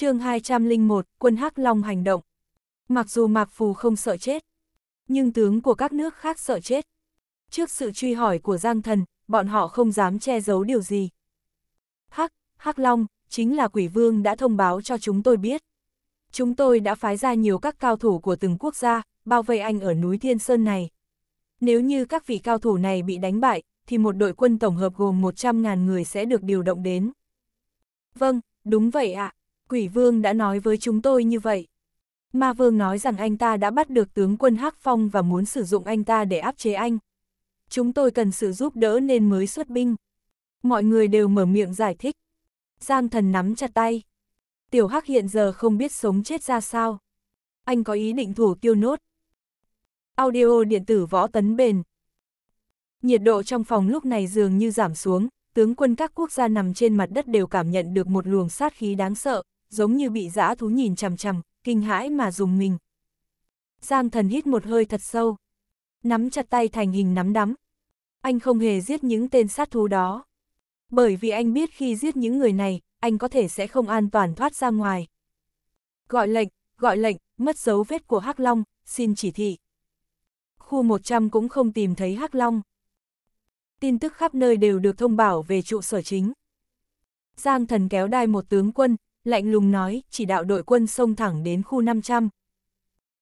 chương 201, quân Hắc Long hành động. Mặc dù Mạc Phù không sợ chết, nhưng tướng của các nước khác sợ chết. Trước sự truy hỏi của Giang Thần, bọn họ không dám che giấu điều gì. Hắc, Hắc Long, chính là quỷ vương đã thông báo cho chúng tôi biết. Chúng tôi đã phái ra nhiều các cao thủ của từng quốc gia, bao vây anh ở núi Thiên Sơn này. Nếu như các vị cao thủ này bị đánh bại, thì một đội quân tổng hợp gồm 100.000 người sẽ được điều động đến. Vâng, đúng vậy ạ. À quỷ vương đã nói với chúng tôi như vậy. Ma vương nói rằng anh ta đã bắt được tướng quân Hắc Phong và muốn sử dụng anh ta để áp chế anh. Chúng tôi cần sự giúp đỡ nên mới xuất binh. Mọi người đều mở miệng giải thích. Giang thần nắm chặt tay. Tiểu Hắc hiện giờ không biết sống chết ra sao. Anh có ý định thủ tiêu nốt. Audio điện tử võ tấn bền. Nhiệt độ trong phòng lúc này dường như giảm xuống, tướng quân các quốc gia nằm trên mặt đất đều cảm nhận được một luồng sát khí đáng sợ, giống như bị dã thú nhìn chằm chằm, kinh hãi mà dùng mình. Giang thần hít một hơi thật sâu, nắm chặt tay thành hình nắm đắm. Anh không hề giết những tên sát thú đó. Bởi vì anh biết khi giết những người này, anh có thể sẽ không an toàn thoát ra ngoài. Gọi lệnh, gọi lệnh, mất dấu vết của Hắc Long, xin chỉ thị. Khu 100 cũng không tìm thấy Hắc Long. Tin tức khắp nơi đều được thông báo về trụ sở chính. Giang thần kéo đai một tướng quân, lạnh lùng nói, chỉ đạo đội quân xông thẳng đến khu 500.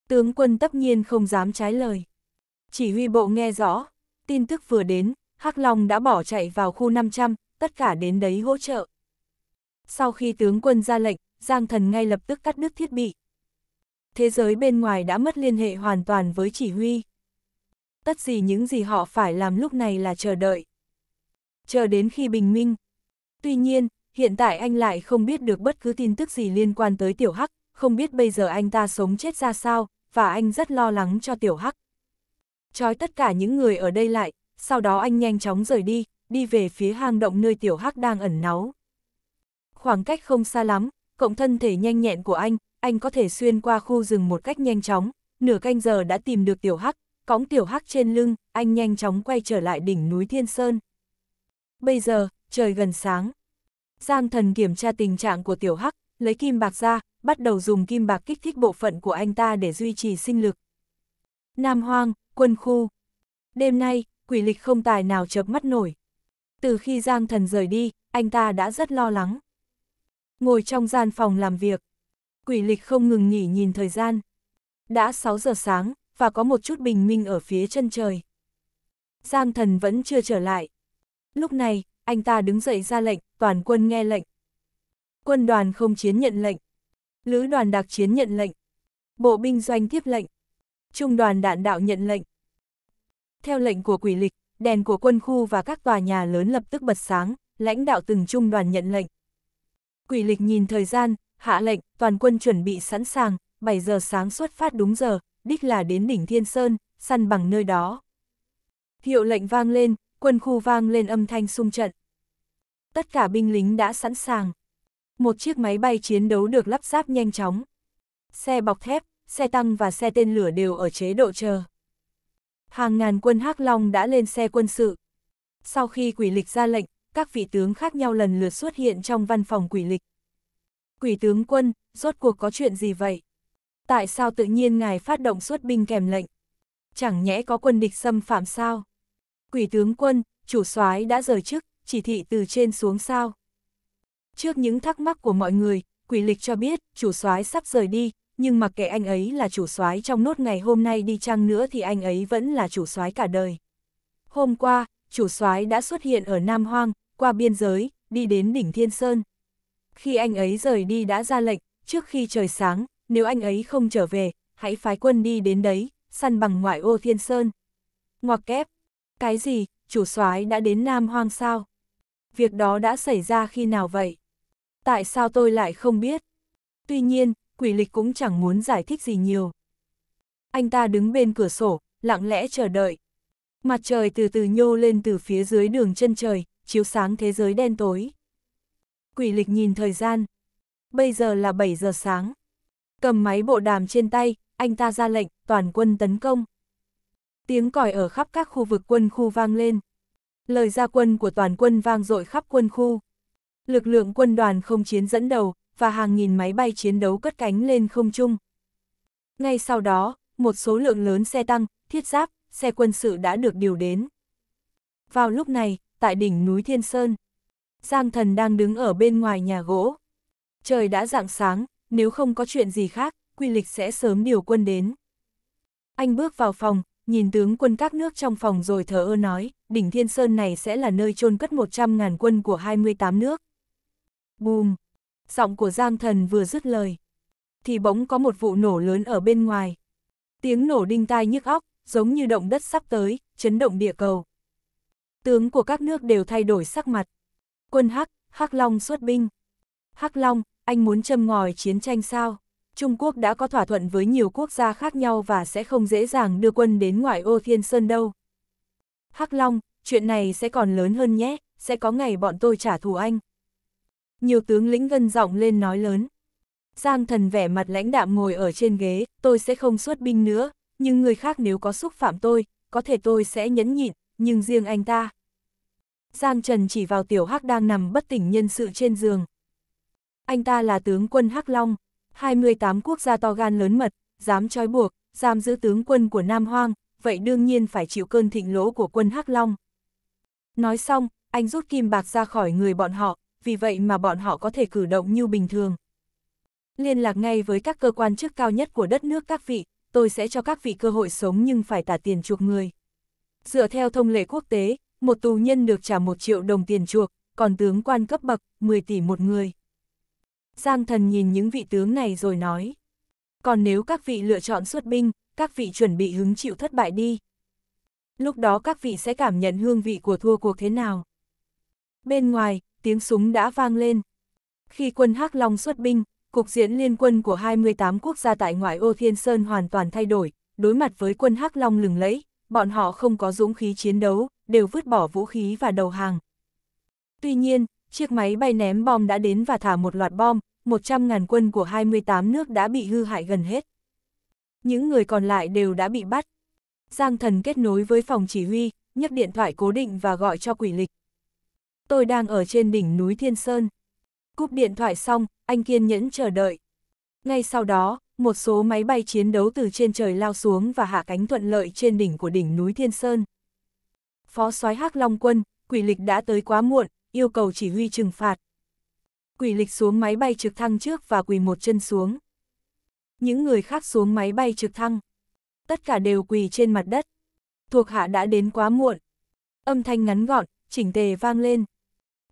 Tướng quân tất nhiên không dám trái lời. Chỉ huy bộ nghe rõ, tin tức vừa đến, Hắc Long đã bỏ chạy vào khu 500, tất cả đến đấy hỗ trợ. Sau khi tướng quân ra lệnh, Giang Thần ngay lập tức cắt đứt thiết bị. Thế giới bên ngoài đã mất liên hệ hoàn toàn với chỉ huy. Tất gì những gì họ phải làm lúc này là chờ đợi. Chờ đến khi bình minh. Tuy nhiên, Hiện tại anh lại không biết được bất cứ tin tức gì liên quan tới Tiểu Hắc, không biết bây giờ anh ta sống chết ra sao, và anh rất lo lắng cho Tiểu Hắc. chói tất cả những người ở đây lại, sau đó anh nhanh chóng rời đi, đi về phía hang động nơi Tiểu Hắc đang ẩn náu. Khoảng cách không xa lắm, cộng thân thể nhanh nhẹn của anh, anh có thể xuyên qua khu rừng một cách nhanh chóng, nửa canh giờ đã tìm được Tiểu Hắc, cõng Tiểu Hắc trên lưng, anh nhanh chóng quay trở lại đỉnh núi Thiên Sơn. Bây giờ, trời gần sáng, Giang thần kiểm tra tình trạng của tiểu hắc, lấy kim bạc ra, bắt đầu dùng kim bạc kích thích bộ phận của anh ta để duy trì sinh lực. Nam Hoang, quân khu. Đêm nay, quỷ lịch không tài nào chớp mắt nổi. Từ khi Giang thần rời đi, anh ta đã rất lo lắng. Ngồi trong gian phòng làm việc, quỷ lịch không ngừng nghỉ nhìn thời gian. Đã 6 giờ sáng, và có một chút bình minh ở phía chân trời. Giang thần vẫn chưa trở lại. Lúc này, anh ta đứng dậy ra lệnh, toàn quân nghe lệnh. Quân đoàn không chiến nhận lệnh. Lữ đoàn đặc chiến nhận lệnh. Bộ binh doanh tiếp lệnh. Trung đoàn đạn đạo nhận lệnh. Theo lệnh của quỷ lịch, đèn của quân khu và các tòa nhà lớn lập tức bật sáng, lãnh đạo từng trung đoàn nhận lệnh. Quỷ lịch nhìn thời gian, hạ lệnh, toàn quân chuẩn bị sẵn sàng, 7 giờ sáng xuất phát đúng giờ, đích là đến đỉnh Thiên Sơn, săn bằng nơi đó. Hiệu lệnh vang lên, quân khu vang lên âm thanh sung trận tất cả binh lính đã sẵn sàng. Một chiếc máy bay chiến đấu được lắp ráp nhanh chóng. Xe bọc thép, xe tăng và xe tên lửa đều ở chế độ chờ. Hàng ngàn quân Hắc Long đã lên xe quân sự. Sau khi quỷ lịch ra lệnh, các vị tướng khác nhau lần lượt xuất hiện trong văn phòng quỷ lịch. Quỷ tướng quân, rốt cuộc có chuyện gì vậy? Tại sao tự nhiên ngài phát động xuất binh kèm lệnh? Chẳng nhẽ có quân địch xâm phạm sao? Quỷ tướng quân, chủ soái đã rời chức chỉ thị từ trên xuống sao. Trước những thắc mắc của mọi người, quỷ lịch cho biết chủ soái sắp rời đi, nhưng mặc kệ anh ấy là chủ soái trong nốt ngày hôm nay đi chăng nữa thì anh ấy vẫn là chủ soái cả đời. Hôm qua, chủ soái đã xuất hiện ở Nam Hoang, qua biên giới, đi đến đỉnh Thiên Sơn. Khi anh ấy rời đi đã ra lệnh, trước khi trời sáng, nếu anh ấy không trở về, hãy phái quân đi đến đấy, săn bằng ngoại ô Thiên Sơn. Ngoặc kép, cái gì, chủ soái đã đến Nam Hoang sao? việc đó đã xảy ra khi nào vậy? Tại sao tôi lại không biết? Tuy nhiên, quỷ lịch cũng chẳng muốn giải thích gì nhiều. Anh ta đứng bên cửa sổ, lặng lẽ chờ đợi. Mặt trời từ từ nhô lên từ phía dưới đường chân trời, chiếu sáng thế giới đen tối. Quỷ lịch nhìn thời gian. Bây giờ là 7 giờ sáng. Cầm máy bộ đàm trên tay, anh ta ra lệnh, toàn quân tấn công. Tiếng còi ở khắp các khu vực quân khu vang lên. Lời ra quân của toàn quân vang dội khắp quân khu. Lực lượng quân đoàn không chiến dẫn đầu, và hàng nghìn máy bay chiến đấu cất cánh lên không trung. Ngay sau đó, một số lượng lớn xe tăng, thiết giáp, xe quân sự đã được điều đến. Vào lúc này, tại đỉnh núi Thiên Sơn, Giang Thần đang đứng ở bên ngoài nhà gỗ. Trời đã rạng sáng, nếu không có chuyện gì khác, quy lịch sẽ sớm điều quân đến. Anh bước vào phòng, nhìn tướng quân các nước trong phòng rồi thờ ơ nói, đỉnh Thiên Sơn này sẽ là nơi chôn cất 100.000 quân của 28 nước. Bùm! Giọng của Giang Thần vừa dứt lời. Thì bỗng có một vụ nổ lớn ở bên ngoài. Tiếng nổ đinh tai nhức óc, giống như động đất sắp tới, chấn động địa cầu. Tướng của các nước đều thay đổi sắc mặt. Quân Hắc, Hắc Long xuất binh. Hắc Long, anh muốn châm ngòi chiến tranh sao? Trung Quốc đã có thỏa thuận với nhiều quốc gia khác nhau và sẽ không dễ dàng đưa quân đến ngoại ô Thiên Sơn đâu. Hắc Long, chuyện này sẽ còn lớn hơn nhé, sẽ có ngày bọn tôi trả thù anh. Nhiều tướng lĩnh gân giọng lên nói lớn. Giang thần vẻ mặt lãnh đạm ngồi ở trên ghế, tôi sẽ không xuất binh nữa, nhưng người khác nếu có xúc phạm tôi, có thể tôi sẽ nhẫn nhịn, nhưng riêng anh ta. Giang Trần chỉ vào tiểu hắc đang nằm bất tỉnh nhân sự trên giường. Anh ta là tướng quân Hắc Long, 28 quốc gia to gan lớn mật, dám trói buộc, giam giữ tướng quân của Nam Hoang, vậy đương nhiên phải chịu cơn thịnh lỗ của quân Hắc Long. Nói xong, anh rút kim bạc ra khỏi người bọn họ, vì vậy mà bọn họ có thể cử động như bình thường. Liên lạc ngay với các cơ quan chức cao nhất của đất nước các vị, tôi sẽ cho các vị cơ hội sống nhưng phải trả tiền chuộc người. Dựa theo thông lệ quốc tế, một tù nhân được trả một triệu đồng tiền chuộc, còn tướng quan cấp bậc 10 tỷ một người. Giang thần nhìn những vị tướng này rồi nói. Còn nếu các vị lựa chọn xuất binh, các vị chuẩn bị hứng chịu thất bại đi. Lúc đó các vị sẽ cảm nhận hương vị của thua cuộc thế nào. Bên ngoài, tiếng súng đã vang lên. Khi quân Hắc Long xuất binh, cục diễn liên quân của 28 quốc gia tại ngoại ô Thiên Sơn hoàn toàn thay đổi, đối mặt với quân Hắc Long lừng lẫy, bọn họ không có dũng khí chiến đấu, đều vứt bỏ vũ khí và đầu hàng. Tuy nhiên, Chiếc máy bay ném bom đã đến và thả một loạt bom, 100.000 quân của 28 nước đã bị hư hại gần hết. Những người còn lại đều đã bị bắt. Giang thần kết nối với phòng chỉ huy, nhấc điện thoại cố định và gọi cho quỷ lịch. Tôi đang ở trên đỉnh núi Thiên Sơn. Cúp điện thoại xong, anh kiên nhẫn chờ đợi. Ngay sau đó, một số máy bay chiến đấu từ trên trời lao xuống và hạ cánh thuận lợi trên đỉnh của đỉnh núi Thiên Sơn. Phó soái Hắc Long Quân, quỷ lịch đã tới quá muộn, yêu cầu chỉ huy trừng phạt. Quỷ lịch xuống máy bay trực thăng trước và quỳ một chân xuống. Những người khác xuống máy bay trực thăng. Tất cả đều quỳ trên mặt đất. Thuộc hạ đã đến quá muộn. Âm thanh ngắn gọn, chỉnh tề vang lên.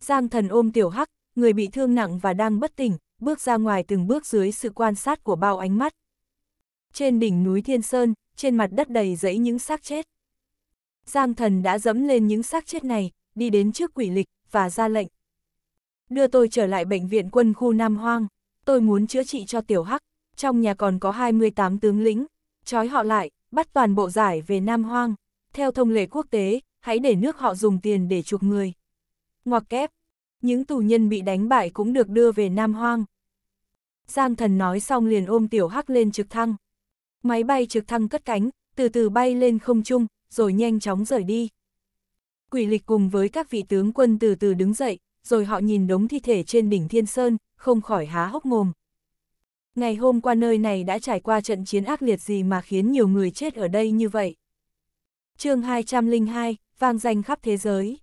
Giang thần ôm tiểu hắc, người bị thương nặng và đang bất tỉnh, bước ra ngoài từng bước dưới sự quan sát của bao ánh mắt. Trên đỉnh núi Thiên Sơn, trên mặt đất đầy dẫy những xác chết. Giang thần đã dẫm lên những xác chết này, đi đến trước quỷ lịch, và ra lệnh. Đưa tôi trở lại bệnh viện quân khu Nam Hoang, tôi muốn chữa trị cho tiểu hắc, trong nhà còn có 28 tướng lĩnh, trói họ lại, bắt toàn bộ giải về Nam Hoang. Theo thông lệ quốc tế, hãy để nước họ dùng tiền để chuộc người. Ngoặc kép, những tù nhân bị đánh bại cũng được đưa về Nam Hoang. Giang thần nói xong liền ôm tiểu hắc lên trực thăng. Máy bay trực thăng cất cánh, từ từ bay lên không trung, rồi nhanh chóng rời đi. Quỷ lịch cùng với các vị tướng quân từ từ đứng dậy, rồi họ nhìn đống thi thể trên đỉnh Thiên Sơn, không khỏi há hốc mồm. Ngày hôm qua nơi này đã trải qua trận chiến ác liệt gì mà khiến nhiều người chết ở đây như vậy. chương 202, vang danh khắp thế giới.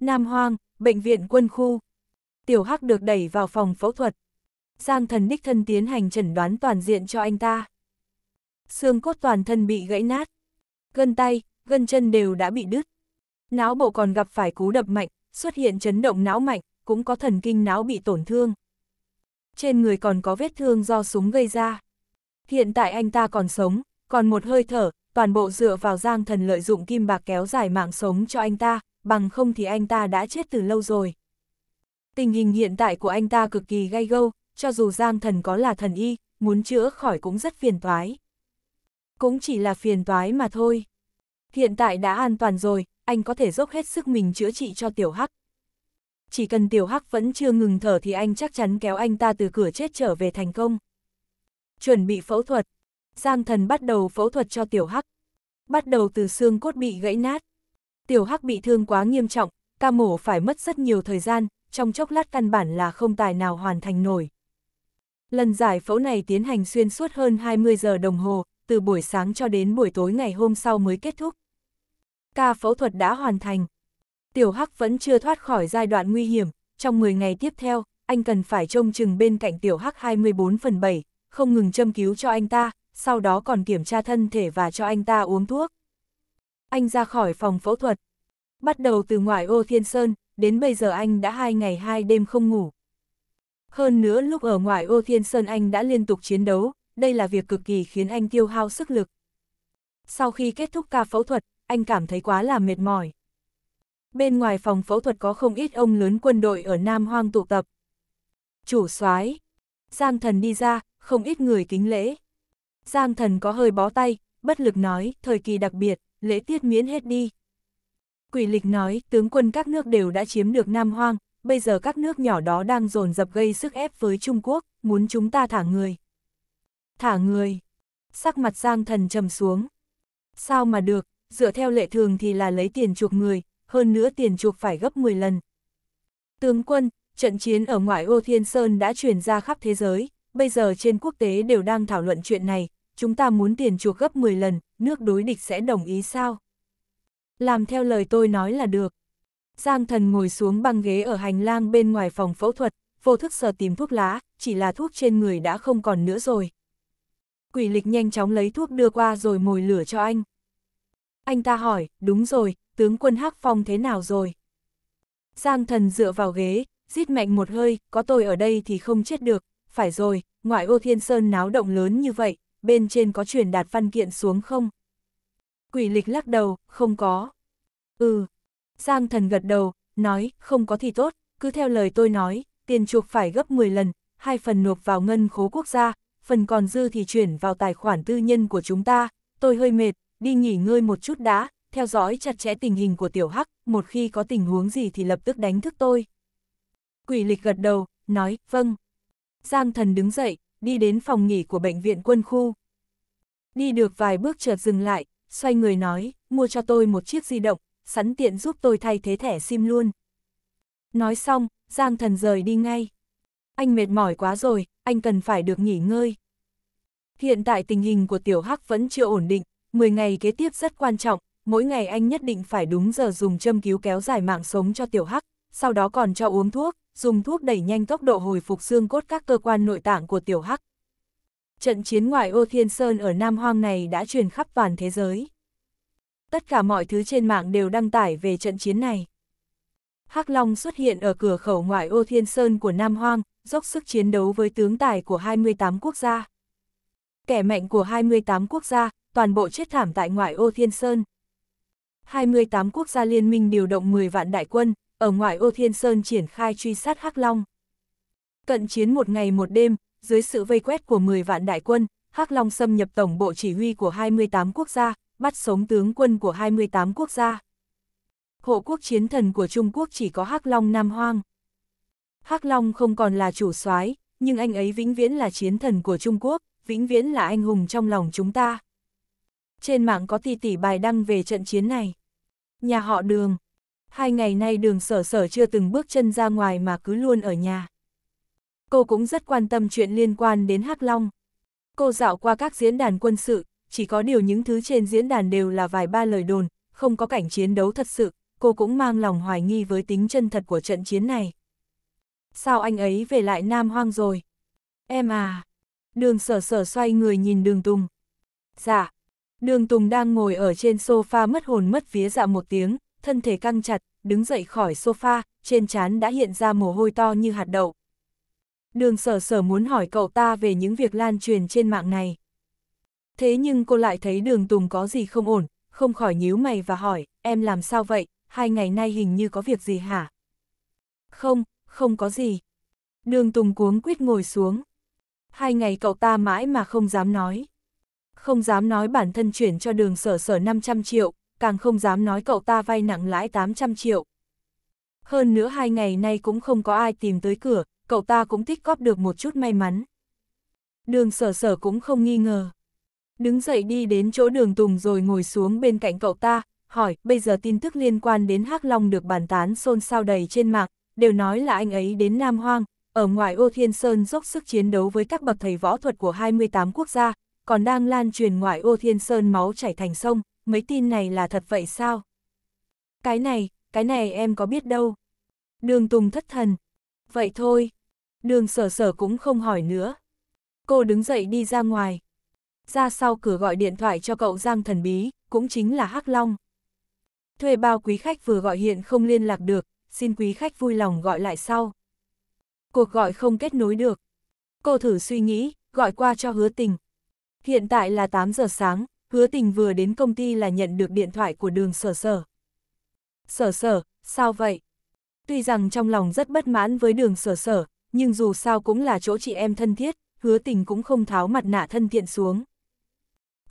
Nam Hoang, Bệnh viện quân khu. Tiểu Hắc được đẩy vào phòng phẫu thuật. Giang thần đích thân tiến hành chẩn đoán toàn diện cho anh ta. Xương cốt toàn thân bị gãy nát. Gân tay, gân chân đều đã bị đứt não bộ còn gặp phải cú đập mạnh, xuất hiện chấn động não mạnh, cũng có thần kinh não bị tổn thương. Trên người còn có vết thương do súng gây ra. Hiện tại anh ta còn sống, còn một hơi thở, toàn bộ dựa vào Giang Thần lợi dụng kim bạc kéo dài mạng sống cho anh ta, bằng không thì anh ta đã chết từ lâu rồi. Tình hình hiện tại của anh ta cực kỳ gay gâu, cho dù Giang Thần có là thần y, muốn chữa khỏi cũng rất phiền toái. Cũng chỉ là phiền toái mà thôi. Hiện tại đã an toàn rồi, anh có thể dốc hết sức mình chữa trị cho tiểu hắc. Chỉ cần tiểu hắc vẫn chưa ngừng thở thì anh chắc chắn kéo anh ta từ cửa chết trở về thành công. Chuẩn bị phẫu thuật. Giang thần bắt đầu phẫu thuật cho tiểu hắc. Bắt đầu từ xương cốt bị gãy nát. Tiểu hắc bị thương quá nghiêm trọng, ca mổ phải mất rất nhiều thời gian, trong chốc lát căn bản là không tài nào hoàn thành nổi. Lần giải phẫu này tiến hành xuyên suốt hơn 20 giờ đồng hồ, từ buổi sáng cho đến buổi tối ngày hôm sau mới kết thúc. Ca phẫu thuật đã hoàn thành. Tiểu Hắc vẫn chưa thoát khỏi giai đoạn nguy hiểm, trong 10 ngày tiếp theo, anh cần phải trông chừng bên cạnh Tiểu Hắc 24 phần 7, không ngừng châm cứu cho anh ta, sau đó còn kiểm tra thân thể và cho anh ta uống thuốc. Anh ra khỏi phòng phẫu thuật. Bắt đầu từ ngoại ô Thiên Sơn, đến bây giờ anh đã hai ngày hai đêm không ngủ. Hơn nữa lúc ở ngoại ô Thiên Sơn anh đã liên tục chiến đấu, đây là việc cực kỳ khiến anh tiêu hao sức lực. Sau khi kết thúc ca phẫu thuật, anh cảm thấy quá là mệt mỏi. Bên ngoài phòng phẫu thuật có không ít ông lớn quân đội ở Nam Hoang tụ tập. Chủ soái Giang thần đi ra, không ít người kính lễ. Giang thần có hơi bó tay, bất lực nói, thời kỳ đặc biệt, lễ tiết miễn hết đi. Quỷ lịch nói, tướng quân các nước đều đã chiếm được Nam Hoang, bây giờ các nước nhỏ đó đang dồn dập gây sức ép với Trung Quốc, muốn chúng ta thả người. Thả người. Sắc mặt Giang thần trầm xuống. Sao mà được, dựa theo lệ thường thì là lấy tiền chuộc người, hơn nữa tiền chuộc phải gấp 10 lần. Tướng quân, trận chiến ở ngoại ô Thiên Sơn đã truyền ra khắp thế giới, bây giờ trên quốc tế đều đang thảo luận chuyện này, chúng ta muốn tiền chuộc gấp 10 lần, nước đối địch sẽ đồng ý sao? Làm theo lời tôi nói là được. Giang thần ngồi xuống băng ghế ở hành lang bên ngoài phòng phẫu thuật, vô thức sờ tìm thuốc lá, chỉ là thuốc trên người đã không còn nữa rồi. Quỷ lịch nhanh chóng lấy thuốc đưa qua rồi mồi lửa cho anh anh ta hỏi, đúng rồi, tướng quân Hắc Phong thế nào rồi? Giang thần dựa vào ghế, rít mạnh một hơi, có tôi ở đây thì không chết được, phải rồi, ngoại ô thiên sơn náo động lớn như vậy, bên trên có truyền đạt văn kiện xuống không? Quỷ lịch lắc đầu, không có. Ừ. Giang thần gật đầu, nói, không có thì tốt, cứ theo lời tôi nói, tiền chuộc phải gấp 10 lần, hai phần nộp vào ngân khố quốc gia, phần còn dư thì chuyển vào tài khoản tư nhân của chúng ta, tôi hơi mệt, đi nghỉ ngơi một chút đã, theo dõi chặt chẽ tình hình của tiểu hắc, một khi có tình huống gì thì lập tức đánh thức tôi. Quỷ lịch gật đầu, nói, vâng. Giang thần đứng dậy, đi đến phòng nghỉ của bệnh viện quân khu. Đi được vài bước chợt dừng lại, xoay người nói, mua cho tôi một chiếc di động, sẵn tiện giúp tôi thay thế thẻ SIM luôn. Nói xong, Giang thần rời đi ngay. Anh mệt mỏi quá rồi, anh cần phải được nghỉ ngơi. Hiện tại tình hình của tiểu hắc vẫn chưa ổn định, 10 ngày kế tiếp rất quan trọng, mỗi ngày anh nhất định phải đúng giờ dùng châm cứu kéo dài mạng sống cho tiểu hắc, sau đó còn cho uống thuốc, dùng thuốc đẩy nhanh tốc độ hồi phục xương cốt các cơ quan nội tạng của tiểu hắc. Trận chiến ngoài ô Thiên Sơn ở Nam Hoang này đã truyền khắp toàn thế giới. Tất cả mọi thứ trên mạng đều đăng tải về trận chiến này. Hắc Long xuất hiện ở cửa khẩu ngoại ô Thiên Sơn của Nam Hoang, dốc sức chiến đấu với tướng tài của 28 quốc gia. Kẻ mạnh của 28 quốc gia, toàn bộ chết thảm tại ngoại ô Thiên Sơn. 28 quốc gia liên minh điều động 10 vạn đại quân, ở ngoại ô Thiên Sơn triển khai truy sát Hắc Long. Cận chiến một ngày một đêm, dưới sự vây quét của 10 vạn đại quân, Hắc Long xâm nhập tổng bộ chỉ huy của 28 quốc gia, bắt sống tướng quân của 28 quốc gia. Hộ quốc chiến thần của Trung Quốc chỉ có Hắc Long Nam Hoang. Hắc Long không còn là chủ soái, nhưng anh ấy vĩnh viễn là chiến thần của Trung Quốc, vĩnh viễn là anh hùng trong lòng chúng ta trên mạng có tỷ tỷ bài đăng về trận chiến này. Nhà họ đường. Hai ngày nay đường sở sở chưa từng bước chân ra ngoài mà cứ luôn ở nhà. Cô cũng rất quan tâm chuyện liên quan đến Hắc Long. Cô dạo qua các diễn đàn quân sự, chỉ có điều những thứ trên diễn đàn đều là vài ba lời đồn, không có cảnh chiến đấu thật sự, cô cũng mang lòng hoài nghi với tính chân thật của trận chiến này. Sao anh ấy về lại Nam Hoang rồi? Em à! Đường sở sở xoay người nhìn đường Tùng. Dạ, Đường Tùng đang ngồi ở trên sofa mất hồn mất vía dạ một tiếng, thân thể căng chặt, đứng dậy khỏi sofa, trên trán đã hiện ra mồ hôi to như hạt đậu. Đường sở sở muốn hỏi cậu ta về những việc lan truyền trên mạng này. Thế nhưng cô lại thấy đường Tùng có gì không ổn, không khỏi nhíu mày và hỏi, em làm sao vậy, hai ngày nay hình như có việc gì hả? Không, không có gì. Đường Tùng cuống quýt ngồi xuống. Hai ngày cậu ta mãi mà không dám nói không dám nói bản thân chuyển cho đường sở sở 500 triệu, càng không dám nói cậu ta vay nặng lãi 800 triệu. Hơn nữa hai ngày nay cũng không có ai tìm tới cửa, cậu ta cũng tích góp được một chút may mắn. Đường sở sở cũng không nghi ngờ. Đứng dậy đi đến chỗ đường Tùng rồi ngồi xuống bên cạnh cậu ta, hỏi bây giờ tin tức liên quan đến Hắc Long được bàn tán xôn xao đầy trên mạng, đều nói là anh ấy đến Nam Hoang, ở ngoài ô Thiên Sơn dốc sức chiến đấu với các bậc thầy võ thuật của 28 quốc gia, còn đang lan truyền ngoại ô thiên sơn máu chảy thành sông, mấy tin này là thật vậy sao? Cái này, cái này em có biết đâu. Đường Tùng thất thần. Vậy thôi. Đường sở sở cũng không hỏi nữa. Cô đứng dậy đi ra ngoài. Ra sau cửa gọi điện thoại cho cậu Giang Thần Bí, cũng chính là Hắc Long. Thuê bao quý khách vừa gọi hiện không liên lạc được, xin quý khách vui lòng gọi lại sau. Cuộc gọi không kết nối được. Cô thử suy nghĩ, gọi qua cho hứa tình, Hiện tại là 8 giờ sáng, hứa tình vừa đến công ty là nhận được điện thoại của đường sở sở. Sở sở, sao vậy? Tuy rằng trong lòng rất bất mãn với đường sở sở, nhưng dù sao cũng là chỗ chị em thân thiết, hứa tình cũng không tháo mặt nạ thân thiện xuống.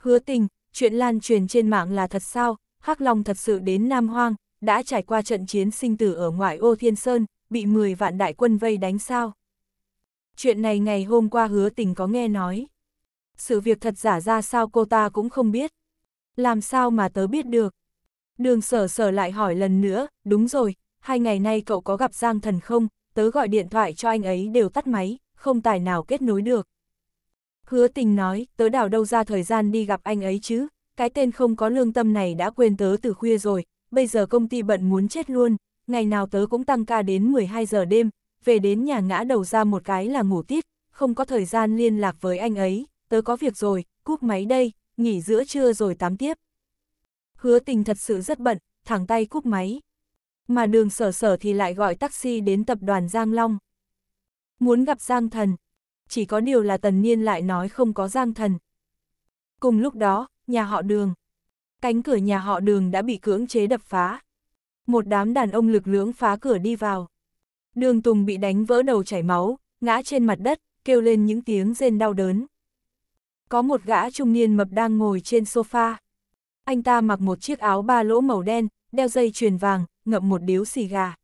Hứa tình, chuyện lan truyền trên mạng là thật sao, Hắc Long thật sự đến Nam Hoang, đã trải qua trận chiến sinh tử ở ngoại ô Thiên Sơn, bị 10 vạn đại quân vây đánh sao. Chuyện này ngày hôm qua hứa tình có nghe nói sự việc thật giả ra sao cô ta cũng không biết. Làm sao mà tớ biết được? Đường sở sở lại hỏi lần nữa, đúng rồi, hai ngày nay cậu có gặp Giang Thần không? Tớ gọi điện thoại cho anh ấy đều tắt máy, không tài nào kết nối được. Hứa tình nói, tớ đào đâu ra thời gian đi gặp anh ấy chứ, cái tên không có lương tâm này đã quên tớ từ khuya rồi, bây giờ công ty bận muốn chết luôn, ngày nào tớ cũng tăng ca đến 12 giờ đêm, về đến nhà ngã đầu ra một cái là ngủ tiếp, không có thời gian liên lạc với anh ấy, tớ có việc rồi, cúp máy đây, nghỉ giữa trưa rồi tám tiếp. Hứa tình thật sự rất bận, thẳng tay cúp máy. Mà đường sở sở thì lại gọi taxi đến tập đoàn Giang Long. Muốn gặp Giang Thần, chỉ có điều là tần niên lại nói không có Giang Thần. Cùng lúc đó, nhà họ đường. Cánh cửa nhà họ đường đã bị cưỡng chế đập phá. Một đám đàn ông lực lưỡng phá cửa đi vào. Đường Tùng bị đánh vỡ đầu chảy máu, ngã trên mặt đất, kêu lên những tiếng rên đau đớn. Có một gã trung niên mập đang ngồi trên sofa. Anh ta mặc một chiếc áo ba lỗ màu đen, đeo dây chuyền vàng, ngậm một điếu xì gà.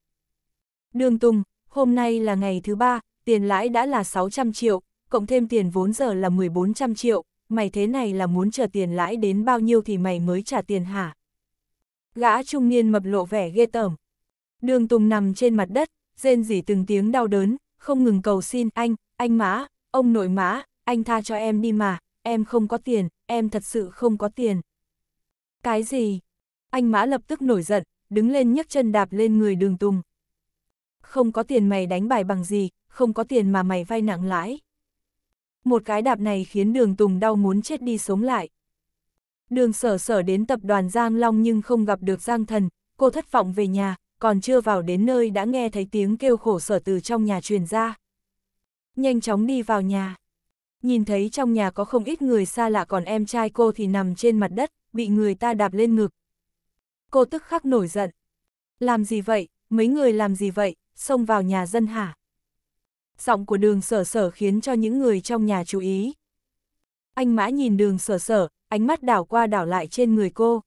Đường Tùng, hôm nay là ngày thứ ba, tiền lãi đã là 600 triệu, cộng thêm tiền vốn giờ là 1400 triệu, mày thế này là muốn chờ tiền lãi đến bao nhiêu thì mày mới trả tiền hả? Gã trung niên mập lộ vẻ ghê tởm. Đường Tùng nằm trên mặt đất, rên rỉ từng tiếng đau đớn, không ngừng cầu xin anh, anh má, ông nội má, anh tha cho em đi mà, em không có tiền, em thật sự không có tiền. Cái gì? Anh Mã lập tức nổi giận, đứng lên nhấc chân đạp lên người đường tùng. Không có tiền mày đánh bài bằng gì, không có tiền mà mày vay nặng lãi. Một cái đạp này khiến đường tùng đau muốn chết đi sống lại. Đường sở sở đến tập đoàn Giang Long nhưng không gặp được Giang Thần, cô thất vọng về nhà, còn chưa vào đến nơi đã nghe thấy tiếng kêu khổ sở từ trong nhà truyền ra. Nhanh chóng đi vào nhà. Nhìn thấy trong nhà có không ít người xa lạ còn em trai cô thì nằm trên mặt đất, bị người ta đạp lên ngực. Cô tức khắc nổi giận. Làm gì vậy, mấy người làm gì vậy, xông vào nhà dân hả? Giọng của đường sở sở khiến cho những người trong nhà chú ý. Anh mã nhìn đường sở sở, ánh mắt đảo qua đảo lại trên người cô.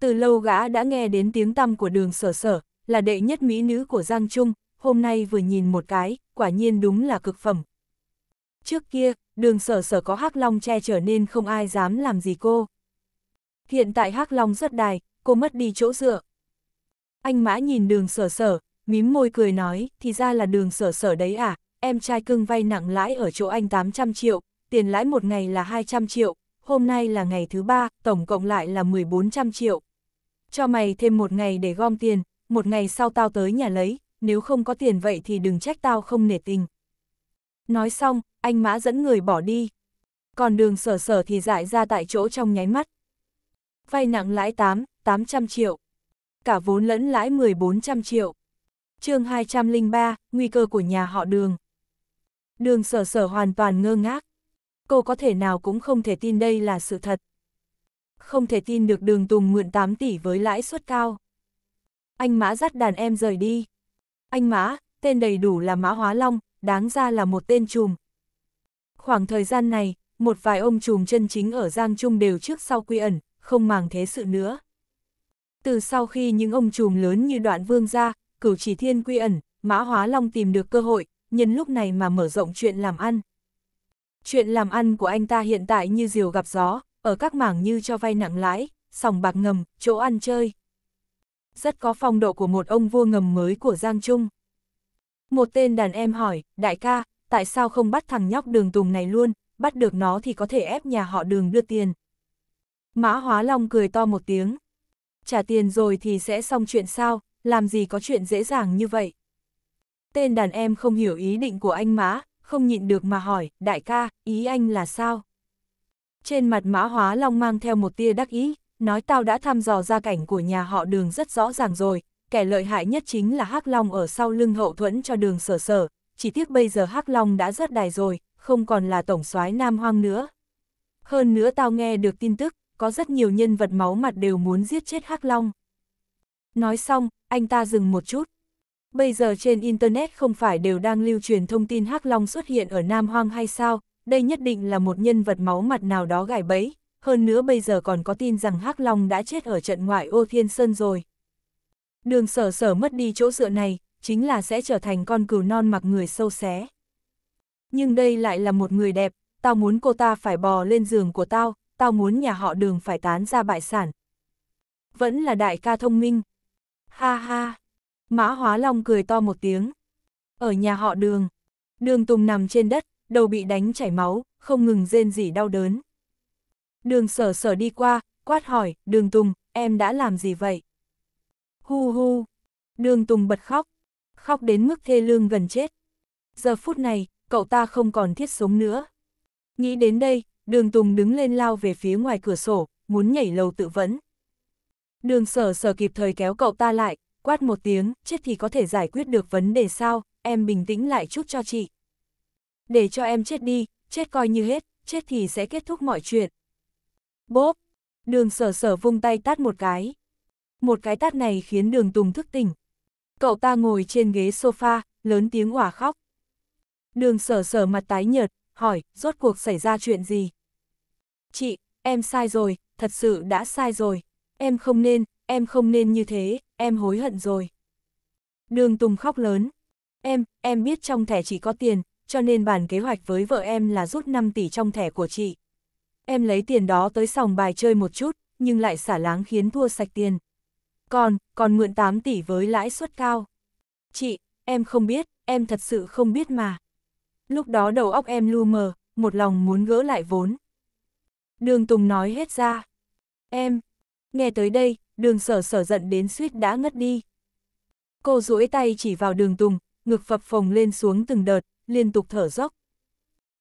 Từ lâu gã đã nghe đến tiếng tăm của đường sở sở, là đệ nhất mỹ nữ của Giang Trung, hôm nay vừa nhìn một cái, quả nhiên đúng là cực phẩm, Trước kia, đường sở sở có hắc long che chở nên không ai dám làm gì cô. Hiện tại hắc long rất đài, cô mất đi chỗ dựa. Anh mã nhìn đường sở sở, mím môi cười nói, thì ra là đường sở sở đấy à, em trai cưng vay nặng lãi ở chỗ anh 800 triệu, tiền lãi một ngày là 200 triệu, hôm nay là ngày thứ ba, tổng cộng lại là 1400 triệu. Cho mày thêm một ngày để gom tiền, một ngày sau tao tới nhà lấy, nếu không có tiền vậy thì đừng trách tao không nể tình. Nói xong, anh mã dẫn người bỏ đi. Còn đường sở sở thì giải ra tại chỗ trong nháy mắt. Vay nặng lãi 8, 800 triệu. Cả vốn lẫn lãi 1400 triệu. chương 203, nguy cơ của nhà họ đường. Đường sở sở hoàn toàn ngơ ngác. Cô có thể nào cũng không thể tin đây là sự thật. Không thể tin được đường Tùng mượn 8 tỷ với lãi suất cao. Anh Mã dắt đàn em rời đi. Anh Mã, tên đầy đủ là Mã Hóa Long, đáng ra là một tên trùm. Khoảng thời gian này, một vài ông trùm chân chính ở Giang Trung đều trước sau quy ẩn, không màng thế sự nữa. Từ sau khi những ông trùm lớn như đoạn vương ra, cửu chỉ thiên quy ẩn, mã hóa long tìm được cơ hội, nhân lúc này mà mở rộng chuyện làm ăn. Chuyện làm ăn của anh ta hiện tại như diều gặp gió, ở các mảng như cho vay nặng lãi, sòng bạc ngầm, chỗ ăn chơi. Rất có phong độ của một ông vua ngầm mới của Giang Trung. Một tên đàn em hỏi, đại ca, tại sao không bắt thằng nhóc đường tùng này luôn, bắt được nó thì có thể ép nhà họ đường đưa tiền. Mã Hóa Long cười to một tiếng. Trả tiền rồi thì sẽ xong chuyện sao, làm gì có chuyện dễ dàng như vậy. Tên đàn em không hiểu ý định của anh Mã, không nhịn được mà hỏi, đại ca, ý anh là sao? Trên mặt Mã Hóa Long mang theo một tia đắc ý, nói tao đã thăm dò ra cảnh của nhà họ đường rất rõ ràng rồi, kẻ lợi hại nhất chính là Hắc Long ở sau lưng hậu thuẫn cho đường sở sở, chỉ tiếc bây giờ Hắc Long đã rất đài rồi, không còn là tổng soái Nam Hoang nữa. Hơn nữa tao nghe được tin tức, có rất nhiều nhân vật máu mặt đều muốn giết chết Hắc Long. Nói xong, anh ta dừng một chút. Bây giờ trên Internet không phải đều đang lưu truyền thông tin Hắc Long xuất hiện ở Nam Hoang hay sao, đây nhất định là một nhân vật máu mặt nào đó gài bẫy, hơn nữa bây giờ còn có tin rằng Hắc Long đã chết ở trận ngoại ô Thiên Sơn rồi đường sở sở mất đi chỗ dựa này, chính là sẽ trở thành con cừu non mặc người sâu xé. Nhưng đây lại là một người đẹp, tao muốn cô ta phải bò lên giường của tao, tao muốn nhà họ đường phải tán ra bại sản. Vẫn là đại ca thông minh. Ha ha. Mã Hóa Long cười to một tiếng. Ở nhà họ đường. Đường Tùng nằm trên đất, đầu bị đánh chảy máu, không ngừng rên rỉ đau đớn. Đường sở sở đi qua, quát hỏi, đường Tùng, em đã làm gì vậy? Hu hu. Đường Tùng bật khóc. Khóc đến mức thê lương gần chết. Giờ phút này, cậu ta không còn thiết sống nữa. Nghĩ đến đây, đường Tùng đứng lên lao về phía ngoài cửa sổ, muốn nhảy lầu tự vẫn. Đường sở sở kịp thời kéo cậu ta lại, quát một tiếng, chết thì có thể giải quyết được vấn đề sao, em bình tĩnh lại chút cho chị. Để cho em chết đi, chết coi như hết, chết thì sẽ kết thúc mọi chuyện. Bốp! Đường sở sở vung tay tát một cái một cái tát này khiến đường Tùng thức tỉnh. Cậu ta ngồi trên ghế sofa, lớn tiếng hỏa khóc. Đường sở sở mặt tái nhợt, hỏi, rốt cuộc xảy ra chuyện gì? Chị, em sai rồi, thật sự đã sai rồi. Em không nên, em không nên như thế, em hối hận rồi. Đường Tùng khóc lớn. Em, em biết trong thẻ chỉ có tiền, cho nên bản kế hoạch với vợ em là rút 5 tỷ trong thẻ của chị. Em lấy tiền đó tới sòng bài chơi một chút, nhưng lại xả láng khiến thua sạch tiền. Còn, còn mượn 8 tỷ với lãi suất cao. Chị, em không biết, em thật sự không biết mà. Lúc đó đầu óc em lu mờ, một lòng muốn gỡ lại vốn. Đường Tùng nói hết ra. Em, nghe tới đây, đường sở sở giận đến suýt đã ngất đi. Cô duỗi tay chỉ vào đường Tùng, ngực phập phồng lên xuống từng đợt, liên tục thở dốc.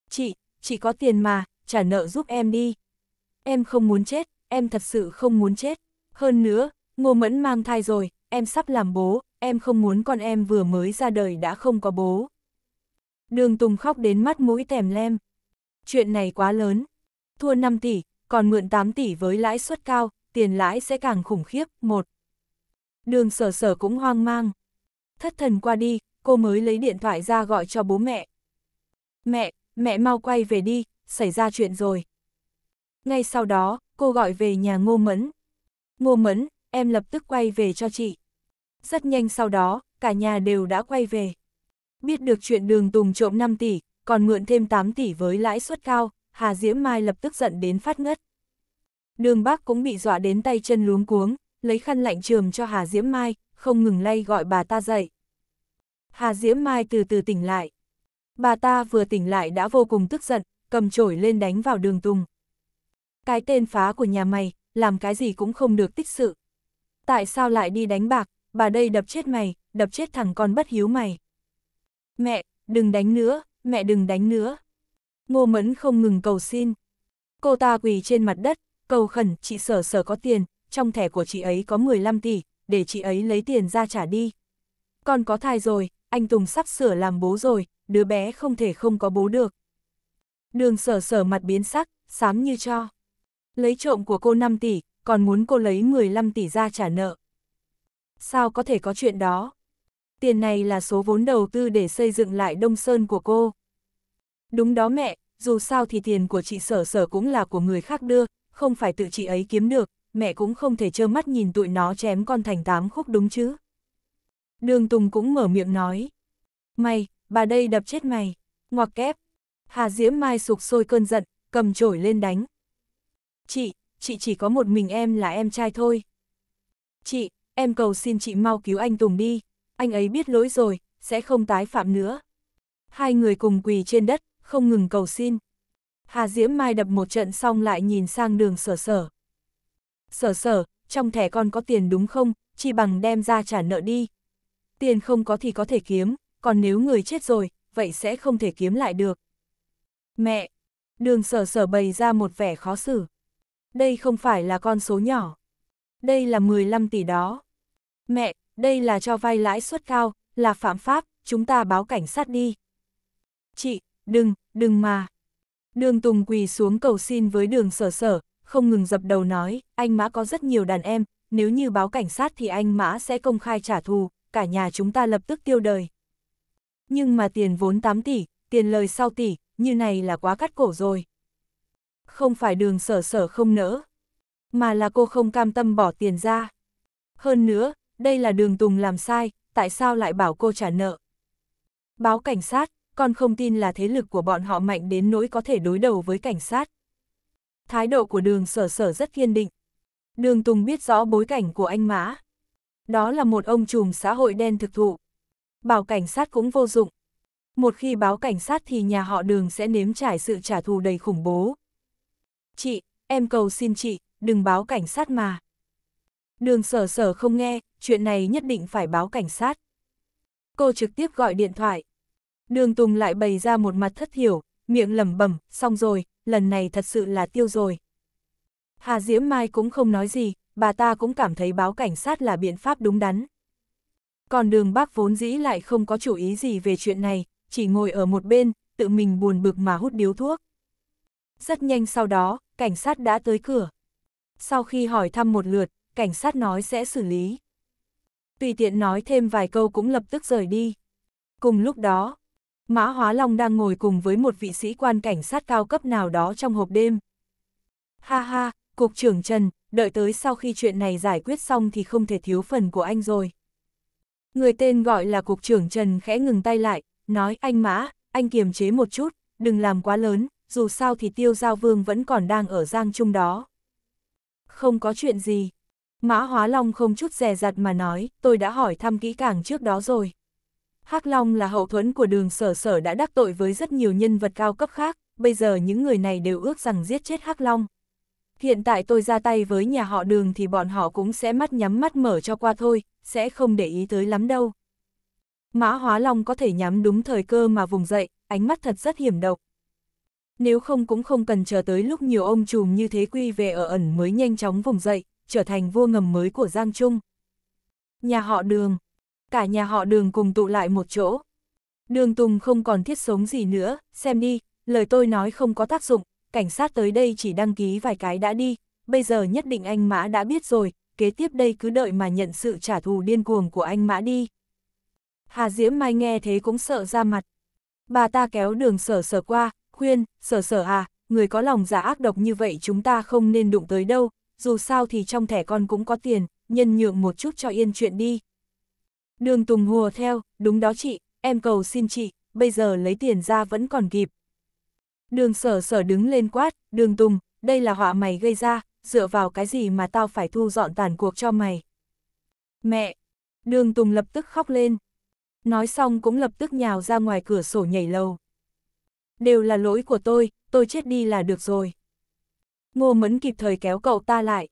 Chị, chị có tiền mà, trả nợ giúp em đi. Em không muốn chết, em thật sự không muốn chết. Hơn nữa, Ngô Mẫn mang thai rồi, em sắp làm bố, em không muốn con em vừa mới ra đời đã không có bố. Đường Tùng khóc đến mắt mũi tèm lem. Chuyện này quá lớn. Thua 5 tỷ, còn mượn 8 tỷ với lãi suất cao, tiền lãi sẽ càng khủng khiếp. Một. Đường sở sở cũng hoang mang. Thất thần qua đi, cô mới lấy điện thoại ra gọi cho bố mẹ. Mẹ, mẹ mau quay về đi, xảy ra chuyện rồi. Ngay sau đó, cô gọi về nhà Ngô Mẫn. Ngô Mẫn, em lập tức quay về cho chị. Rất nhanh sau đó, cả nhà đều đã quay về. Biết được chuyện đường Tùng trộm 5 tỷ, còn mượn thêm 8 tỷ với lãi suất cao, Hà Diễm Mai lập tức giận đến phát ngất. Đường bác cũng bị dọa đến tay chân luống cuống, lấy khăn lạnh trường cho Hà Diễm Mai, không ngừng lay gọi bà ta dậy. Hà Diễm Mai từ từ tỉnh lại. Bà ta vừa tỉnh lại đã vô cùng tức giận, cầm chổi lên đánh vào đường Tùng. Cái tên phá của nhà mày, làm cái gì cũng không được tích sự tại sao lại đi đánh bạc, bà đây đập chết mày, đập chết thằng con bất hiếu mày. Mẹ, đừng đánh nữa, mẹ đừng đánh nữa. Ngô Mẫn không ngừng cầu xin. Cô ta quỳ trên mặt đất, cầu khẩn chị sở sở có tiền, trong thẻ của chị ấy có 15 tỷ, để chị ấy lấy tiền ra trả đi. Con có thai rồi, anh Tùng sắp sửa làm bố rồi, đứa bé không thể không có bố được. Đường sở sở mặt biến sắc, xám như cho. Lấy trộm của cô 5 tỷ, còn muốn cô lấy 15 tỷ ra trả nợ. Sao có thể có chuyện đó? Tiền này là số vốn đầu tư để xây dựng lại Đông Sơn của cô. Đúng đó mẹ, dù sao thì tiền của chị sở sở cũng là của người khác đưa, không phải tự chị ấy kiếm được, mẹ cũng không thể trơ mắt nhìn tụi nó chém con thành tám khúc đúng chứ. Đường Tùng cũng mở miệng nói. Mày, bà đây đập chết mày. Ngoặc kép. Hà Diễm Mai sụp sôi cơn giận, cầm chổi lên đánh. Chị, chị chỉ có một mình em là em trai thôi. Chị, em cầu xin chị mau cứu anh Tùng đi, anh ấy biết lỗi rồi, sẽ không tái phạm nữa. Hai người cùng quỳ trên đất, không ngừng cầu xin. Hà Diễm Mai đập một trận xong lại nhìn sang đường sở sở. Sở sở, trong thẻ con có tiền đúng không, chỉ bằng đem ra trả nợ đi. Tiền không có thì có thể kiếm, còn nếu người chết rồi, vậy sẽ không thể kiếm lại được. Mẹ! Đường sở sở bày ra một vẻ khó xử đây không phải là con số nhỏ. Đây là 15 tỷ đó. Mẹ, đây là cho vay lãi suất cao, là phạm pháp, chúng ta báo cảnh sát đi. Chị, đừng, đừng mà. Đường Tùng quỳ xuống cầu xin với đường sở sở, không ngừng dập đầu nói, anh Mã có rất nhiều đàn em, nếu như báo cảnh sát thì anh Mã sẽ công khai trả thù, cả nhà chúng ta lập tức tiêu đời. Nhưng mà tiền vốn 8 tỷ, tiền lời sau tỷ, như này là quá cắt cổ rồi. Không phải đường sở sở không nỡ, mà là cô không cam tâm bỏ tiền ra. Hơn nữa, đây là đường Tùng làm sai, tại sao lại bảo cô trả nợ? Báo cảnh sát, con không tin là thế lực của bọn họ mạnh đến nỗi có thể đối đầu với cảnh sát. Thái độ của đường sở sở rất kiên định. Đường Tùng biết rõ bối cảnh của anh Mã. Đó là một ông trùm xã hội đen thực thụ. Bảo cảnh sát cũng vô dụng. Một khi báo cảnh sát thì nhà họ đường sẽ nếm trải sự trả thù đầy khủng bố. Chị, em cầu xin chị, đừng báo cảnh sát mà. Đường sở sở không nghe, chuyện này nhất định phải báo cảnh sát. Cô trực tiếp gọi điện thoại. Đường Tùng lại bày ra một mặt thất hiểu, miệng lẩm bẩm, xong rồi, lần này thật sự là tiêu rồi. Hà Diễm Mai cũng không nói gì, bà ta cũng cảm thấy báo cảnh sát là biện pháp đúng đắn. Còn đường bác vốn dĩ lại không có chủ ý gì về chuyện này, chỉ ngồi ở một bên, tự mình buồn bực mà hút điếu thuốc rất nhanh sau đó, cảnh sát đã tới cửa. Sau khi hỏi thăm một lượt, cảnh sát nói sẽ xử lý. Tùy tiện nói thêm vài câu cũng lập tức rời đi. Cùng lúc đó, Mã Hóa Long đang ngồi cùng với một vị sĩ quan cảnh sát cao cấp nào đó trong hộp đêm. Ha ha, Cục trưởng Trần, đợi tới sau khi chuyện này giải quyết xong thì không thể thiếu phần của anh rồi. Người tên gọi là Cục trưởng Trần khẽ ngừng tay lại, nói anh Mã, anh kiềm chế một chút, đừng làm quá lớn, dù sao thì tiêu giao vương vẫn còn đang ở giang trung đó. Không có chuyện gì. Mã Hóa Long không chút rè rặt mà nói, tôi đã hỏi thăm kỹ càng trước đó rồi. Hắc Long là hậu thuẫn của đường sở sở đã đắc tội với rất nhiều nhân vật cao cấp khác, bây giờ những người này đều ước rằng giết chết Hắc Long. Hiện tại tôi ra tay với nhà họ đường thì bọn họ cũng sẽ mắt nhắm mắt mở cho qua thôi, sẽ không để ý tới lắm đâu. Mã Hóa Long có thể nhắm đúng thời cơ mà vùng dậy, ánh mắt thật rất hiểm độc nếu không cũng không cần chờ tới lúc nhiều ông trùm như thế quy về ở ẩn mới nhanh chóng vùng dậy, trở thành vua ngầm mới của Giang Trung. Nhà họ đường. Cả nhà họ đường cùng tụ lại một chỗ. Đường Tùng không còn thiết sống gì nữa, xem đi, lời tôi nói không có tác dụng, cảnh sát tới đây chỉ đăng ký vài cái đã đi, bây giờ nhất định anh Mã đã biết rồi, kế tiếp đây cứ đợi mà nhận sự trả thù điên cuồng của anh Mã đi. Hà Diễm Mai nghe thế cũng sợ ra mặt. Bà ta kéo đường sở sở qua, khuyên, sở sở à, người có lòng giả ác độc như vậy chúng ta không nên đụng tới đâu, dù sao thì trong thẻ con cũng có tiền, nhân nhượng một chút cho yên chuyện đi. Đường Tùng hùa theo, đúng đó chị, em cầu xin chị, bây giờ lấy tiền ra vẫn còn kịp. Đường sở sở đứng lên quát, đường Tùng, đây là họa mày gây ra, dựa vào cái gì mà tao phải thu dọn tàn cuộc cho mày. Mẹ! Đường Tùng lập tức khóc lên. Nói xong cũng lập tức nhào ra ngoài cửa sổ nhảy lầu đều là lỗi của tôi, tôi chết đi là được rồi. Ngô Mẫn kịp thời kéo cậu ta lại.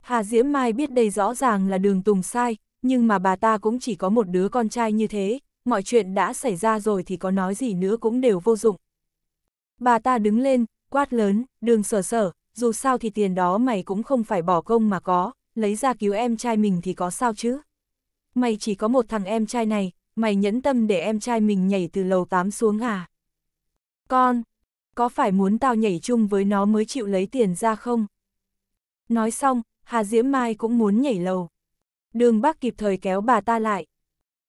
Hà Diễm Mai biết đây rõ ràng là đường Tùng sai, nhưng mà bà ta cũng chỉ có một đứa con trai như thế, mọi chuyện đã xảy ra rồi thì có nói gì nữa cũng đều vô dụng. Bà ta đứng lên, quát lớn, đường sở sở, dù sao thì tiền đó mày cũng không phải bỏ công mà có, lấy ra cứu em trai mình thì có sao chứ. Mày chỉ có một thằng em trai này, mày nhẫn tâm để em trai mình nhảy từ lầu 8 xuống à? Con, có phải muốn tao nhảy chung với nó mới chịu lấy tiền ra không? Nói xong, Hà Diễm Mai cũng muốn nhảy lầu. Đường Bắc kịp thời kéo bà ta lại.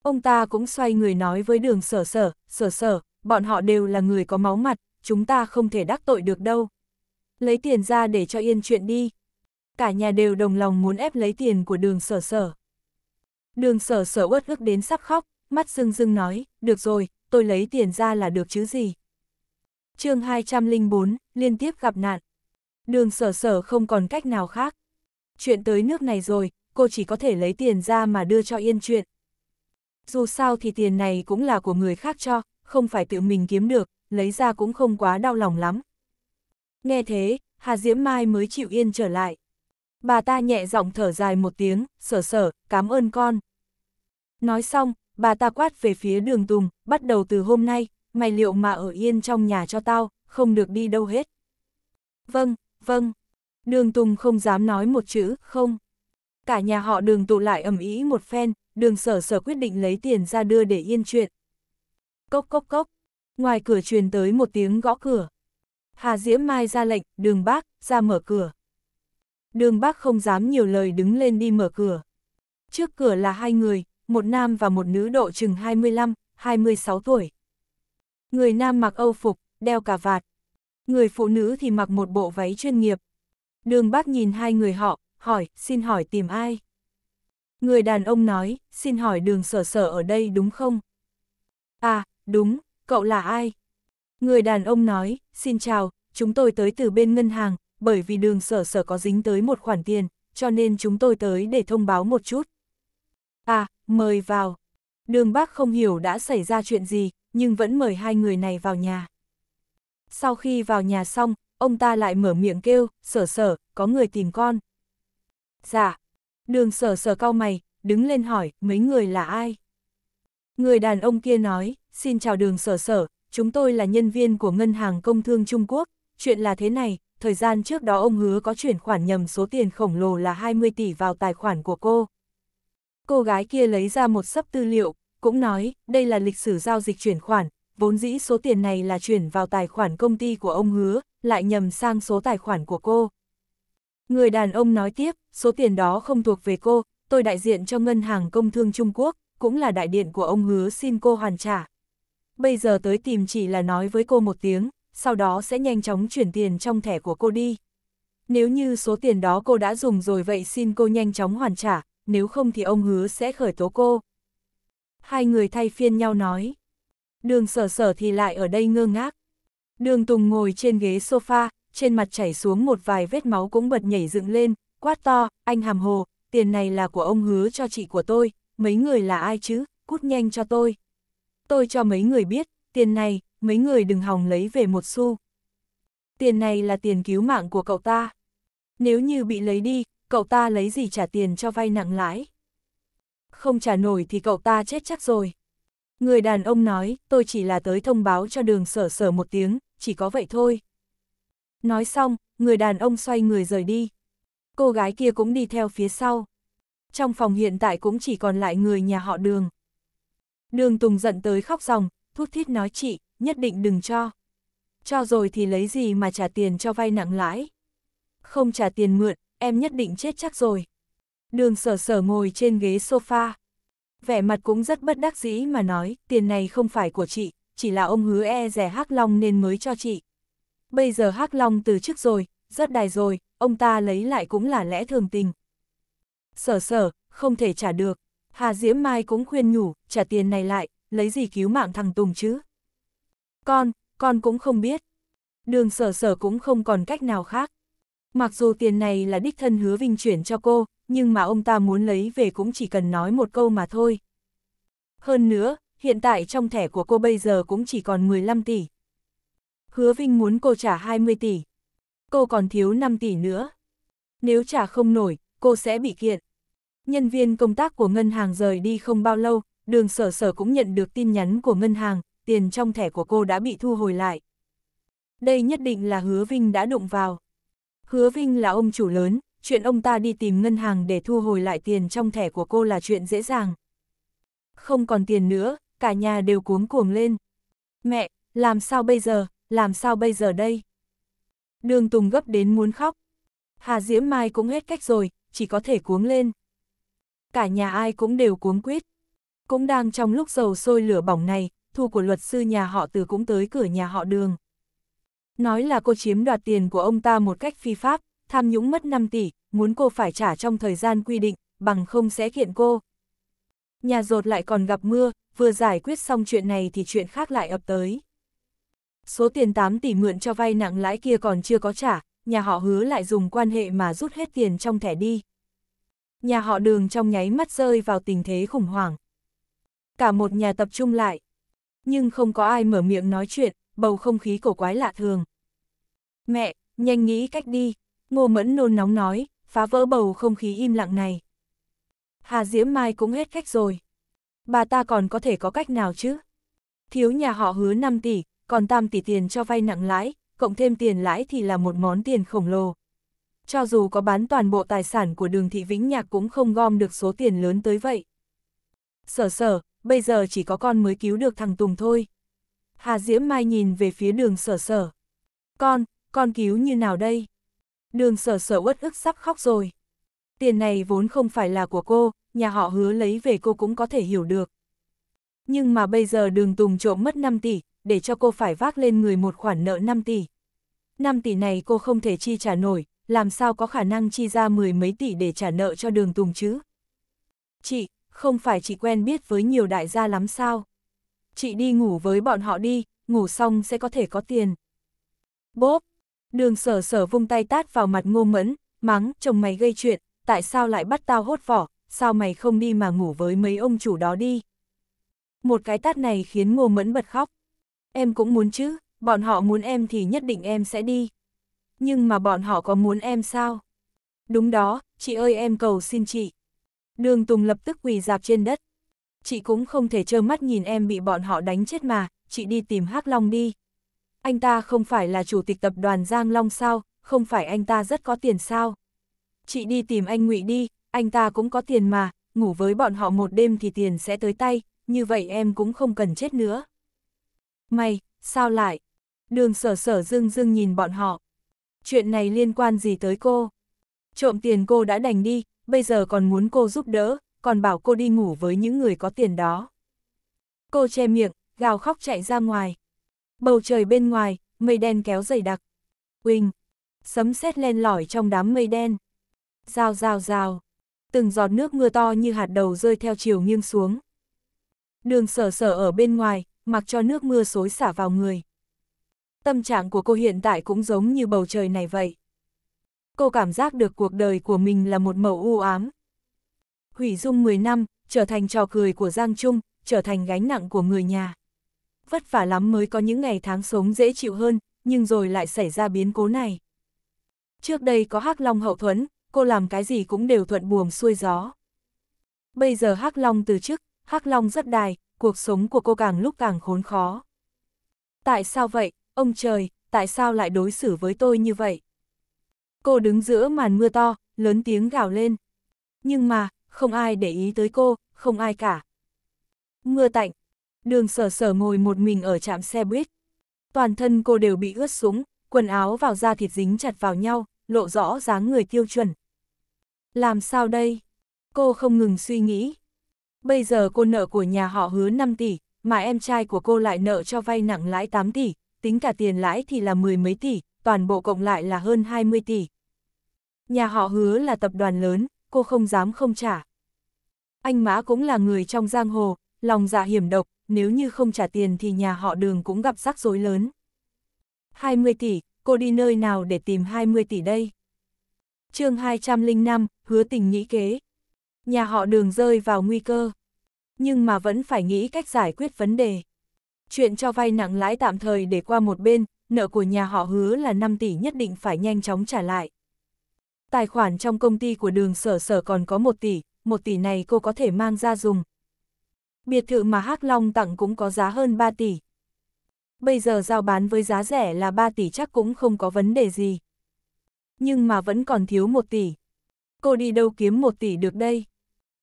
Ông ta cũng xoay người nói với đường sở sở, sở sở, bọn họ đều là người có máu mặt, chúng ta không thể đắc tội được đâu. Lấy tiền ra để cho yên chuyện đi. Cả nhà đều đồng lòng muốn ép lấy tiền của đường sở sở. Đường sở sở uất ức đến sắp khóc, mắt rưng rưng nói, được rồi, tôi lấy tiền ra là được chứ gì chương 204, liên tiếp gặp nạn. Đường sở sở không còn cách nào khác. Chuyện tới nước này rồi, cô chỉ có thể lấy tiền ra mà đưa cho yên chuyện. Dù sao thì tiền này cũng là của người khác cho, không phải tự mình kiếm được, lấy ra cũng không quá đau lòng lắm. Nghe thế, Hà Diễm Mai mới chịu yên trở lại. Bà ta nhẹ giọng thở dài một tiếng, sở sở, cảm ơn con. Nói xong, bà ta quát về phía đường Tùng, bắt đầu từ hôm nay, mày liệu mà ở yên trong nhà cho tao, không được đi đâu hết. Vâng, vâng. Đường Tùng không dám nói một chữ, không. Cả nhà họ đường tụ lại ẩm ý một phen, đường sở sở quyết định lấy tiền ra đưa để yên chuyện. Cốc cốc cốc, ngoài cửa truyền tới một tiếng gõ cửa. Hà Diễm Mai ra lệnh, đường bác, ra mở cửa. Đường bác không dám nhiều lời đứng lên đi mở cửa. Trước cửa là hai người, một nam và một nữ độ chừng 25, 26 tuổi. Người nam mặc âu phục, đeo cà vạt. Người phụ nữ thì mặc một bộ váy chuyên nghiệp. Đường bác nhìn hai người họ, hỏi, xin hỏi tìm ai? Người đàn ông nói, xin hỏi đường sở sở ở đây đúng không? À, đúng, cậu là ai? Người đàn ông nói, xin chào, chúng tôi tới từ bên ngân hàng, bởi vì đường sở sở có dính tới một khoản tiền, cho nên chúng tôi tới để thông báo một chút. À, mời vào. Đường Bác không hiểu đã xảy ra chuyện gì, nhưng vẫn mời hai người này vào nhà. Sau khi vào nhà xong, ông ta lại mở miệng kêu, sở sở, có người tìm con. Dạ. Đường sở sở cau mày, đứng lên hỏi, mấy người là ai? Người đàn ông kia nói, xin chào đường sở sở, chúng tôi là nhân viên của Ngân hàng Công Thương Trung Quốc. Chuyện là thế này, thời gian trước đó ông hứa có chuyển khoản nhầm số tiền khổng lồ là 20 tỷ vào tài khoản của cô cô gái kia lấy ra một sấp tư liệu, cũng nói, đây là lịch sử giao dịch chuyển khoản, vốn dĩ số tiền này là chuyển vào tài khoản công ty của ông hứa, lại nhầm sang số tài khoản của cô. Người đàn ông nói tiếp, số tiền đó không thuộc về cô, tôi đại diện cho Ngân hàng Công thương Trung Quốc, cũng là đại điện của ông hứa xin cô hoàn trả. Bây giờ tới tìm chỉ là nói với cô một tiếng, sau đó sẽ nhanh chóng chuyển tiền trong thẻ của cô đi. Nếu như số tiền đó cô đã dùng rồi vậy xin cô nhanh chóng hoàn trả, nếu không thì ông hứa sẽ khởi tố cô. Hai người thay phiên nhau nói. Đường sở sở thì lại ở đây ngơ ngác. Đường Tùng ngồi trên ghế sofa, trên mặt chảy xuống một vài vết máu cũng bật nhảy dựng lên, quát to, anh hàm hồ, tiền này là của ông hứa cho chị của tôi, mấy người là ai chứ, cút nhanh cho tôi. Tôi cho mấy người biết, tiền này, mấy người đừng hòng lấy về một xu. Tiền này là tiền cứu mạng của cậu ta. Nếu như bị lấy đi, cậu ta lấy gì trả tiền cho vay nặng lãi? Không trả nổi thì cậu ta chết chắc rồi. Người đàn ông nói, tôi chỉ là tới thông báo cho đường sở sở một tiếng, chỉ có vậy thôi. Nói xong, người đàn ông xoay người rời đi. Cô gái kia cũng đi theo phía sau. Trong phòng hiện tại cũng chỉ còn lại người nhà họ đường. Đường Tùng giận tới khóc ròng, thút thít nói chị, nhất định đừng cho. Cho rồi thì lấy gì mà trả tiền cho vay nặng lãi. Không trả tiền mượn, em nhất định chết chắc rồi. Đường sở sở ngồi trên ghế sofa. Vẻ mặt cũng rất bất đắc dĩ mà nói, tiền này không phải của chị, chỉ là ông hứa e rẻ Hắc Long nên mới cho chị. Bây giờ Hắc Long từ chức rồi, rất đài rồi, ông ta lấy lại cũng là lẽ thường tình. Sở sở, không thể trả được. Hà Diễm Mai cũng khuyên nhủ, trả tiền này lại, lấy gì cứu mạng thằng Tùng chứ? Con, con cũng không biết. Đường sở sở cũng không còn cách nào khác. Mặc dù tiền này là đích thân hứa Vinh chuyển cho cô, nhưng mà ông ta muốn lấy về cũng chỉ cần nói một câu mà thôi. Hơn nữa, hiện tại trong thẻ của cô bây giờ cũng chỉ còn 15 tỷ. Hứa Vinh muốn cô trả 20 tỷ. Cô còn thiếu 5 tỷ nữa. Nếu trả không nổi, cô sẽ bị kiện. Nhân viên công tác của ngân hàng rời đi không bao lâu, đường sở sở cũng nhận được tin nhắn của ngân hàng, tiền trong thẻ của cô đã bị thu hồi lại. Đây nhất định là hứa Vinh đã đụng vào. Hứa Vinh là ông chủ lớn, chuyện ông ta đi tìm ngân hàng để thu hồi lại tiền trong thẻ của cô là chuyện dễ dàng. Không còn tiền nữa, cả nhà đều cuống cuồng lên. Mẹ, làm sao bây giờ, làm sao bây giờ đây? Đường Tùng gấp đến muốn khóc. Hà Diễm Mai cũng hết cách rồi, chỉ có thể cuống lên. Cả nhà ai cũng đều cuống quýt. Cũng đang trong lúc dầu sôi lửa bỏng này, thu của luật sư nhà họ từ cũng tới cửa nhà họ đường nói là cô chiếm đoạt tiền của ông ta một cách phi pháp, tham nhũng mất 5 tỷ, muốn cô phải trả trong thời gian quy định, bằng không sẽ kiện cô. Nhà rột lại còn gặp mưa, vừa giải quyết xong chuyện này thì chuyện khác lại ập tới. Số tiền 8 tỷ mượn cho vay nặng lãi kia còn chưa có trả, nhà họ hứa lại dùng quan hệ mà rút hết tiền trong thẻ đi. Nhà họ đường trong nháy mắt rơi vào tình thế khủng hoảng. Cả một nhà tập trung lại. Nhưng không có ai mở miệng nói chuyện, bầu không khí cổ quái lạ thường. Mẹ, nhanh nghĩ cách đi, ngô mẫn nôn nóng nói, phá vỡ bầu không khí im lặng này. Hà Diễm Mai cũng hết cách rồi. Bà ta còn có thể có cách nào chứ? Thiếu nhà họ hứa 5 tỷ, còn tam tỷ tiền cho vay nặng lãi, cộng thêm tiền lãi thì là một món tiền khổng lồ. Cho dù có bán toàn bộ tài sản của đường thị Vĩnh Nhạc cũng không gom được số tiền lớn tới vậy. Sở sở, bây giờ chỉ có con mới cứu được thằng Tùng thôi. Hà Diễm Mai nhìn về phía đường sở sở. Con, con cứu như nào đây? Đường sở sở uất ức sắp khóc rồi. Tiền này vốn không phải là của cô, nhà họ hứa lấy về cô cũng có thể hiểu được. Nhưng mà bây giờ đường tùng trộm mất 5 tỷ, để cho cô phải vác lên người một khoản nợ 5 tỷ. 5 tỷ này cô không thể chi trả nổi, làm sao có khả năng chi ra mười mấy tỷ để trả nợ cho đường tùng chứ? Chị, không phải chị quen biết với nhiều đại gia lắm sao? Chị đi ngủ với bọn họ đi, ngủ xong sẽ có thể có tiền. Bốp, Đường sở sở vung tay tát vào mặt ngô mẫn, mắng, chồng mày gây chuyện, tại sao lại bắt tao hốt vỏ, sao mày không đi mà ngủ với mấy ông chủ đó đi. Một cái tát này khiến ngô mẫn bật khóc. Em cũng muốn chứ, bọn họ muốn em thì nhất định em sẽ đi. Nhưng mà bọn họ có muốn em sao? Đúng đó, chị ơi em cầu xin chị. Đường Tùng lập tức quỳ dạp trên đất. Chị cũng không thể trơ mắt nhìn em bị bọn họ đánh chết mà, chị đi tìm hắc Long đi anh ta không phải là chủ tịch tập đoàn Giang Long sao, không phải anh ta rất có tiền sao. Chị đi tìm anh ngụy đi, anh ta cũng có tiền mà, ngủ với bọn họ một đêm thì tiền sẽ tới tay, như vậy em cũng không cần chết nữa. Mày, sao lại? Đường sở sở dưng dưng nhìn bọn họ. Chuyện này liên quan gì tới cô? Trộm tiền cô đã đành đi, bây giờ còn muốn cô giúp đỡ, còn bảo cô đi ngủ với những người có tiền đó. Cô che miệng, gào khóc chạy ra ngoài. Bầu trời bên ngoài, mây đen kéo dày đặc. Quỳnh, sấm sét len lỏi trong đám mây đen. Rào rào rào, từng giọt nước mưa to như hạt đầu rơi theo chiều nghiêng xuống. Đường sở sở ở bên ngoài, mặc cho nước mưa xối xả vào người. Tâm trạng của cô hiện tại cũng giống như bầu trời này vậy. Cô cảm giác được cuộc đời của mình là một màu u ám. Hủy dung 10 năm, trở thành trò cười của Giang Trung, trở thành gánh nặng của người nhà vất vả lắm mới có những ngày tháng sống dễ chịu hơn, nhưng rồi lại xảy ra biến cố này. Trước đây có Hắc Long hậu thuẫn, cô làm cái gì cũng đều thuận buồm xuôi gió. Bây giờ Hắc Long từ chức, Hắc Long rất đài, cuộc sống của cô càng lúc càng khốn khó. Tại sao vậy, ông trời, tại sao lại đối xử với tôi như vậy? Cô đứng giữa màn mưa to, lớn tiếng gào lên. Nhưng mà, không ai để ý tới cô, không ai cả. Mưa tạnh, Đường sở sở ngồi một mình ở trạm xe buýt. Toàn thân cô đều bị ướt sũng, quần áo vào da thịt dính chặt vào nhau, lộ rõ dáng người tiêu chuẩn. Làm sao đây? Cô không ngừng suy nghĩ. Bây giờ cô nợ của nhà họ hứa 5 tỷ, mà em trai của cô lại nợ cho vay nặng lãi 8 tỷ, tính cả tiền lãi thì là mười mấy tỷ, toàn bộ cộng lại là hơn 20 tỷ. Nhà họ hứa là tập đoàn lớn, cô không dám không trả. Anh Mã cũng là người trong giang hồ, lòng dạ hiểm độc, nếu như không trả tiền thì nhà họ đường cũng gặp rắc rối lớn. 20 tỷ, cô đi nơi nào để tìm 20 tỷ đây? chương 205, hứa tình nghĩ kế. Nhà họ đường rơi vào nguy cơ, nhưng mà vẫn phải nghĩ cách giải quyết vấn đề. Chuyện cho vay nặng lãi tạm thời để qua một bên, nợ của nhà họ hứa là 5 tỷ nhất định phải nhanh chóng trả lại. Tài khoản trong công ty của đường sở sở còn có 1 tỷ, 1 tỷ này cô có thể mang ra dùng, Biệt thự mà Hắc Long tặng cũng có giá hơn 3 tỷ. Bây giờ giao bán với giá rẻ là 3 tỷ chắc cũng không có vấn đề gì. Nhưng mà vẫn còn thiếu 1 tỷ. Cô đi đâu kiếm 1 tỷ được đây?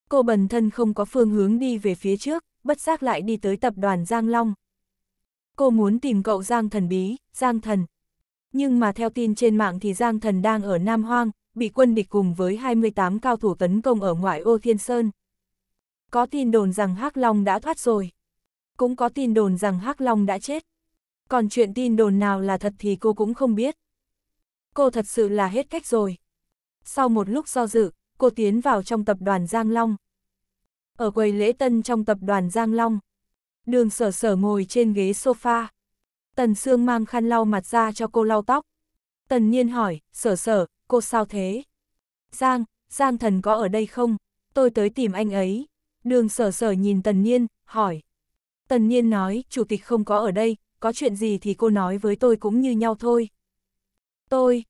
Cô bần thân không có phương hướng đi về phía trước, bất giác lại đi tới tập đoàn Giang Long. Cô muốn tìm cậu Giang Thần Bí, Giang Thần. Nhưng mà theo tin trên mạng thì Giang Thần đang ở Nam Hoang, bị quân địch cùng với 28 cao thủ tấn công ở ngoại ô Thiên Sơn. Có tin đồn rằng Hắc Long đã thoát rồi. Cũng có tin đồn rằng Hắc Long đã chết. Còn chuyện tin đồn nào là thật thì cô cũng không biết. Cô thật sự là hết cách rồi. Sau một lúc do dự, cô tiến vào trong tập đoàn Giang Long. Ở quầy lễ tân trong tập đoàn Giang Long, đường sở sở ngồi trên ghế sofa. Tần Sương mang khăn lau mặt ra cho cô lau tóc. Tần Nhiên hỏi, sở sở, cô sao thế? Giang, Giang thần có ở đây không? Tôi tới tìm anh ấy. Đường sở sở nhìn Tần Nhiên, hỏi. Tần Nhiên nói, chủ tịch không có ở đây, có chuyện gì thì cô nói với tôi cũng như nhau thôi. Tôi,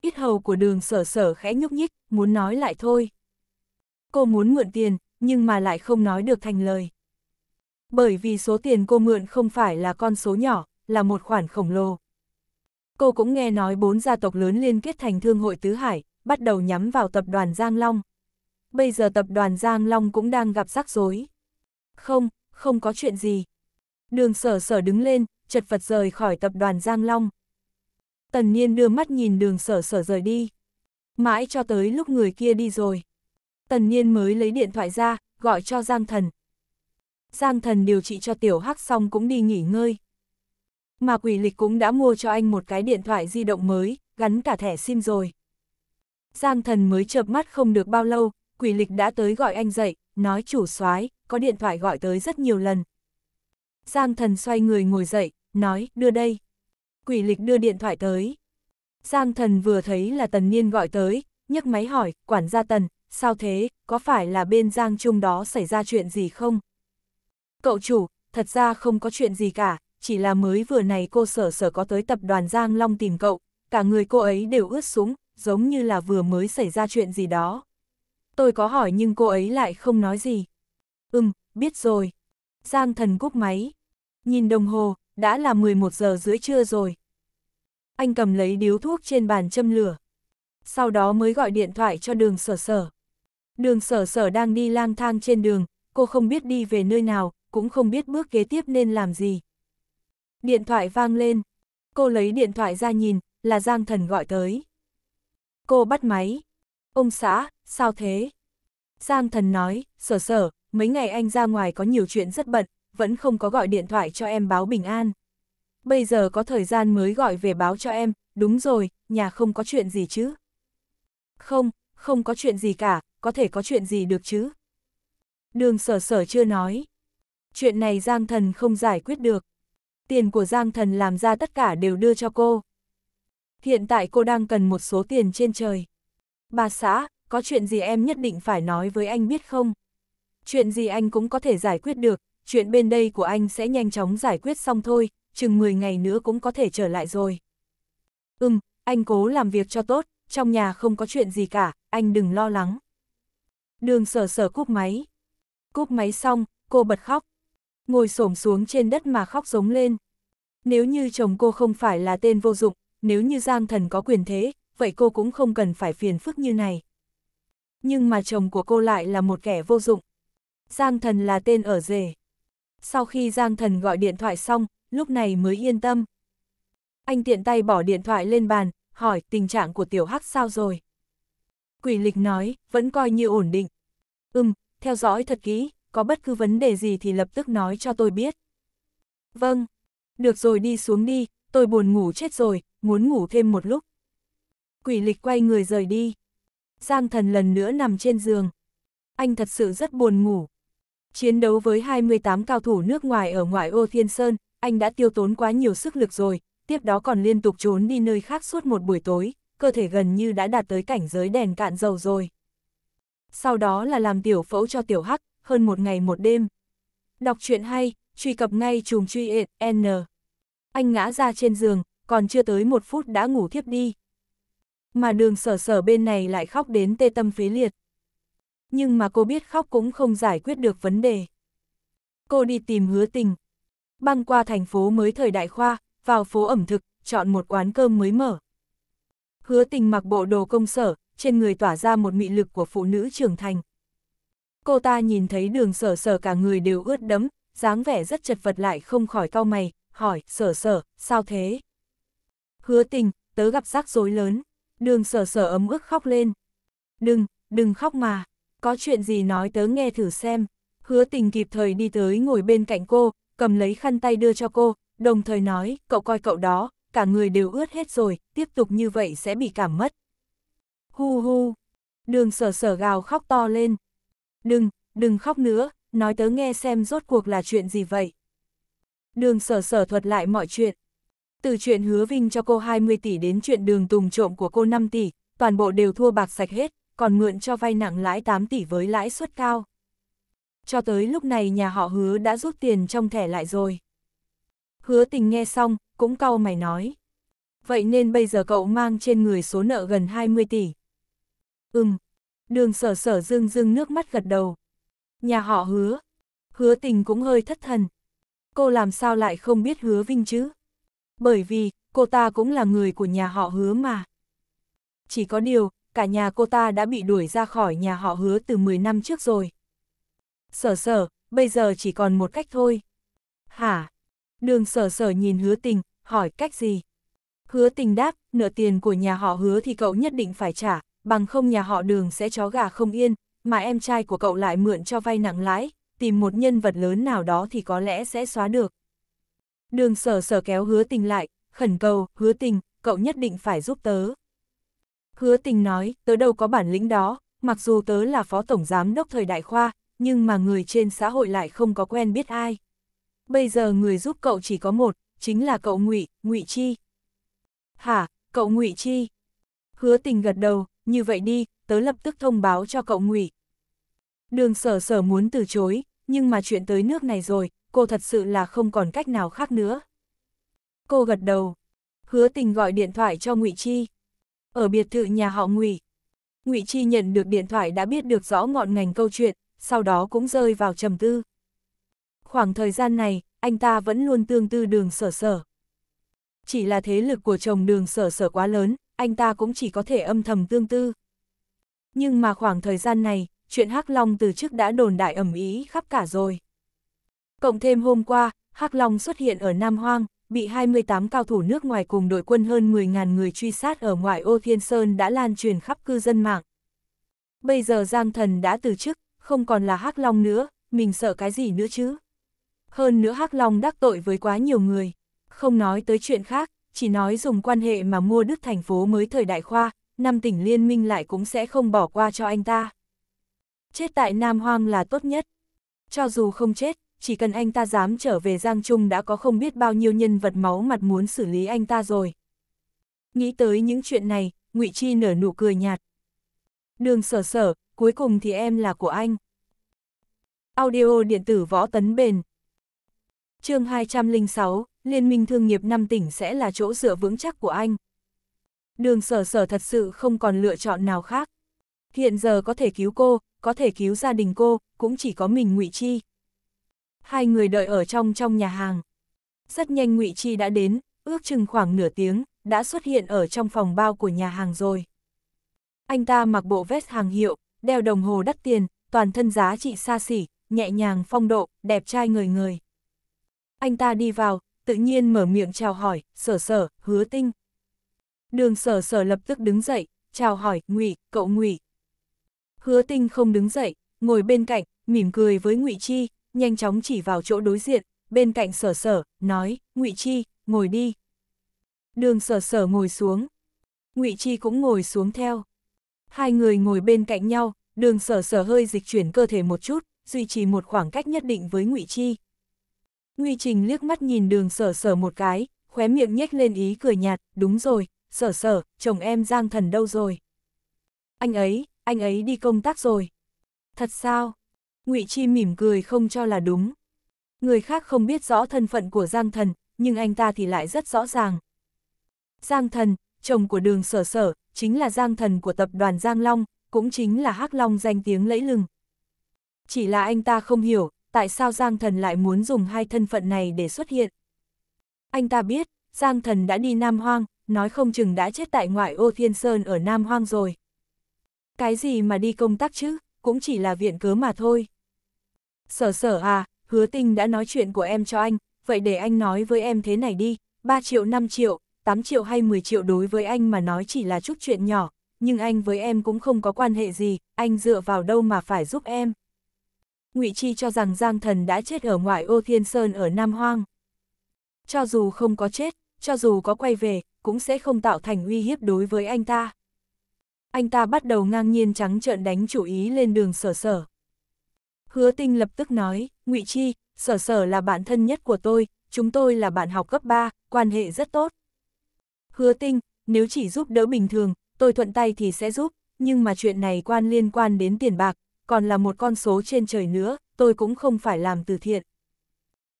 ít hầu của đường sở sở khẽ nhúc nhích, muốn nói lại thôi. Cô muốn mượn tiền, nhưng mà lại không nói được thành lời. Bởi vì số tiền cô mượn không phải là con số nhỏ, là một khoản khổng lồ. Cô cũng nghe nói bốn gia tộc lớn liên kết thành thương hội Tứ Hải, bắt đầu nhắm vào tập đoàn Giang Long bây giờ tập đoàn Giang Long cũng đang gặp rắc rối. Không, không có chuyện gì. Đường sở sở đứng lên, chật vật rời khỏi tập đoàn Giang Long. Tần Niên đưa mắt nhìn đường sở sở rời đi. Mãi cho tới lúc người kia đi rồi. Tần Niên mới lấy điện thoại ra, gọi cho Giang Thần. Giang Thần điều trị cho Tiểu Hắc xong cũng đi nghỉ ngơi. Mà quỷ lịch cũng đã mua cho anh một cái điện thoại di động mới, gắn cả thẻ SIM rồi. Giang Thần mới chợp mắt không được bao lâu, quỷ lịch đã tới gọi anh dậy, nói chủ soái có điện thoại gọi tới rất nhiều lần. Giang thần xoay người ngồi dậy, nói, đưa đây. Quỷ lịch đưa điện thoại tới. Giang thần vừa thấy là tần niên gọi tới, nhấc máy hỏi, quản gia tần, sao thế, có phải là bên Giang Trung đó xảy ra chuyện gì không? Cậu chủ, thật ra không có chuyện gì cả, chỉ là mới vừa này cô sở sở có tới tập đoàn Giang Long tìm cậu, cả người cô ấy đều ướt súng, giống như là vừa mới xảy ra chuyện gì đó. Tôi có hỏi nhưng cô ấy lại không nói gì. Ừm, biết rồi. Giang thần cúp máy. Nhìn đồng hồ, đã là 11 giờ rưỡi trưa rồi. Anh cầm lấy điếu thuốc trên bàn châm lửa. Sau đó mới gọi điện thoại cho đường sở sở. Đường sở sở đang đi lang thang trên đường, cô không biết đi về nơi nào, cũng không biết bước kế tiếp nên làm gì. Điện thoại vang lên. Cô lấy điện thoại ra nhìn, là Giang Thần gọi tới. Cô bắt máy, Ông xã, sao thế? Giang thần nói, sở sở, mấy ngày anh ra ngoài có nhiều chuyện rất bận, vẫn không có gọi điện thoại cho em báo bình an. Bây giờ có thời gian mới gọi về báo cho em, đúng rồi, nhà không có chuyện gì chứ? Không, không có chuyện gì cả, có thể có chuyện gì được chứ? Đường sở sở chưa nói. Chuyện này Giang thần không giải quyết được. Tiền của Giang thần làm ra tất cả đều đưa cho cô. Hiện tại cô đang cần một số tiền trên trời. Bà xã, có chuyện gì em nhất định phải nói với anh biết không? Chuyện gì anh cũng có thể giải quyết được, chuyện bên đây của anh sẽ nhanh chóng giải quyết xong thôi, chừng 10 ngày nữa cũng có thể trở lại rồi. Ừm, anh cố làm việc cho tốt, trong nhà không có chuyện gì cả, anh đừng lo lắng. Đường sở sở cúp máy. Cúp máy xong, cô bật khóc. Ngồi xổm xuống trên đất mà khóc giống lên. Nếu như chồng cô không phải là tên vô dụng, nếu như Giang Thần có quyền thế, vậy cô cũng không cần phải phiền phức như này. Nhưng mà chồng của cô lại là một kẻ vô dụng. Giang thần là tên ở rể. Sau khi Giang thần gọi điện thoại xong, lúc này mới yên tâm. Anh tiện tay bỏ điện thoại lên bàn, hỏi tình trạng của tiểu hắc sao rồi. Quỷ lịch nói, vẫn coi như ổn định. Ừm, theo dõi thật kỹ, có bất cứ vấn đề gì thì lập tức nói cho tôi biết. Vâng, được rồi đi xuống đi, tôi buồn ngủ chết rồi, muốn ngủ thêm một lúc quỷ lịch quay người rời đi. Giang thần lần nữa nằm trên giường. Anh thật sự rất buồn ngủ. Chiến đấu với 28 cao thủ nước ngoài ở ngoại ô Thiên Sơn, anh đã tiêu tốn quá nhiều sức lực rồi, tiếp đó còn liên tục trốn đi nơi khác suốt một buổi tối, cơ thể gần như đã đạt tới cảnh giới đèn cạn dầu rồi. Sau đó là làm tiểu phẫu cho tiểu hắc, hơn một ngày một đêm. Đọc truyện hay, truy cập ngay chùm truy n. Anh ngã ra trên giường, còn chưa tới một phút đã ngủ thiếp đi mà đường sở sở bên này lại khóc đến tê tâm phế liệt. Nhưng mà cô biết khóc cũng không giải quyết được vấn đề. Cô đi tìm hứa tình. Băng qua thành phố mới thời đại khoa, vào phố ẩm thực, chọn một quán cơm mới mở. Hứa tình mặc bộ đồ công sở, trên người tỏa ra một mị lực của phụ nữ trưởng thành. Cô ta nhìn thấy đường sở sở cả người đều ướt đẫm, dáng vẻ rất chật vật lại không khỏi cau mày, hỏi, sở sở, sao thế? Hứa tình, tớ gặp rắc rối lớn. Đường sở sở ấm ức khóc lên. Đừng, đừng khóc mà, có chuyện gì nói tớ nghe thử xem. Hứa tình kịp thời đi tới ngồi bên cạnh cô, cầm lấy khăn tay đưa cho cô, đồng thời nói, cậu coi cậu đó, cả người đều ướt hết rồi, tiếp tục như vậy sẽ bị cảm mất. Hu hu, đường sở sở gào khóc to lên. Đừng, đừng khóc nữa, nói tớ nghe xem rốt cuộc là chuyện gì vậy. Đường sở sở thuật lại mọi chuyện, từ chuyện hứa Vinh cho cô 20 tỷ đến chuyện đường tùng trộm của cô 5 tỷ, toàn bộ đều thua bạc sạch hết, còn mượn cho vay nặng lãi 8 tỷ với lãi suất cao. Cho tới lúc này nhà họ hứa đã rút tiền trong thẻ lại rồi. Hứa tình nghe xong, cũng cau mày nói. Vậy nên bây giờ cậu mang trên người số nợ gần 20 tỷ. Ừm, đường sở sở dương dương nước mắt gật đầu. Nhà họ hứa, hứa tình cũng hơi thất thần. Cô làm sao lại không biết hứa Vinh chứ? Bởi vì, cô ta cũng là người của nhà họ hứa mà. Chỉ có điều, cả nhà cô ta đã bị đuổi ra khỏi nhà họ hứa từ 10 năm trước rồi. Sở sở, bây giờ chỉ còn một cách thôi. Hả? Đường sở sở nhìn hứa tình, hỏi cách gì? Hứa tình đáp, nợ tiền của nhà họ hứa thì cậu nhất định phải trả, bằng không nhà họ đường sẽ chó gà không yên, mà em trai của cậu lại mượn cho vay nặng lãi, tìm một nhân vật lớn nào đó thì có lẽ sẽ xóa được. Đường sở sở kéo hứa tình lại, khẩn cầu, hứa tình, cậu nhất định phải giúp tớ. Hứa tình nói, tớ đâu có bản lĩnh đó, mặc dù tớ là phó tổng giám đốc thời đại khoa, nhưng mà người trên xã hội lại không có quen biết ai. Bây giờ người giúp cậu chỉ có một, chính là cậu ngụy ngụy Chi. Hả, cậu ngụy Chi? Hứa tình gật đầu, như vậy đi, tớ lập tức thông báo cho cậu ngụy Đường sở sở muốn từ chối, nhưng mà chuyện tới nước này rồi, cô thật sự là không còn cách nào khác nữa. Cô gật đầu. Hứa tình gọi điện thoại cho ngụy Chi. Ở biệt thự nhà họ ngụy ngụy Chi nhận được điện thoại đã biết được rõ ngọn ngành câu chuyện, sau đó cũng rơi vào trầm tư. Khoảng thời gian này, anh ta vẫn luôn tương tư đường sở sở. Chỉ là thế lực của chồng đường sở sở quá lớn, anh ta cũng chỉ có thể âm thầm tương tư. Nhưng mà khoảng thời gian này, chuyện Hắc Long từ trước đã đồn đại ẩm ý khắp cả rồi. Cộng thêm hôm qua, Hắc Long xuất hiện ở Nam Hoang, bị 28 cao thủ nước ngoài cùng đội quân hơn 10.000 người truy sát ở ngoại ô Thiên Sơn đã lan truyền khắp cư dân mạng. Bây giờ Giang Thần đã từ chức, không còn là Hắc Long nữa, mình sợ cái gì nữa chứ? Hơn nữa Hắc Long đắc tội với quá nhiều người, không nói tới chuyện khác, chỉ nói dùng quan hệ mà mua đứt thành phố mới thời đại khoa, năm tỉnh liên minh lại cũng sẽ không bỏ qua cho anh ta. Chết tại Nam Hoang là tốt nhất. Cho dù không chết, chỉ cần anh ta dám trở về Giang Trung đã có không biết bao nhiêu nhân vật máu mặt muốn xử lý anh ta rồi. Nghĩ tới những chuyện này, ngụy Chi nở nụ cười nhạt. Đường sở sở, cuối cùng thì em là của anh. Audio điện tử võ tấn bền. chương 206, Liên minh thương nghiệp năm tỉnh sẽ là chỗ dựa vững chắc của anh. Đường sở sở thật sự không còn lựa chọn nào khác. Hiện giờ có thể cứu cô, có thể cứu gia đình cô, cũng chỉ có mình ngụy Chi hai người đợi ở trong trong nhà hàng. Rất nhanh ngụy Chi đã đến, ước chừng khoảng nửa tiếng, đã xuất hiện ở trong phòng bao của nhà hàng rồi. Anh ta mặc bộ vest hàng hiệu, đeo đồng hồ đắt tiền, toàn thân giá trị xa xỉ, nhẹ nhàng phong độ, đẹp trai người người. Anh ta đi vào, tự nhiên mở miệng chào hỏi, sở sở, hứa tinh. Đường sở sở lập tức đứng dậy, chào hỏi, ngụy cậu ngụy Hứa tinh không đứng dậy, ngồi bên cạnh, mỉm cười với ngụy Chi, nhanh chóng chỉ vào chỗ đối diện, bên cạnh sở sở, nói, ngụy Chi, ngồi đi. Đường sở sở ngồi xuống, ngụy Chi cũng ngồi xuống theo. Hai người ngồi bên cạnh nhau, đường sở sở hơi dịch chuyển cơ thể một chút, duy trì một khoảng cách nhất định với ngụy Chi. Ngụy Trình liếc mắt nhìn đường sở sở một cái, khóe miệng nhếch lên ý cười nhạt, đúng rồi, sở sở, chồng em giang thần đâu rồi? Anh ấy, anh ấy đi công tác rồi. Thật sao? Ngụy Chi mỉm cười không cho là đúng. Người khác không biết rõ thân phận của Giang Thần, nhưng anh ta thì lại rất rõ ràng. Giang Thần, chồng của đường sở sở, chính là Giang Thần của tập đoàn Giang Long, cũng chính là Hắc Long danh tiếng lẫy lừng. Chỉ là anh ta không hiểu, tại sao Giang Thần lại muốn dùng hai thân phận này để xuất hiện. Anh ta biết, Giang Thần đã đi Nam Hoang, nói không chừng đã chết tại ngoại ô Thiên Sơn ở Nam Hoang rồi. Cái gì mà đi công tác chứ, cũng chỉ là viện cớ mà thôi. Sở sở à, hứa tinh đã nói chuyện của em cho anh, vậy để anh nói với em thế này đi, 3 triệu 5 triệu, 8 triệu hay 10 triệu đối với anh mà nói chỉ là chút chuyện nhỏ, nhưng anh với em cũng không có quan hệ gì, anh dựa vào đâu mà phải giúp em. Ngụy Chi cho rằng Giang Thần đã chết ở ngoại ô Thiên Sơn ở Nam Hoang. Cho dù không có chết, cho dù có quay về, cũng sẽ không tạo thành uy hiếp đối với anh ta. Anh ta bắt đầu ngang nhiên trắng trợn đánh chủ ý lên đường sở sở. Hứa tinh lập tức nói, ngụy Chi, sở sở là bạn thân nhất của tôi, chúng tôi là bạn học cấp 3, quan hệ rất tốt. Hứa tinh, nếu chỉ giúp đỡ bình thường, tôi thuận tay thì sẽ giúp, nhưng mà chuyện này quan liên quan đến tiền bạc, còn là một con số trên trời nữa, tôi cũng không phải làm từ thiện.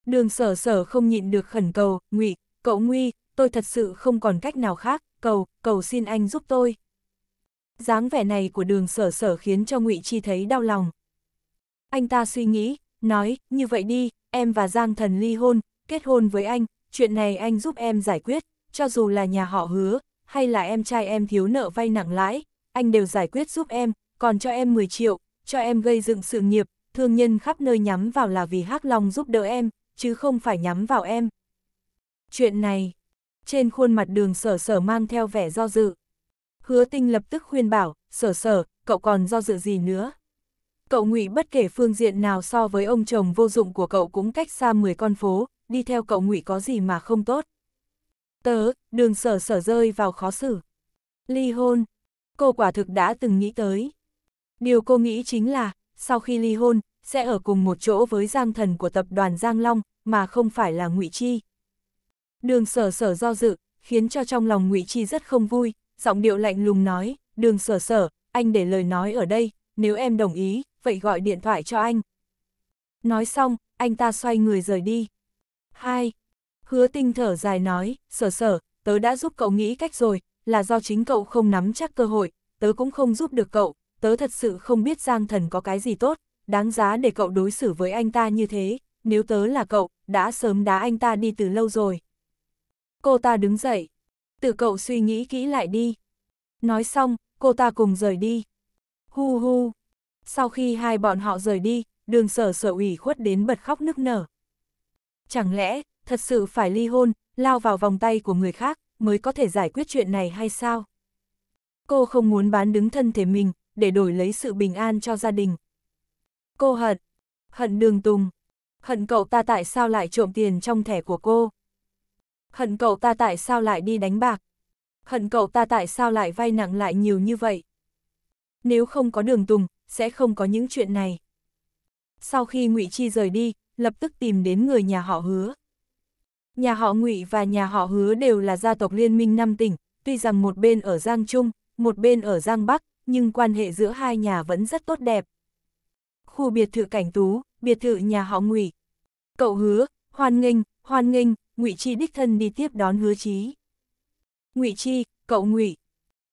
Đường sở sở không nhịn được khẩn cầu, ngụy cậu Nguy, tôi thật sự không còn cách nào khác, cầu, cầu xin anh giúp tôi. dáng vẻ này của đường sở sở khiến cho ngụy Chi thấy đau lòng, anh ta suy nghĩ, nói, như vậy đi, em và Giang Thần ly hôn, kết hôn với anh, chuyện này anh giúp em giải quyết, cho dù là nhà họ hứa, hay là em trai em thiếu nợ vay nặng lãi, anh đều giải quyết giúp em, còn cho em 10 triệu, cho em gây dựng sự nghiệp, thương nhân khắp nơi nhắm vào là vì Hắc Long giúp đỡ em, chứ không phải nhắm vào em. Chuyện này, trên khuôn mặt đường sở sở mang theo vẻ do dự. Hứa tinh lập tức khuyên bảo, sở sở, cậu còn do dự gì nữa? Cậu Ngụy bất kể phương diện nào so với ông chồng vô dụng của cậu cũng cách xa 10 con phố, đi theo cậu Ngụy có gì mà không tốt. Tớ, đường sở sở rơi vào khó xử. Ly hôn. Cô quả thực đã từng nghĩ tới. Điều cô nghĩ chính là, sau khi ly hôn, sẽ ở cùng một chỗ với Giang Thần của tập đoàn Giang Long, mà không phải là Ngụy Chi. Đường sở sở do dự, khiến cho trong lòng Ngụy Chi rất không vui, giọng điệu lạnh lùng nói, đường sở sở, anh để lời nói ở đây, nếu em đồng ý, vậy gọi điện thoại cho anh. Nói xong, anh ta xoay người rời đi. Hai, Hứa tinh thở dài nói, sở sở, tớ đã giúp cậu nghĩ cách rồi, là do chính cậu không nắm chắc cơ hội, tớ cũng không giúp được cậu, tớ thật sự không biết Giang Thần có cái gì tốt, đáng giá để cậu đối xử với anh ta như thế, nếu tớ là cậu, đã sớm đá anh ta đi từ lâu rồi. Cô ta đứng dậy, tự cậu suy nghĩ kỹ lại đi. Nói xong, cô ta cùng rời đi. Hu hu. Sau khi hai bọn họ rời đi, đường sở sở ủy khuất đến bật khóc nức nở. Chẳng lẽ, thật sự phải ly hôn, lao vào vòng tay của người khác, mới có thể giải quyết chuyện này hay sao? Cô không muốn bán đứng thân thể mình, để đổi lấy sự bình an cho gia đình. Cô hận, hận đường tùng, hận cậu ta tại sao lại trộm tiền trong thẻ của cô. Hận cậu ta tại sao lại đi đánh bạc. Hận cậu ta tại sao lại vay nặng lại nhiều như vậy. Nếu không có đường tùng, sẽ không có những chuyện này. Sau khi Ngụy Chi rời đi, lập tức tìm đến người nhà họ hứa. Nhà họ Ngụy và nhà họ hứa đều là gia tộc liên minh năm tỉnh, tuy rằng một bên ở Giang Trung, một bên ở Giang Bắc, nhưng quan hệ giữa hai nhà vẫn rất tốt đẹp. Khu biệt thự Cảnh Tú, biệt thự nhà họ Ngụy. Cậu hứa, hoan nghênh, hoan nghênh, Ngụy Chi đích thân đi tiếp đón Hứa Chí. Ngụy Chi, cậu Ngụy.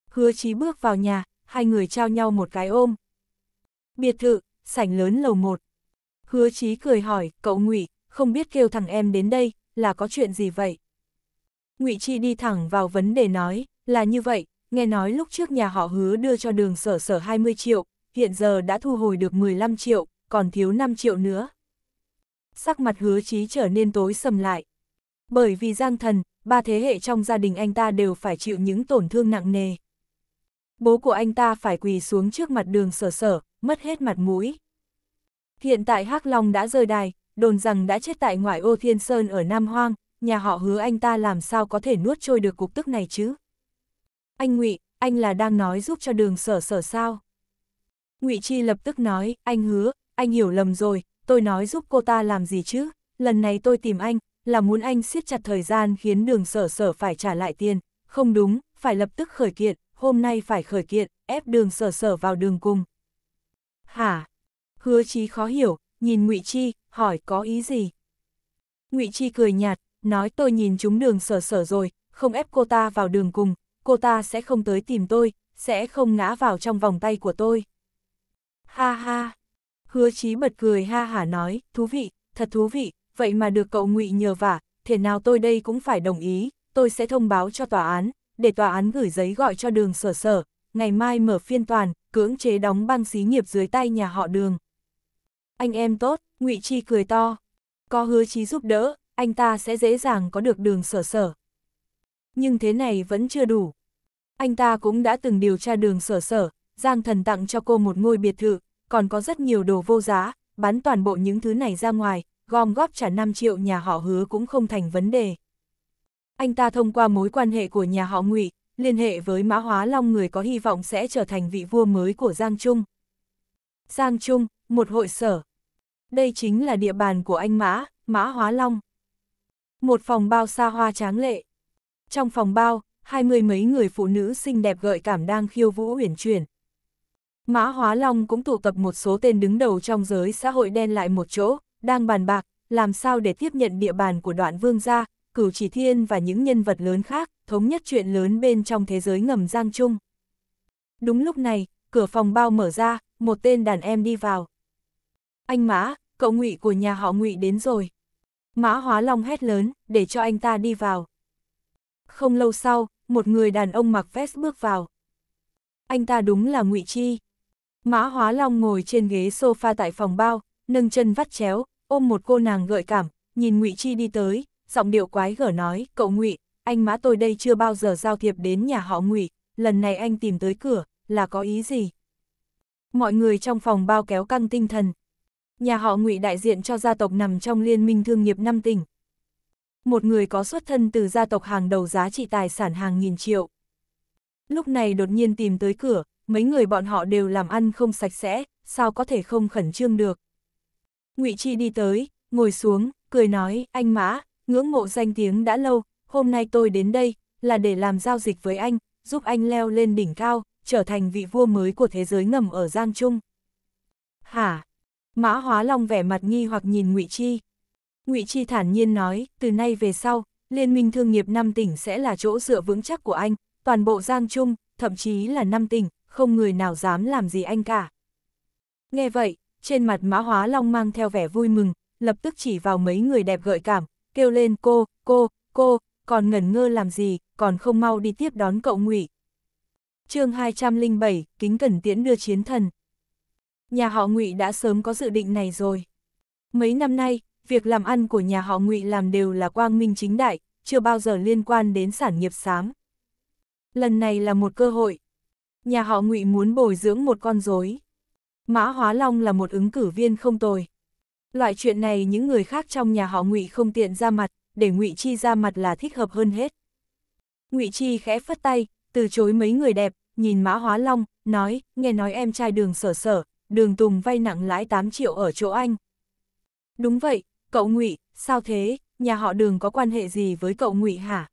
Hứa Chí bước vào nhà, hai người trao nhau một cái ôm biệt thự, sảnh lớn lầu một. Hứa Chí cười hỏi, cậu Ngụy, không biết kêu thằng em đến đây, là có chuyện gì vậy? Ngụy Chi đi thẳng vào vấn đề nói, là như vậy, nghe nói lúc trước nhà họ hứa đưa cho đường sở sở 20 triệu, hiện giờ đã thu hồi được 15 triệu, còn thiếu 5 triệu nữa. Sắc mặt hứa Chí trở nên tối sầm lại. Bởi vì Giang Thần, ba thế hệ trong gia đình anh ta đều phải chịu những tổn thương nặng nề. Bố của anh ta phải quỳ xuống trước mặt đường sở sở, mất hết mặt mũi. Hiện tại Hắc Long đã rơi đài, đồn rằng đã chết tại ngoại ô Thiên Sơn ở Nam Hoang, nhà họ hứa anh ta làm sao có thể nuốt trôi được cục tức này chứ? Anh Ngụy, anh là đang nói giúp cho đường sở sở sao? Ngụy Chi lập tức nói, anh hứa, anh hiểu lầm rồi, tôi nói giúp cô ta làm gì chứ? Lần này tôi tìm anh, là muốn anh siết chặt thời gian khiến đường sở sở phải trả lại tiền, không đúng, phải lập tức khởi kiện, hôm nay phải khởi kiện, ép đường sở sở vào đường cùng hả? Hứa chí khó hiểu, nhìn ngụy Chi, hỏi có ý gì? ngụy Chi cười nhạt, nói tôi nhìn chúng đường sở sở rồi, không ép cô ta vào đường cùng, cô ta sẽ không tới tìm tôi, sẽ không ngã vào trong vòng tay của tôi. Ha ha! Hứa chí bật cười ha hả nói, thú vị, thật thú vị, vậy mà được cậu ngụy nhờ vả, thế nào tôi đây cũng phải đồng ý, tôi sẽ thông báo cho tòa án, để tòa án gửi giấy gọi cho đường sở sở, ngày mai mở phiên toàn, cưỡng chế đóng băng xí nghiệp dưới tay nhà họ đường. Anh em tốt, ngụy Chi cười to. Có hứa chí giúp đỡ, anh ta sẽ dễ dàng có được đường sở sở. Nhưng thế này vẫn chưa đủ. Anh ta cũng đã từng điều tra đường sở sở, Giang thần tặng cho cô một ngôi biệt thự, còn có rất nhiều đồ vô giá, bán toàn bộ những thứ này ra ngoài, gom góp trả 5 triệu nhà họ hứa cũng không thành vấn đề. Anh ta thông qua mối quan hệ của nhà họ ngụy liên hệ với Mã Hóa Long người có hy vọng sẽ trở thành vị vua mới của Giang Trung. Giang Trung, một hội sở. Đây chính là địa bàn của anh Mã, Mã Hóa Long. Một phòng bao xa hoa tráng lệ. Trong phòng bao, hai mươi mấy người phụ nữ xinh đẹp gợi cảm đang khiêu vũ uyển chuyển. Mã Hóa Long cũng tụ tập một số tên đứng đầu trong giới xã hội đen lại một chỗ, đang bàn bạc, làm sao để tiếp nhận địa bàn của đoạn vương gia, Cửu Chỉ Thiên và những nhân vật lớn khác, thống nhất chuyện lớn bên trong thế giới ngầm Giang Trung. Đúng lúc này, cửa phòng bao mở ra, một tên đàn em đi vào. Anh Mã, cậu ngụy của nhà họ ngụy đến rồi. Mã Hóa Long hét lớn, để cho anh ta đi vào. Không lâu sau, một người đàn ông mặc vest bước vào. Anh ta đúng là ngụy Chi. Mã Hóa Long ngồi trên ghế sofa tại phòng bao, nâng chân vắt chéo, ôm một cô nàng gợi cảm, nhìn ngụy Chi đi tới, giọng điệu quái gở nói, cậu ngụy anh má tôi đây chưa bao giờ giao thiệp đến nhà họ ngụy lần này anh tìm tới cửa, là có ý gì? Mọi người trong phòng bao kéo căng tinh thần. Nhà họ ngụy đại diện cho gia tộc nằm trong liên minh thương nghiệp năm tỉnh. Một người có xuất thân từ gia tộc hàng đầu giá trị tài sản hàng nghìn triệu. Lúc này đột nhiên tìm tới cửa, mấy người bọn họ đều làm ăn không sạch sẽ, sao có thể không khẩn trương được. Ngụy Chi đi tới, ngồi xuống, cười nói, anh Mã, ngưỡng mộ danh tiếng đã lâu, hôm nay tôi đến đây, là để làm giao dịch với anh, giúp anh leo lên đỉnh cao, trở thành vị vua mới của thế giới ngầm ở Giang Trung. Hả? Mã Hóa Long vẻ mặt nghi hoặc nhìn ngụy Chi. ngụy Chi thản nhiên nói, từ nay về sau, Liên minh thương nghiệp năm tỉnh sẽ là chỗ dựa vững chắc của anh, toàn bộ Giang Trung, thậm chí là năm tỉnh, không người nào dám làm gì anh cả. Nghe vậy, trên mặt Mã Hóa Long mang theo vẻ vui mừng, lập tức chỉ vào mấy người đẹp gợi cảm, kêu lên cô, cô, cô, còn ngẩn ngơ làm gì, còn không mau đi tiếp đón cậu ngụy chương 207, kính cẩn tiễn đưa chiến thần. Nhà họ Ngụy đã sớm có dự định này rồi. Mấy năm nay, việc làm ăn của nhà họ Ngụy làm đều là quang minh chính đại, chưa bao giờ liên quan đến sản nghiệp sám Lần này là một cơ hội. Nhà họ Ngụy muốn bồi dưỡng một con rối. Mã Hóa Long là một ứng cử viên không tồi, Loại chuyện này những người khác trong nhà họ Ngụy không tiện ra mặt, để Ngụy Chi ra mặt là thích hợp hơn hết. Ngụy Chi khẽ phất tay, từ chối mấy người đẹp, nhìn Mã Hóa Long, nói, nghe nói em trai đường sở sở, đường Tùng vay nặng lãi 8 triệu ở chỗ anh. Đúng vậy, cậu Ngụy, sao thế, nhà họ đường có quan hệ gì với cậu Ngụy hả?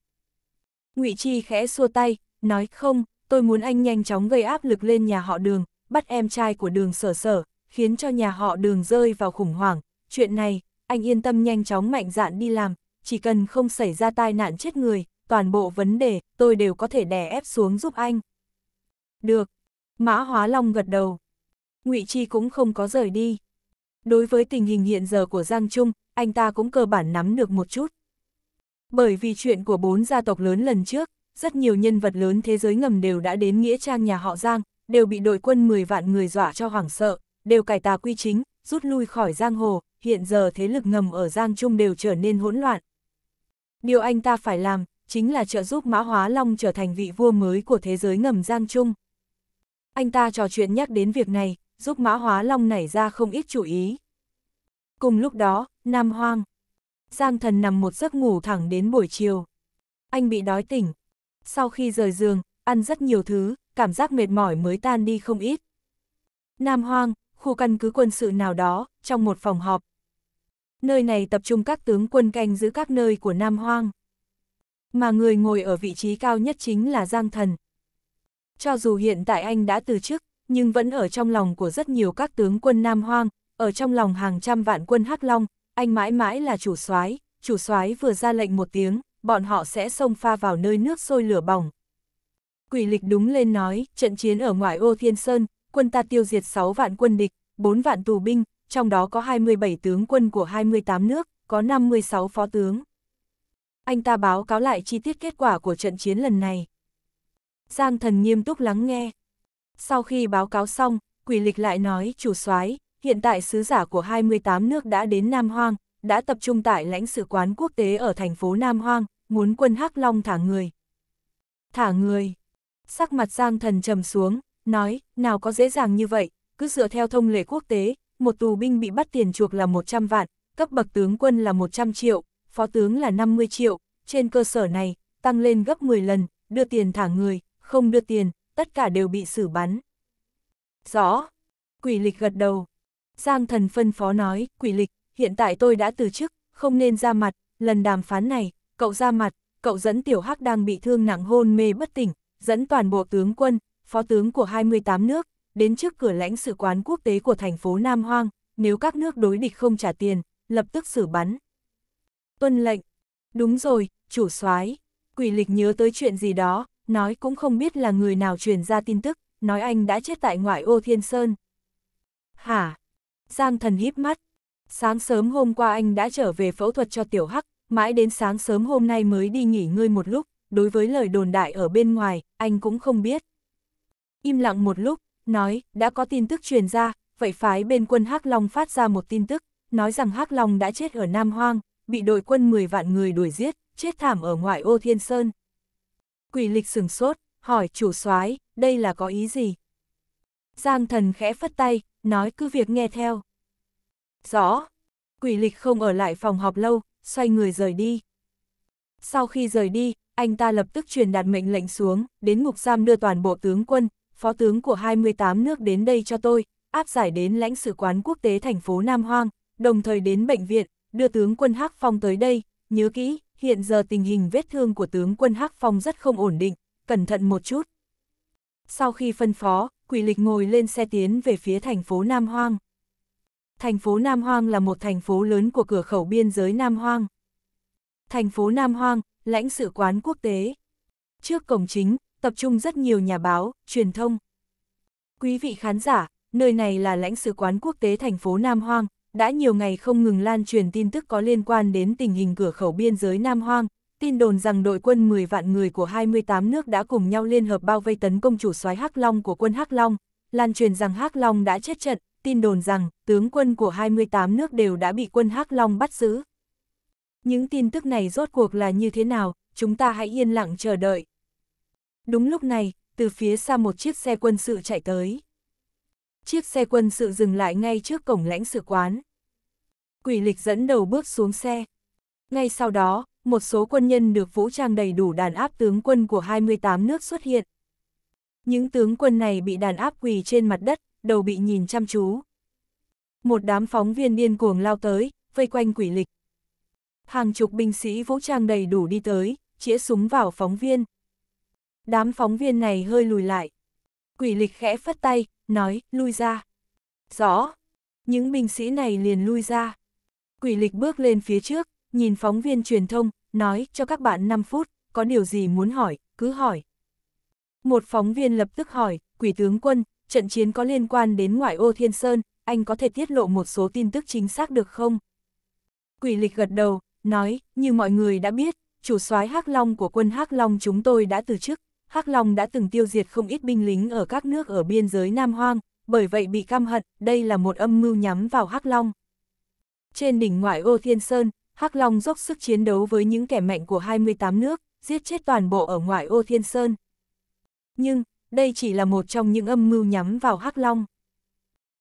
Ngụy Chi khẽ xua tay, nói không, tôi muốn anh nhanh chóng gây áp lực lên nhà họ đường, bắt em trai của đường sở sở, khiến cho nhà họ đường rơi vào khủng hoảng, chuyện này, anh yên tâm nhanh chóng mạnh dạn đi làm, chỉ cần không xảy ra tai nạn chết người, toàn bộ vấn đề tôi đều có thể đè ép xuống giúp anh. Được, Mã Hóa Long gật đầu. Ngụy Chi cũng không có rời đi. Đối với tình hình hiện giờ của Giang Trung, anh ta cũng cơ bản nắm được một chút. Bởi vì chuyện của bốn gia tộc lớn lần trước, rất nhiều nhân vật lớn thế giới ngầm đều đã đến nghĩa trang nhà họ Giang, đều bị đội quân 10 vạn người dọa cho hoảng sợ, đều cải tà quy chính, rút lui khỏi giang hồ, hiện giờ thế lực ngầm ở Giang Trung đều trở nên hỗn loạn. Điều anh ta phải làm, chính là trợ giúp Mã Hóa Long trở thành vị vua mới của thế giới ngầm Giang Trung. Anh ta trò chuyện nhắc đến việc này, giúp Mã Hóa Long nảy ra không ít chủ ý. Cùng lúc đó, Nam Hoang. Giang thần nằm một giấc ngủ thẳng đến buổi chiều. Anh bị đói tỉnh. Sau khi rời giường, ăn rất nhiều thứ, cảm giác mệt mỏi mới tan đi không ít. Nam Hoang, khu căn cứ quân sự nào đó, trong một phòng họp, nơi này tập trung các tướng quân canh giữ các nơi của Nam Hoang. Mà người ngồi ở vị trí cao nhất chính là Giang Thần. Cho dù hiện tại anh đã từ chức, nhưng vẫn ở trong lòng của rất nhiều các tướng quân Nam Hoang, ở trong lòng hàng trăm vạn quân Hắc Long, anh mãi mãi là chủ soái, chủ soái vừa ra lệnh một tiếng, bọn họ sẽ xông pha vào nơi nước sôi lửa bỏng. Quỷ lịch đúng lên nói, trận chiến ở ngoại ô Thiên Sơn, quân ta tiêu diệt 6 vạn quân địch, 4 vạn tù binh, trong đó có 27 tướng quân của 28 nước, có 56 phó tướng. Anh ta báo cáo lại chi tiết kết quả của trận chiến lần này. Giang thần nghiêm túc lắng nghe. Sau khi báo cáo xong, quỷ lịch lại nói chủ soái hiện tại sứ giả của 28 nước đã đến Nam Hoang, đã tập trung tại lãnh sự quán quốc tế ở thành phố Nam Hoang, muốn quân Hắc Long thả người. Thả người. Sắc mặt Giang thần trầm xuống, nói, nào có dễ dàng như vậy, cứ dựa theo thông lệ quốc tế, một tù binh bị bắt tiền chuộc là 100 vạn, cấp bậc tướng quân là 100 triệu, phó tướng là 50 triệu, trên cơ sở này, tăng lên gấp 10 lần, đưa tiền thả người, không đưa tiền, tất cả đều bị xử bắn. Rõ, quỷ lịch gật đầu. Giang thần phân phó nói, quỷ lịch, hiện tại tôi đã từ chức, không nên ra mặt, lần đàm phán này, cậu ra mặt, cậu dẫn tiểu hắc đang bị thương nặng hôn mê bất tỉnh, dẫn toàn bộ tướng quân, phó tướng của 28 nước, đến trước cửa lãnh sự quán quốc tế của thành phố Nam Hoang, nếu các nước đối địch không trả tiền, lập tức xử bắn. Tuân lệnh. Đúng rồi, chủ soái Quỷ lịch nhớ tới chuyện gì đó, nói cũng không biết là người nào truyền ra tin tức, nói anh đã chết tại ngoại ô Thiên Sơn. Hả? Giang thần híp mắt. Sáng sớm hôm qua anh đã trở về phẫu thuật cho tiểu hắc, mãi đến sáng sớm hôm nay mới đi nghỉ ngơi một lúc, đối với lời đồn đại ở bên ngoài, anh cũng không biết. Im lặng một lúc, nói, đã có tin tức truyền ra, vậy phái bên quân Hắc Long phát ra một tin tức, nói rằng Hắc Long đã chết ở Nam Hoang, bị đội quân 10 vạn người đuổi giết, chết thảm ở ngoại ô Thiên Sơn. Quỷ lịch sừng sốt, hỏi chủ soái đây là có ý gì? Giang thần khẽ phất tay, nói cứ việc nghe theo. Rõ, quỷ lịch không ở lại phòng họp lâu, xoay người rời đi. Sau khi rời đi, anh ta lập tức truyền đạt mệnh lệnh xuống, đến ngục giam đưa toàn bộ tướng quân, phó tướng của 28 nước đến đây cho tôi, áp giải đến lãnh sự quán quốc tế thành phố Nam Hoang, đồng thời đến bệnh viện, đưa tướng quân Hắc Phong tới đây, nhớ kỹ, hiện giờ tình hình vết thương của tướng quân Hắc Phong rất không ổn định, cẩn thận một chút. Sau khi phân phó, Quỷ Lịch ngồi lên xe tiến về phía thành phố Nam Hoang. Thành phố Nam Hoang là một thành phố lớn của cửa khẩu biên giới Nam Hoang. Thành phố Nam Hoang, lãnh sự quán quốc tế. Trước cổng chính, tập trung rất nhiều nhà báo, truyền thông. Quý vị khán giả, nơi này là lãnh sự quán quốc tế thành phố Nam Hoang, đã nhiều ngày không ngừng lan truyền tin tức có liên quan đến tình hình cửa khẩu biên giới Nam Hoang, tin đồn rằng đội quân 10 vạn người của 28 nước đã cùng nhau liên hợp bao vây tấn công chủ soái Hắc Long của quân Hắc Long, lan truyền rằng Hắc Long đã chết trận, tin đồn rằng tướng quân của 28 nước đều đã bị quân Hắc Long bắt giữ. Những tin tức này rốt cuộc là như thế nào, chúng ta hãy yên lặng chờ đợi. Đúng lúc này, từ phía xa một chiếc xe quân sự chạy tới. Chiếc xe quân sự dừng lại ngay trước cổng lãnh sự quán. Quỷ lịch dẫn đầu bước xuống xe. Ngay sau đó, một số quân nhân được vũ trang đầy đủ đàn áp tướng quân của 28 nước xuất hiện. Những tướng quân này bị đàn áp quỳ trên mặt đất, đầu bị nhìn chăm chú. Một đám phóng viên điên cuồng lao tới, vây quanh quỷ lịch. Hàng chục binh sĩ vũ trang đầy đủ đi tới, chĩa súng vào phóng viên, Đám phóng viên này hơi lùi lại. Quỷ lịch khẽ phất tay, nói, lui ra. Rõ. Những binh sĩ này liền lui ra. Quỷ lịch bước lên phía trước, nhìn phóng viên truyền thông, nói, cho các bạn 5 phút, có điều gì muốn hỏi, cứ hỏi. Một phóng viên lập tức hỏi, quỷ tướng quân, trận chiến có liên quan đến ngoại ô Thiên Sơn, anh có thể tiết lộ một số tin tức chính xác được không? Quỷ lịch gật đầu, nói, như mọi người đã biết, chủ soái Hắc Long của quân Hắc Long chúng tôi đã từ chức, Hắc Long đã từng tiêu diệt không ít binh lính ở các nước ở biên giới Nam Hoang, bởi vậy bị căm hận, đây là một âm mưu nhắm vào Hắc Long. Trên đỉnh ngoại ô Thiên Sơn, Hắc Long dốc sức chiến đấu với những kẻ mạnh của 28 nước, giết chết toàn bộ ở ngoại ô Thiên Sơn. Nhưng, đây chỉ là một trong những âm mưu nhắm vào Hắc Long.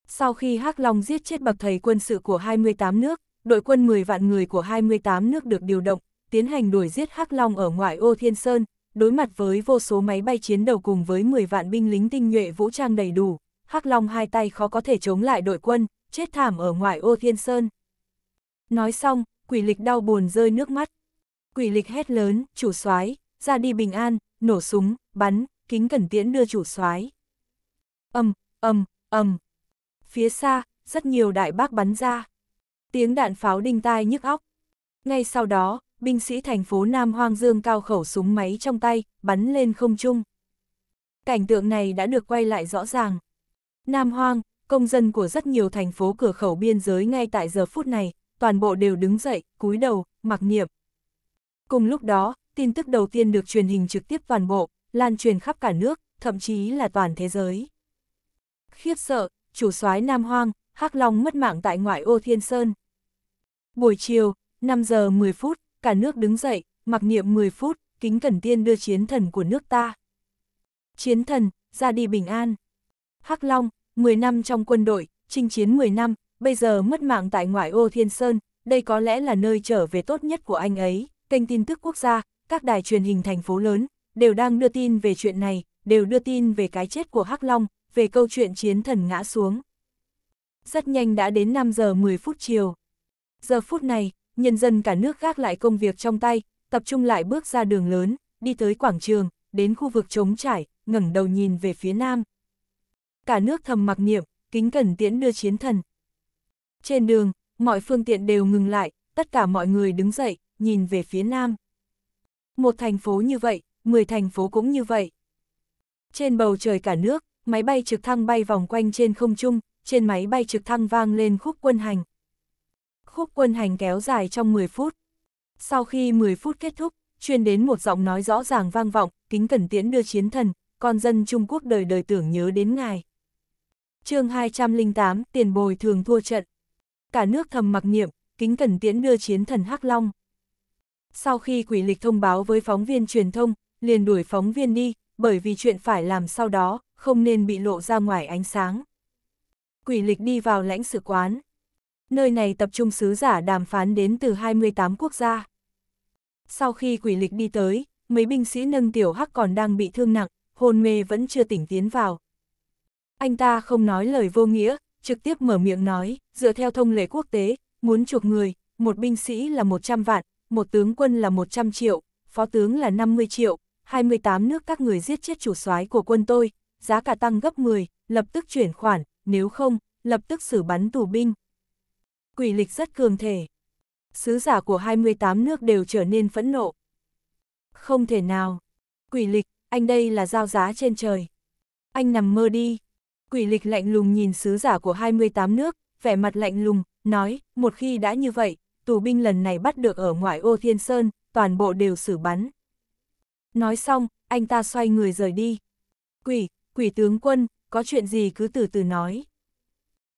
Sau khi Hắc Long giết chết bậc thầy quân sự của 28 nước, đội quân 10 vạn người của 28 nước được điều động, tiến hành đuổi giết Hắc Long ở ngoại ô Thiên Sơn, đối mặt với vô số máy bay chiến đầu cùng với 10 vạn binh lính tinh nhuệ vũ trang đầy đủ, Hắc Long hai tay khó có thể chống lại đội quân, chết thảm ở ngoài ô Thiên Sơn. Nói xong, quỷ lịch đau buồn rơi nước mắt. Quỷ lịch hét lớn, chủ soái ra đi bình an, nổ súng, bắn, kính cẩn tiễn đưa chủ soái Âm, âm, âm. Phía xa, rất nhiều đại bác bắn ra. Tiếng đạn pháo đinh tai nhức óc. Ngay sau đó, binh sĩ thành phố Nam Hoang Dương cao khẩu súng máy trong tay, bắn lên không trung. Cảnh tượng này đã được quay lại rõ ràng. Nam Hoang, công dân của rất nhiều thành phố cửa khẩu biên giới ngay tại giờ phút này, toàn bộ đều đứng dậy, cúi đầu, mặc niệm. Cùng lúc đó, tin tức đầu tiên được truyền hình trực tiếp toàn bộ, lan truyền khắp cả nước, thậm chí là toàn thế giới. Khiếp sợ, chủ soái Nam Hoang, Hắc Long mất mạng tại ngoại ô Thiên Sơn. Buổi chiều, 5 giờ 10 phút, cả nước đứng dậy, mặc niệm 10 phút, kính cẩn tiên đưa chiến thần của nước ta. Chiến thần, ra đi bình an. Hắc Long, 10 năm trong quân đội, chinh chiến 10 năm, bây giờ mất mạng tại ngoại ô Thiên Sơn, đây có lẽ là nơi trở về tốt nhất của anh ấy. Kênh tin tức quốc gia, các đài truyền hình thành phố lớn, đều đang đưa tin về chuyện này, đều đưa tin về cái chết của Hắc Long, về câu chuyện chiến thần ngã xuống. Rất nhanh đã đến 5 giờ 10 phút chiều. Giờ phút này, nhân dân cả nước gác lại công việc trong tay, tập trung lại bước ra đường lớn, đi tới quảng trường, đến khu vực trống trải, ngẩng đầu nhìn về phía nam. Cả nước thầm mặc niệm, kính cẩn tiễn đưa chiến thần. Trên đường, mọi phương tiện đều ngừng lại, tất cả mọi người đứng dậy, nhìn về phía nam. Một thành phố như vậy, 10 thành phố cũng như vậy. Trên bầu trời cả nước, máy bay trực thăng bay vòng quanh trên không trung, trên máy bay trực thăng vang lên khúc quân hành khúc quân hành kéo dài trong 10 phút. Sau khi 10 phút kết thúc, chuyên đến một giọng nói rõ ràng vang vọng, kính cẩn tiễn đưa chiến thần, con dân Trung Quốc đời đời tưởng nhớ đến ngài. chương 208, tiền bồi thường thua trận. Cả nước thầm mặc niệm, kính cẩn tiễn đưa chiến thần Hắc Long. Sau khi quỷ lịch thông báo với phóng viên truyền thông, liền đuổi phóng viên đi, bởi vì chuyện phải làm sau đó, không nên bị lộ ra ngoài ánh sáng. Quỷ lịch đi vào lãnh sự quán, nơi này tập trung sứ giả đàm phán đến từ 28 quốc gia. Sau khi quỷ lịch đi tới, mấy binh sĩ nâng tiểu hắc còn đang bị thương nặng, hôn mê vẫn chưa tỉnh tiến vào. Anh ta không nói lời vô nghĩa, trực tiếp mở miệng nói, dựa theo thông lệ quốc tế, muốn chuộc người, một binh sĩ là 100 vạn, một tướng quân là 100 triệu, phó tướng là 50 triệu, 28 nước các người giết chết chủ soái của quân tôi, giá cả tăng gấp 10, lập tức chuyển khoản, nếu không, lập tức xử bắn tù binh, quỷ lịch rất cường thể. Sứ giả của 28 nước đều trở nên phẫn nộ. Không thể nào. Quỷ lịch, anh đây là giao giá trên trời. Anh nằm mơ đi. Quỷ lịch lạnh lùng nhìn sứ giả của 28 nước, vẻ mặt lạnh lùng, nói, một khi đã như vậy, tù binh lần này bắt được ở ngoại ô Thiên Sơn, toàn bộ đều xử bắn. Nói xong, anh ta xoay người rời đi. Quỷ, quỷ tướng quân, có chuyện gì cứ từ từ nói.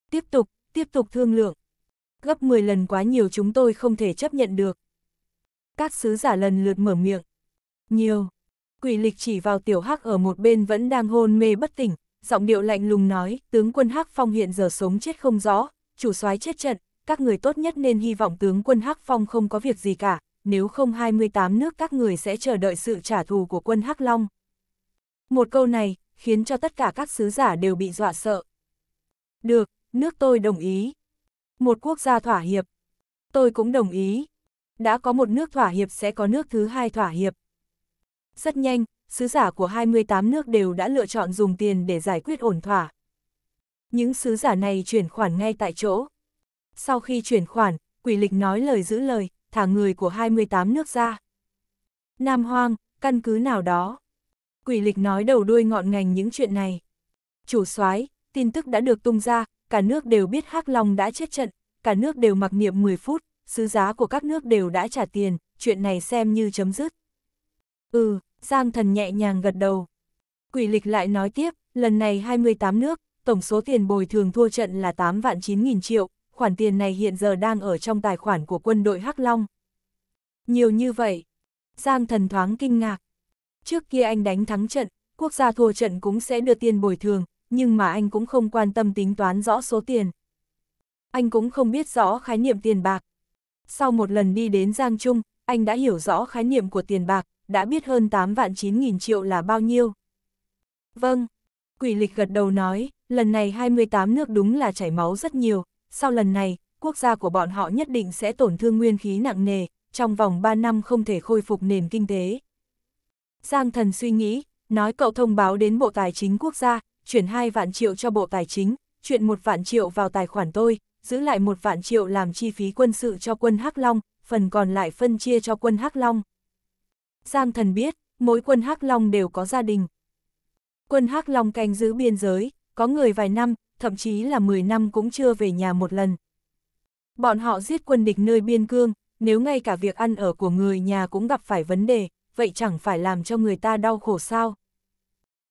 Tiếp tục, tiếp tục thương lượng gấp 10 lần quá nhiều chúng tôi không thể chấp nhận được. Các sứ giả lần lượt mở miệng. Nhiều. Quỷ lịch chỉ vào tiểu hắc ở một bên vẫn đang hôn mê bất tỉnh, giọng điệu lạnh lùng nói, tướng quân hắc phong hiện giờ sống chết không rõ, chủ soái chết trận, các người tốt nhất nên hy vọng tướng quân hắc phong không có việc gì cả, nếu không 28 nước các người sẽ chờ đợi sự trả thù của quân hắc long. Một câu này, khiến cho tất cả các sứ giả đều bị dọa sợ. Được, nước tôi đồng ý. Một quốc gia thỏa hiệp. Tôi cũng đồng ý. Đã có một nước thỏa hiệp sẽ có nước thứ hai thỏa hiệp. Rất nhanh, sứ giả của 28 nước đều đã lựa chọn dùng tiền để giải quyết ổn thỏa. Những sứ giả này chuyển khoản ngay tại chỗ. Sau khi chuyển khoản, quỷ lịch nói lời giữ lời, thả người của 28 nước ra. Nam Hoang, căn cứ nào đó. Quỷ lịch nói đầu đuôi ngọn ngành những chuyện này. Chủ soái, tin tức đã được tung ra, cả nước đều biết Hắc Long đã chết trận, cả nước đều mặc niệm 10 phút, sứ giá của các nước đều đã trả tiền, chuyện này xem như chấm dứt. Ừ, Giang thần nhẹ nhàng gật đầu. Quỷ lịch lại nói tiếp, lần này 28 nước, tổng số tiền bồi thường thua trận là 8 vạn 9 nghìn triệu, khoản tiền này hiện giờ đang ở trong tài khoản của quân đội Hắc Long. Nhiều như vậy, Giang thần thoáng kinh ngạc. Trước kia anh đánh thắng trận, quốc gia thua trận cũng sẽ đưa tiền bồi thường, nhưng mà anh cũng không quan tâm tính toán rõ số tiền. Anh cũng không biết rõ khái niệm tiền bạc. Sau một lần đi đến Giang Trung, anh đã hiểu rõ khái niệm của tiền bạc, đã biết hơn 8 vạn 9 nghìn triệu là bao nhiêu. Vâng, quỷ lịch gật đầu nói, lần này 28 nước đúng là chảy máu rất nhiều, sau lần này, quốc gia của bọn họ nhất định sẽ tổn thương nguyên khí nặng nề, trong vòng 3 năm không thể khôi phục nền kinh tế. Giang thần suy nghĩ, nói cậu thông báo đến Bộ Tài chính Quốc gia, chuyển 2 vạn triệu cho Bộ Tài chính, chuyển 1 vạn triệu vào tài khoản tôi, giữ lại 1 vạn triệu làm chi phí quân sự cho quân Hắc Long, phần còn lại phân chia cho quân Hắc Long. Giang thần biết, mỗi quân Hắc Long đều có gia đình. Quân Hắc Long canh giữ biên giới, có người vài năm, thậm chí là 10 năm cũng chưa về nhà một lần. Bọn họ giết quân địch nơi biên cương, nếu ngay cả việc ăn ở của người nhà cũng gặp phải vấn đề, vậy chẳng phải làm cho người ta đau khổ sao?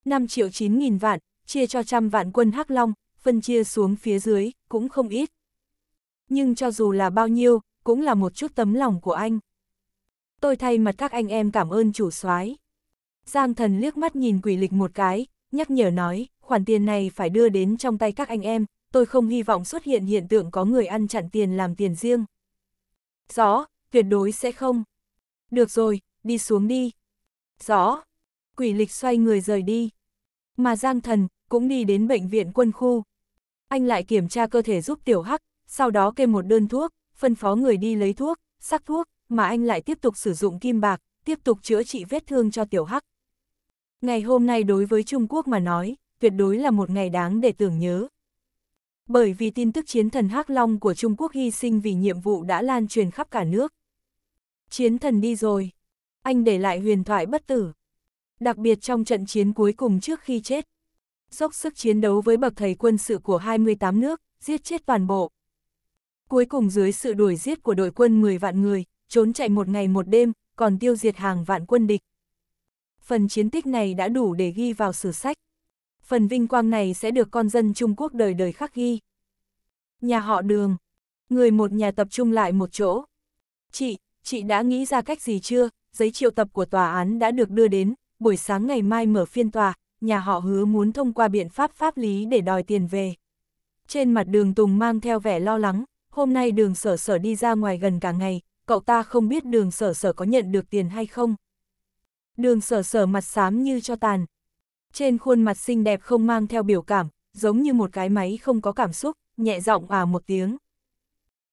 5 triệu 9 nghìn vạn, chia cho trăm vạn quân Hắc Long, phân chia xuống phía dưới, cũng không ít. Nhưng cho dù là bao nhiêu, cũng là một chút tấm lòng của anh. Tôi thay mặt các anh em cảm ơn chủ soái. Giang thần liếc mắt nhìn quỷ lịch một cái, nhắc nhở nói, khoản tiền này phải đưa đến trong tay các anh em, tôi không hy vọng xuất hiện hiện tượng có người ăn chặn tiền làm tiền riêng. Rõ, tuyệt đối sẽ không. Được rồi, đi xuống đi. Rõ. Quỷ lịch xoay người rời đi. Mà Giang thần, cũng đi đến bệnh viện quân khu. Anh lại kiểm tra cơ thể giúp Tiểu Hắc, sau đó kê một đơn thuốc, phân phó người đi lấy thuốc, sắc thuốc, mà anh lại tiếp tục sử dụng kim bạc, tiếp tục chữa trị vết thương cho Tiểu Hắc. Ngày hôm nay đối với Trung Quốc mà nói, tuyệt đối là một ngày đáng để tưởng nhớ. Bởi vì tin tức chiến thần Hắc Long của Trung Quốc hy sinh vì nhiệm vụ đã lan truyền khắp cả nước. Chiến thần đi rồi. Anh để lại huyền thoại bất tử. Đặc biệt trong trận chiến cuối cùng trước khi chết, dốc sức chiến đấu với bậc thầy quân sự của 28 nước, giết chết toàn bộ. Cuối cùng dưới sự đuổi giết của đội quân 10 vạn người, trốn chạy một ngày một đêm, còn tiêu diệt hàng vạn quân địch. Phần chiến tích này đã đủ để ghi vào sử sách. Phần vinh quang này sẽ được con dân Trung Quốc đời đời khắc ghi. Nhà họ đường. Người một nhà tập trung lại một chỗ. Chị, chị đã nghĩ ra cách gì chưa? Giấy triệu tập của tòa án đã được đưa đến, buổi sáng ngày mai mở phiên tòa, nhà họ hứa muốn thông qua biện pháp pháp lý để đòi tiền về. Trên mặt đường Tùng mang theo vẻ lo lắng, hôm nay đường sở sở đi ra ngoài gần cả ngày, cậu ta không biết đường sở sở có nhận được tiền hay không. Đường sở sở mặt xám như cho tàn. Trên khuôn mặt xinh đẹp không mang theo biểu cảm, giống như một cái máy không có cảm xúc, nhẹ giọng à một tiếng.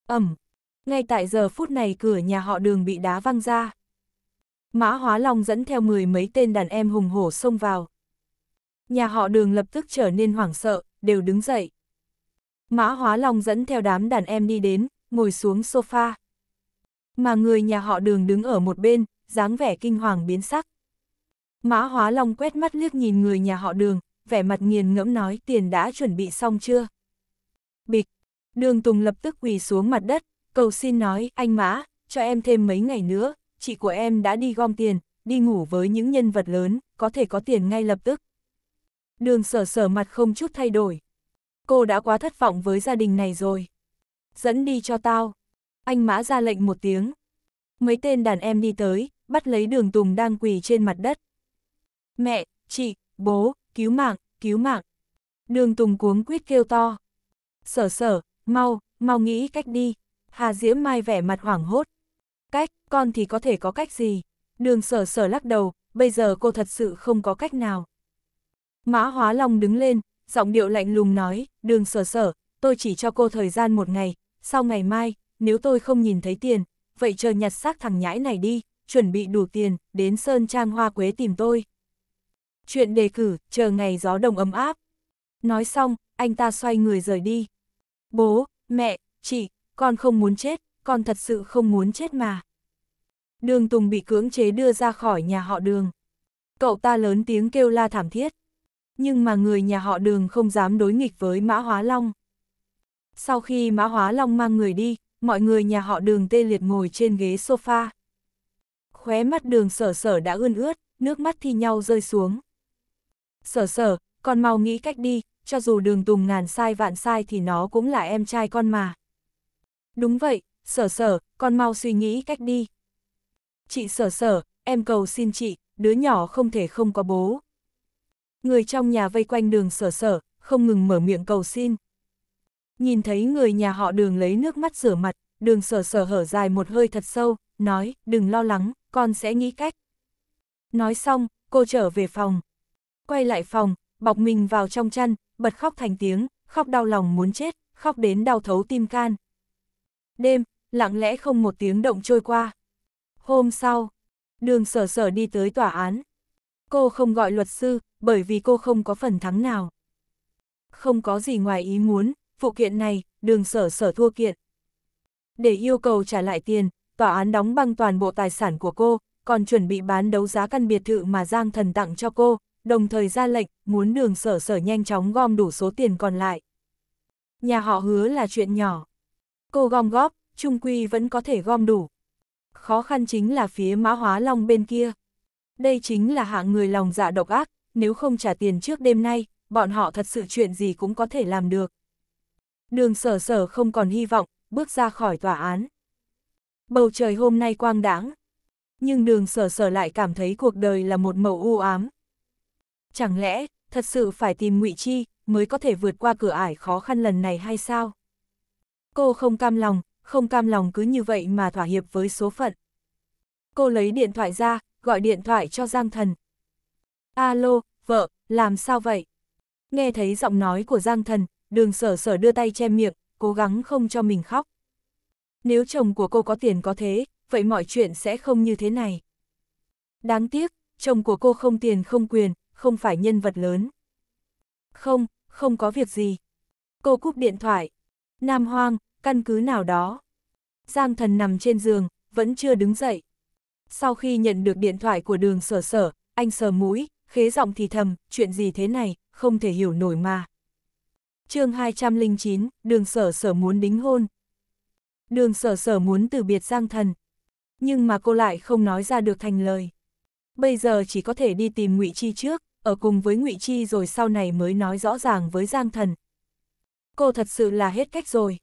Ẩm, ngay tại giờ phút này cửa nhà họ đường bị đá văng ra. Mã Hóa Long dẫn theo mười mấy tên đàn em hùng hổ xông vào. Nhà họ đường lập tức trở nên hoảng sợ, đều đứng dậy. Mã Hóa Long dẫn theo đám đàn em đi đến, ngồi xuống sofa. Mà người nhà họ đường đứng ở một bên, dáng vẻ kinh hoàng biến sắc. Mã Hóa Long quét mắt liếc nhìn người nhà họ đường, vẻ mặt nghiền ngẫm nói tiền đã chuẩn bị xong chưa. Bịch, đường Tùng lập tức quỳ xuống mặt đất, cầu xin nói anh Mã, cho em thêm mấy ngày nữa, chị của em đã đi gom tiền, đi ngủ với những nhân vật lớn, có thể có tiền ngay lập tức, Đường sở sở mặt không chút thay đổi. Cô đã quá thất vọng với gia đình này rồi. Dẫn đi cho tao. Anh mã ra lệnh một tiếng. Mấy tên đàn em đi tới, bắt lấy đường Tùng đang quỳ trên mặt đất. Mẹ, chị, bố, cứu mạng, cứu mạng. Đường Tùng cuống quýt kêu to. Sở sở, mau, mau nghĩ cách đi. Hà Diễm Mai vẻ mặt hoảng hốt. Cách, con thì có thể có cách gì? Đường sở sở lắc đầu, bây giờ cô thật sự không có cách nào. Mã Hóa Long đứng lên, giọng điệu lạnh lùng nói, đường sở sở, tôi chỉ cho cô thời gian một ngày, sau ngày mai, nếu tôi không nhìn thấy tiền, vậy chờ nhặt xác thằng nhãi này đi, chuẩn bị đủ tiền, đến Sơn Trang Hoa Quế tìm tôi. Chuyện đề cử, chờ ngày gió đồng ấm áp. Nói xong, anh ta xoay người rời đi. Bố, mẹ, chị, con không muốn chết, con thật sự không muốn chết mà. Đường Tùng bị cưỡng chế đưa ra khỏi nhà họ đường. Cậu ta lớn tiếng kêu la thảm thiết, nhưng mà người nhà họ đường không dám đối nghịch với Mã Hóa Long. Sau khi Mã Hóa Long mang người đi, mọi người nhà họ đường tê liệt ngồi trên ghế sofa. Khóe mắt đường sở sở đã ươn ướt, nước mắt thi nhau rơi xuống. Sở sở, con mau nghĩ cách đi, cho dù đường tùng ngàn sai vạn sai thì nó cũng là em trai con mà. Đúng vậy, sở sở, con mau suy nghĩ cách đi. Chị sở sở, em cầu xin chị, đứa nhỏ không thể không có bố người trong nhà vây quanh đường sở sở, không ngừng mở miệng cầu xin. Nhìn thấy người nhà họ đường lấy nước mắt rửa mặt, đường sở sở hở dài một hơi thật sâu, nói, đừng lo lắng, con sẽ nghĩ cách. Nói xong, cô trở về phòng. Quay lại phòng, bọc mình vào trong chăn, bật khóc thành tiếng, khóc đau lòng muốn chết, khóc đến đau thấu tim can. Đêm, lặng lẽ không một tiếng động trôi qua. Hôm sau, đường sở sở đi tới tòa án, Cô không gọi luật sư, bởi vì cô không có phần thắng nào. Không có gì ngoài ý muốn, vụ kiện này, đường sở sở thua kiện. Để yêu cầu trả lại tiền, tòa án đóng băng toàn bộ tài sản của cô, còn chuẩn bị bán đấu giá căn biệt thự mà Giang Thần tặng cho cô, đồng thời ra lệnh, muốn đường sở sở nhanh chóng gom đủ số tiền còn lại. Nhà họ hứa là chuyện nhỏ. Cô gom góp, trung quy vẫn có thể gom đủ. Khó khăn chính là phía mã hóa long bên kia. Đây chính là hạng người lòng dạ độc ác, nếu không trả tiền trước đêm nay, bọn họ thật sự chuyện gì cũng có thể làm được. Đường sở sở không còn hy vọng, bước ra khỏi tòa án. Bầu trời hôm nay quang đãng nhưng đường sở sở lại cảm thấy cuộc đời là một màu u ám. Chẳng lẽ, thật sự phải tìm ngụy Chi, mới có thể vượt qua cửa ải khó khăn lần này hay sao? Cô không cam lòng, không cam lòng cứ như vậy mà thỏa hiệp với số phận. Cô lấy điện thoại ra, gọi điện thoại cho Giang Thần. Alo, vợ, làm sao vậy? Nghe thấy giọng nói của Giang Thần, đường sở sở đưa tay che miệng, cố gắng không cho mình khóc. Nếu chồng của cô có tiền có thế, vậy mọi chuyện sẽ không như thế này. Đáng tiếc, chồng của cô không tiền không quyền, không phải nhân vật lớn. Không, không có việc gì. Cô cúp điện thoại. Nam Hoang, căn cứ nào đó. Giang thần nằm trên giường, vẫn chưa đứng dậy sau khi nhận được điện thoại của đường sở sở, anh sờ mũi, khế giọng thì thầm, chuyện gì thế này, không thể hiểu nổi mà. chương 209, đường sở sở muốn đính hôn. Đường sở sở muốn từ biệt Giang Thần, nhưng mà cô lại không nói ra được thành lời. Bây giờ chỉ có thể đi tìm ngụy Chi trước, ở cùng với ngụy Chi rồi sau này mới nói rõ ràng với Giang Thần. Cô thật sự là hết cách rồi.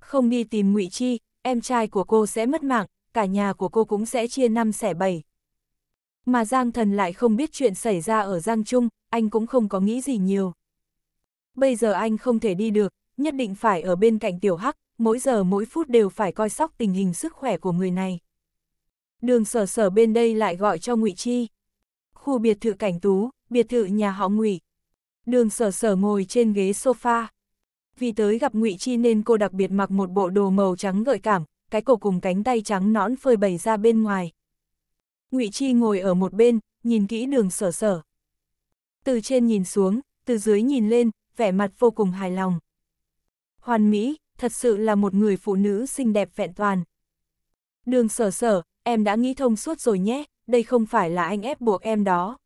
Không đi tìm ngụy Chi, em trai của cô sẽ mất mạng, cả nhà của cô cũng sẽ chia năm xẻ bảy. Mà Giang Thần lại không biết chuyện xảy ra ở Giang Trung, anh cũng không có nghĩ gì nhiều. Bây giờ anh không thể đi được, nhất định phải ở bên cạnh Tiểu Hắc, mỗi giờ mỗi phút đều phải coi sóc tình hình sức khỏe của người này. Đường sở sở bên đây lại gọi cho ngụy Chi. Khu biệt thự cảnh tú, biệt thự nhà họ ngụy Đường sở sở ngồi trên ghế sofa. Vì tới gặp ngụy Chi nên cô đặc biệt mặc một bộ đồ màu trắng gợi cảm, cái cổ cùng cánh tay trắng nõn phơi bày ra bên ngoài. ngụy Chi ngồi ở một bên, nhìn kỹ đường sở sở. Từ trên nhìn xuống, từ dưới nhìn lên, vẻ mặt vô cùng hài lòng. Hoàn Mỹ, thật sự là một người phụ nữ xinh đẹp vẹn toàn. Đường sở sở, em đã nghĩ thông suốt rồi nhé, đây không phải là anh ép buộc em đó.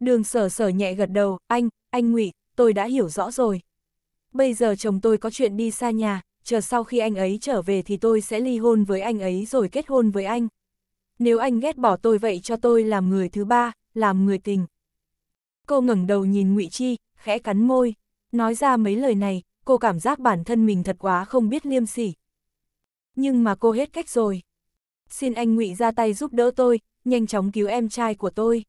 Đường sở sở nhẹ gật đầu, anh, anh ngụy tôi đã hiểu rõ rồi. Bây giờ chồng tôi có chuyện đi xa nhà, chờ sau khi anh ấy trở về thì tôi sẽ ly hôn với anh ấy rồi kết hôn với anh. Nếu anh ghét bỏ tôi vậy cho tôi làm người thứ ba, làm người tình. Cô ngẩng đầu nhìn ngụy Chi, khẽ cắn môi. Nói ra mấy lời này, cô cảm giác bản thân mình thật quá không biết liêm sỉ. Nhưng mà cô hết cách rồi. Xin anh ngụy ra tay giúp đỡ tôi, nhanh chóng cứu em trai của tôi.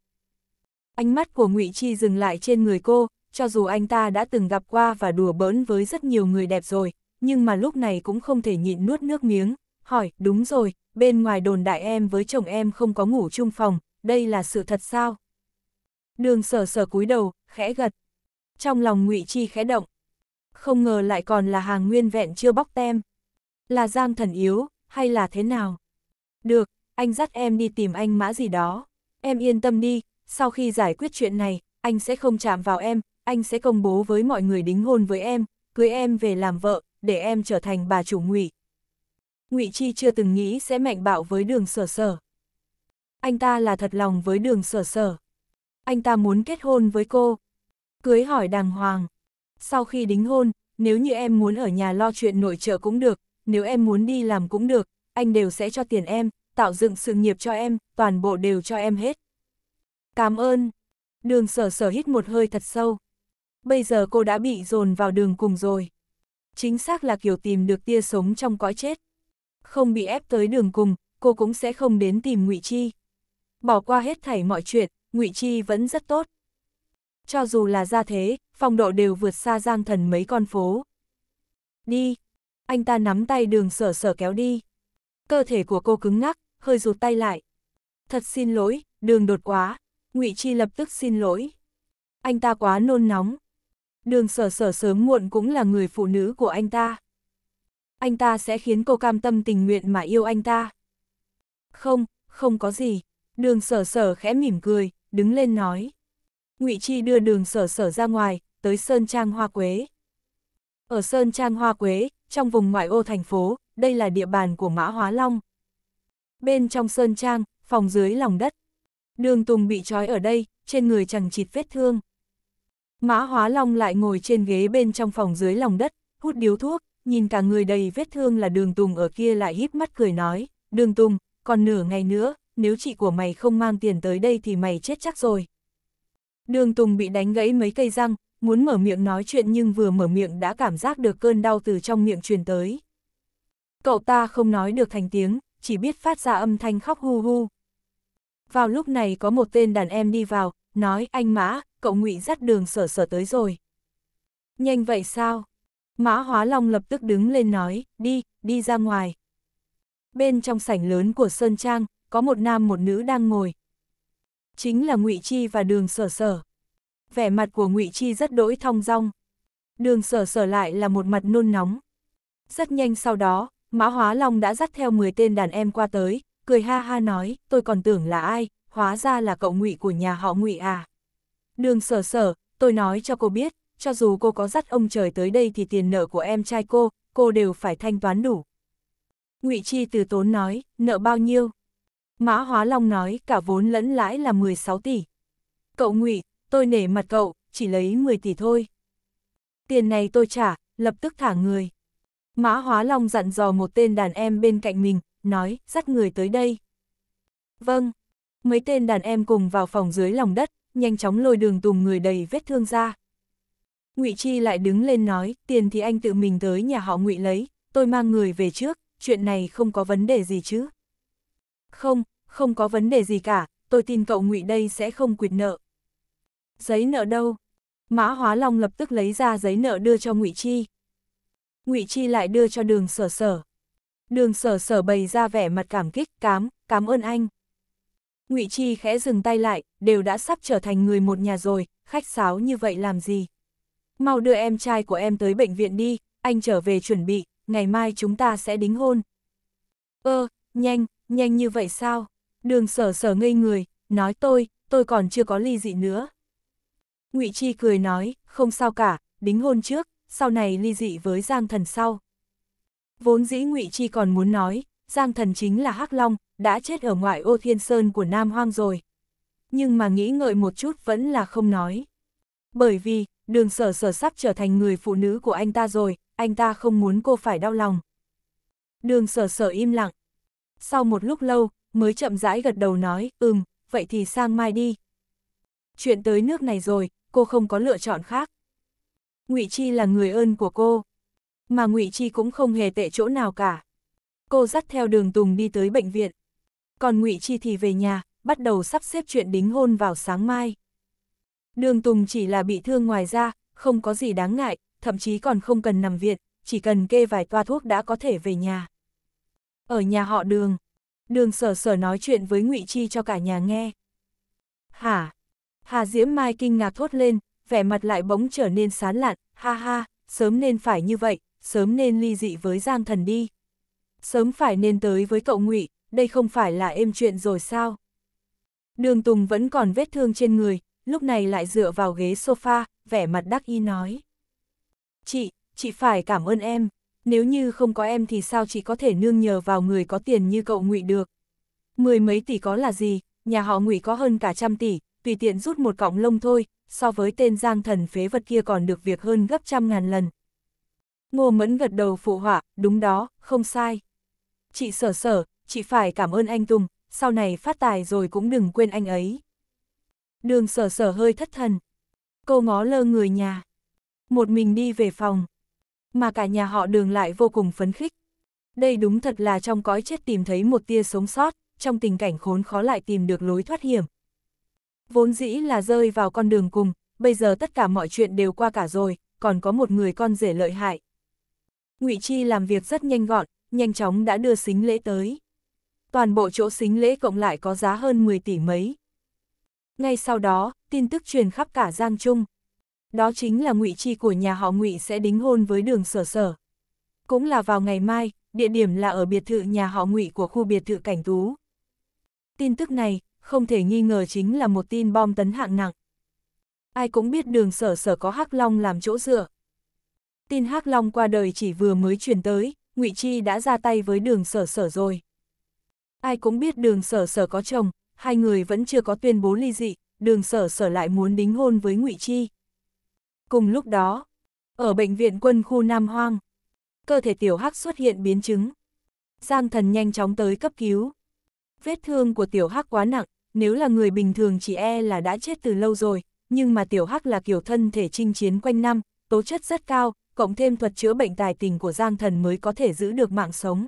Ánh mắt của ngụy Chi dừng lại trên người cô, cho dù anh ta đã từng gặp qua và đùa bỡn với rất nhiều người đẹp rồi, nhưng mà lúc này cũng không thể nhịn nuốt nước miếng, hỏi, đúng rồi, bên ngoài đồn đại em với chồng em không có ngủ chung phòng, đây là sự thật sao? Đường sở sở cúi đầu, khẽ gật. Trong lòng ngụy Chi khẽ động. Không ngờ lại còn là hàng nguyên vẹn chưa bóc tem. Là giang thần yếu, hay là thế nào? Được, anh dắt em đi tìm anh mã gì đó. Em yên tâm đi, sau khi giải quyết chuyện này, anh sẽ không chạm vào em, anh sẽ công bố với mọi người đính hôn với em, cưới em về làm vợ, để em trở thành bà chủ ngụy. Ngụy Chi chưa từng nghĩ sẽ mạnh bạo với đường sở sở. Anh ta là thật lòng với đường sở sở. Anh ta muốn kết hôn với cô. Cưới hỏi đàng hoàng. Sau khi đính hôn, nếu như em muốn ở nhà lo chuyện nội trợ cũng được, nếu em muốn đi làm cũng được, anh đều sẽ cho tiền em, tạo dựng sự nghiệp cho em, toàn bộ đều cho em hết. Cảm ơn. Đường sở sở hít một hơi thật sâu. Bây giờ cô đã bị dồn vào đường cùng rồi chính xác là kiểu tìm được tia sống trong cõi chết. Không bị ép tới đường cùng, cô cũng sẽ không đến tìm Ngụy Chi. Bỏ qua hết thảy mọi chuyện, Ngụy Chi vẫn rất tốt. Cho dù là ra thế, phong độ đều vượt xa giang thần mấy con phố. Đi! Anh ta nắm tay đường sở sở kéo đi. Cơ thể của cô cứng ngắc, hơi rụt tay lại. Thật xin lỗi, đường đột quá. Ngụy Chi lập tức xin lỗi. Anh ta quá nôn nóng. Đường sở sở sớm muộn cũng là người phụ nữ của anh ta. Anh ta sẽ khiến cô cam tâm tình nguyện mà yêu anh ta. Không, không có gì. Đường sở sở khẽ mỉm cười, đứng lên nói. ngụy Chi đưa đường sở sở ra ngoài, tới Sơn Trang Hoa Quế. Ở Sơn Trang Hoa Quế, trong vùng ngoại ô thành phố, đây là địa bàn của Mã Hóa Long. Bên trong Sơn Trang, phòng dưới lòng đất. Đường Tùng bị trói ở đây, trên người chẳng chịt vết thương. Mã Hóa Long lại ngồi trên ghế bên trong phòng dưới lòng đất, hút điếu thuốc, nhìn cả người đầy vết thương là đường Tùng ở kia lại híp mắt cười nói, đường Tùng, còn nửa ngày nữa, nếu chị của mày không mang tiền tới đây thì mày chết chắc rồi. Đường Tùng bị đánh gãy mấy cây răng, muốn mở miệng nói chuyện nhưng vừa mở miệng đã cảm giác được cơn đau từ trong miệng truyền tới. Cậu ta không nói được thành tiếng, chỉ biết phát ra âm thanh khóc hu hu. Vào lúc này có một tên đàn em đi vào, nói anh Mã, cậu ngụy dắt đường sở sở tới rồi. Nhanh vậy sao? Mã Hóa Long lập tức đứng lên nói, đi, đi ra ngoài. Bên trong sảnh lớn của Sơn Trang, có một nam một nữ đang ngồi. Chính là ngụy Chi và đường sở sở. Vẻ mặt của ngụy Chi rất đỗi thong dong. Đường sở sở lại là một mặt nôn nóng. Rất nhanh sau đó, Mã Hóa Long đã dắt theo 10 tên đàn em qua tới, cười ha ha nói, tôi còn tưởng là ai, hóa ra là cậu ngụy của nhà họ ngụy à. Đường sở sở, tôi nói cho cô biết, cho dù cô có dắt ông trời tới đây thì tiền nợ của em trai cô, cô đều phải thanh toán đủ. ngụy Chi từ tốn nói, nợ bao nhiêu? Mã Hóa Long nói, cả vốn lẫn lãi là 16 tỷ. Cậu ngụy tôi nể mặt cậu, chỉ lấy 10 tỷ thôi. Tiền này tôi trả, lập tức thả người. Mã Hóa Long dặn dò một tên đàn em bên cạnh mình, nói, dắt người tới đây. Vâng. Mấy tên đàn em cùng vào phòng dưới lòng đất, nhanh chóng lôi đường tùng người đầy vết thương ra. Ngụy Chi lại đứng lên nói, tiền thì anh tự mình tới nhà họ Ngụy lấy, tôi mang người về trước, chuyện này không có vấn đề gì chứ. Không, không có vấn đề gì cả, tôi tin cậu Ngụy đây sẽ không quyệt nợ. Giấy nợ đâu? Mã Hóa Long lập tức lấy ra giấy nợ đưa cho Ngụy Chi. Ngụy Chi lại đưa cho đường sở sở. Đường sở sở bày ra vẻ mặt cảm kích, cám, cám ơn anh. Ngụy Chi khẽ dừng tay lại, đều đã sắp trở thành người một nhà rồi, khách sáo như vậy làm gì? Mau đưa em trai của em tới bệnh viện đi, anh trở về chuẩn bị, ngày mai chúng ta sẽ đính hôn. Ơ, nhanh, nhanh như vậy sao? Đường sở sở ngây người, nói tôi, tôi còn chưa có ly dị nữa. Ngụy Chi cười nói, không sao cả, đính hôn trước, sau này ly dị với Giang Thần sau. Vốn dĩ Ngụy Chi còn muốn nói, Giang Thần chính là Hắc Long, đã chết ở ngoại ô thiên sơn của Nam Hoang rồi. Nhưng mà nghĩ ngợi một chút vẫn là không nói. Bởi vì, đường sở sở sắp trở thành người phụ nữ của anh ta rồi, anh ta không muốn cô phải đau lòng. Đường sở sở im lặng. Sau một lúc lâu, mới chậm rãi gật đầu nói, ừm, vậy thì sang mai đi. Chuyện tới nước này rồi, cô không có lựa chọn khác. Ngụy Chi là người ơn của cô, mà Ngụy Chi cũng không hề tệ chỗ nào cả. Cô dắt theo đường Tùng đi tới bệnh viện còn ngụy Chi thì về nhà, bắt đầu sắp xếp chuyện đính hôn vào sáng mai. Đường Tùng chỉ là bị thương ngoài ra, không có gì đáng ngại, thậm chí còn không cần nằm viện, chỉ cần kê vài toa thuốc đã có thể về nhà. Ở nhà họ đường, đường sở sở nói chuyện với ngụy Chi cho cả nhà nghe. Hả? Hà Diễm Mai kinh ngạc thốt lên, vẻ mặt lại bỗng trở nên sán lạn, ha ha, sớm nên phải như vậy, sớm nên ly dị với Giang Thần đi. Sớm phải nên tới với cậu ngụy đây không phải là êm chuyện rồi sao? Đường Tùng vẫn còn vết thương trên người, lúc này lại dựa vào ghế sofa, vẻ mặt đắc y nói. Chị, chị phải cảm ơn em, nếu như không có em thì sao chị có thể nương nhờ vào người có tiền như cậu ngụy được? Mười mấy tỷ có là gì, nhà họ ngụy có hơn cả trăm tỷ, tùy tiện rút một cọng lông thôi, so với tên giang thần phế vật kia còn được việc hơn gấp trăm ngàn lần. Ngô Mẫn gật đầu phụ họa, đúng đó, không sai. Chị sở sở, chỉ phải cảm ơn anh Tùng, sau này phát tài rồi cũng đừng quên anh ấy. Đường sở sở hơi thất thần. Cô ngó lơ người nhà. Một mình đi về phòng. Mà cả nhà họ đường lại vô cùng phấn khích. Đây đúng thật là trong cõi chết tìm thấy một tia sống sót, trong tình cảnh khốn khó lại tìm được lối thoát hiểm. Vốn dĩ là rơi vào con đường cùng, bây giờ tất cả mọi chuyện đều qua cả rồi, còn có một người con rể lợi hại. ngụy Chi làm việc rất nhanh gọn, nhanh chóng đã đưa xính lễ tới toàn bộ chỗ xính lễ cộng lại có giá hơn 10 tỷ mấy. Ngay sau đó, tin tức truyền khắp cả Giang Trung. Đó chính là ngụy chi của nhà họ ngụy sẽ đính hôn với đường sở sở. Cũng là vào ngày mai, địa điểm là ở biệt thự nhà họ ngụy của khu biệt thự Cảnh Tú. Tin tức này, không thể nghi ngờ chính là một tin bom tấn hạng nặng. Ai cũng biết đường sở sở có Hắc Long làm chỗ dựa. Tin Hắc Long qua đời chỉ vừa mới truyền tới, ngụy Chi đã ra tay với đường sở sở rồi. Ai cũng biết đường sở sở có chồng, hai người vẫn chưa có tuyên bố ly dị, đường sở sở lại muốn đính hôn với ngụy Chi. Cùng lúc đó, ở bệnh viện quân khu Nam Hoang, cơ thể tiểu hắc xuất hiện biến chứng. Giang thần nhanh chóng tới cấp cứu. Vết thương của tiểu hắc quá nặng, nếu là người bình thường chỉ e là đã chết từ lâu rồi, nhưng mà tiểu hắc là kiểu thân thể chinh chiến quanh năm, tố chất rất cao, cộng thêm thuật chữa bệnh tài tình của Giang thần mới có thể giữ được mạng sống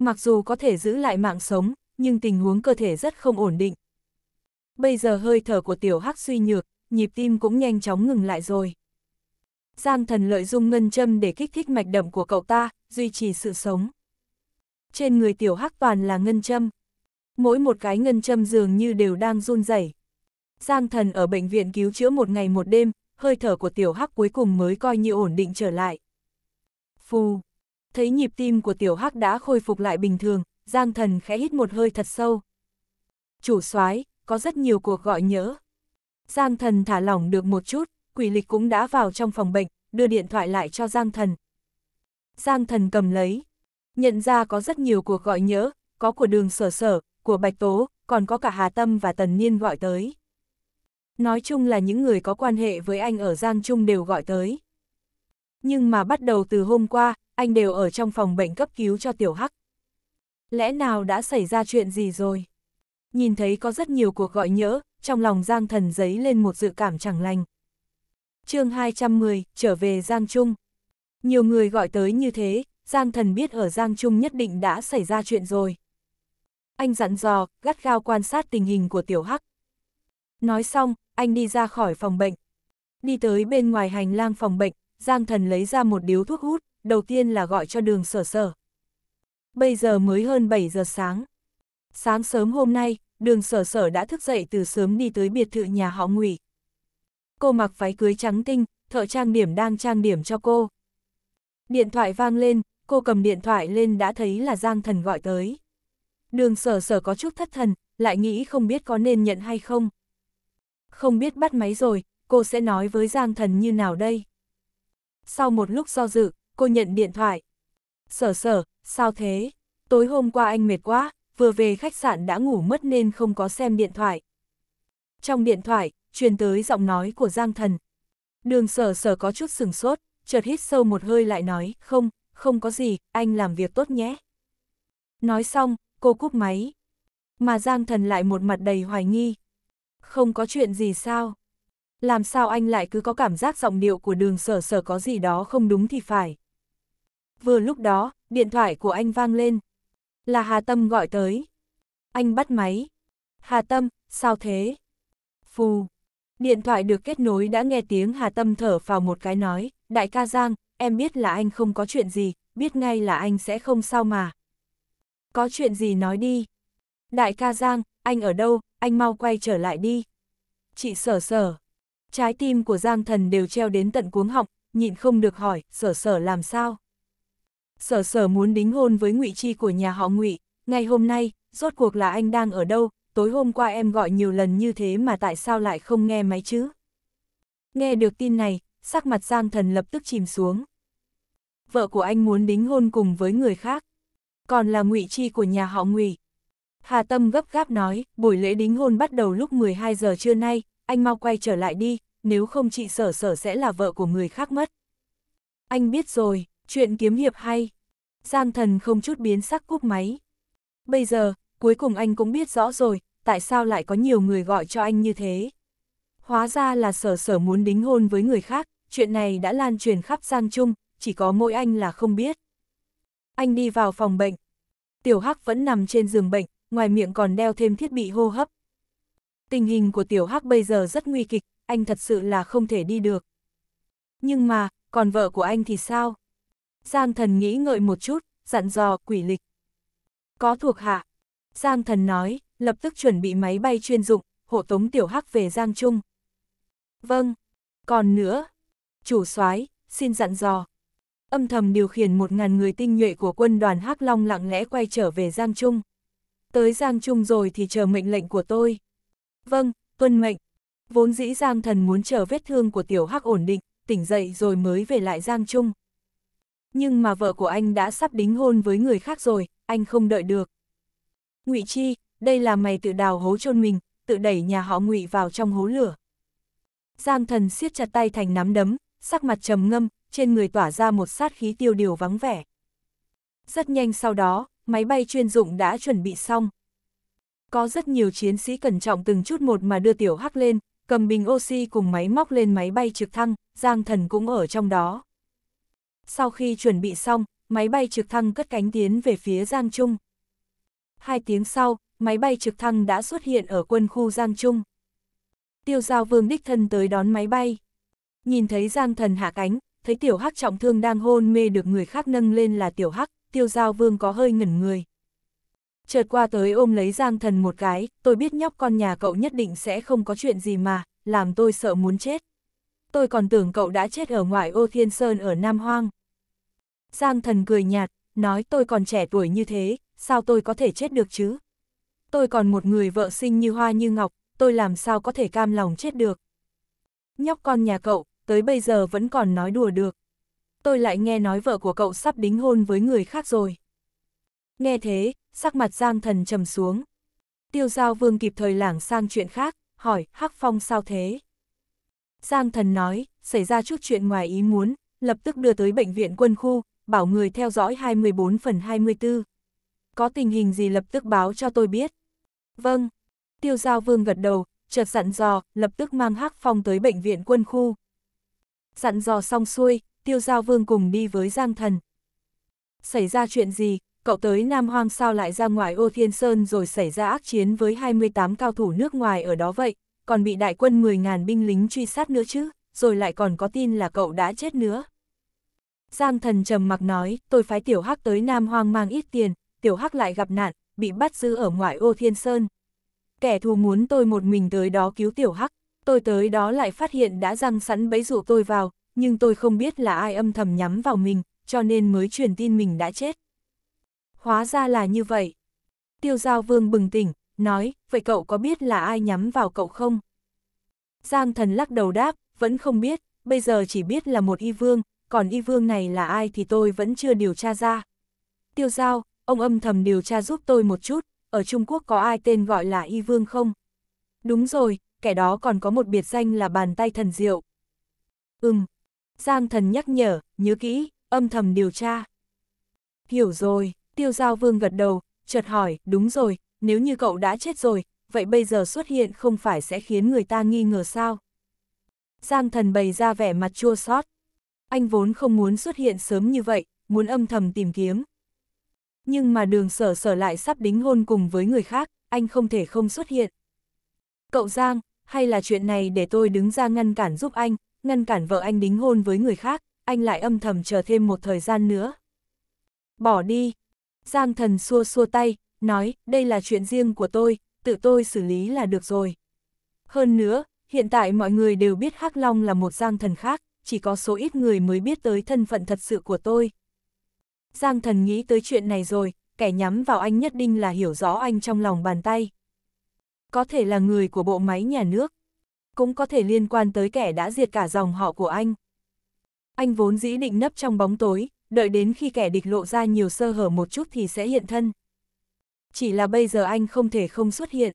mặc dù có thể giữ lại mạng sống, nhưng tình huống cơ thể rất không ổn định. Bây giờ hơi thở của tiểu hắc suy nhược, nhịp tim cũng nhanh chóng ngừng lại rồi. Giang thần lợi dung ngân châm để kích thích mạch đậm của cậu ta, duy trì sự sống. Trên người tiểu hắc toàn là ngân châm. Mỗi một cái ngân châm dường như đều đang run rẩy. Giang thần ở bệnh viện cứu chữa một ngày một đêm, hơi thở của tiểu hắc cuối cùng mới coi như ổn định trở lại. Phù, thấy nhịp tim của tiểu hắc đã khôi phục lại bình thường, Giang Thần khẽ hít một hơi thật sâu. Chủ soái có rất nhiều cuộc gọi nhớ. Giang Thần thả lỏng được một chút, quỷ lịch cũng đã vào trong phòng bệnh, đưa điện thoại lại cho Giang Thần. Giang Thần cầm lấy, nhận ra có rất nhiều cuộc gọi nhớ, có của đường sở sở, của Bạch Tố, còn có cả Hà Tâm và Tần Niên gọi tới. Nói chung là những người có quan hệ với anh ở Giang Trung đều gọi tới. Nhưng mà bắt đầu từ hôm qua, anh đều ở trong phòng bệnh cấp cứu cho Tiểu Hắc. Lẽ nào đã xảy ra chuyện gì rồi? Nhìn thấy có rất nhiều cuộc gọi nhỡ, trong lòng Giang Thần giấy lên một dự cảm chẳng lành. chương 210, trở về Giang Trung. Nhiều người gọi tới như thế, Giang Thần biết ở Giang Trung nhất định đã xảy ra chuyện rồi. Anh dặn dò, gắt gao quan sát tình hình của Tiểu Hắc. Nói xong, anh đi ra khỏi phòng bệnh. Đi tới bên ngoài hành lang phòng bệnh, Giang thần lấy ra một điếu thuốc hút, đầu tiên là gọi cho đường sở sở. Bây giờ mới hơn 7 giờ sáng. Sáng sớm hôm nay, đường sở sở đã thức dậy từ sớm đi tới biệt thự nhà họ ngụy. Cô mặc váy cưới trắng tinh, thợ trang điểm đang trang điểm cho cô. Điện thoại vang lên, cô cầm điện thoại lên đã thấy là Giang Thần gọi tới. Đường sở sở có chút thất thần, lại nghĩ không biết có nên nhận hay không. Không biết bắt máy rồi, cô sẽ nói với Giang Thần như nào đây? Sau một lúc do dự, cô nhận điện thoại. Sở sở, sao thế? Tối hôm qua anh mệt quá, vừa về khách sạn đã ngủ mất nên không có xem điện thoại. Trong điện thoại, truyền tới giọng nói của Giang Thần. Đường sở sở có chút sừng sốt, chợt hít sâu một hơi lại nói, không, không có gì, anh làm việc tốt nhé. Nói xong, cô cúp máy. Mà Giang Thần lại một mặt đầy hoài nghi. Không có chuyện gì sao? làm sao anh lại cứ có cảm giác giọng điệu của đường sở sở có gì đó không đúng thì phải. Vừa lúc đó, điện thoại của anh vang lên. Là Hà Tâm gọi tới. Anh bắt máy. Hà Tâm, sao thế? Phù. Điện thoại được kết nối đã nghe tiếng Hà Tâm thở vào một cái nói, đại ca Giang, em biết là anh không có chuyện gì, biết ngay là anh sẽ không sao mà. Có chuyện gì nói đi. Đại ca Giang, anh ở đâu, anh mau quay trở lại đi. Chị sở sở. Trái tim của Giang Thần đều treo đến tận cuống họng, nhịn không được hỏi, sở sở làm sao? Sở sở muốn đính hôn với ngụy Chi của nhà họ ngụy ngày hôm nay, rốt cuộc là anh đang ở đâu, tối hôm qua em gọi nhiều lần như thế mà tại sao lại không nghe máy chứ? Nghe được tin này, sắc mặt Giang Thần lập tức chìm xuống. Vợ của anh muốn đính hôn cùng với người khác, còn là ngụy Chi của nhà họ ngụy Hà Tâm gấp gáp nói, buổi lễ đính hôn bắt đầu lúc 12 giờ trưa nay, anh mau quay trở lại đi, nếu không chị sở sở sẽ là vợ của người khác mất. Anh biết rồi, chuyện kiếm hiệp hay. Giang thần không chút biến sắc cúp máy. Bây giờ, cuối cùng anh cũng biết rõ rồi, tại sao lại có nhiều người gọi cho anh như thế. Hóa ra là sở sở muốn đính hôn với người khác, chuyện này đã lan truyền khắp Giang Trung, chỉ có mỗi anh là không biết. Anh đi vào phòng bệnh. Tiểu Hắc vẫn nằm trên giường bệnh, ngoài miệng còn đeo thêm thiết bị hô hấp, tình hình của tiểu hắc bây giờ rất nguy kịch, anh thật sự là không thể đi được. Nhưng mà, còn vợ của anh thì sao? Giang thần nghĩ ngợi một chút, dặn dò quỷ lịch. Có thuộc hạ. Giang thần nói, lập tức chuẩn bị máy bay chuyên dụng, hộ tống tiểu hắc về Giang Trung. Vâng, còn nữa, chủ soái xin dặn dò. Âm thầm điều khiển một ngàn người tinh nhuệ của quân đoàn Hắc Long lặng lẽ quay trở về Giang Trung. Tới Giang Trung rồi thì chờ mệnh lệnh của tôi. Vâng, tuân mệnh. Vốn dĩ Giang Thần muốn chờ vết thương của Tiểu Hắc ổn định, tỉnh dậy rồi mới về lại Giang Trung. Nhưng mà vợ của anh đã sắp đính hôn với người khác rồi, anh không đợi được. Ngụy Chi, đây là mày tự đào hố chôn mình, tự đẩy nhà họ Ngụy vào trong hố lửa. Giang Thần siết chặt tay thành nắm đấm, sắc mặt trầm ngâm, trên người tỏa ra một sát khí tiêu điều vắng vẻ. Rất nhanh sau đó, máy bay chuyên dụng đã chuẩn bị xong có rất nhiều chiến sĩ cẩn trọng từng chút một mà đưa tiểu hắc lên, cầm bình oxy cùng máy móc lên máy bay trực thăng, Giang Thần cũng ở trong đó. Sau khi chuẩn bị xong, máy bay trực thăng cất cánh tiến về phía Giang Trung. Hai tiếng sau, máy bay trực thăng đã xuất hiện ở quân khu Giang Trung. Tiêu Giao Vương đích thân tới đón máy bay. Nhìn thấy Giang Thần hạ cánh, thấy Tiểu Hắc trọng thương đang hôn mê được người khác nâng lên là Tiểu Hắc, Tiêu Giao Vương có hơi ngẩn người chợt qua tới ôm lấy Giang Thần một cái, tôi biết nhóc con nhà cậu nhất định sẽ không có chuyện gì mà, làm tôi sợ muốn chết. Tôi còn tưởng cậu đã chết ở ngoại ô Thiên Sơn ở Nam Hoang. Giang Thần cười nhạt, nói tôi còn trẻ tuổi như thế, sao tôi có thể chết được chứ? Tôi còn một người vợ sinh như hoa như ngọc, tôi làm sao có thể cam lòng chết được? Nhóc con nhà cậu, tới bây giờ vẫn còn nói đùa được. Tôi lại nghe nói vợ của cậu sắp đính hôn với người khác rồi. Nghe thế, sắc mặt Giang Thần trầm xuống. Tiêu Giao Vương kịp thời lảng sang chuyện khác, hỏi, Hắc Phong sao thế? Giang Thần nói, xảy ra chút chuyện ngoài ý muốn, lập tức đưa tới bệnh viện quân khu, bảo người theo dõi 24 phần 24. Có tình hình gì lập tức báo cho tôi biết. Vâng. Tiêu Giao Vương gật đầu, chợt dặn dò, lập tức mang Hắc Phong tới bệnh viện quân khu. Dặn dò xong xuôi, Tiêu Giao Vương cùng đi với Giang Thần. Xảy ra chuyện gì, cậu tới Nam Hoang sao lại ra ngoài ô Thiên Sơn rồi xảy ra ác chiến với 28 cao thủ nước ngoài ở đó vậy, còn bị đại quân 10.000 binh lính truy sát nữa chứ, rồi lại còn có tin là cậu đã chết nữa. Giang thần trầm mặc nói, tôi phái tiểu hắc tới Nam Hoang mang ít tiền, tiểu hắc lại gặp nạn, bị bắt giữ ở ngoài ô Thiên Sơn. Kẻ thù muốn tôi một mình tới đó cứu tiểu hắc, tôi tới đó lại phát hiện đã răng sẵn bẫy dụ tôi vào, nhưng tôi không biết là ai âm thầm nhắm vào mình, cho nên mới truyền tin mình đã chết hóa ra là như vậy. Tiêu Giao Vương bừng tỉnh, nói, vậy cậu có biết là ai nhắm vào cậu không? Giang thần lắc đầu đáp, vẫn không biết, bây giờ chỉ biết là một y vương, còn y vương này là ai thì tôi vẫn chưa điều tra ra. Tiêu Giao, ông âm thầm điều tra giúp tôi một chút, ở Trung Quốc có ai tên gọi là y vương không? Đúng rồi, kẻ đó còn có một biệt danh là bàn tay thần diệu. Ừm, Giang thần nhắc nhở, nhớ kỹ, âm thầm điều tra. Hiểu rồi tiêu giao vương gật đầu, chợt hỏi, đúng rồi, nếu như cậu đã chết rồi, vậy bây giờ xuất hiện không phải sẽ khiến người ta nghi ngờ sao? Giang thần bày ra vẻ mặt chua xót. Anh vốn không muốn xuất hiện sớm như vậy, muốn âm thầm tìm kiếm. Nhưng mà đường sở sở lại sắp đính hôn cùng với người khác, anh không thể không xuất hiện. Cậu Giang, hay là chuyện này để tôi đứng ra ngăn cản giúp anh, ngăn cản vợ anh đính hôn với người khác, anh lại âm thầm chờ thêm một thời gian nữa. Bỏ đi, Giang thần xua xua tay, nói, đây là chuyện riêng của tôi, tự tôi xử lý là được rồi. Hơn nữa, hiện tại mọi người đều biết Hắc Long là một Giang thần khác, chỉ có số ít người mới biết tới thân phận thật sự của tôi. Giang thần nghĩ tới chuyện này rồi, kẻ nhắm vào anh nhất định là hiểu rõ anh trong lòng bàn tay. Có thể là người của bộ máy nhà nước, cũng có thể liên quan tới kẻ đã diệt cả dòng họ của anh. Anh vốn dĩ định nấp trong bóng tối, đợi đến khi kẻ địch lộ ra nhiều sơ hở một chút thì sẽ hiện thân. Chỉ là bây giờ anh không thể không xuất hiện.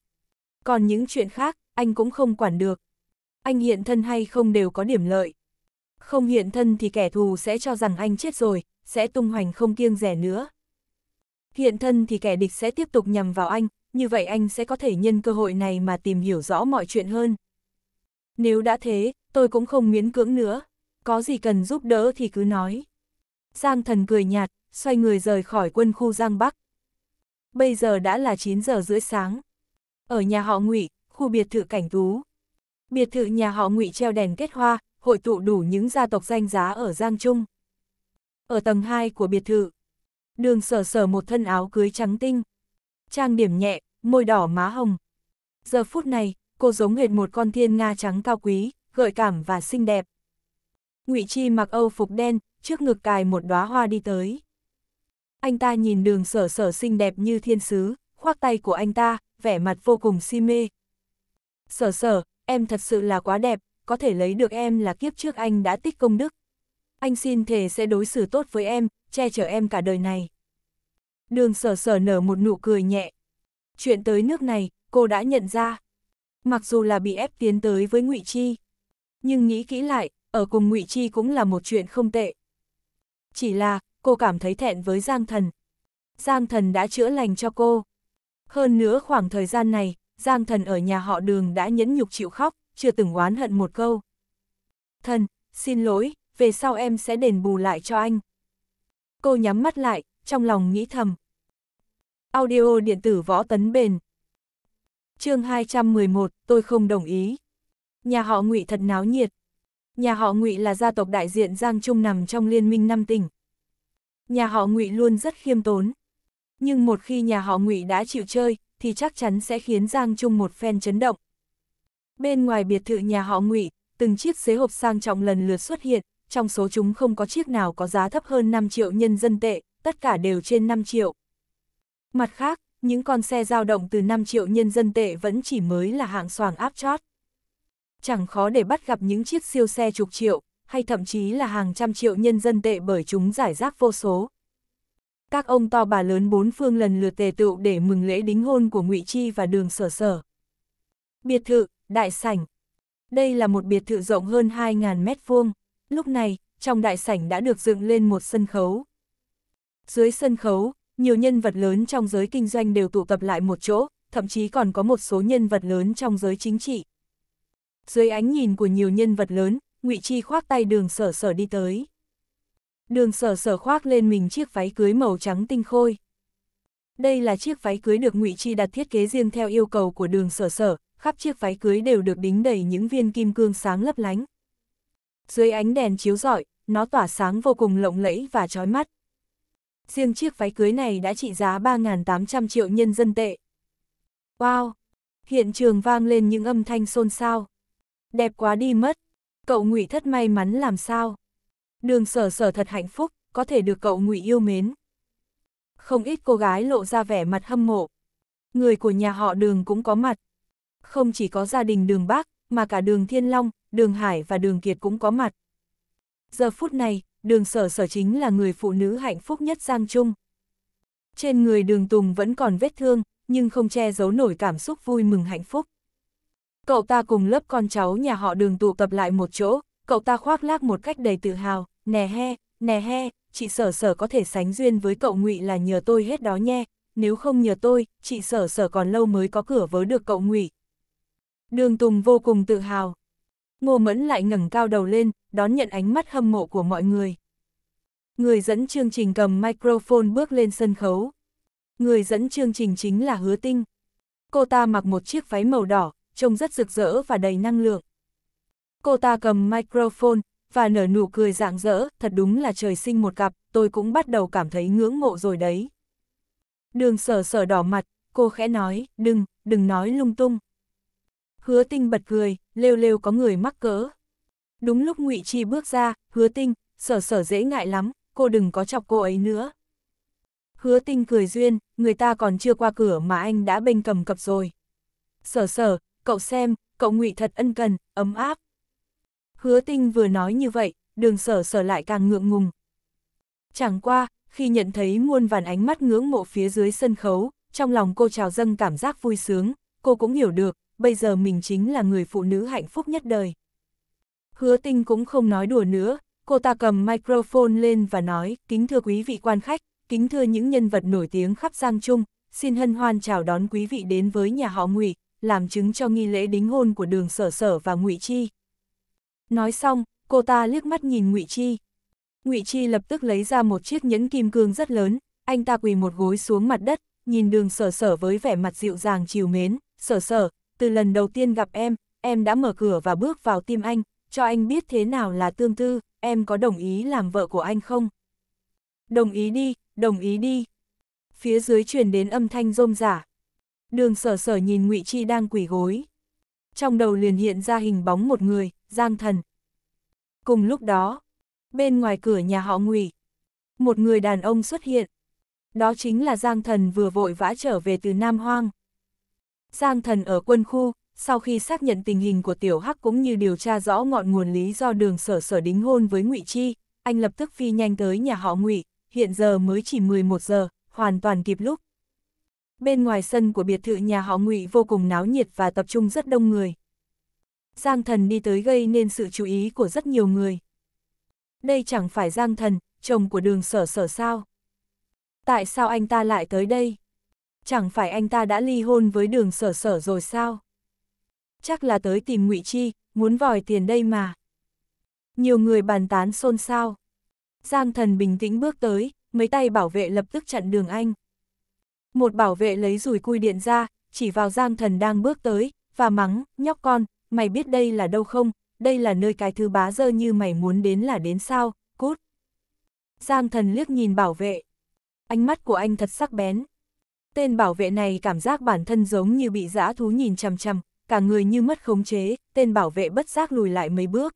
Còn những chuyện khác, anh cũng không quản được. Anh hiện thân hay không đều có điểm lợi. Không hiện thân thì kẻ thù sẽ cho rằng anh chết rồi, sẽ tung hoành không kiêng rẻ nữa. Hiện thân thì kẻ địch sẽ tiếp tục nhằm vào anh, như vậy anh sẽ có thể nhân cơ hội này mà tìm hiểu rõ mọi chuyện hơn. Nếu đã thế, tôi cũng không miễn cưỡng nữa. Có gì cần giúp đỡ thì cứ nói. Giang thần cười nhạt, xoay người rời khỏi quân khu Giang Bắc. Bây giờ đã là 9 giờ rưỡi sáng. Ở nhà họ ngụy khu biệt thự Cảnh Tú. Biệt thự nhà họ ngụy treo đèn kết hoa, hội tụ đủ những gia tộc danh giá ở Giang Trung. Ở tầng 2 của biệt thự, đường sở sở một thân áo cưới trắng tinh. Trang điểm nhẹ, môi đỏ má hồng. Giờ phút này, cô giống hệt một con thiên nga trắng cao quý, gợi cảm và xinh đẹp. Ngụy Chi mặc âu phục đen, trước ngực cài một đóa hoa đi tới. Anh ta nhìn đường sở sở xinh đẹp như thiên sứ, khoác tay của anh ta, vẻ mặt vô cùng si mê. Sở sở, em thật sự là quá đẹp, có thể lấy được em là kiếp trước anh đã tích công đức. Anh xin thề sẽ đối xử tốt với em, che chở em cả đời này. Đường sở sở nở một nụ cười nhẹ. Chuyện tới nước này, cô đã nhận ra. Mặc dù là bị ép tiến tới với ngụy Chi, nhưng nghĩ kỹ lại, ở cùng ngụy Chi cũng là một chuyện không tệ chỉ là cô cảm thấy thẹn với Giang Thần. Giang Thần đã chữa lành cho cô. Hơn nữa khoảng thời gian này, Giang Thần ở nhà họ đường đã nhẫn nhục chịu khóc, chưa từng oán hận một câu. Thần, xin lỗi, về sau em sẽ đền bù lại cho anh. Cô nhắm mắt lại, trong lòng nghĩ thầm. Audio điện tử võ tấn bền. chương 211, tôi không đồng ý. Nhà họ ngụy thật náo nhiệt, Nhà họ Ngụy là gia tộc đại diện Giang Trung nằm trong liên minh năm tỉnh. Nhà họ Ngụy luôn rất khiêm tốn. Nhưng một khi nhà họ Ngụy đã chịu chơi, thì chắc chắn sẽ khiến Giang Trung một phen chấn động. Bên ngoài biệt thự nhà họ Ngụy, từng chiếc xế hộp sang trọng lần lượt xuất hiện, trong số chúng không có chiếc nào có giá thấp hơn 5 triệu nhân dân tệ, tất cả đều trên 5 triệu. Mặt khác, những con xe dao động từ 5 triệu nhân dân tệ vẫn chỉ mới là hạng soàng áp chót chẳng khó để bắt gặp những chiếc siêu xe chục triệu, hay thậm chí là hàng trăm triệu nhân dân tệ bởi chúng giải rác vô số. Các ông to bà lớn bốn phương lần lượt tề tựu để mừng lễ đính hôn của Ngụy Chi và Đường Sở Sở. Biệt thự, đại sảnh. Đây là một biệt thự rộng hơn 2.000 mét vuông. Lúc này, trong đại sảnh đã được dựng lên một sân khấu. Dưới sân khấu, nhiều nhân vật lớn trong giới kinh doanh đều tụ tập lại một chỗ, thậm chí còn có một số nhân vật lớn trong giới chính trị. Dưới ánh nhìn của nhiều nhân vật lớn, ngụy Chi khoác tay đường sở sở đi tới. Đường sở sở khoác lên mình chiếc váy cưới màu trắng tinh khôi. Đây là chiếc váy cưới được ngụy Chi đặt thiết kế riêng theo yêu cầu của đường sở sở, khắp chiếc váy cưới đều được đính đầy những viên kim cương sáng lấp lánh. Dưới ánh đèn chiếu rọi, nó tỏa sáng vô cùng lộng lẫy và chói mắt. Riêng chiếc váy cưới này đã trị giá 3.800 triệu nhân dân tệ. Wow! Hiện trường vang lên những âm thanh xôn xao đẹp quá đi mất. Cậu ngụy thất may mắn làm sao? Đường sở sở thật hạnh phúc, có thể được cậu ngụy yêu mến. Không ít cô gái lộ ra vẻ mặt hâm mộ. Người của nhà họ đường cũng có mặt. Không chỉ có gia đình đường Bác, mà cả đường Thiên Long, đường Hải và đường Kiệt cũng có mặt. Giờ phút này, đường sở sở chính là người phụ nữ hạnh phúc nhất Giang Trung. Trên người đường Tùng vẫn còn vết thương, nhưng không che giấu nổi cảm xúc vui mừng hạnh phúc cậu ta cùng lớp con cháu nhà họ đường tụ tập lại một chỗ, cậu ta khoác lác một cách đầy tự hào, nè he, nè he, chị sở sở có thể sánh duyên với cậu ngụy là nhờ tôi hết đó nhé, nếu không nhờ tôi, chị sở sở còn lâu mới có cửa với được cậu ngụy. Đường Tùng vô cùng tự hào. Ngô Mẫn lại ngẩng cao đầu lên, đón nhận ánh mắt hâm mộ của mọi người. Người dẫn chương trình cầm microphone bước lên sân khấu. Người dẫn chương trình chính là Hứa Tinh. Cô ta mặc một chiếc váy màu đỏ, trông rất rực rỡ và đầy năng lượng. Cô ta cầm microphone và nở nụ cười rạng rỡ, thật đúng là trời sinh một cặp, tôi cũng bắt đầu cảm thấy ngưỡng mộ rồi đấy. Đường sở sở đỏ mặt, cô khẽ nói, đừng, đừng nói lung tung. Hứa tinh bật cười, lêu lêu có người mắc cỡ. Đúng lúc ngụy Chi bước ra, hứa tinh, sở sở dễ ngại lắm, cô đừng có chọc cô ấy nữa. Hứa tinh cười duyên, người ta còn chưa qua cửa mà anh đã bênh cầm cập rồi. Sở sở, cậu xem, cậu ngụy thật ân cần, ấm áp. Hứa tinh vừa nói như vậy, đường sở sở lại càng ngượng ngùng. Chẳng qua, khi nhận thấy muôn vàn ánh mắt ngưỡng mộ phía dưới sân khấu, trong lòng cô trào dâng cảm giác vui sướng, cô cũng hiểu được, bây giờ mình chính là người phụ nữ hạnh phúc nhất đời. Hứa tinh cũng không nói đùa nữa, cô ta cầm microphone lên và nói, kính thưa quý vị quan khách, kính thưa những nhân vật nổi tiếng khắp Giang Trung, xin hân hoan chào đón quý vị đến với nhà họ Ngụy, làm chứng cho nghi lễ đính hôn của đường sở sở và ngụy Chi. Nói xong, cô ta liếc mắt nhìn ngụy Chi. ngụy Chi lập tức lấy ra một chiếc nhẫn kim cương rất lớn, anh ta quỳ một gối xuống mặt đất, nhìn đường sở sở với vẻ mặt dịu dàng chiều mến, sở sở, từ lần đầu tiên gặp em, em đã mở cửa và bước vào tim anh, cho anh biết thế nào là tương tư, em có đồng ý làm vợ của anh không? Đồng ý đi, đồng ý đi. Phía dưới truyền đến âm thanh rôm rả. Đường sở sở nhìn ngụy Chi đang quỳ gối. Trong đầu liền hiện ra hình bóng một người, Giang Thần. Cùng lúc đó, bên ngoài cửa nhà họ ngụy một người đàn ông xuất hiện. Đó chính là Giang Thần vừa vội vã trở về từ Nam Hoang. Giang Thần ở quân khu, sau khi xác nhận tình hình của Tiểu Hắc cũng như điều tra rõ ngọn nguồn lý do đường sở sở đính hôn với ngụy Chi, anh lập tức phi nhanh tới nhà họ ngụy hiện giờ mới chỉ 11 giờ, hoàn toàn kịp lúc. Bên ngoài sân của biệt thự nhà họ Ngụy vô cùng náo nhiệt và tập trung rất đông người. Giang Thần đi tới gây nên sự chú ý của rất nhiều người. Đây chẳng phải Giang Thần, chồng của đường sở sở sao? Tại sao anh ta lại tới đây? Chẳng phải anh ta đã ly hôn với đường sở sở rồi sao? Chắc là tới tìm ngụy Chi, muốn vòi tiền đây mà. Nhiều người bàn tán xôn xao. Giang thần bình tĩnh bước tới, mấy tay bảo vệ lập tức chặn đường anh. Một bảo vệ lấy rùi cui điện ra, chỉ vào Giang Thần đang bước tới, và mắng, nhóc con, mày biết đây là đâu không, đây là nơi cái thứ bá dơ như mày muốn đến là đến sao, cút. Giang Thần liếc nhìn bảo vệ. Ánh mắt của anh thật sắc bén. Tên bảo vệ này cảm giác bản thân giống như bị dã thú nhìn chằm chằm, cả người như mất khống chế, tên bảo vệ bất giác lùi lại mấy bước.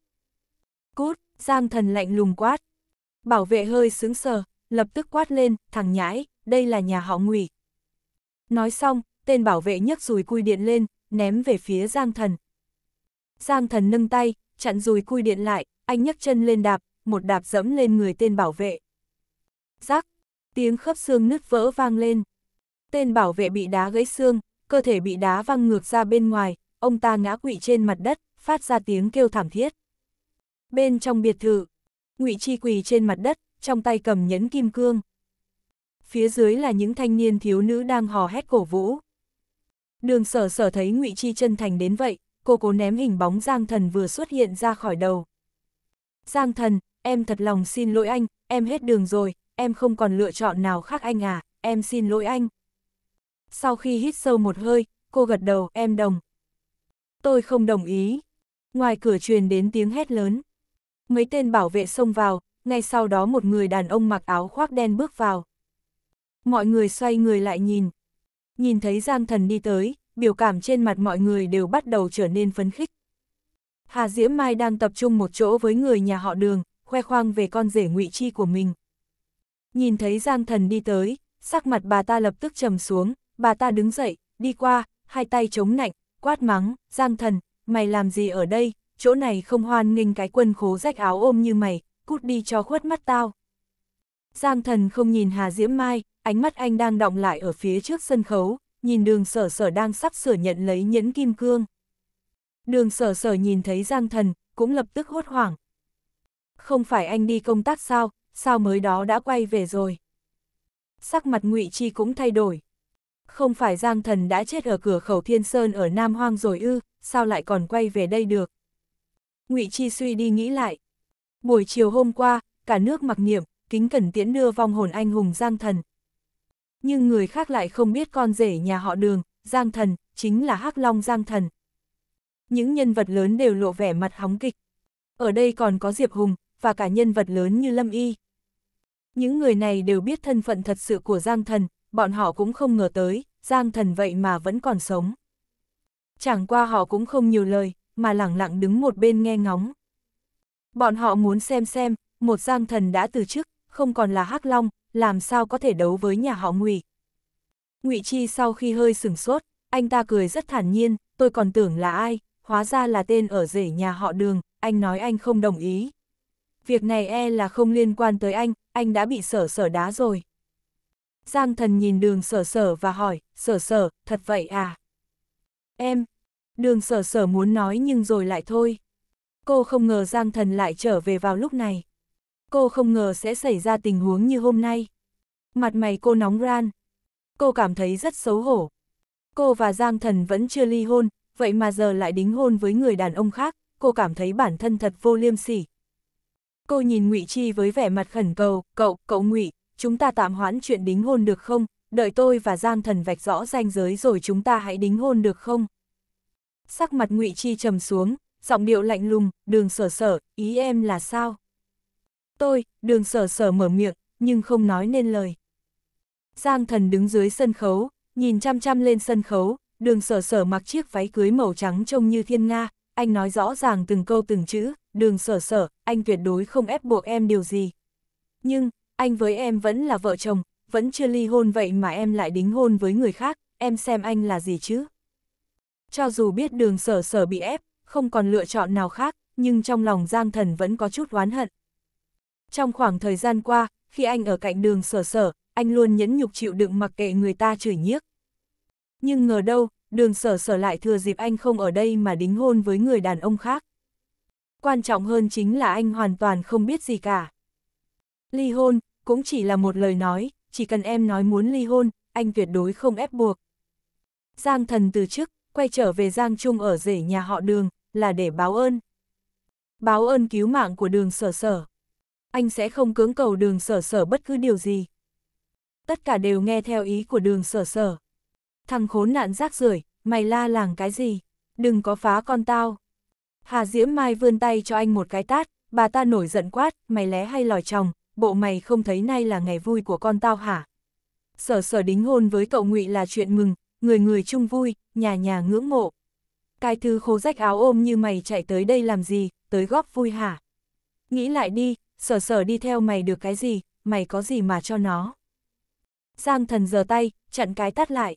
Cút, Giang Thần lạnh lùng quát. Bảo vệ hơi sướng sờ, lập tức quát lên, thằng nhãi, đây là nhà họ ngụy Nói xong, tên bảo vệ nhấc rùi cui điện lên, ném về phía Giang Thần. Giang Thần nâng tay, chặn rùi cui điện lại, anh nhấc chân lên đạp, một đạp dẫm lên người tên bảo vệ. Rắc, tiếng khớp xương nứt vỡ vang lên. Tên bảo vệ bị đá gãy xương, cơ thể bị đá văng ngược ra bên ngoài, ông ta ngã quỵ trên mặt đất, phát ra tiếng kêu thảm thiết. Bên trong biệt thự, Ngụy Chi quỳ trên mặt đất, trong tay cầm nhẫn kim cương phía dưới là những thanh niên thiếu nữ đang hò hét cổ vũ. Đường sở sở thấy ngụy Chi chân thành đến vậy, cô cố ném hình bóng Giang Thần vừa xuất hiện ra khỏi đầu. Giang Thần, em thật lòng xin lỗi anh, em hết đường rồi, em không còn lựa chọn nào khác anh à, em xin lỗi anh. Sau khi hít sâu một hơi, cô gật đầu, em đồng. Tôi không đồng ý. Ngoài cửa truyền đến tiếng hét lớn. Mấy tên bảo vệ xông vào, ngay sau đó một người đàn ông mặc áo khoác đen bước vào. Mọi người xoay người lại nhìn. Nhìn thấy Giang thần đi tới, biểu cảm trên mặt mọi người đều bắt đầu trở nên phấn khích. Hà Diễm Mai đang tập trung một chỗ với người nhà họ đường, khoe khoang về con rể ngụy Chi của mình. Nhìn thấy Giang Thần đi tới, sắc mặt bà ta lập tức trầm xuống, bà ta đứng dậy, đi qua, hai tay chống nạnh, quát mắng, Giang Thần, mày làm gì ở đây, chỗ này không hoan nghênh cái quân khố rách áo ôm như mày, cút đi cho khuất mắt tao. Giang Thần không nhìn Hà Diễm Mai, ánh mắt anh đang động lại ở phía trước sân khấu, nhìn đường sở sở đang sắp sửa nhận lấy nhẫn kim cương. Đường sở sở nhìn thấy Giang Thần, cũng lập tức hốt hoảng. Không phải anh đi công tác sao, sao mới đó đã quay về rồi. Sắc mặt ngụy Chi cũng thay đổi. Không phải Giang Thần đã chết ở cửa khẩu Thiên Sơn ở Nam Hoang rồi ư, sao lại còn quay về đây được. ngụy Chi suy đi nghĩ lại. Buổi chiều hôm qua, cả nước mặc niệm, kính cẩn tiễn đưa vong hồn anh hùng Giang Thần. Nhưng người khác lại không biết con rể nhà họ đường, Giang Thần, chính là hắc Long Giang Thần. Những nhân vật lớn đều lộ vẻ mặt hóng kịch. Ở đây còn có Diệp Hùng, và cả nhân vật lớn như Lâm Y. Những người này đều biết thân phận thật sự của Giang Thần, bọn họ cũng không ngờ tới, Giang Thần vậy mà vẫn còn sống. Chẳng qua họ cũng không nhiều lời, mà lẳng lặng đứng một bên nghe ngóng. Bọn họ muốn xem xem, một Giang Thần đã từ chức, không còn là hắc Long, làm sao có thể đấu với nhà họ Ngụy. Ngụy Chi sau khi hơi sửng sốt, anh ta cười rất thản nhiên, tôi còn tưởng là ai, hóa ra là tên ở rể nhà họ Đường, anh nói anh không đồng ý. Việc này e là không liên quan tới anh, anh đã bị sở sở đá rồi. Giang thần nhìn đường sở sở và hỏi, sở sở, thật vậy à? Em, đường sở sở muốn nói nhưng rồi lại thôi. Cô không ngờ Giang thần lại trở về vào lúc này cô không ngờ sẽ xảy ra tình huống như hôm nay. Mặt mày cô nóng ran. Cô cảm thấy rất xấu hổ. Cô và Giang Thần vẫn chưa ly hôn, vậy mà giờ lại đính hôn với người đàn ông khác, cô cảm thấy bản thân thật vô liêm sỉ. Cô nhìn Ngụy Chi với vẻ mặt khẩn cầu, "Cậu, cậu Ngụy, chúng ta tạm hoãn chuyện đính hôn được không? Đợi tôi và Giang Thần vạch rõ ranh giới rồi chúng ta hãy đính hôn được không?" Sắc mặt Ngụy Chi trầm xuống, giọng điệu lạnh lùng, "Đường Sở Sở, ý em là sao?" tôi, đường sở sở mở miệng, nhưng không nói nên lời. Giang thần đứng dưới sân khấu, nhìn chăm chăm lên sân khấu, đường sở sở mặc chiếc váy cưới màu trắng trông như thiên nga, anh nói rõ ràng từng câu từng chữ, đường sở sở, anh tuyệt đối không ép buộc em điều gì. Nhưng, anh với em vẫn là vợ chồng, vẫn chưa ly hôn vậy mà em lại đính hôn với người khác, em xem anh là gì chứ? Cho dù biết đường sở sở bị ép, không còn lựa chọn nào khác, nhưng trong lòng Giang Thần vẫn có chút oán hận, trong khoảng thời gian qua, khi anh ở cạnh đường sở sở, anh luôn nhẫn nhục chịu đựng mặc kệ người ta chửi nhiếc. Nhưng ngờ đâu, đường sở sở lại thừa dịp anh không ở đây mà đính hôn với người đàn ông khác. Quan trọng hơn chính là anh hoàn toàn không biết gì cả. Ly hôn, cũng chỉ là một lời nói, chỉ cần em nói muốn ly hôn, anh tuyệt đối không ép buộc. Giang thần từ chức, quay trở về Giang Trung ở rể nhà họ đường, là để báo ơn. Báo ơn cứu mạng của đường sở sở anh sẽ không cưỡng cầu đường sở sở bất cứ điều gì. Tất cả đều nghe theo ý của đường sở sở. Thằng khốn nạn rác rưởi, mày la làng cái gì? Đừng có phá con tao. Hà Diễm Mai vươn tay cho anh một cái tát, bà ta nổi giận quát, mày lé hay lòi chồng, bộ mày không thấy nay là ngày vui của con tao hả? Sở sở đính hôn với cậu ngụy là chuyện mừng, người người chung vui, nhà nhà ngưỡng mộ. Cái thứ khô rách áo ôm như mày chạy tới đây làm gì, tới góp vui hả? Nghĩ lại đi, sở sở đi theo mày được cái gì, mày có gì mà cho nó. Giang thần giơ tay, chặn cái tắt lại.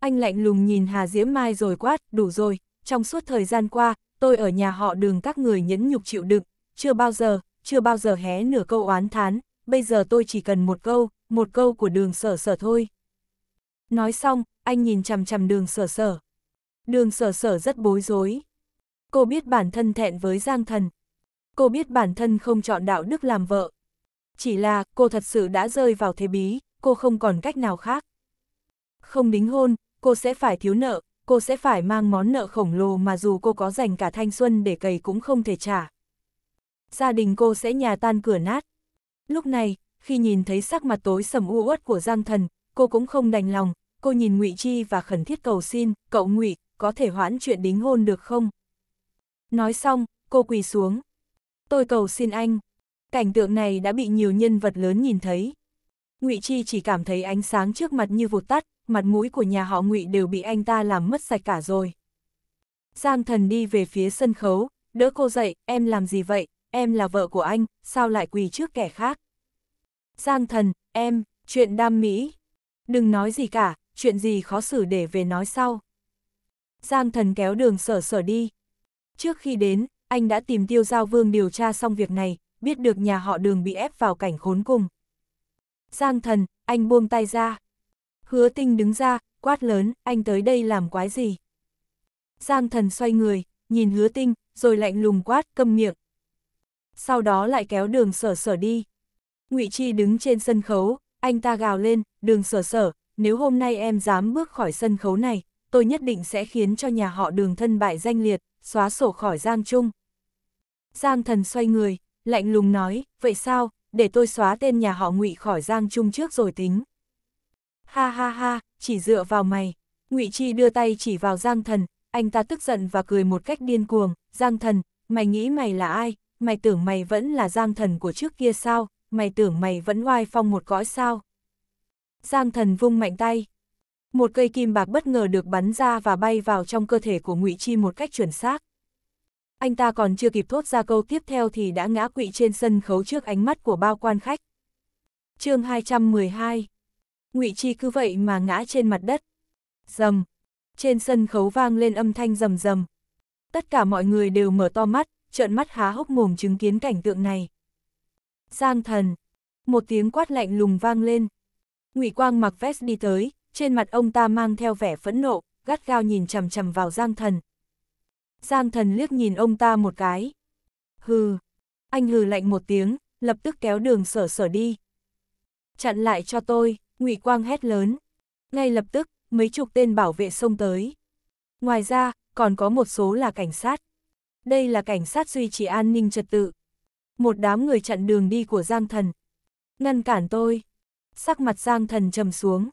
Anh lạnh lùng nhìn Hà Diễm Mai rồi quát, đủ rồi, trong suốt thời gian qua, tôi ở nhà họ đường các người nhẫn nhục chịu đựng, chưa bao giờ, chưa bao giờ hé nửa câu oán thán, bây giờ tôi chỉ cần một câu, một câu của đường sở sở thôi. Nói xong, anh nhìn chằm chằm đường sở sở. Đường sở sở rất bối rối. Cô biết bản thân thẹn với Giang Thần, cô biết bản thân không chọn đạo đức làm vợ. Chỉ là, cô thật sự đã rơi vào thế bí, cô không còn cách nào khác. Không đính hôn, cô sẽ phải thiếu nợ, cô sẽ phải mang món nợ khổng lồ mà dù cô có dành cả thanh xuân để cày cũng không thể trả. Gia đình cô sẽ nhà tan cửa nát. Lúc này, khi nhìn thấy sắc mặt tối sầm u uất của Giang Thần, cô cũng không đành lòng, cô nhìn Ngụy Chi và khẩn thiết cầu xin, "Cậu Ngụy, có thể hoãn chuyện đính hôn được không?" Nói xong, cô quỳ xuống. Tôi cầu xin anh. Cảnh tượng này đã bị nhiều nhân vật lớn nhìn thấy. Ngụy Chi chỉ cảm thấy ánh sáng trước mặt như vụt tắt, mặt mũi của nhà họ Ngụy đều bị anh ta làm mất sạch cả rồi. Giang Thần đi về phía sân khấu, đỡ cô dậy, em làm gì vậy, em là vợ của anh, sao lại quỳ trước kẻ khác? Giang Thần, em, chuyện đam mỹ. Đừng nói gì cả, chuyện gì khó xử để về nói sau. Giang Thần kéo đường sở sở đi. Trước khi đến, anh đã tìm tiêu giao vương điều tra xong việc này, biết được nhà họ đường bị ép vào cảnh khốn cùng. Giang thần, anh buông tay ra. Hứa tinh đứng ra, quát lớn, anh tới đây làm quái gì? Giang thần xoay người, nhìn hứa tinh, rồi lạnh lùng quát, câm miệng. Sau đó lại kéo đường sở sở đi. ngụy Chi đứng trên sân khấu, anh ta gào lên, đường sở sở, nếu hôm nay em dám bước khỏi sân khấu này, tôi nhất định sẽ khiến cho nhà họ đường thân bại danh liệt, xóa sổ khỏi Giang Trung. Giang thần xoay người, lạnh lùng nói, vậy sao, để tôi xóa tên nhà họ ngụy khỏi Giang Trung trước rồi tính. Ha ha ha, chỉ dựa vào mày. ngụy Chi đưa tay chỉ vào Giang thần, anh ta tức giận và cười một cách điên cuồng, Giang thần, mày nghĩ mày là ai, mày tưởng mày vẫn là Giang thần của trước kia sao, mày tưởng mày vẫn oai phong một cõi sao. Giang thần vung mạnh tay. Một cây kim bạc bất ngờ được bắn ra và bay vào trong cơ thể của ngụy Chi một cách chuẩn xác anh ta còn chưa kịp thốt ra câu tiếp theo thì đã ngã quỵ trên sân khấu trước ánh mắt của bao quan khách. chương 212 ngụy Chi cứ vậy mà ngã trên mặt đất. Dầm! Trên sân khấu vang lên âm thanh rầm rầm. Tất cả mọi người đều mở to mắt, trợn mắt há hốc mồm chứng kiến cảnh tượng này. Giang thần! Một tiếng quát lạnh lùng vang lên. ngụy Quang mặc vest đi tới, trên mặt ông ta mang theo vẻ phẫn nộ, gắt gao nhìn chằm chằm vào Giang thần, Giang thần liếc nhìn ông ta một cái. Hừ, anh hừ lạnh một tiếng, lập tức kéo đường sở sở đi. Chặn lại cho tôi, ngụy Quang hét lớn. Ngay lập tức, mấy chục tên bảo vệ xông tới. Ngoài ra, còn có một số là cảnh sát. Đây là cảnh sát duy trì an ninh trật tự. Một đám người chặn đường đi của Giang Thần. Ngăn cản tôi. Sắc mặt Giang Thần trầm xuống.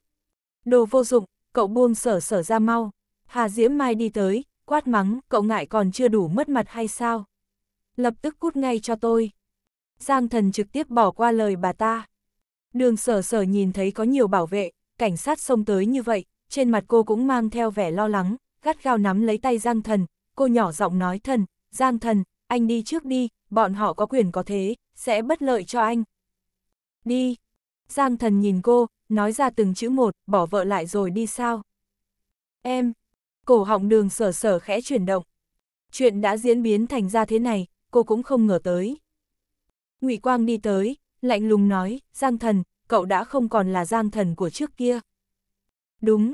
Đồ vô dụng, cậu buông sở sở ra mau. Hà Diễm Mai đi tới, quát mắng, cậu ngại còn chưa đủ mất mặt hay sao? Lập tức cút ngay cho tôi. Giang thần trực tiếp bỏ qua lời bà ta. Đường sở sở nhìn thấy có nhiều bảo vệ, cảnh sát xông tới như vậy, trên mặt cô cũng mang theo vẻ lo lắng, gắt gao nắm lấy tay Giang thần, cô nhỏ giọng nói thần, Giang thần, anh đi trước đi, bọn họ có quyền có thế, sẽ bất lợi cho anh. Đi. Giang thần nhìn cô, nói ra từng chữ một, bỏ vợ lại rồi đi sao? Em, cổ họng đường sở sở khẽ chuyển động. Chuyện đã diễn biến thành ra thế này, cô cũng không ngờ tới. ngụy Quang đi tới, lạnh lùng nói, Giang thần, cậu đã không còn là Giang thần của trước kia. Đúng.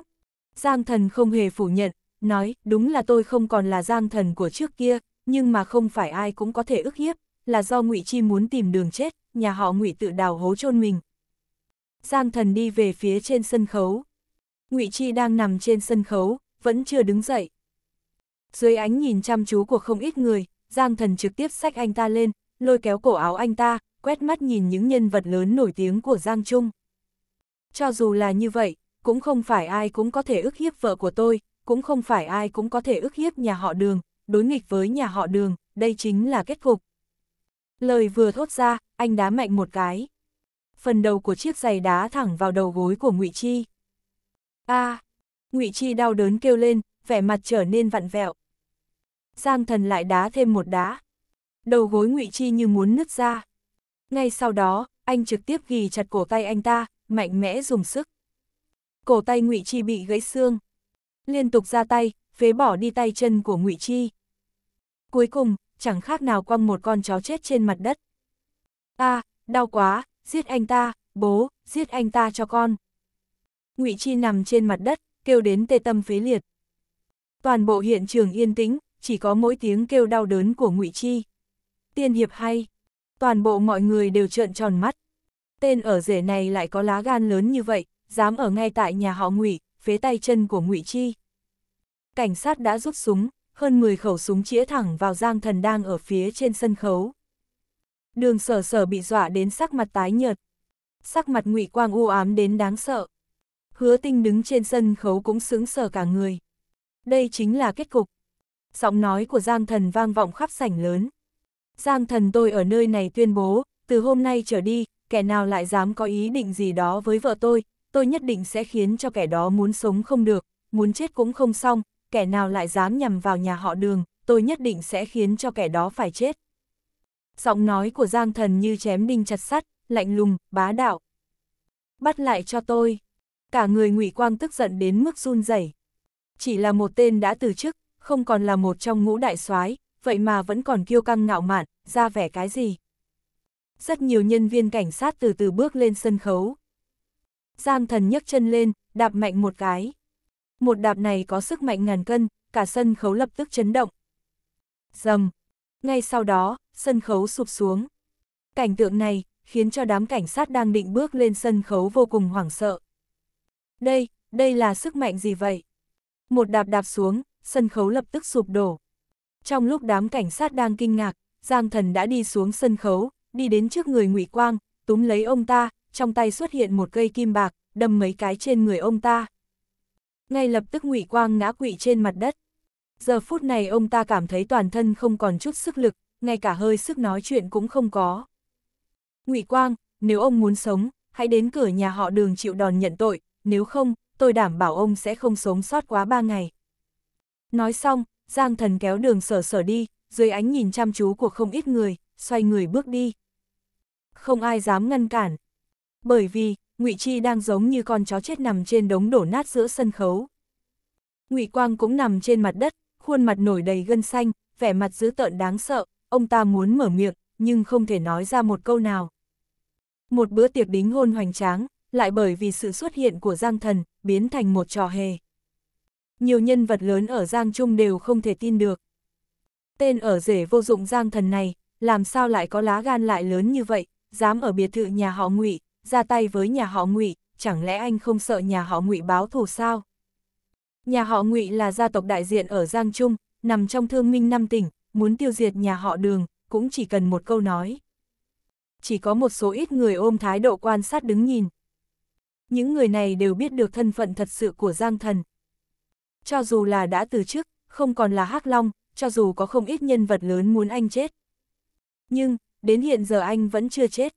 Giang thần không hề phủ nhận, nói, đúng là tôi không còn là Giang thần của trước kia, nhưng mà không phải ai cũng có thể ức hiếp, là do ngụy Chi muốn tìm đường chết, nhà họ ngụy tự đào hố chôn mình. Giang thần đi về phía trên sân khấu. ngụy Chi đang nằm trên sân khấu, vẫn chưa đứng dậy. Dưới ánh nhìn chăm chú của không ít người, Giang Thần trực tiếp xách anh ta lên, lôi kéo cổ áo anh ta, quét mắt nhìn những nhân vật lớn nổi tiếng của Giang Trung. Cho dù là như vậy, cũng không phải ai cũng có thể ức hiếp vợ của tôi, cũng không phải ai cũng có thể ức hiếp nhà họ đường, đối nghịch với nhà họ đường, đây chính là kết cục. Lời vừa thốt ra, anh đá mạnh một cái. Phần đầu của chiếc giày đá thẳng vào đầu gối của ngụy Chi. a à, Ngụy Chi đau đớn kêu lên, vẻ mặt trở nên vặn vẹo. Giang thần lại đá thêm một đá. Đầu gối Ngụy Chi như muốn nứt ra. Ngay sau đó, anh trực tiếp ghi chặt cổ tay anh ta, mạnh mẽ dùng sức. Cổ tay Ngụy Chi bị gãy xương. Liên tục ra tay, phế bỏ đi tay chân của Ngụy Chi. Cuối cùng, chẳng khác nào quăng một con chó chết trên mặt đất. A, à, đau quá, giết anh ta, bố, giết anh ta cho con. Ngụy Chi nằm trên mặt đất, kêu đến tê tâm phế liệt. Toàn bộ hiện trường yên tĩnh, chỉ có mỗi tiếng kêu đau đớn của ngụy Chi. Tiên hiệp hay, toàn bộ mọi người đều trợn tròn mắt. Tên ở rể này lại có lá gan lớn như vậy, dám ở ngay tại nhà họ ngụy phế tay chân của ngụy Chi. Cảnh sát đã rút súng, hơn 10 khẩu súng chĩa thẳng vào Giang Thần đang ở phía trên sân khấu. Đường sở sở bị dọa đến sắc mặt tái nhợt. Sắc mặt ngụy Quang u ám đến đáng sợ hứa tinh đứng trên sân khấu cũng sướng sờ cả người. Đây chính là kết cục. Giọng nói của Giang Thần vang vọng khắp sảnh lớn. Giang Thần tôi ở nơi này tuyên bố, từ hôm nay trở đi, kẻ nào lại dám có ý định gì đó với vợ tôi, tôi nhất định sẽ khiến cho kẻ đó muốn sống không được, muốn chết cũng không xong, kẻ nào lại dám nhằm vào nhà họ đường, tôi nhất định sẽ khiến cho kẻ đó phải chết. Giọng nói của Giang Thần như chém đinh chặt sắt, lạnh lùng, bá đạo. Bắt lại cho tôi cả người ngụy Quang tức giận đến mức run rẩy. Chỉ là một tên đã từ chức, không còn là một trong ngũ đại soái, vậy mà vẫn còn kiêu căng ngạo mạn, ra vẻ cái gì? Rất nhiều nhân viên cảnh sát từ từ bước lên sân khấu. Giang thần nhấc chân lên, đạp mạnh một cái. Một đạp này có sức mạnh ngàn cân, cả sân khấu lập tức chấn động. Dầm! Ngay sau đó, sân khấu sụp xuống. Cảnh tượng này khiến cho đám cảnh sát đang định bước lên sân khấu vô cùng hoảng sợ đây, đây là sức mạnh gì vậy? Một đạp đạp xuống, sân khấu lập tức sụp đổ. Trong lúc đám cảnh sát đang kinh ngạc, Giang Thần đã đi xuống sân khấu, đi đến trước người Ngụy Quang, túm lấy ông ta, trong tay xuất hiện một cây kim bạc, đâm mấy cái trên người ông ta. Ngay lập tức Ngụy Quang ngã quỵ trên mặt đất. Giờ phút này ông ta cảm thấy toàn thân không còn chút sức lực, ngay cả hơi sức nói chuyện cũng không có. Ngụy Quang, nếu ông muốn sống, hãy đến cửa nhà họ đường chịu đòn nhận tội, nếu không, tôi đảm bảo ông sẽ không sống sót quá ba ngày. Nói xong, Giang thần kéo đường sở sở đi, dưới ánh nhìn chăm chú của không ít người, xoay người bước đi. Không ai dám ngăn cản. Bởi vì, ngụy Chi đang giống như con chó chết nằm trên đống đổ nát giữa sân khấu. ngụy Quang cũng nằm trên mặt đất, khuôn mặt nổi đầy gân xanh, vẻ mặt dữ tợn đáng sợ, ông ta muốn mở miệng, nhưng không thể nói ra một câu nào. Một bữa tiệc đính hôn hoành tráng, lại bởi vì sự xuất hiện của Giang Thần, biến thành một trò hề. Nhiều nhân vật lớn ở Giang Trung đều không thể tin được. Tên ở rể vô dụng Giang Thần này, làm sao lại có lá gan lại lớn như vậy, dám ở biệt thự nhà họ ngụy ra tay với nhà họ ngụy chẳng lẽ anh không sợ nhà họ ngụy báo thù sao? Nhà họ ngụy là gia tộc đại diện ở Giang Trung, nằm trong thương minh năm tỉnh, muốn tiêu diệt nhà họ đường, cũng chỉ cần một câu nói. Chỉ có một số ít người ôm thái độ quan sát đứng nhìn, những người này đều biết được thân phận thật sự của Giang Thần. Cho dù là đã từ chức, không còn là hắc Long, cho dù có không ít nhân vật lớn muốn anh chết. Nhưng, đến hiện giờ anh vẫn chưa chết.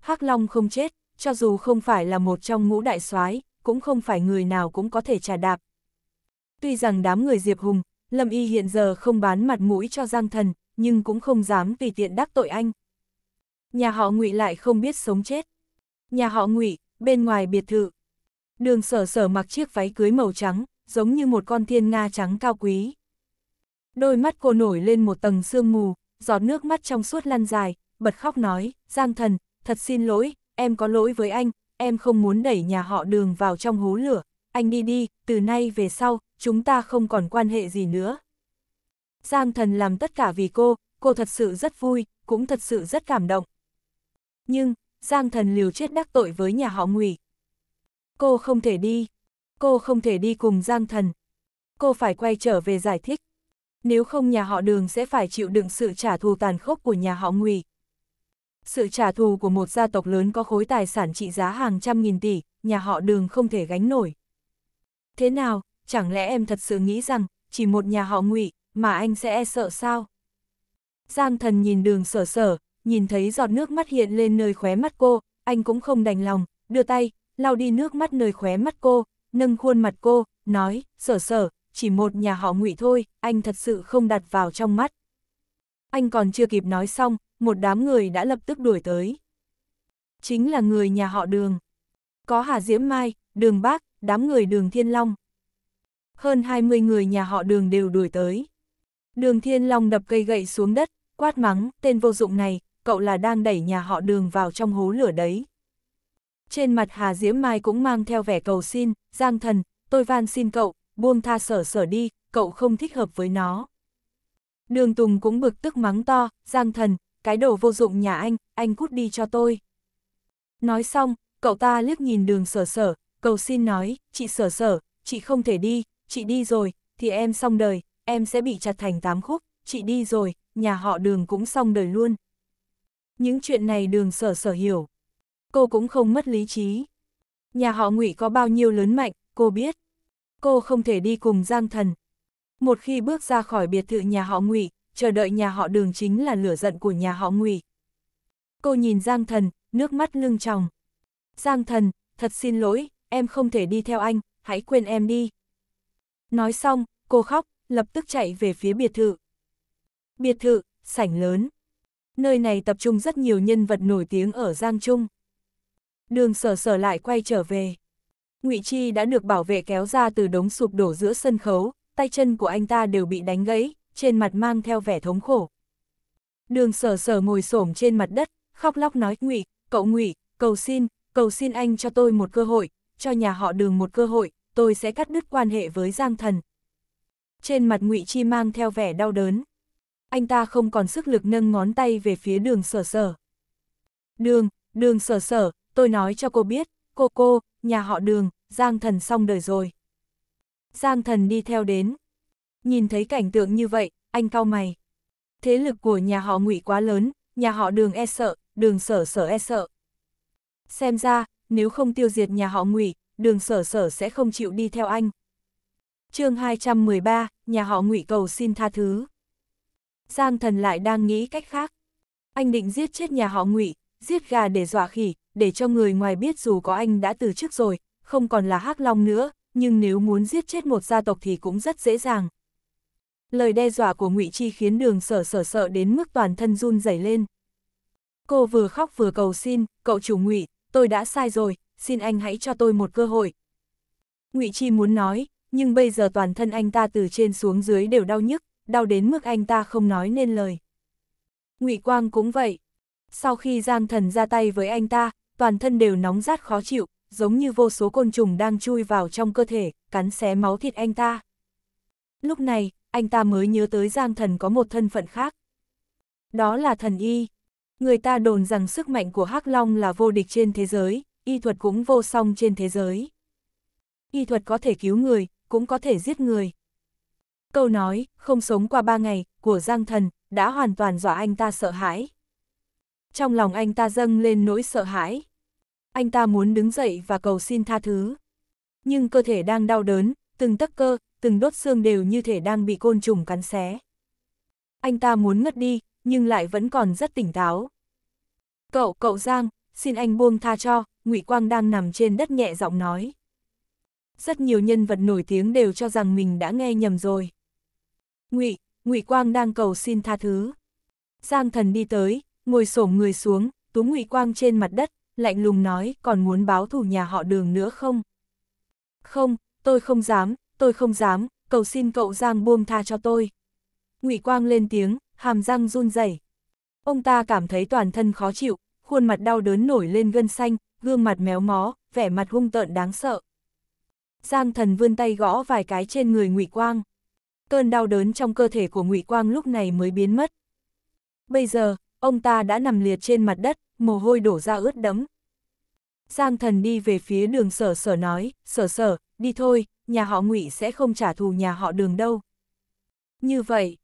hắc Long không chết, cho dù không phải là một trong ngũ đại soái cũng không phải người nào cũng có thể trả đạp. Tuy rằng đám người Diệp Hùng, Lâm Y hiện giờ không bán mặt mũi cho Giang Thần, nhưng cũng không dám tùy tiện đắc tội anh. Nhà họ Ngụy lại không biết sống chết. Nhà họ Ngụy, bên ngoài biệt thự. Đường sở sở mặc chiếc váy cưới màu trắng, giống như một con thiên nga trắng cao quý. Đôi mắt cô nổi lên một tầng sương mù, giọt nước mắt trong suốt lăn dài, bật khóc nói, Giang thần, thật xin lỗi, em có lỗi với anh, em không muốn đẩy nhà họ đường vào trong hố lửa, anh đi đi, từ nay về sau, chúng ta không còn quan hệ gì nữa. Giang thần làm tất cả vì cô, cô thật sự rất vui, cũng thật sự rất cảm động. Nhưng, Giang thần liều chết đắc tội với nhà họ ngụy. Cô không thể đi, cô không thể đi cùng Giang thần. Cô phải quay trở về giải thích. Nếu không nhà họ đường sẽ phải chịu đựng sự trả thù tàn khốc của nhà họ ngụy. Sự trả thù của một gia tộc lớn có khối tài sản trị giá hàng trăm nghìn tỷ, nhà họ đường không thể gánh nổi. Thế nào, chẳng lẽ em thật sự nghĩ rằng, chỉ một nhà họ ngụy mà anh sẽ e sợ sao? Giang thần nhìn đường sở sở, nhìn thấy giọt nước mắt hiện lên nơi khóe mắt cô, anh cũng không đành lòng, đưa tay, lau đi nước mắt nơi khóe mắt cô, nâng khuôn mặt cô, nói, sở sở, chỉ một nhà họ ngụy thôi, anh thật sự không đặt vào trong mắt. Anh còn chưa kịp nói xong, một đám người đã lập tức đuổi tới. Chính là người nhà họ đường. Có Hà Diễm Mai, đường Bác, đám người đường Thiên Long. Hơn 20 người nhà họ đường đều đuổi tới. Đường Thiên Long đập cây gậy xuống đất, quát mắng, tên vô dụng này, cậu là đang đẩy nhà họ đường vào trong hố lửa đấy. Trên mặt Hà Diễm Mai cũng mang theo vẻ cầu xin, Giang thần, tôi van xin cậu, buông tha sở sở đi, cậu không thích hợp với nó. Đường Tùng cũng bực tức mắng to, Giang thần, cái đồ vô dụng nhà anh, anh cút đi cho tôi. Nói xong, cậu ta liếc nhìn đường sở sở, cầu xin nói, chị sở sở, chị không thể đi, chị đi rồi, thì em xong đời, em sẽ bị chặt thành tám khúc, chị đi rồi, nhà họ đường cũng xong đời luôn. Những chuyện này đường sở sở hiểu. Cô cũng không mất lý trí. Nhà họ ngụy có bao nhiêu lớn mạnh, cô biết. Cô không thể đi cùng Giang Thần. Một khi bước ra khỏi biệt thự nhà họ ngụy, chờ đợi nhà họ đường chính là lửa giận của nhà họ ngụy. Cô nhìn Giang Thần, nước mắt lưng tròng. Giang Thần, thật xin lỗi, em không thể đi theo anh, hãy quên em đi. Nói xong, cô khóc, lập tức chạy về phía biệt thự. Biệt thự, sảnh lớn nơi này tập trung rất nhiều nhân vật nổi tiếng ở Giang Trung. Đường sở sở lại quay trở về. ngụy Chi đã được bảo vệ kéo ra từ đống sụp đổ giữa sân khấu, tay chân của anh ta đều bị đánh gãy, trên mặt mang theo vẻ thống khổ. Đường sở sở ngồi xổm trên mặt đất, khóc lóc nói ngụy cậu ngụy cầu xin, cầu xin anh cho tôi một cơ hội, cho nhà họ đường một cơ hội, tôi sẽ cắt đứt quan hệ với Giang Thần. Trên mặt ngụy Chi mang theo vẻ đau đớn anh ta không còn sức lực nâng ngón tay về phía đường sở sở. Đường, đường sở sở, tôi nói cho cô biết, cô cô, nhà họ đường, Giang Thần xong đời rồi. Giang Thần đi theo đến. Nhìn thấy cảnh tượng như vậy, anh cau mày. Thế lực của nhà họ ngụy quá lớn, nhà họ đường e sợ, đường sở sở e sợ. Xem ra, nếu không tiêu diệt nhà họ ngụy, đường sở sở sẽ không chịu đi theo anh. chương 213, nhà họ ngụy cầu xin tha thứ. Giang thần lại đang nghĩ cách khác. Anh định giết chết nhà họ ngụy, giết gà để dọa khỉ, để cho người ngoài biết dù có anh đã từ chức rồi, không còn là hắc long nữa, nhưng nếu muốn giết chết một gia tộc thì cũng rất dễ dàng. Lời đe dọa của ngụy Chi khiến đường sở sở sợ đến mức toàn thân run rẩy lên. Cô vừa khóc vừa cầu xin, cậu chủ ngụy tôi đã sai rồi, xin anh hãy cho tôi một cơ hội. ngụy Chi muốn nói, nhưng bây giờ toàn thân anh ta từ trên xuống dưới đều đau nhức, đau đến mức anh ta không nói nên lời. Ngụy Quang cũng vậy. Sau khi Giang Thần ra tay với anh ta, toàn thân đều nóng rát khó chịu, giống như vô số côn trùng đang chui vào trong cơ thể, cắn xé máu thịt anh ta. Lúc này, anh ta mới nhớ tới Giang Thần có một thân phận khác. Đó là thần y. Người ta đồn rằng sức mạnh của Hắc Long là vô địch trên thế giới, y thuật cũng vô song trên thế giới. Y thuật có thể cứu người, cũng có thể giết người câu nói, không sống qua ba ngày, của Giang Thần, đã hoàn toàn dọa anh ta sợ hãi. Trong lòng anh ta dâng lên nỗi sợ hãi. Anh ta muốn đứng dậy và cầu xin tha thứ. Nhưng cơ thể đang đau đớn, từng tấc cơ, từng đốt xương đều như thể đang bị côn trùng cắn xé. Anh ta muốn ngất đi, nhưng lại vẫn còn rất tỉnh táo. Cậu, cậu Giang, xin anh buông tha cho, Ngụy Quang đang nằm trên đất nhẹ giọng nói. Rất nhiều nhân vật nổi tiếng đều cho rằng mình đã nghe nhầm rồi ngụy ngụy Quang đang cầu xin tha thứ. Giang thần đi tới, ngồi xổm người xuống, túm ngụy Quang trên mặt đất, lạnh lùng nói còn muốn báo thù nhà họ đường nữa không? Không, tôi không dám, tôi không dám, cầu xin cậu Giang buông tha cho tôi. ngụy Quang lên tiếng, hàm răng run rẩy. Ông ta cảm thấy toàn thân khó chịu, khuôn mặt đau đớn nổi lên gân xanh, gương mặt méo mó, vẻ mặt hung tợn đáng sợ. Giang thần vươn tay gõ vài cái trên người ngụy Quang cơn đau đớn trong cơ thể của Ngụy Quang lúc này mới biến mất. Bây giờ, ông ta đã nằm liệt trên mặt đất, mồ hôi đổ ra ướt đẫm. Giang thần đi về phía đường sở sở nói, sở sở, đi thôi, nhà họ Ngụy sẽ không trả thù nhà họ đường đâu. Như vậy,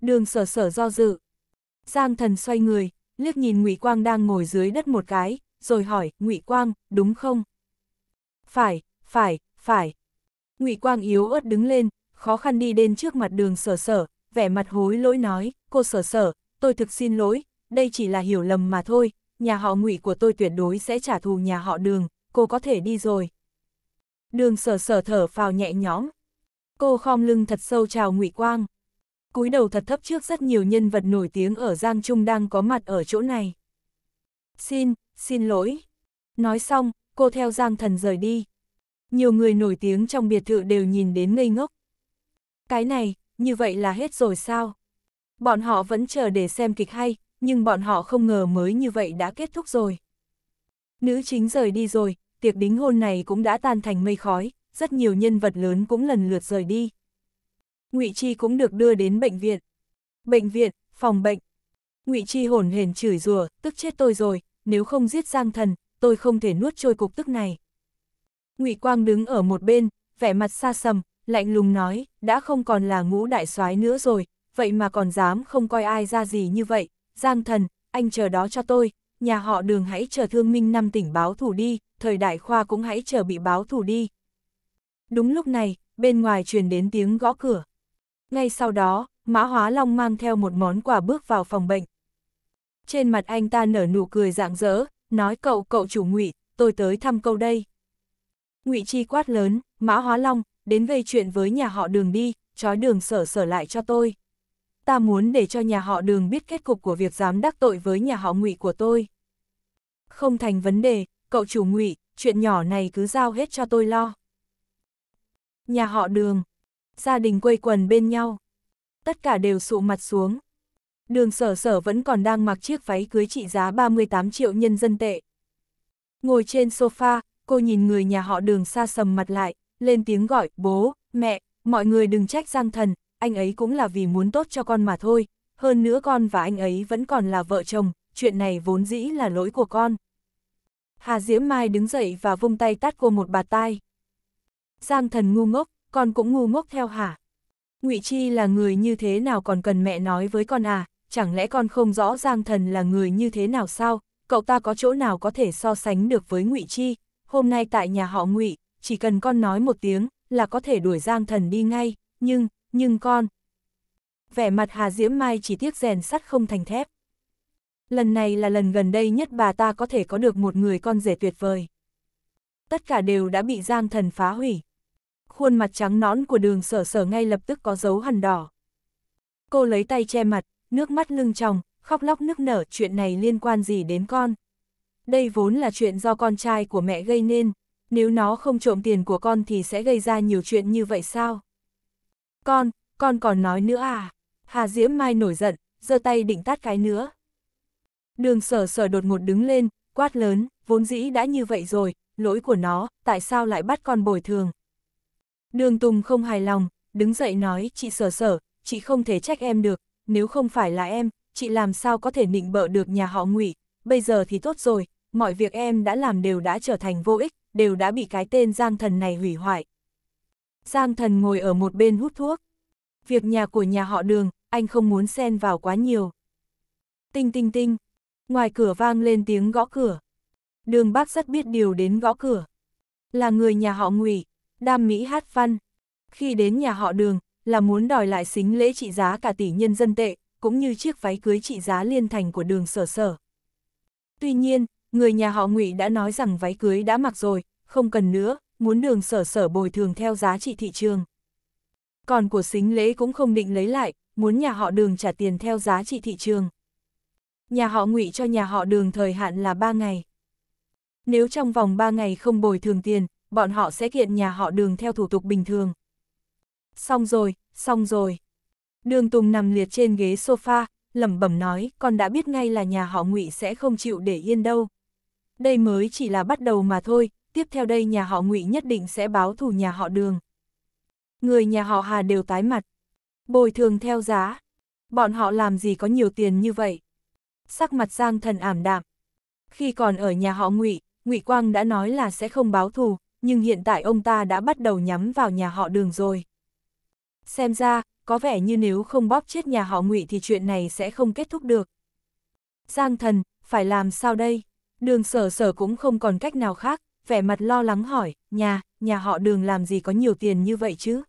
đường sở sở do dự. Giang thần xoay người, liếc nhìn Ngụy Quang đang ngồi dưới đất một cái, rồi hỏi, Ngụy Quang, đúng không? Phải, phải, phải. Ngụy Quang yếu ớt đứng lên, khó khăn đi đến trước mặt đường sở sở, vẻ mặt hối lỗi nói, cô sở sở, tôi thực xin lỗi, đây chỉ là hiểu lầm mà thôi, nhà họ ngụy của tôi tuyệt đối sẽ trả thù nhà họ đường, cô có thể đi rồi. Đường sở sở thở phào nhẹ nhõm. Cô khom lưng thật sâu chào ngụy Quang. cúi đầu thật thấp trước rất nhiều nhân vật nổi tiếng ở Giang Trung đang có mặt ở chỗ này. Xin, xin lỗi. Nói xong, cô theo Giang Thần rời đi. Nhiều người nổi tiếng trong biệt thự đều nhìn đến ngây ngốc, cái này, như vậy là hết rồi sao? Bọn họ vẫn chờ để xem kịch hay, nhưng bọn họ không ngờ mới như vậy đã kết thúc rồi. Nữ chính rời đi rồi, tiệc đính hôn này cũng đã tan thành mây khói, rất nhiều nhân vật lớn cũng lần lượt rời đi. Ngụy Chi cũng được đưa đến bệnh viện. Bệnh viện, phòng bệnh. Ngụy Chi hồn hển chửi rủa, tức chết tôi rồi, nếu không giết Giang Thần, tôi không thể nuốt trôi cục tức này. Ngụy Quang đứng ở một bên, vẻ mặt xa sầm, lạnh lùng nói, đã không còn là ngũ đại soái nữa rồi, vậy mà còn dám không coi ai ra gì như vậy, Giang thần, anh chờ đó cho tôi, nhà họ đường hãy chờ thương minh năm tỉnh báo thủ đi, thời đại khoa cũng hãy chờ bị báo thủ đi. Đúng lúc này, bên ngoài truyền đến tiếng gõ cửa. Ngay sau đó, Mã Hóa Long mang theo một món quà bước vào phòng bệnh. Trên mặt anh ta nở nụ cười rạng rỡ, nói cậu cậu chủ ngụy tôi tới thăm câu đây. ngụy chi quát lớn, Mã Hóa Long, đến gây chuyện với nhà họ đường đi, trói đường sở sở lại cho tôi. Ta muốn để cho nhà họ đường biết kết cục của việc dám đắc tội với nhà họ ngụy của tôi. Không thành vấn đề, cậu chủ ngụy, chuyện nhỏ này cứ giao hết cho tôi lo. Nhà họ đường, gia đình quây quần bên nhau. Tất cả đều sụ mặt xuống. Đường sở sở vẫn còn đang mặc chiếc váy cưới trị giá 38 triệu nhân dân tệ. Ngồi trên sofa, cô nhìn người nhà họ đường xa sầm mặt lại, lên tiếng gọi, bố, mẹ, mọi người đừng trách Giang Thần, anh ấy cũng là vì muốn tốt cho con mà thôi, hơn nữa con và anh ấy vẫn còn là vợ chồng, chuyện này vốn dĩ là lỗi của con. Hà Diễm Mai đứng dậy và vung tay tát cô một bà tai. Giang Thần ngu ngốc, con cũng ngu ngốc theo hả? Ngụy Chi là người như thế nào còn cần mẹ nói với con à, chẳng lẽ con không rõ Giang Thần là người như thế nào sao? Cậu ta có chỗ nào có thể so sánh được với Ngụy Chi? Hôm nay tại nhà họ Ngụy, chỉ cần con nói một tiếng, là có thể đuổi Giang Thần đi ngay, nhưng, nhưng con... Vẻ mặt Hà Diễm Mai chỉ tiếc rèn sắt không thành thép. Lần này là lần gần đây nhất bà ta có thể có được một người con rể tuyệt vời. Tất cả đều đã bị Giang Thần phá hủy. Khuôn mặt trắng nõn của đường sở sở ngay lập tức có dấu hằn đỏ. Cô lấy tay che mặt, nước mắt lưng tròng, khóc lóc nức nở chuyện này liên quan gì đến con. Đây vốn là chuyện do con trai của mẹ gây nên, nếu nó không trộm tiền của con thì sẽ gây ra nhiều chuyện như vậy sao? Con, con còn nói nữa à? Hà Diễm Mai nổi giận, giơ tay định tát cái nữa. Đường sở sở đột ngột đứng lên, quát lớn, vốn dĩ đã như vậy rồi, lỗi của nó, tại sao lại bắt con bồi thường? Đường Tùng không hài lòng, đứng dậy nói, chị sở sở, chị không thể trách em được, nếu không phải là em, chị làm sao có thể nịnh bợ được nhà họ ngụy bây giờ thì tốt rồi, mọi việc em đã làm đều đã trở thành vô ích, đều đã bị cái tên Giang Thần này hủy hoại. Giang Thần ngồi ở một bên hút thuốc. Việc nhà của nhà họ đường, anh không muốn xen vào quá nhiều. Tinh tinh tinh, ngoài cửa vang lên tiếng gõ cửa. Đường bác rất biết điều đến gõ cửa. Là người nhà họ ngụy đam mỹ hát văn. Khi đến nhà họ đường, là muốn đòi lại xính lễ trị giá cả tỷ nhân dân tệ, cũng như chiếc váy cưới trị giá liên thành của đường sở sở. Tuy nhiên, Người nhà họ Ngụy đã nói rằng váy cưới đã mặc rồi, không cần nữa, muốn đường sở sở bồi thường theo giá trị thị trường. Còn của xính lễ cũng không định lấy lại, muốn nhà họ đường trả tiền theo giá trị thị trường. Nhà họ Ngụy cho nhà họ đường thời hạn là 3 ngày. Nếu trong vòng 3 ngày không bồi thường tiền, bọn họ sẽ kiện nhà họ đường theo thủ tục bình thường. Xong rồi, xong rồi. Đường Tùng nằm liệt trên ghế sofa, lẩm bẩm nói, con đã biết ngay là nhà họ Ngụy sẽ không chịu để yên đâu đây mới chỉ là bắt đầu mà thôi, tiếp theo đây nhà họ ngụy nhất định sẽ báo thù nhà họ đường. Người nhà họ Hà đều tái mặt, bồi thường theo giá, bọn họ làm gì có nhiều tiền như vậy. Sắc mặt Giang thần ảm đạm. Khi còn ở nhà họ ngụy, ngụy Quang đã nói là sẽ không báo thù, nhưng hiện tại ông ta đã bắt đầu nhắm vào nhà họ đường rồi. Xem ra, có vẻ như nếu không bóp chết nhà họ ngụy thì chuyện này sẽ không kết thúc được. Giang thần, phải làm sao đây? Đường sở sở cũng không còn cách nào khác, vẻ mặt lo lắng hỏi, nhà, nhà họ đường làm gì có nhiều tiền như vậy chứ?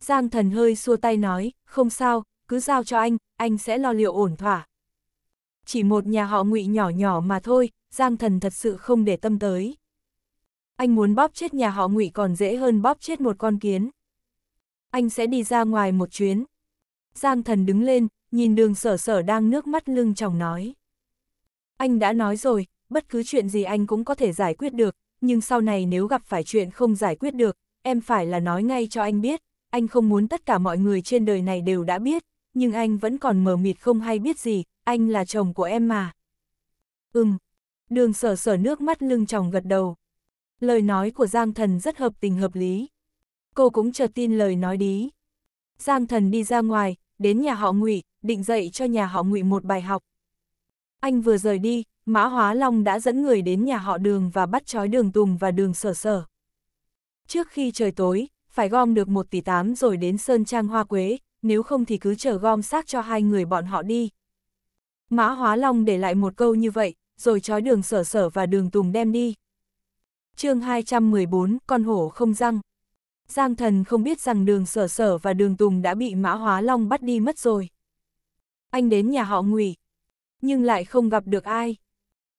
Giang thần hơi xua tay nói, không sao, cứ giao cho anh, anh sẽ lo liệu ổn thỏa. Chỉ một nhà họ ngụy nhỏ nhỏ mà thôi, Giang thần thật sự không để tâm tới. Anh muốn bóp chết nhà họ ngụy còn dễ hơn bóp chết một con kiến. Anh sẽ đi ra ngoài một chuyến. Giang thần đứng lên, nhìn đường sở sở đang nước mắt lưng chồng nói. Anh đã nói rồi, bất cứ chuyện gì anh cũng có thể giải quyết được, nhưng sau này nếu gặp phải chuyện không giải quyết được, em phải là nói ngay cho anh biết, anh không muốn tất cả mọi người trên đời này đều đã biết, nhưng anh vẫn còn mờ mịt không hay biết gì, anh là chồng của em mà. Ừm, đường sở sở nước mắt lưng chồng gật đầu. Lời nói của Giang Thần rất hợp tình hợp lý. Cô cũng chờ tin lời nói đi. Giang Thần đi ra ngoài, đến nhà họ Ngụy, định dạy cho nhà họ Ngụy một bài học. Anh vừa rời đi, Mã Hóa Long đã dẫn người đến nhà họ đường và bắt trói đường Tùng và đường Sở Sở. Trước khi trời tối, phải gom được một tỷ tám rồi đến Sơn Trang Hoa Quế, nếu không thì cứ chờ gom xác cho hai người bọn họ đi. Mã Hóa Long để lại một câu như vậy, rồi trói đường Sở Sở và đường Tùng đem đi. chương 214, con hổ không răng. Giang thần không biết rằng đường Sở Sở và đường Tùng đã bị Mã Hóa Long bắt đi mất rồi. Anh đến nhà họ Ngụy, nhưng lại không gặp được ai.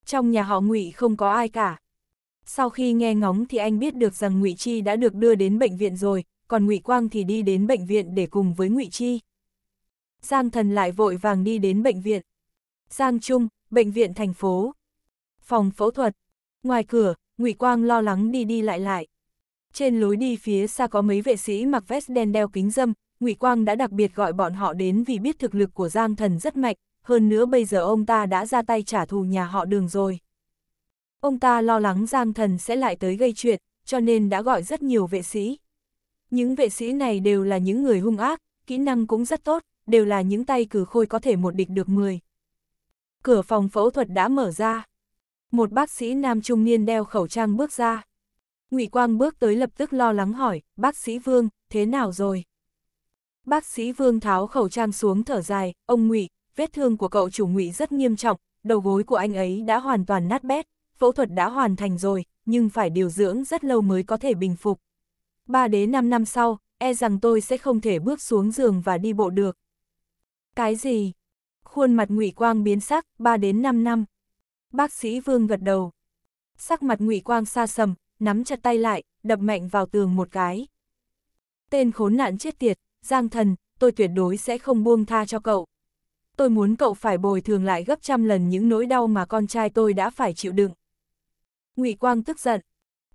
Trong nhà họ Ngụy không có ai cả. Sau khi nghe ngóng thì anh biết được rằng Ngụy Chi đã được đưa đến bệnh viện rồi, còn Ngụy Quang thì đi đến bệnh viện để cùng với Ngụy Chi. Giang Thần lại vội vàng đi đến bệnh viện. Giang Trung, bệnh viện thành phố. Phòng phẫu thuật. Ngoài cửa, Ngụy Quang lo lắng đi đi lại lại. Trên lối đi phía xa có mấy vệ sĩ mặc vest đen đeo kính dâm, Ngụy Quang đã đặc biệt gọi bọn họ đến vì biết thực lực của Giang Thần rất mạnh, hơn nữa bây giờ ông ta đã ra tay trả thù nhà họ đường rồi. Ông ta lo lắng Giang Thần sẽ lại tới gây chuyện, cho nên đã gọi rất nhiều vệ sĩ. Những vệ sĩ này đều là những người hung ác, kỹ năng cũng rất tốt, đều là những tay cử khôi có thể một địch được 10. Cửa phòng phẫu thuật đã mở ra. Một bác sĩ nam trung niên đeo khẩu trang bước ra. Ngụy Quang bước tới lập tức lo lắng hỏi, bác sĩ Vương, thế nào rồi? Bác sĩ Vương tháo khẩu trang xuống thở dài, ông Ngụy, vết thương của cậu chủ ngụy rất nghiêm trọng, đầu gối của anh ấy đã hoàn toàn nát bét, phẫu thuật đã hoàn thành rồi, nhưng phải điều dưỡng rất lâu mới có thể bình phục. 3 đến 5 năm sau, e rằng tôi sẽ không thể bước xuống giường và đi bộ được. Cái gì? Khuôn mặt Ngụy Quang biến sắc, 3 đến 5 năm. Bác sĩ Vương gật đầu. Sắc mặt Ngụy Quang xa sầm, nắm chặt tay lại, đập mạnh vào tường một cái. Tên khốn nạn chết tiệt, Giang Thần, tôi tuyệt đối sẽ không buông tha cho cậu tôi muốn cậu phải bồi thường lại gấp trăm lần những nỗi đau mà con trai tôi đã phải chịu đựng. Ngụy Quang tức giận.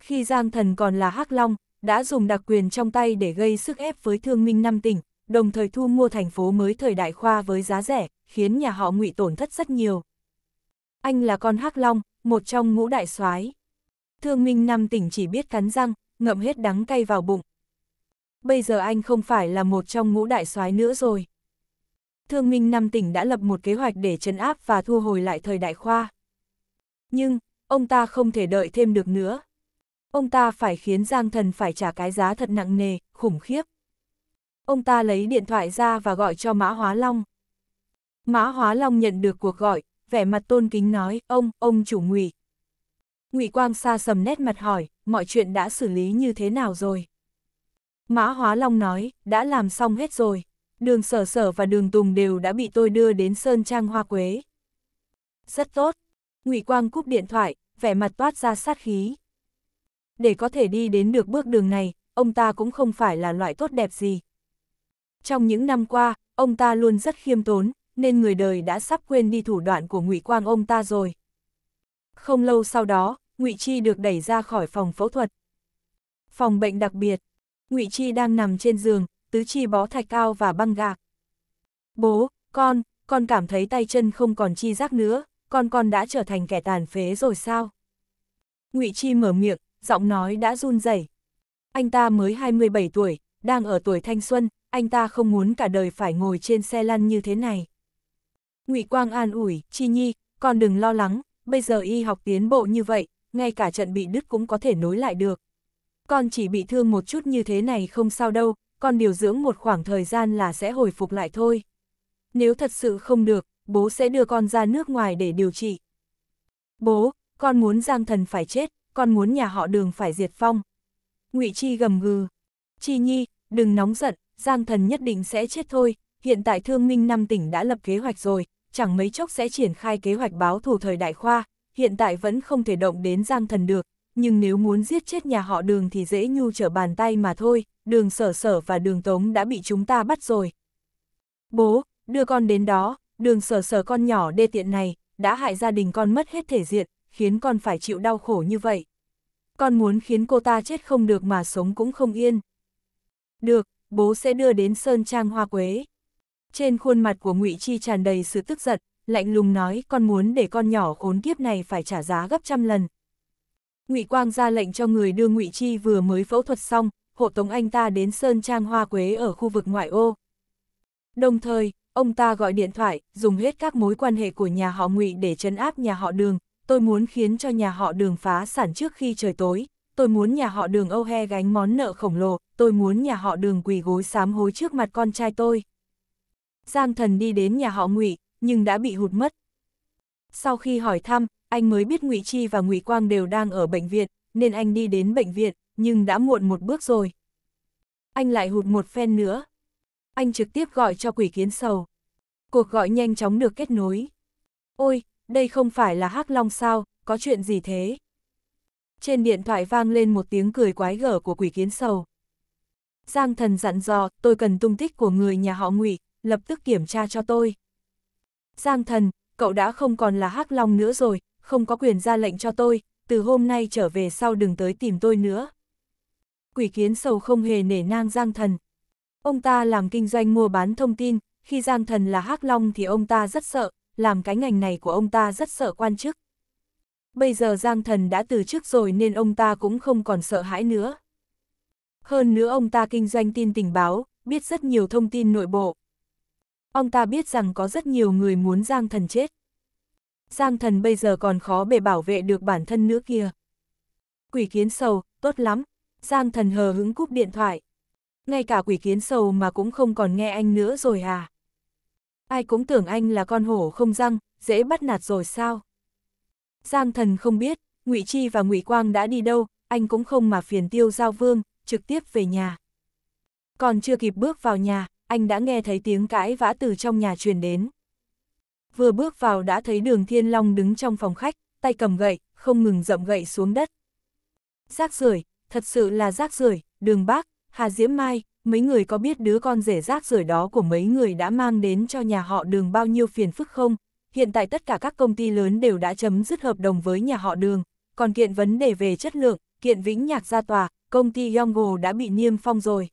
Khi Giang Thần còn là Hắc Long, đã dùng đặc quyền trong tay để gây sức ép với thương minh năm tỉnh, đồng thời thu mua thành phố mới thời đại khoa với giá rẻ, khiến nhà họ Ngụy tổn thất rất nhiều. Anh là con Hắc Long, một trong ngũ đại soái. Thương minh năm tỉnh chỉ biết cắn răng, ngậm hết đắng cay vào bụng. Bây giờ anh không phải là một trong ngũ đại soái nữa rồi. Thương Minh năm tỉnh đã lập một kế hoạch để trấn áp và thu hồi lại thời đại khoa. Nhưng, ông ta không thể đợi thêm được nữa. Ông ta phải khiến Giang Thần phải trả cái giá thật nặng nề, khủng khiếp. Ông ta lấy điện thoại ra và gọi cho Mã Hóa Long. Mã Hóa Long nhận được cuộc gọi, vẻ mặt tôn kính nói, ông, ông chủ ngụy ngụy Quang xa sầm nét mặt hỏi, mọi chuyện đã xử lý như thế nào rồi? Mã Hóa Long nói, đã làm xong hết rồi đường sở sở và đường tùng đều đã bị tôi đưa đến Sơn Trang Hoa Quế. Rất tốt. ngụy Quang cúp điện thoại, vẻ mặt toát ra sát khí. Để có thể đi đến được bước đường này, ông ta cũng không phải là loại tốt đẹp gì. Trong những năm qua, ông ta luôn rất khiêm tốn, nên người đời đã sắp quên đi thủ đoạn của ngụy Quang ông ta rồi. Không lâu sau đó, ngụy Chi được đẩy ra khỏi phòng phẫu thuật. Phòng bệnh đặc biệt, ngụy Chi đang nằm trên giường, tứ chi bó thạch cao và băng gạc. Bố, con, con cảm thấy tay chân không còn chi giác nữa, con con đã trở thành kẻ tàn phế rồi sao? ngụy Chi mở miệng, giọng nói đã run rẩy. Anh ta mới 27 tuổi, đang ở tuổi thanh xuân, anh ta không muốn cả đời phải ngồi trên xe lăn như thế này. ngụy Quang an ủi, Chi Nhi, con đừng lo lắng, bây giờ y học tiến bộ như vậy, ngay cả trận bị đứt cũng có thể nối lại được. Con chỉ bị thương một chút như thế này không sao đâu, con điều dưỡng một khoảng thời gian là sẽ hồi phục lại thôi. Nếu thật sự không được, bố sẽ đưa con ra nước ngoài để điều trị. Bố, con muốn Giang Thần phải chết, con muốn nhà họ đường phải diệt phong. ngụy Chi gầm gừ. Chi Nhi, đừng nóng giận, Giang Thần nhất định sẽ chết thôi, hiện tại Thương Minh năm tỉnh đã lập kế hoạch rồi, chẳng mấy chốc sẽ triển khai kế hoạch báo thù thời đại khoa, hiện tại vẫn không thể động đến Giang Thần được, nhưng nếu muốn giết chết nhà họ đường thì dễ nhu trở bàn tay mà thôi, đường sở sở và đường tống đã bị chúng ta bắt rồi. Bố, đưa con đến đó, đường sở sở con nhỏ đê tiện này, đã hại gia đình con mất hết thể diện, khiến con phải chịu đau khổ như vậy. Con muốn khiến cô ta chết không được mà sống cũng không yên. Được, bố sẽ đưa đến Sơn Trang Hoa Quế. Trên khuôn mặt của ngụy Chi tràn đầy sự tức giận, lạnh lùng nói con muốn để con nhỏ khốn kiếp này phải trả giá gấp trăm lần. ngụy Quang ra lệnh cho người đưa ngụy Chi vừa mới phẫu thuật xong, hộ tống anh ta đến Sơn Trang Hoa Quế ở khu vực ngoại ô. Đồng thời, ông ta gọi điện thoại, dùng hết các mối quan hệ của nhà họ ngụy để chấn áp nhà họ đường, tôi muốn khiến cho nhà họ đường phá sản trước khi trời tối, tôi muốn nhà họ đường Âu He gánh món nợ khổng lồ, tôi muốn nhà họ đường quỳ gối sám hối trước mặt con trai tôi. Giang thần đi đến nhà họ ngụy nhưng đã bị hụt mất. Sau khi hỏi thăm, anh mới biết ngụy Chi và ngụy Quang đều đang ở bệnh viện, nên anh đi đến bệnh viện, nhưng đã muộn một bước rồi. Anh lại hụt một phen nữa. Anh trực tiếp gọi cho quỷ kiến sầu. Cuộc gọi nhanh chóng được kết nối. Ôi, đây không phải là hắc Long sao, có chuyện gì thế? Trên điện thoại vang lên một tiếng cười quái gở của quỷ kiến sầu. Giang thần dặn dò, tôi cần tung tích của người nhà họ ngụy lập tức kiểm tra cho tôi. Giang thần, cậu đã không còn là hắc Long nữa rồi, không có quyền ra lệnh cho tôi, từ hôm nay trở về sau đừng tới tìm tôi nữa quỷ kiến sầu không hề nể nang Giang Thần. Ông ta làm kinh doanh mua bán thông tin, khi Giang Thần là hắc Long thì ông ta rất sợ, làm cái ngành này của ông ta rất sợ quan chức. Bây giờ Giang Thần đã từ chức rồi nên ông ta cũng không còn sợ hãi nữa. Hơn nữa ông ta kinh doanh tin tình báo, biết rất nhiều thông tin nội bộ. Ông ta biết rằng có rất nhiều người muốn Giang Thần chết. Giang Thần bây giờ còn khó bề bảo vệ được bản thân nữa kia. Quỷ kiến sầu, tốt lắm, Giang thần hờ hứng cúp điện thoại. Ngay cả quỷ kiến sầu mà cũng không còn nghe anh nữa rồi à. Ai cũng tưởng anh là con hổ không răng, dễ bắt nạt rồi sao? Giang thần không biết, ngụy Chi và ngụy Quang đã đi đâu, anh cũng không mà phiền tiêu giao vương, trực tiếp về nhà. Còn chưa kịp bước vào nhà, anh đã nghe thấy tiếng cãi vã từ trong nhà truyền đến. Vừa bước vào đã thấy đường Thiên Long đứng trong phòng khách, tay cầm gậy, không ngừng rậm gậy xuống đất. Rác rưởi thật sự là rác rưởi đường bác, Hà Diễm Mai, mấy người có biết đứa con rể rác rưởi đó của mấy người đã mang đến cho nhà họ đường bao nhiêu phiền phức không? Hiện tại tất cả các công ty lớn đều đã chấm dứt hợp đồng với nhà họ đường, còn kiện vấn đề về chất lượng, kiện vĩnh nhạc ra tòa, công ty Yongo đã bị niêm phong rồi.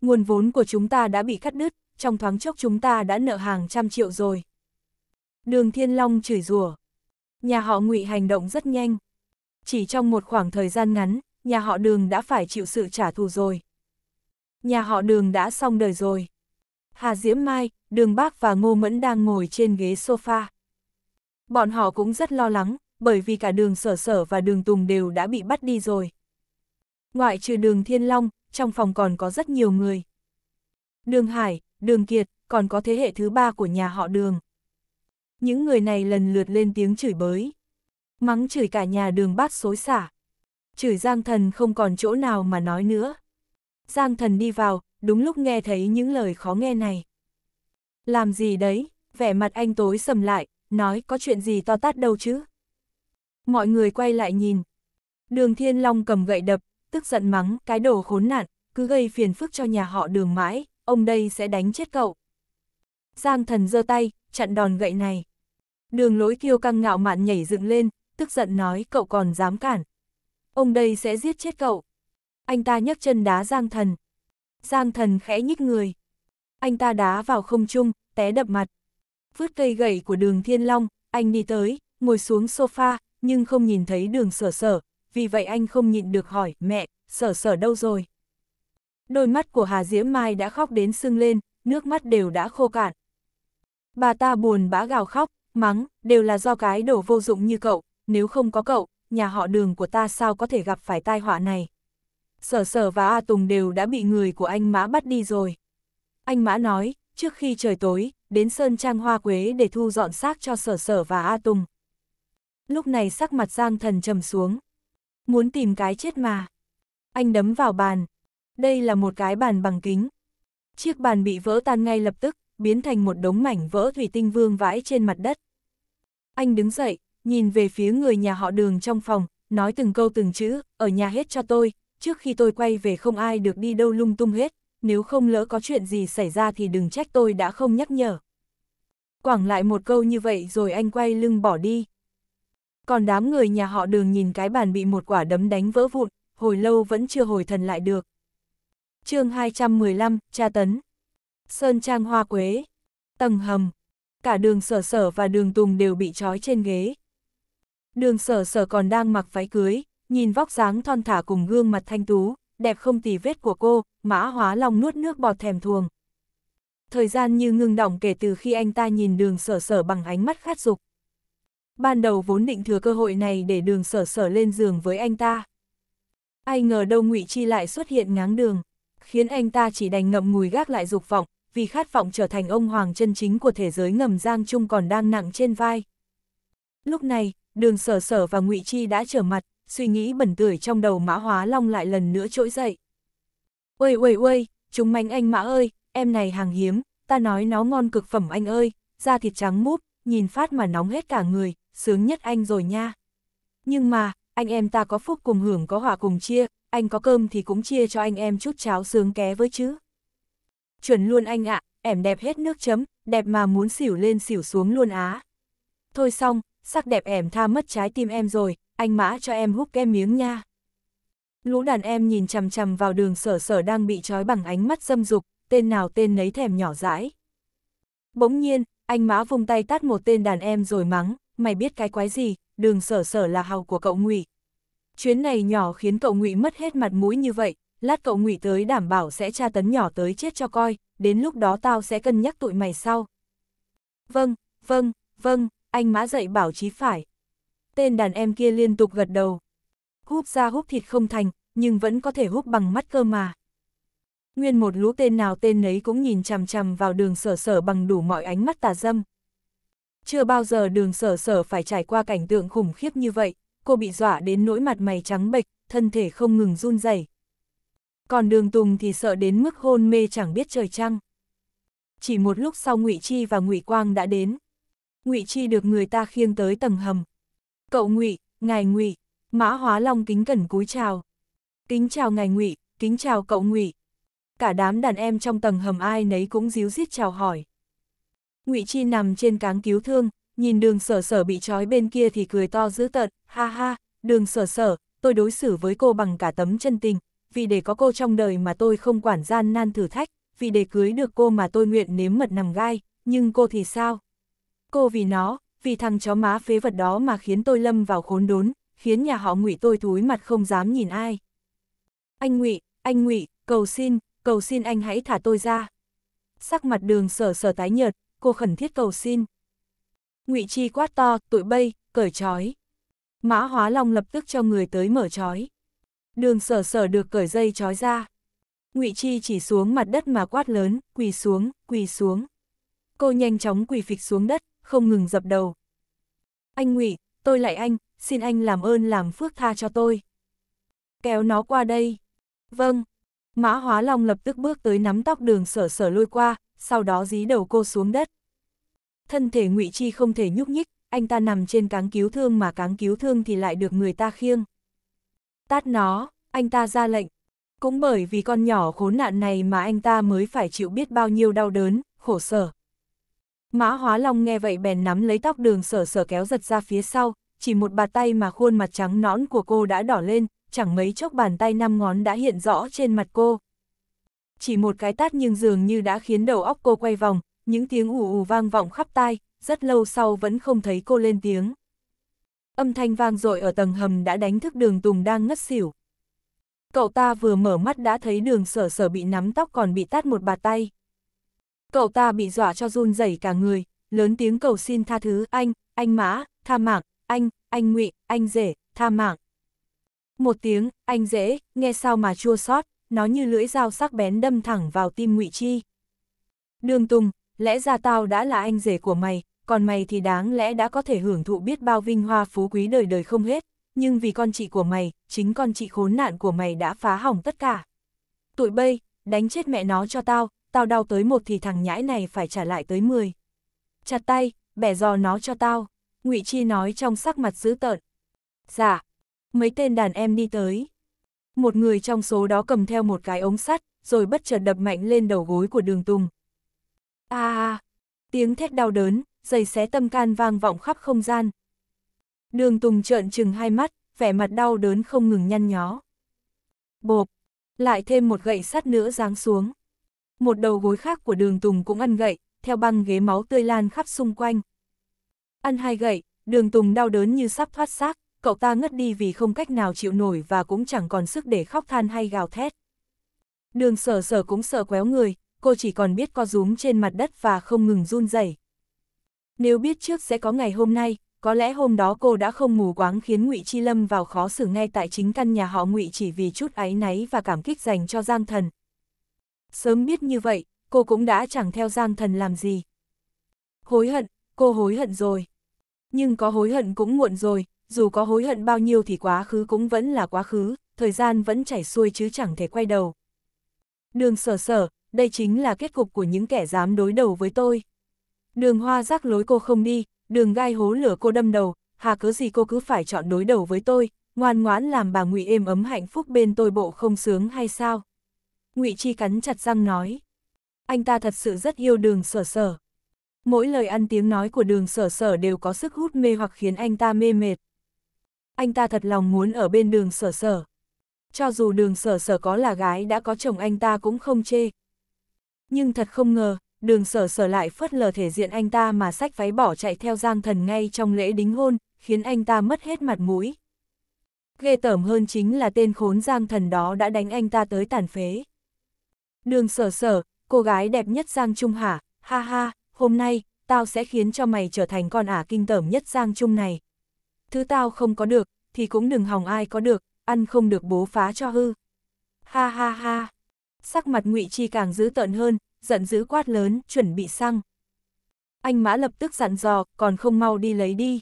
Nguồn vốn của chúng ta đã bị cắt đứt, trong thoáng chốc chúng ta đã nợ hàng trăm triệu rồi. Đường Thiên Long chửi rủa. Nhà họ ngụy hành động rất nhanh. Chỉ trong một khoảng thời gian ngắn, nhà họ đường đã phải chịu sự trả thù rồi. Nhà họ đường đã xong đời rồi. Hà Diễm Mai, Đường Bác và Ngô Mẫn đang ngồi trên ghế sofa. Bọn họ cũng rất lo lắng, bởi vì cả đường sở sở và đường Tùng đều đã bị bắt đi rồi. Ngoại trừ đường Thiên Long, trong phòng còn có rất nhiều người. Đường Hải, đường Kiệt, còn có thế hệ thứ ba của nhà họ đường. Những người này lần lượt lên tiếng chửi bới. Mắng chửi cả nhà đường bác xối xả chửi Giang Thần không còn chỗ nào mà nói nữa. Giang Thần đi vào, đúng lúc nghe thấy những lời khó nghe này. Làm gì đấy, vẻ mặt anh tối sầm lại, nói có chuyện gì to tát đâu chứ. Mọi người quay lại nhìn. Đường Thiên Long cầm gậy đập, tức giận mắng, cái đồ khốn nạn, cứ gây phiền phức cho nhà họ đường mãi, ông đây sẽ đánh chết cậu. Giang thần giơ tay, chặn đòn gậy này. Đường lối kiêu căng ngạo mạn nhảy dựng lên, tức giận nói cậu còn dám cản, ông đây sẽ giết chết cậu. Anh ta nhấc chân đá Giang Thần. Giang Thần khẽ nhích người. Anh ta đá vào không trung, té đập mặt. Vứt cây gậy của đường Thiên Long, anh đi tới, ngồi xuống sofa, nhưng không nhìn thấy đường sở sở, vì vậy anh không nhịn được hỏi, mẹ, sở sở đâu rồi? Đôi mắt của Hà Diễm Mai đã khóc đến sưng lên, nước mắt đều đã khô cạn. Bà ta buồn bã gào khóc, mắng, đều là do cái đổ vô dụng như cậu, nếu không có cậu, nhà họ đường của ta sao có thể gặp phải tai họa này. Sở sở và A Tùng đều đã bị người của anh Mã bắt đi rồi. Anh Mã nói, trước khi trời tối, đến Sơn Trang Hoa Quế để thu dọn xác cho sở sở và A Tùng. Lúc này sắc mặt Giang Thần trầm xuống. Muốn tìm cái chết mà. Anh đấm vào bàn. Đây là một cái bàn bằng kính. Chiếc bàn bị vỡ tan ngay lập tức, biến thành một đống mảnh vỡ thủy tinh vương vãi trên mặt đất. Anh đứng dậy, nhìn về phía người nhà họ đường trong phòng, nói từng câu từng chữ, ở nhà hết cho tôi, trước khi tôi quay về không ai được đi đâu lung tung hết, nếu không lỡ có chuyện gì xảy ra thì đừng trách tôi đã không nhắc nhở. Quảng lại một câu như vậy rồi anh quay lưng bỏ đi. Còn đám người nhà họ đường nhìn cái bàn bị một quả đấm đánh vỡ vụn, hồi lâu vẫn chưa hồi thần lại được. chương 215, cha Tấn Sơn Trang Hoa Quế Tầng Hầm Cả đường sở sở và đường tùng đều bị trói trên ghế, Đường sở sở còn đang mặc váy cưới, nhìn vóc dáng thon thả cùng gương mặt thanh tú, đẹp không tì vết của cô, mã hóa lòng nuốt nước bọt thèm thuồng. Thời gian như ngưng động kể từ khi anh ta nhìn đường sở sở bằng ánh mắt khát dục. Ban đầu vốn định thừa cơ hội này để đường sở sở lên giường với anh ta. Ai ngờ đâu ngụy Chi lại xuất hiện ngáng đường, khiến anh ta chỉ đành ngậm ngùi gác lại dục vọng, vì khát vọng trở thành ông hoàng chân chính của thế giới ngầm giang chung còn đang nặng trên vai. Lúc này, đường sở sở và ngụy Chi đã trở mặt, suy nghĩ bẩn tưởi trong đầu mã hóa long lại lần nữa trỗi dậy. Ôi ôi ôi, chúng mánh anh mã ơi, em này hàng hiếm, ta nói nó ngon cực phẩm anh ơi, da thịt trắng múp, nhìn phát mà nóng hết cả người, sướng nhất anh rồi nha. Nhưng mà, anh em ta có phúc cùng hưởng có họa cùng chia, anh có cơm thì cũng chia cho anh em chút cháo sướng ké với chứ. Chuẩn luôn anh ạ, à, em đẹp hết nước chấm, đẹp mà muốn xỉu lên xỉu xuống luôn á. Thôi xong, sắc đẹp ẻm tha mất trái tim em rồi, anh mã cho em hút kem miếng nha. Lũ đàn em nhìn chằm chằm vào đường sở sở đang bị trói bằng ánh mắt dâm dục, tên nào tên nấy thèm nhỏ dãi. Bỗng nhiên, anh mã vùng tay tát một tên đàn em rồi mắng, mày biết cái quái gì, đường sở sở là hào của cậu ngụy Chuyến này nhỏ khiến cậu ngụy mất hết mặt mũi như vậy, lát cậu ngụy tới đảm bảo sẽ tra tấn nhỏ tới chết cho coi, đến lúc đó tao sẽ cân nhắc tụi mày sau. Vâng, vâng, vâng, anh mã dạy bảo chí phải. Tên đàn em kia liên tục gật đầu. Húp ra húp thịt không thành, nhưng vẫn có thể húp bằng mắt cơ mà. Nguyên một lũ tên nào tên nấy cũng nhìn chằm chằm vào đường sở sở bằng đủ mọi ánh mắt tà dâm. Chưa bao giờ đường sở sở phải trải qua cảnh tượng khủng khiếp như vậy, cô bị dọa đến nỗi mặt mày trắng bệch, thân thể không ngừng run rẩy. Còn đường Tùng thì sợ đến mức hôn mê chẳng biết trời trăng. Chỉ một lúc sau ngụy Chi và ngụy Quang đã đến. Ngụy Chi được người ta khiêng tới tầng hầm. "Cậu Ngụy, ngài Ngụy." Mã Hóa Long kính cẩn cúi chào. "Kính chào ngài Ngụy, kính chào cậu Ngụy." Cả đám đàn em trong tầng hầm ai nấy cũng díu dít chào hỏi. Ngụy Chi nằm trên cáng cứu thương, nhìn Đường Sở Sở bị trói bên kia thì cười to dữ tợn, "Ha ha, Đường Sở Sở, tôi đối xử với cô bằng cả tấm chân tình, vì để có cô trong đời mà tôi không quản gian nan thử thách, vì để cưới được cô mà tôi nguyện nếm mật nằm gai, nhưng cô thì sao?" Cô vì nó, vì thằng chó má phế vật đó mà khiến tôi lâm vào khốn đốn, khiến nhà họ ngụy tôi thúi mặt không dám nhìn ai. Anh ngụy anh ngụy cầu xin, cầu xin anh hãy thả tôi ra. Sắc mặt đường sở sở tái nhợt, cô khẩn thiết cầu xin. ngụy chi quát to, tụi bay, cởi trói. Mã hóa long lập tức cho người tới mở trói. Đường sở sở được cởi dây trói ra. ngụy chi chỉ xuống mặt đất mà quát lớn, quỳ xuống, quỳ xuống. Cô nhanh chóng quỳ phịch xuống đất, không ngừng dập đầu. Anh ngụy tôi lại anh, xin anh làm ơn làm phước tha cho tôi. Kéo nó qua đây. Vâng. Mã Hóa Long lập tức bước tới nắm tóc đường sở sở lôi qua, sau đó dí đầu cô xuống đất. Thân thể ngụy Chi không thể nhúc nhích, anh ta nằm trên cáng cứu thương mà cáng cứu thương thì lại được người ta khiêng. Tát nó, anh ta ra lệnh. Cũng bởi vì con nhỏ khốn nạn này mà anh ta mới phải chịu biết bao nhiêu đau đớn, khổ sở. Mã Hóa Long nghe vậy bèn nắm lấy tóc đường sở sở kéo giật ra phía sau, chỉ một bàn tay mà khuôn mặt trắng nõn của cô đã đỏ lên, chẳng mấy chốc bàn tay năm ngón đã hiện rõ trên mặt cô. Chỉ một cái tát nhưng dường như đã khiến đầu óc cô quay vòng, những tiếng ù ù vang vọng khắp tai, rất lâu sau vẫn không thấy cô lên tiếng. Âm thanh vang dội ở tầng hầm đã đánh thức đường Tùng đang ngất xỉu. Cậu ta vừa mở mắt đã thấy đường sở sở bị nắm tóc còn bị tát một bà tay. Cậu ta bị dọa cho run rẩy cả người, lớn tiếng cầu xin tha thứ anh, anh mã, tha mạng, anh, anh ngụy, anh rể, tha mạng. Một tiếng, anh dễ, nghe sao mà chua xót, nó như lưỡi dao sắc bén đâm thẳng vào tim Ngụy Chi. Đường Tùng, lẽ ra tao đã là anh rể của mày, còn mày thì đáng lẽ đã có thể hưởng thụ biết bao vinh hoa phú quý đời đời không hết, nhưng vì con chị của mày, chính con chị khốn nạn của mày đã phá hỏng tất cả. Tụi bây đánh chết mẹ nó cho tao, tao đau tới một thì thằng nhãi này phải trả lại tới 10. Chặt tay, bẻ giò nó cho tao, ngụy Chi nói trong sắc mặt dữ tợn. Dạ, mấy tên đàn em đi tới. Một người trong số đó cầm theo một cái ống sắt, rồi bất chợt đập mạnh lên đầu gối của đường tùng. a à, tiếng thét đau đớn, giày xé tâm can vang vọng khắp không gian. Đường tùng trợn trừng hai mắt, vẻ mặt đau đớn không ngừng nhăn nhó. Bộp, lại thêm một gậy sắt nữa giáng xuống một đầu gối khác của đường Tùng cũng ăn gậy, theo băng ghế máu tươi lan khắp xung quanh. Ăn hai gậy, đường Tùng đau đớn như sắp thoát xác, cậu ta ngất đi vì không cách nào chịu nổi và cũng chẳng còn sức để khóc than hay gào thét. Đường sở sở cũng sợ quéo người, cô chỉ còn biết co rúm trên mặt đất và không ngừng run rẩy. Nếu biết trước sẽ có ngày hôm nay, có lẽ hôm đó cô đã không mù quáng khiến Ngụy Chi Lâm vào khó xử ngay tại chính căn nhà họ Ngụy chỉ vì chút áy náy và cảm kích dành cho Giang Thần, Sớm biết như vậy, cô cũng đã chẳng theo Giang Thần làm gì. Hối hận, cô hối hận rồi. Nhưng có hối hận cũng muộn rồi, dù có hối hận bao nhiêu thì quá khứ cũng vẫn là quá khứ, thời gian vẫn chảy xuôi chứ chẳng thể quay đầu. Đường sở sở, đây chính là kết cục của những kẻ dám đối đầu với tôi. Đường hoa rắc lối cô không đi, đường gai hố lửa cô đâm đầu, hà cớ gì cô cứ phải chọn đối đầu với tôi, ngoan ngoãn làm bà ngụy êm ấm hạnh phúc bên tôi bộ không sướng hay sao? ngụy Chi cắn chặt răng nói. Anh ta thật sự rất yêu đường sở sở. Mỗi lời ăn tiếng nói của đường sở sở đều có sức hút mê hoặc khiến anh ta mê mệt. Anh ta thật lòng muốn ở bên đường sở sở. Cho dù đường sở sở có là gái đã có chồng anh ta cũng không chê. Nhưng thật không ngờ, đường sở sở lại phớt lờ thể diện anh ta mà sách váy bỏ chạy theo giang thần ngay trong lễ đính hôn, khiến anh ta mất hết mặt mũi. Ghê tởm hơn chính là tên khốn giang thần đó đã đánh anh ta tới tàn phế. Đường sở sở, cô gái đẹp nhất Giang Trung hả, ha ha, hôm nay, tao sẽ khiến cho mày trở thành con ả kinh tởm nhất Giang Trung này. Thứ tao không có được, thì cũng đừng hòng ai có được, ăn không được bố phá cho hư. Ha ha ha. Sắc mặt ngụy Chi càng dữ tợn hơn, giận dữ quát lớn, chuẩn bị xăng. Anh Mã lập tức dặn dò, còn không mau đi lấy đi.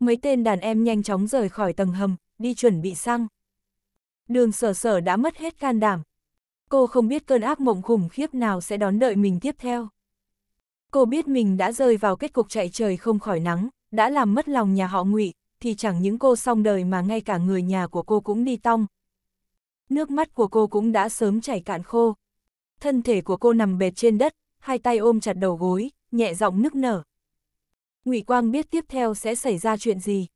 Mấy tên đàn em nhanh chóng rời khỏi tầng hầm, đi chuẩn bị xăng. Đường sở sở đã mất hết can đảm, cô không biết cơn ác mộng khủng khiếp nào sẽ đón đợi mình tiếp theo. Cô biết mình đã rơi vào kết cục chạy trời không khỏi nắng, đã làm mất lòng nhà họ ngụy thì chẳng những cô xong đời mà ngay cả người nhà của cô cũng đi tong. Nước mắt của cô cũng đã sớm chảy cạn khô. Thân thể của cô nằm bệt trên đất, hai tay ôm chặt đầu gối, nhẹ giọng nức nở. Ngụy Quang biết tiếp theo sẽ xảy ra chuyện gì.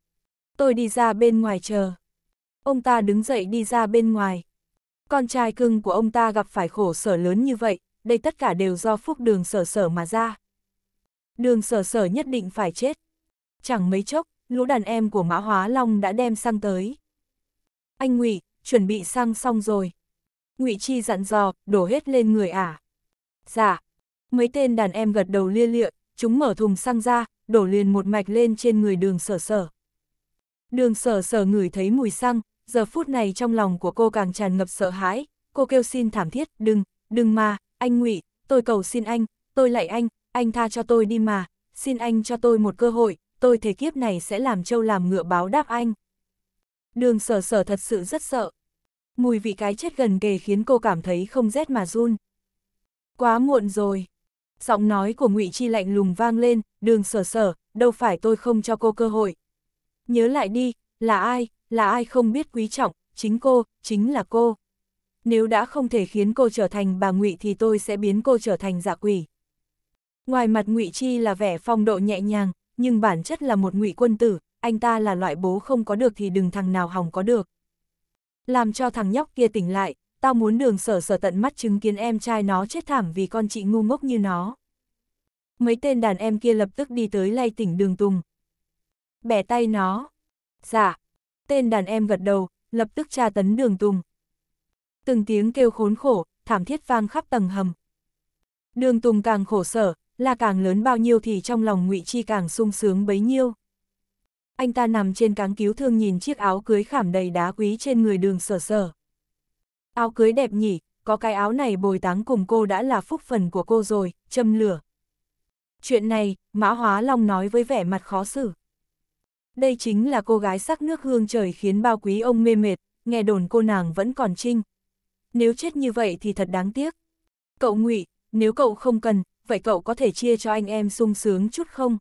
Tôi đi ra bên ngoài chờ. Ông ta đứng dậy đi ra bên ngoài. Con trai cưng của ông ta gặp phải khổ sở lớn như vậy, đây tất cả đều do phúc đường sở sở mà ra. Đường sở sở nhất định phải chết. Chẳng mấy chốc, lũ đàn em của Mã Hóa Long đã đem sang tới. Anh ngụy chuẩn bị sang xong rồi. ngụy Chi dặn dò, đổ hết lên người à. Dạ. Mấy tên đàn em gật đầu lia lịa, chúng mở thùng xăng ra, đổ liền một mạch lên trên người đường sở sở. Đường sở sở ngửi thấy mùi xăng, giờ phút này trong lòng của cô càng tràn ngập sợ hãi, cô kêu xin thảm thiết, đừng, đừng mà, anh ngụy tôi cầu xin anh, tôi lạy anh, anh tha cho tôi đi mà, xin anh cho tôi một cơ hội, tôi thế kiếp này sẽ làm trâu làm ngựa báo đáp anh. Đường sở sở thật sự rất sợ. Mùi vị cái chết gần kề khiến cô cảm thấy không rét mà run. Quá muộn rồi. Giọng nói của ngụy Chi lạnh lùng vang lên, đường sở sở, đâu phải tôi không cho cô cơ hội. Nhớ lại đi, là ai, là ai không biết quý trọng, chính cô, chính là cô. Nếu đã không thể khiến cô trở thành bà ngụy thì tôi sẽ biến cô trở thành giả dạ quỷ. Ngoài mặt ngụy Chi là vẻ phong độ nhẹ nhàng, nhưng bản chất là một ngụy quân tử, anh ta là loại bố không có được thì đừng thằng nào hỏng có được. Làm cho thằng nhóc kia tỉnh lại, tao muốn đường sở sở tận mắt chứng kiến em trai nó chết thảm vì con chị ngu ngốc như nó. Mấy tên đàn em kia lập tức đi tới lay tỉnh đường tùng. Bẻ tay nó. Dạ, tên đàn em gật đầu, lập tức tra tấn đường tùng. Từng tiếng kêu khốn khổ, thảm thiết vang khắp tầng hầm. Đường tùng càng khổ sở, là càng lớn bao nhiêu thì trong lòng ngụy Chi càng sung sướng bấy nhiêu. Anh ta nằm trên cáng cứu thương nhìn chiếc áo cưới khảm đầy đá quý trên người đường sở sở. Áo cưới đẹp nhỉ, có cái áo này bồi táng cùng cô đã là phúc phần của cô rồi, châm lửa. Chuyện này, Mã Hóa Long nói với vẻ mặt khó xử. Đây chính là cô gái sắc nước hương trời khiến bao quý ông mê mệt, nghe đồn cô nàng vẫn còn trinh. Nếu chết như vậy thì thật đáng tiếc. Cậu ngụy nếu cậu không cần, vậy cậu có thể chia cho anh em sung sướng chút không?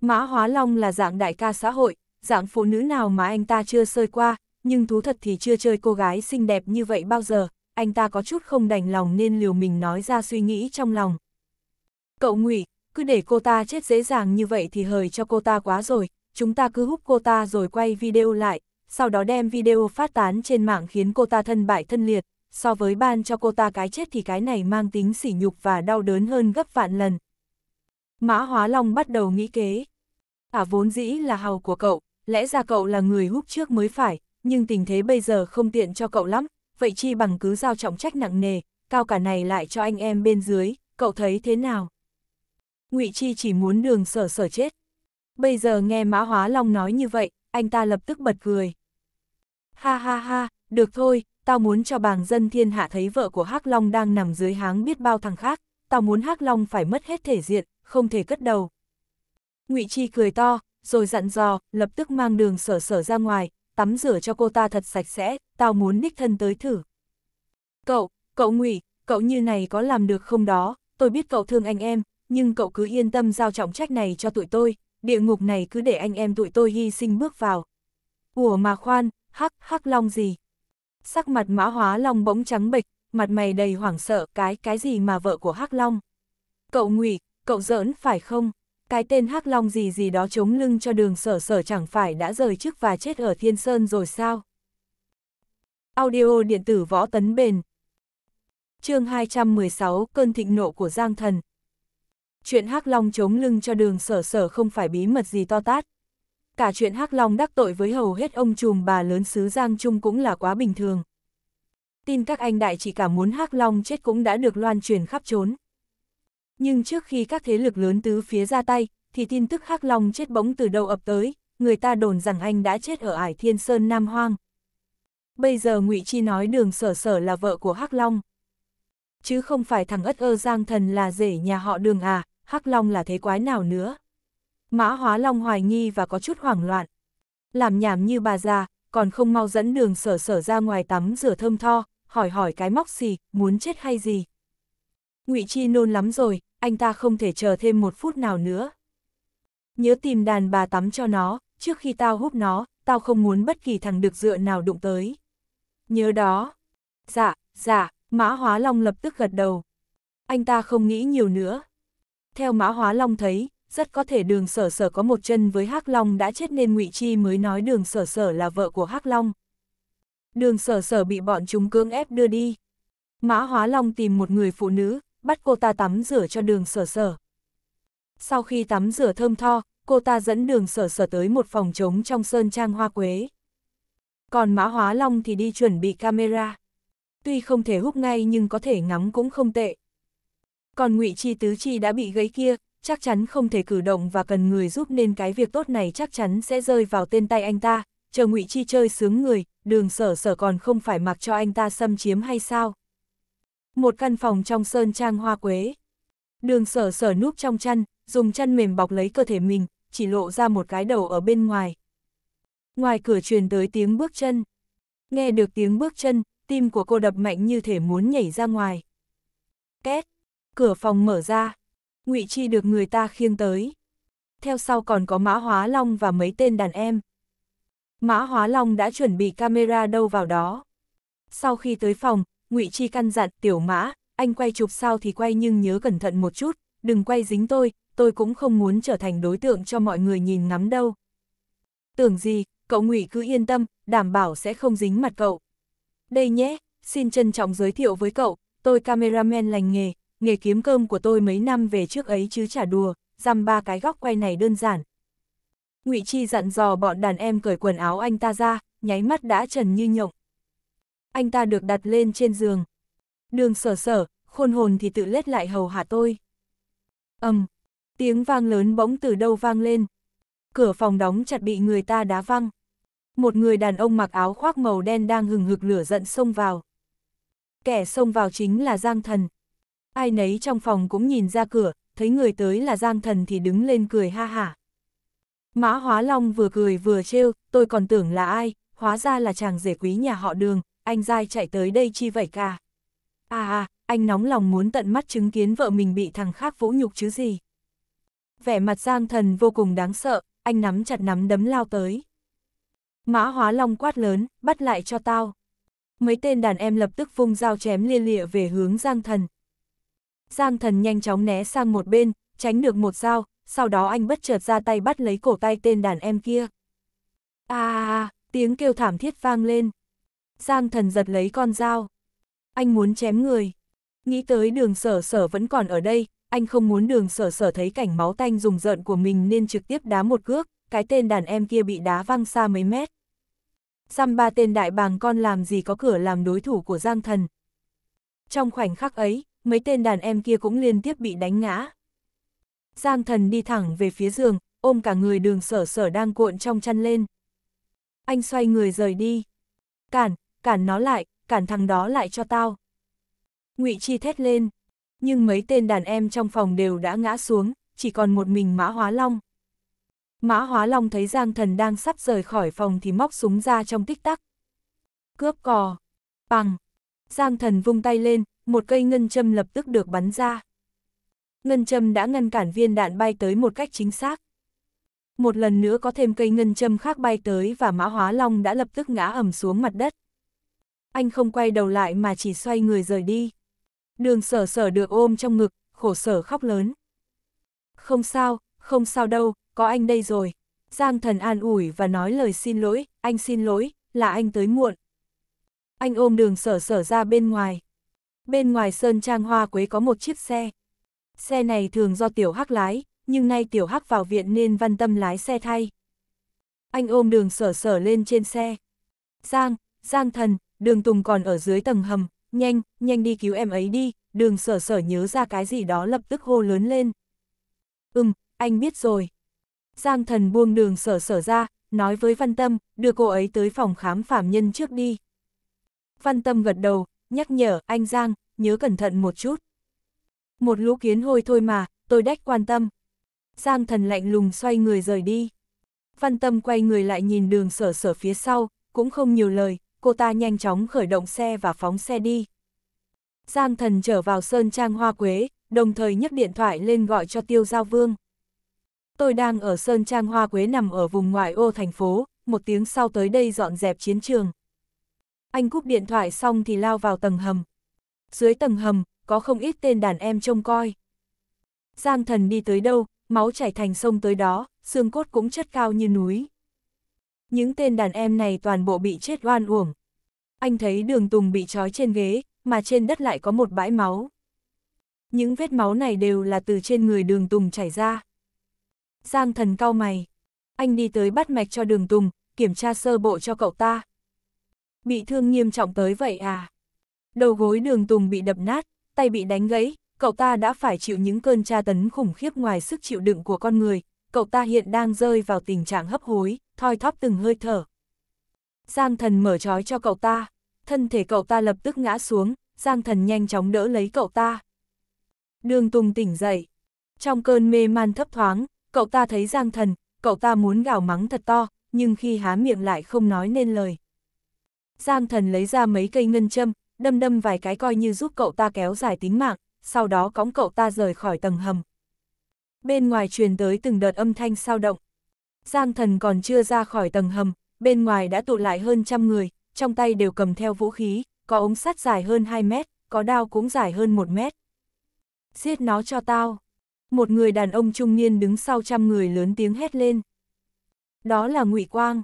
Mã Hóa Long là dạng đại ca xã hội, dạng phụ nữ nào mà anh ta chưa sơi qua, nhưng thú thật thì chưa chơi cô gái xinh đẹp như vậy bao giờ, anh ta có chút không đành lòng nên liều mình nói ra suy nghĩ trong lòng. Cậu ngụy cứ để cô ta chết dễ dàng như vậy thì hời cho cô ta quá rồi, chúng ta cứ hút cô ta rồi quay video lại, sau đó đem video phát tán trên mạng khiến cô ta thân bại thân liệt, so với ban cho cô ta cái chết thì cái này mang tính sỉ nhục và đau đớn hơn gấp vạn lần. Mã Hóa Long bắt đầu nghĩ kế. À vốn dĩ là hầu của cậu, lẽ ra cậu là người hút trước mới phải, nhưng tình thế bây giờ không tiện cho cậu lắm, vậy chi bằng cứ giao trọng trách nặng nề, cao cả này lại cho anh em bên dưới, cậu thấy thế nào? ngụy Chi chỉ muốn đường sở sở chết, bây giờ nghe Mã Hóa Long nói như vậy, anh ta lập tức bật cười. Ha ha ha, được thôi, tao muốn cho bàng dân thiên hạ thấy vợ của Hắc Long đang nằm dưới háng biết bao thằng khác, tao muốn Hắc Long phải mất hết thể diện, không thể cất đầu. Ngụy Chi cười to, rồi dặn dò, lập tức mang đường sở sở ra ngoài, tắm rửa cho cô ta thật sạch sẽ, tao muốn đích thân tới thử. Cậu, cậu Ngụy, cậu như này có làm được không đó, tôi biết cậu thương anh em, nhưng cậu cứ yên tâm giao trọng trách này cho tụi tôi, địa ngục này cứ để anh em tụi tôi hy sinh bước vào. Ủa mà khoan, hắc, hắc long gì? Sắc mặt mã hóa long bỗng trắng bệch, mặt mày đầy hoảng sợ, cái, cái gì mà vợ của hắc long? Cậu ngụy cậu giỡn phải không? Cái tên hắc long gì gì đó chống lưng cho đường sở sở chẳng phải đã rời chức và chết ở Thiên Sơn rồi sao? Audio điện tử võ tấn bền Chương 216 Cơn thịnh nộ của Giang Thần Chuyện Hắc Long chống lưng cho đường sở sở không phải bí mật gì to tát. Cả chuyện Hắc Long đắc tội với hầu hết ông trùm bà lớn xứ Giang Trung cũng là quá bình thường. Tin các anh đại chỉ cả muốn Hắc Long chết cũng đã được loan truyền khắp trốn. Nhưng trước khi các thế lực lớn tứ phía ra tay, thì tin tức Hắc Long chết bỗng từ đầu ập tới, người ta đồn rằng anh đã chết ở ải Thiên Sơn Nam Hoang. Bây giờ ngụy Chi nói đường sở sở là vợ của Hắc Long chứ không phải thằng ất ơ giang thần là rể nhà họ đường à, Hắc Long là thế quái nào nữa. Mã Hóa Long hoài nghi và có chút hoảng loạn. Làm nhảm như bà già, còn không mau dẫn đường sở sở ra ngoài tắm rửa thơm tho, hỏi hỏi cái móc gì, muốn chết hay gì. ngụy Chi nôn lắm rồi, anh ta không thể chờ thêm một phút nào nữa. Nhớ tìm đàn bà tắm cho nó, trước khi tao húp nó, tao không muốn bất kỳ thằng được dựa nào đụng tới. Nhớ đó. Dạ, dạ. Mã Hóa Long lập tức gật đầu. Anh ta không nghĩ nhiều nữa. Theo Mã Hóa Long thấy, rất có thể đường sở sở có một chân với hắc Long đã chết nên ngụy Chi mới nói đường sở sở là vợ của hắc Long. Đường sở sở bị bọn chúng cưỡng ép đưa đi. Mã Hóa Long tìm một người phụ nữ, bắt cô ta tắm rửa cho đường sở sở. Sau khi tắm rửa thơm tho, cô ta dẫn đường sở sở tới một phòng trống trong sơn trang hoa quế. Còn Mã Hóa Long thì đi chuẩn bị camera tuy không thể hút ngay nhưng có thể ngắm cũng không tệ. Còn ngụy Chi tứ chi đã bị gãy kia, chắc chắn không thể cử động và cần người giúp nên cái việc tốt này chắc chắn sẽ rơi vào tên tay anh ta, chờ ngụy Chi chơi sướng người, đường sở sở còn không phải mặc cho anh ta xâm chiếm hay sao. Một căn phòng trong sơn trang hoa quế. Đường sở sở núp trong chăn, dùng chăn mềm bọc lấy cơ thể mình, chỉ lộ ra một cái đầu ở bên ngoài. Ngoài cửa truyền tới tiếng bước chân. Nghe được tiếng bước chân, tim của cô đập mạnh như thể muốn nhảy ra ngoài. Két, cửa phòng mở ra, ngụy Chi được người ta khiêng tới. Theo sau còn có Mã Hóa Long và mấy tên đàn em. Mã Hóa Long đã chuẩn bị camera đâu vào đó. Sau khi tới phòng, ngụy Chi căn dặn tiểu mã, anh quay chụp sao thì quay nhưng nhớ cẩn thận một chút, đừng quay dính tôi, tôi cũng không muốn trở thành đối tượng cho mọi người nhìn ngắm đâu. Tưởng gì, cậu ngụy cứ yên tâm, đảm bảo sẽ không dính mặt cậu đây nhé, xin trân trọng giới thiệu với cậu, tôi cameraman lành nghề, nghề kiếm cơm của tôi mấy năm về trước ấy chứ chả đùa, dăm ba cái góc quay này đơn giản. ngụy Chi dặn dò bọn đàn em cởi quần áo anh ta ra, nháy mắt đã trần như nhộng. Anh ta được đặt lên trên giường. Đường sở sở, khôn hồn thì tự lết lại hầu hạ tôi. ầm, tiếng vang lớn bỗng từ đâu vang lên. Cửa phòng đóng chặt bị người ta đá văng một người đàn ông mặc áo khoác màu đen đang hừng hực lửa giận xông vào. Kẻ xông vào chính là Giang Thần. Ai nấy trong phòng cũng nhìn ra cửa, thấy người tới là Giang Thần thì đứng lên cười ha hả. Mã Hóa Long vừa cười vừa trêu, tôi còn tưởng là ai, hóa ra là chàng rể quý nhà họ đường, anh dai chạy tới đây chi vậy cả. À à, anh nóng lòng muốn tận mắt chứng kiến vợ mình bị thằng khác vũ nhục chứ gì. Vẻ mặt Giang Thần vô cùng đáng sợ, anh nắm chặt nắm đấm lao tới. Mã hóa long quát lớn, bắt lại cho tao. Mấy tên đàn em lập tức vung dao chém lia lịa về hướng Giang Thần. Giang Thần nhanh chóng né sang một bên, tránh được một dao, sau đó anh bất chợt ra tay bắt lấy cổ tay tên đàn em kia. À, tiếng kêu thảm thiết vang lên. Giang Thần giật lấy con dao. Anh muốn chém người. Nghĩ tới đường sở sở vẫn còn ở đây, anh không muốn đường sở sở thấy cảnh máu tanh rùng rợn của mình nên trực tiếp đá một cước, cái tên đàn em kia bị đá văng xa mấy mét. Xăm ba tên đại bàng con làm gì có cửa làm đối thủ của Giang Thần. Trong khoảnh khắc ấy, mấy tên đàn em kia cũng liên tiếp bị đánh ngã. Giang Thần đi thẳng về phía giường, ôm cả người đường sở sở đang cuộn trong chăn lên. Anh xoay người rời đi. Cản, cản nó lại, cản thằng đó lại cho tao. ngụy Chi thét lên. Nhưng mấy tên đàn em trong phòng đều đã ngã xuống, chỉ còn một mình mã hóa long. Mã Hóa Long thấy Giang Thần đang sắp rời khỏi phòng thì móc súng ra trong tích tắc. Cướp cò. Bằng. Giang Thần vung tay lên, một cây ngân châm lập tức được bắn ra. Ngân châm đã ngăn cản viên đạn bay tới một cách chính xác. Một lần nữa có thêm cây ngân châm khác bay tới và Mã Hóa Long đã lập tức ngã ầm xuống mặt đất. Anh không quay đầu lại mà chỉ xoay người rời đi. Đường sở sở được ôm trong ngực, khổ sở khóc lớn. Không sao, không sao đâu, có anh đây rồi. Giang thần an ủi và nói lời xin lỗi, anh xin lỗi, là anh tới muộn. Anh ôm đường sở sở ra bên ngoài. Bên ngoài sơn trang hoa quế có một chiếc xe. Xe này thường do tiểu hắc lái, nhưng nay tiểu hắc vào viện nên văn tâm lái xe thay. Anh ôm đường sở sở lên trên xe. Giang, Giang thần, đường Tùng còn ở dưới tầng hầm, nhanh, nhanh đi cứu em ấy đi, đường sở sở nhớ ra cái gì đó lập tức hô lớn lên. Ừm, anh biết rồi, Giang thần buông đường sở sở ra, nói với Văn Tâm, đưa cô ấy tới phòng khám phạm nhân trước đi. Văn Tâm gật đầu, nhắc nhở, anh Giang, nhớ cẩn thận một chút. Một lũ kiến hôi thôi mà, tôi đách quan tâm. Giang thần lạnh lùng xoay người rời đi. Văn Tâm quay người lại nhìn đường sở sở phía sau, cũng không nhiều lời, cô ta nhanh chóng khởi động xe và phóng xe đi. Giang thần trở vào sơn trang hoa quế, đồng thời nhấc điện thoại lên gọi cho tiêu giao vương tôi đang ở Sơn Trang Hoa Quế nằm ở vùng ngoại ô thành phố, một tiếng sau tới đây dọn dẹp chiến trường. Anh cúp điện thoại xong thì lao vào tầng hầm. Dưới tầng hầm, có không ít tên đàn em trông coi. Giang thần đi tới đâu, máu chảy thành sông tới đó, xương cốt cũng chất cao như núi. Những tên đàn em này toàn bộ bị chết oan uổng. Anh thấy đường tùng bị trói trên ghế, mà trên đất lại có một bãi máu. Những vết máu này đều là từ trên người đường tùng chảy ra. Giang thần cao mày. Anh đi tới bắt mạch cho đường Tùng, kiểm tra sơ bộ cho cậu ta. Bị thương nghiêm trọng tới vậy à? Đầu gối đường Tùng bị đập nát, tay bị đánh gãy, cậu ta đã phải chịu những cơn tra tấn khủng khiếp ngoài sức chịu đựng của con người, cậu ta hiện đang rơi vào tình trạng hấp hối, thoi thóp từng hơi thở. Giang thần mở trói cho cậu ta, thân thể cậu ta lập tức ngã xuống, Giang thần nhanh chóng đỡ lấy cậu ta. Đường Tùng tỉnh dậy, trong cơn mê man thấp thoáng, cậu ta thấy Giang Thần, cậu ta muốn gào mắng thật to, nhưng khi há miệng lại không nói nên lời. Giang Thần lấy ra mấy cây ngân châm, đâm đâm vài cái coi như giúp cậu ta kéo dài tính mạng, sau đó cõng cậu ta rời khỏi tầng hầm. Bên ngoài truyền tới từng đợt âm thanh sao động. Giang Thần còn chưa ra khỏi tầng hầm, bên ngoài đã tụ lại hơn trăm người, trong tay đều cầm theo vũ khí, có ống sắt dài hơn 2 mét, có đao cũng dài hơn 1 mét. Giết nó cho tao một người đàn ông trung niên đứng sau trăm người lớn tiếng hét lên. Đó là ngụy Quang.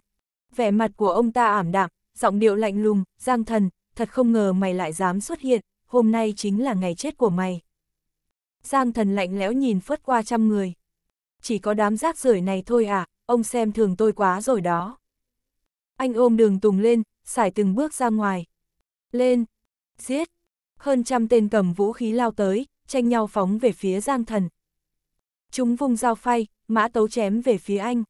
Vẻ mặt của ông ta ảm đạm, giọng điệu lạnh lùng, giang thần, thật không ngờ mày lại dám xuất hiện, hôm nay chính là ngày chết của mày. Giang thần lạnh lẽo nhìn phớt qua trăm người. Chỉ có đám rác rưởi này thôi à, ông xem thường tôi quá rồi đó. Anh ôm đường tùng lên, xài từng bước ra ngoài. Lên, giết, hơn trăm tên cầm vũ khí lao tới, tranh nhau phóng về phía Giang Thần, Chúng vung dao phay, mã tấu chém về phía anh.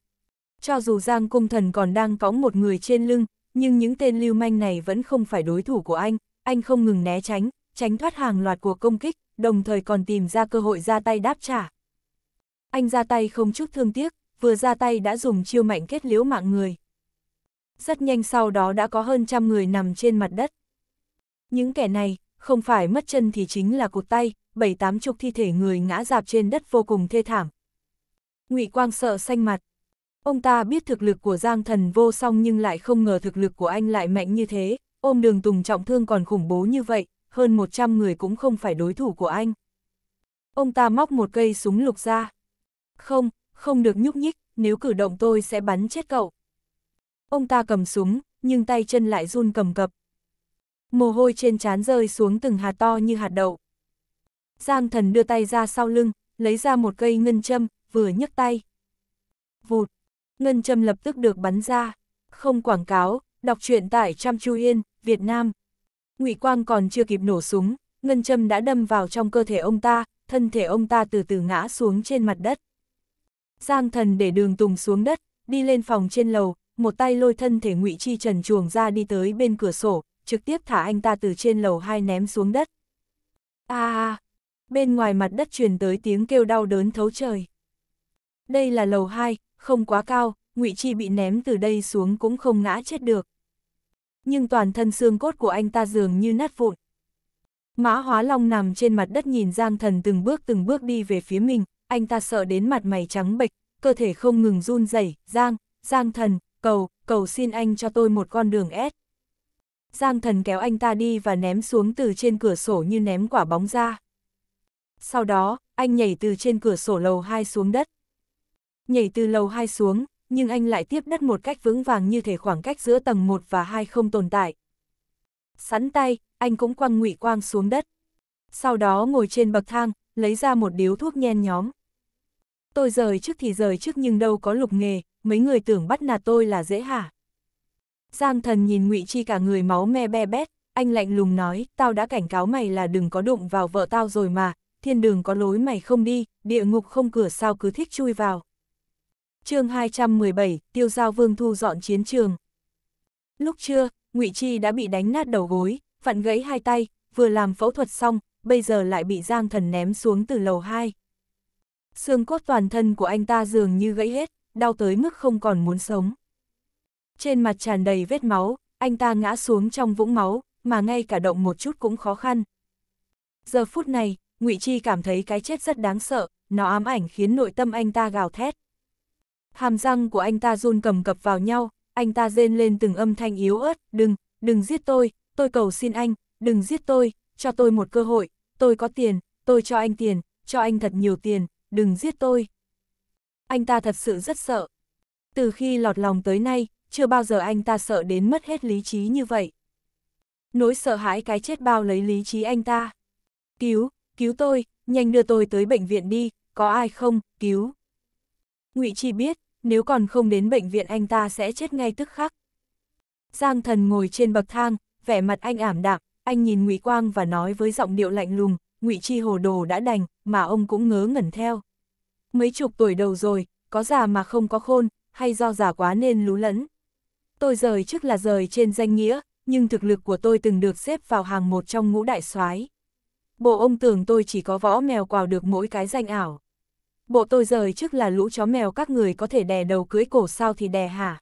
Cho dù Giang Cung Thần còn đang cõng một người trên lưng, nhưng những tên lưu manh này vẫn không phải đối thủ của anh, anh không ngừng né tránh, tránh thoát hàng loạt cuộc công kích, đồng thời còn tìm ra cơ hội ra tay đáp trả. Anh ra tay không chút thương tiếc, vừa ra tay đã dùng chiêu mạnh kết liễu mạng người. Rất nhanh sau đó đã có hơn trăm người nằm trên mặt đất. Những kẻ này, không phải mất chân thì chính là cụt tay, bảy tám chục thi thể người ngã dạp trên đất vô cùng thê thảm. Ngụy Quang sợ xanh mặt. Ông ta biết thực lực của Giang Thần vô song nhưng lại không ngờ thực lực của anh lại mạnh như thế, ôm đường tùng trọng thương còn khủng bố như vậy, hơn 100 người cũng không phải đối thủ của anh. Ông ta móc một cây súng lục ra. Không, không được nhúc nhích, nếu cử động tôi sẽ bắn chết cậu. Ông ta cầm súng, nhưng tay chân lại run cầm cập, mồ hôi trên trán rơi xuống từng hạt to như hạt đậu. Giang thần đưa tay ra sau lưng, lấy ra một cây ngân châm, vừa nhấc tay. Vụt, ngân châm lập tức được bắn ra. Không quảng cáo, đọc truyện tại Trăm Chu Yên, Việt Nam. Ngụy Quang còn chưa kịp nổ súng, ngân châm đã đâm vào trong cơ thể ông ta, thân thể ông ta từ từ ngã xuống trên mặt đất. Giang thần để đường tùng xuống đất, đi lên phòng trên lầu, một tay lôi thân thể ngụy Chi trần chuồng ra đi tới bên cửa sổ, trực tiếp thả anh ta từ trên lầu hai ném xuống đất. a à, bên ngoài mặt đất truyền tới tiếng kêu đau đớn thấu trời. Đây là lầu 2, không quá cao, ngụy Chi bị ném từ đây xuống cũng không ngã chết được. Nhưng toàn thân xương cốt của anh ta dường như nát vụn. Mã Hóa Long nằm trên mặt đất nhìn Giang Thần từng bước từng bước đi về phía mình, anh ta sợ đến mặt mày trắng bệch, cơ thể không ngừng run rẩy, "Giang, Giang Thần, cầu, cầu xin anh cho tôi một con đường S." Giang thần kéo anh ta đi và ném xuống từ trên cửa sổ như ném quả bóng ra. Sau đó, anh nhảy từ trên cửa sổ lầu 2 xuống đất. Nhảy từ lầu 2 xuống, nhưng anh lại tiếp đất một cách vững vàng như thể khoảng cách giữa tầng 1 và 2 không tồn tại. Sắn tay, anh cũng quăng ngụy quang xuống đất. Sau đó ngồi trên bậc thang, lấy ra một điếu thuốc nhen nhóm. Tôi rời trước thì rời trước nhưng đâu có lục nghề, mấy người tưởng bắt nạt tôi là dễ hả? Giang thần nhìn ngụy Chi cả người máu me be bét, anh lạnh lùng nói, tao đã cảnh cáo mày là đừng có đụng vào vợ tao rồi mà, thiên đường có lối mày không đi, địa ngục không cửa sao cứ thích chui vào. chương 217, Tiêu Giao Vương thu dọn chiến trường. Lúc trưa, ngụy Chi đã bị đánh nát đầu gối, vặn gãy hai tay, vừa làm phẫu thuật xong, bây giờ lại bị Giang thần ném xuống từ lầu 2. Xương cốt toàn thân của anh ta dường như gãy hết, đau tới mức không còn muốn sống. Trên mặt tràn đầy vết máu, anh ta ngã xuống trong vũng máu, mà ngay cả động một chút cũng khó khăn. Giờ phút này, Ngụy Chi cảm thấy cái chết rất đáng sợ, nó ám ảnh khiến nội tâm anh ta gào thét. Hàm răng của anh ta run cầm cập vào nhau, anh ta rên lên từng âm thanh yếu ớt, đừng, đừng giết tôi, tôi cầu xin anh, đừng giết tôi, cho tôi một cơ hội, tôi có tiền, tôi cho anh tiền, cho anh thật nhiều tiền, đừng giết tôi. Anh ta thật sự rất sợ. Từ khi lọt lòng tới nay, chưa bao giờ anh ta sợ đến mất hết lý trí như vậy. Nỗi sợ hãi cái chết bao lấy lý trí anh ta. Cứu, cứu tôi, nhanh đưa tôi tới bệnh viện đi, có ai không, cứu. ngụy Chi biết, nếu còn không đến bệnh viện anh ta sẽ chết ngay tức khắc. Giang thần ngồi trên bậc thang, vẻ mặt anh ảm đạm, anh nhìn ngụy Quang và nói với giọng điệu lạnh lùng, ngụy Chi hồ đồ đã đành, mà ông cũng ngớ ngẩn theo. Mấy chục tuổi đầu rồi, có già mà không có khôn, hay do già quá nên lú lẫn. Tôi rời trước là rời trên danh nghĩa, nhưng thực lực của tôi từng được xếp vào hàng một trong ngũ đại soái. Bộ ông tưởng tôi chỉ có võ mèo quào được mỗi cái danh ảo. Bộ tôi rời trước là lũ chó mèo các người có thể đè đầu cưới cổ sao thì đè hả?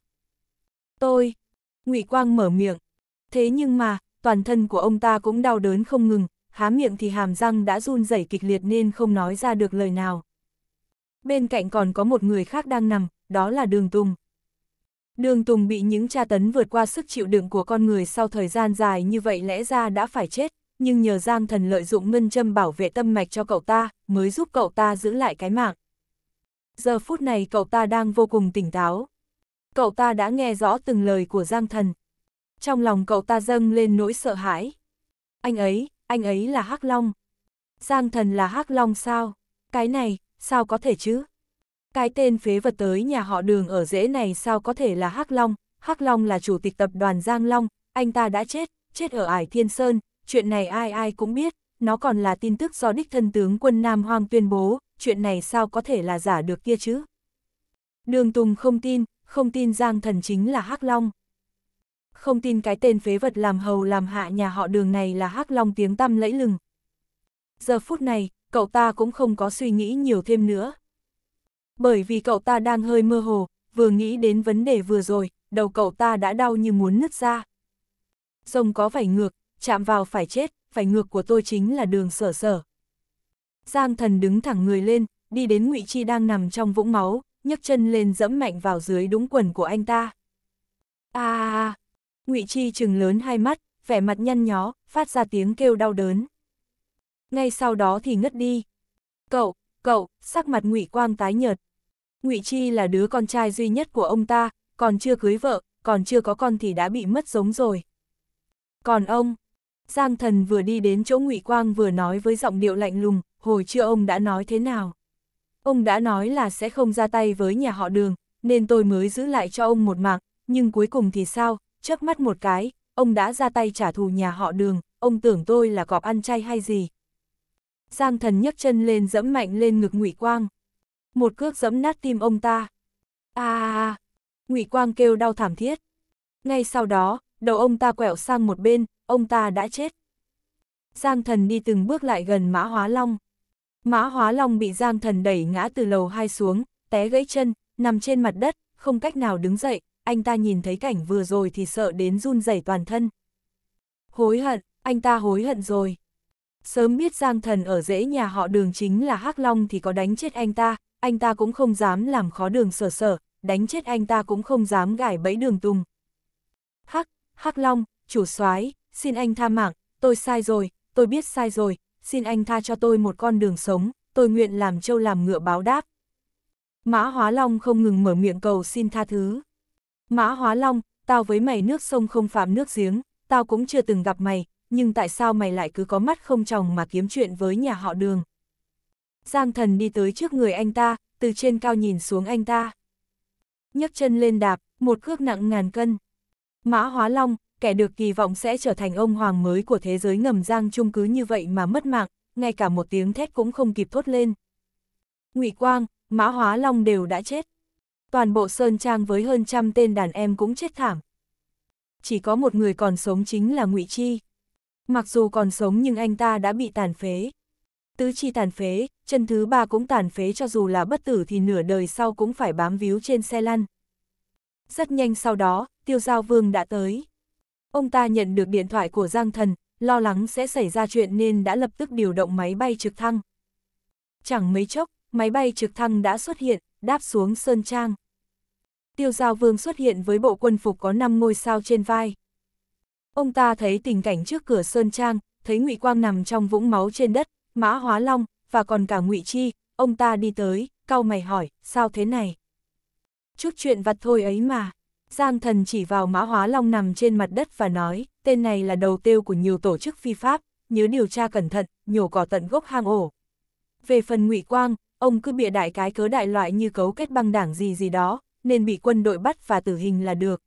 Tôi, Ngụy Quang mở miệng. Thế nhưng mà, toàn thân của ông ta cũng đau đớn không ngừng, há miệng thì hàm răng đã run rẩy kịch liệt nên không nói ra được lời nào. Bên cạnh còn có một người khác đang nằm, đó là Đường Tùng. Đường Tùng bị những tra tấn vượt qua sức chịu đựng của con người sau thời gian dài như vậy lẽ ra đã phải chết, nhưng nhờ Giang Thần lợi dụng ngân châm bảo vệ tâm mạch cho cậu ta, mới giúp cậu ta giữ lại cái mạng. Giờ phút này cậu ta đang vô cùng tỉnh táo. Cậu ta đã nghe rõ từng lời của Giang Thần. Trong lòng cậu ta dâng lên nỗi sợ hãi. Anh ấy, anh ấy là Hắc Long. Giang Thần là Hắc Long sao? Cái này, sao có thể chứ? cái tên phế vật tới nhà họ đường ở rễ này sao có thể là Hắc Long, Hắc Long là chủ tịch tập đoàn Giang Long, anh ta đã chết, chết ở ải Thiên Sơn, chuyện này ai ai cũng biết, nó còn là tin tức do đích thân tướng quân Nam Hoang tuyên bố, chuyện này sao có thể là giả được kia chứ. Đường Tùng không tin, không tin Giang Thần chính là Hắc Long. Không tin cái tên phế vật làm hầu làm hạ nhà họ đường này là Hắc Long tiếng tăm lẫy lừng. Giờ phút này, cậu ta cũng không có suy nghĩ nhiều thêm nữa, bởi vì cậu ta đang hơi mơ hồ, vừa nghĩ đến vấn đề vừa rồi, đầu cậu ta đã đau như muốn nứt ra. Rồng có phải ngược, chạm vào phải chết, phải ngược của tôi chính là đường sở sở. Giang thần đứng thẳng người lên, đi đến ngụy Chi đang nằm trong vũng máu, nhấc chân lên dẫm mạnh vào dưới đúng quần của anh ta. À, à, ngụy Chi trừng lớn hai mắt, vẻ mặt nhăn nhó, phát ra tiếng kêu đau đớn. Ngay sau đó thì ngất đi. Cậu, cậu, sắc mặt ngụy Quang tái nhợt. ngụy Chi là đứa con trai duy nhất của ông ta, còn chưa cưới vợ, còn chưa có con thì đã bị mất giống rồi. Còn ông, Giang Thần vừa đi đến chỗ ngụy Quang vừa nói với giọng điệu lạnh lùng, hồi chưa ông đã nói thế nào. Ông đã nói là sẽ không ra tay với nhà họ đường, nên tôi mới giữ lại cho ông một mạng, nhưng cuối cùng thì sao, chớp mắt một cái, ông đã ra tay trả thù nhà họ đường, ông tưởng tôi là cọp ăn chay hay gì, Giang thần nhấc chân lên dẫm mạnh lên ngực Ngụy Quang. Một cước dẫm nát tim ông ta. a a a, Ngụy Quang kêu đau thảm thiết. Ngay sau đó, đầu ông ta quẹo sang một bên, ông ta đã chết. Giang thần đi từng bước lại gần Mã Hóa Long. Mã Hóa Long bị Giang thần đẩy ngã từ lầu hai xuống, té gãy chân, nằm trên mặt đất, không cách nào đứng dậy, anh ta nhìn thấy cảnh vừa rồi thì sợ đến run rẩy toàn thân. Hối hận, anh ta hối hận rồi. Sớm biết Giang Thần ở rễ nhà họ đường chính là hắc Long thì có đánh chết anh ta, anh ta cũng không dám làm khó đường sở sở, đánh chết anh ta cũng không dám gải bẫy đường tùng. Hắc, Hắc Long, chủ soái xin anh tha mạng, tôi sai rồi, tôi biết sai rồi, xin anh tha cho tôi một con đường sống, tôi nguyện làm trâu làm ngựa báo đáp. Mã Hóa Long không ngừng mở miệng cầu xin tha thứ. Mã Hóa Long, tao với mày nước sông không phạm nước giếng, tao cũng chưa từng gặp mày, nhưng tại sao mày lại cứ có mắt không chồng mà kiếm chuyện với nhà họ đường. Giang thần đi tới trước người anh ta, từ trên cao nhìn xuống anh ta. nhấc chân lên đạp, một cước nặng ngàn cân. Mã Hóa Long, kẻ được kỳ vọng sẽ trở thành ông hoàng mới của thế giới ngầm Giang Trung cứ như vậy mà mất mạng, ngay cả một tiếng thét cũng không kịp thốt lên. Ngụy Quang, Mã Hóa Long đều đã chết. Toàn bộ Sơn Trang với hơn trăm tên đàn em cũng chết thảm. Chỉ có một người còn sống chính là Ngụy Chi. Mặc dù còn sống nhưng anh ta đã bị tàn phế. Tứ chi tàn phế, chân thứ ba cũng tàn phế cho dù là bất tử thì nửa đời sau cũng phải bám víu trên xe lăn. Rất nhanh sau đó, tiêu giao vương đã tới. Ông ta nhận được điện thoại của Giang Thần, lo lắng sẽ xảy ra chuyện nên đã lập tức điều động máy bay trực thăng. Chẳng mấy chốc, máy bay trực thăng đã xuất hiện, đáp xuống Sơn Trang. Tiêu Giao Vương xuất hiện với bộ quân phục có 5 ngôi sao trên vai. Ông ta thấy tình cảnh trước cửa Sơn Trang, thấy ngụy Quang nằm trong vũng máu trên đất, Mã Hóa Long, và còn cả ngụy Chi, ông ta đi tới, cau mày hỏi, sao thế này? Chút chuyện vặt thôi ấy mà. Giang thần chỉ vào Mã Hóa Long nằm trên mặt đất và nói, tên này là đầu tiêu của nhiều tổ chức phi pháp, nhớ điều tra cẩn thận, nhổ cỏ tận gốc hang ổ. Về phần ngụy Quang, ông cứ bịa đại cái cớ đại loại như cấu kết băng đảng gì gì đó, nên bị quân đội bắt và tử hình là được.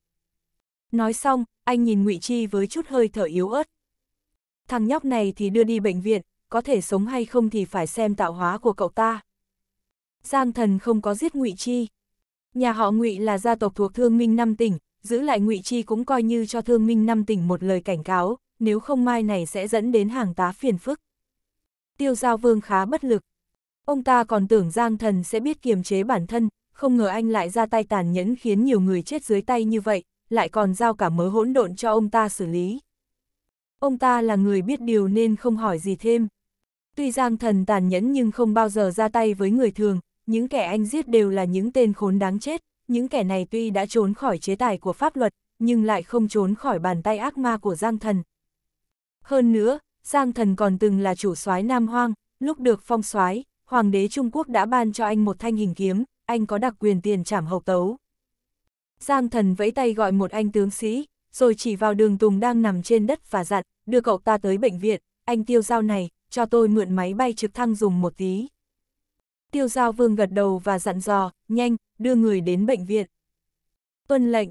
Nói xong, anh nhìn ngụy Chi với chút hơi thở yếu ớt. Thằng nhóc này thì đưa đi bệnh viện, có thể sống hay không thì phải xem tạo hóa của cậu ta. Giang thần không có giết ngụy Chi. Nhà họ ngụy là gia tộc thuộc Thương Minh năm tỉnh, giữ lại ngụy Chi cũng coi như cho Thương Minh năm tỉnh một lời cảnh cáo, nếu không mai này sẽ dẫn đến hàng tá phiền phức. Tiêu Giao Vương khá bất lực. Ông ta còn tưởng Giang Thần sẽ biết kiềm chế bản thân, không ngờ anh lại ra tay tàn nhẫn khiến nhiều người chết dưới tay như vậy, lại còn giao cả mớ hỗn độn cho ông ta xử lý. Ông ta là người biết điều nên không hỏi gì thêm. Tuy Giang Thần tàn nhẫn nhưng không bao giờ ra tay với người thường, những kẻ anh giết đều là những tên khốn đáng chết, những kẻ này tuy đã trốn khỏi chế tài của pháp luật, nhưng lại không trốn khỏi bàn tay ác ma của Giang Thần. Hơn nữa, Giang Thần còn từng là chủ soái Nam Hoang, lúc được phong soái, hoàng đế Trung Quốc đã ban cho anh một thanh hình kiếm, anh có đặc quyền tiền trảm hậu tấu. Giang thần vẫy tay gọi một anh tướng sĩ, rồi chỉ vào đường Tùng đang nằm trên đất và dặn, đưa cậu ta tới bệnh viện, anh tiêu giao này, cho tôi mượn máy bay trực thăng dùng một tí. Tiêu giao vương gật đầu và dặn dò, nhanh, đưa người đến bệnh viện. Tuân lệnh,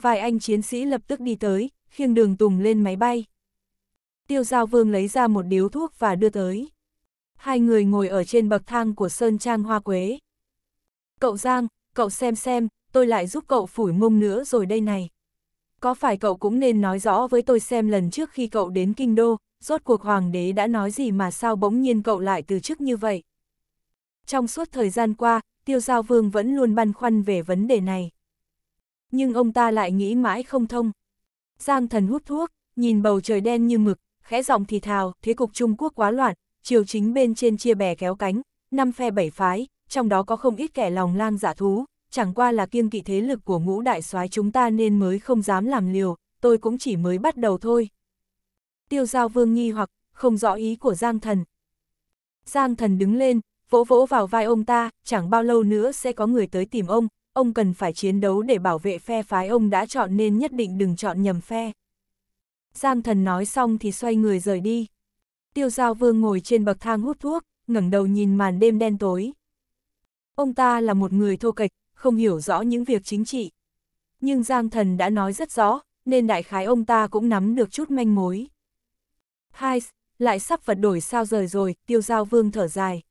vài anh chiến sĩ lập tức đi tới, khiêng đường Tùng lên máy bay. Tiêu giao vương lấy ra một điếu thuốc và đưa tới. Hai người ngồi ở trên bậc thang của Sơn Trang Hoa Quế. Cậu Giang, cậu xem xem, tôi lại giúp cậu phủi mông nữa rồi đây này. Có phải cậu cũng nên nói rõ với tôi xem lần trước khi cậu đến Kinh Đô, rốt cuộc Hoàng đế đã nói gì mà sao bỗng nhiên cậu lại từ chức như vậy? Trong suốt thời gian qua, Tiêu Giao Vương vẫn luôn băn khoăn về vấn đề này. Nhưng ông ta lại nghĩ mãi không thông. Giang thần hút thuốc, nhìn bầu trời đen như mực, khẽ giọng thì thào, thế cục Trung Quốc quá loạn, triều chính bên trên chia bè kéo cánh, năm phe bảy phái, trong đó có không ít kẻ lòng lang giả dạ thú, chẳng qua là kiêng kỵ thế lực của ngũ đại soái chúng ta nên mới không dám làm liều, tôi cũng chỉ mới bắt đầu thôi. Tiêu giao vương nghi hoặc, không rõ ý của Giang thần. Giang thần đứng lên, vỗ vỗ vào vai ông ta, chẳng bao lâu nữa sẽ có người tới tìm ông, ông cần phải chiến đấu để bảo vệ phe phái ông đã chọn nên nhất định đừng chọn nhầm phe. Giang thần nói xong thì xoay người rời đi. Tiêu giao vương ngồi trên bậc thang hút thuốc, ngẩng đầu nhìn màn đêm đen tối. Ông ta là một người thô kịch không hiểu rõ những việc chính trị. Nhưng Giang Thần đã nói rất rõ, nên đại khái ông ta cũng nắm được chút manh mối. Hai, lại sắp vật đổi sao rời rồi, tiêu giao vương thở dài.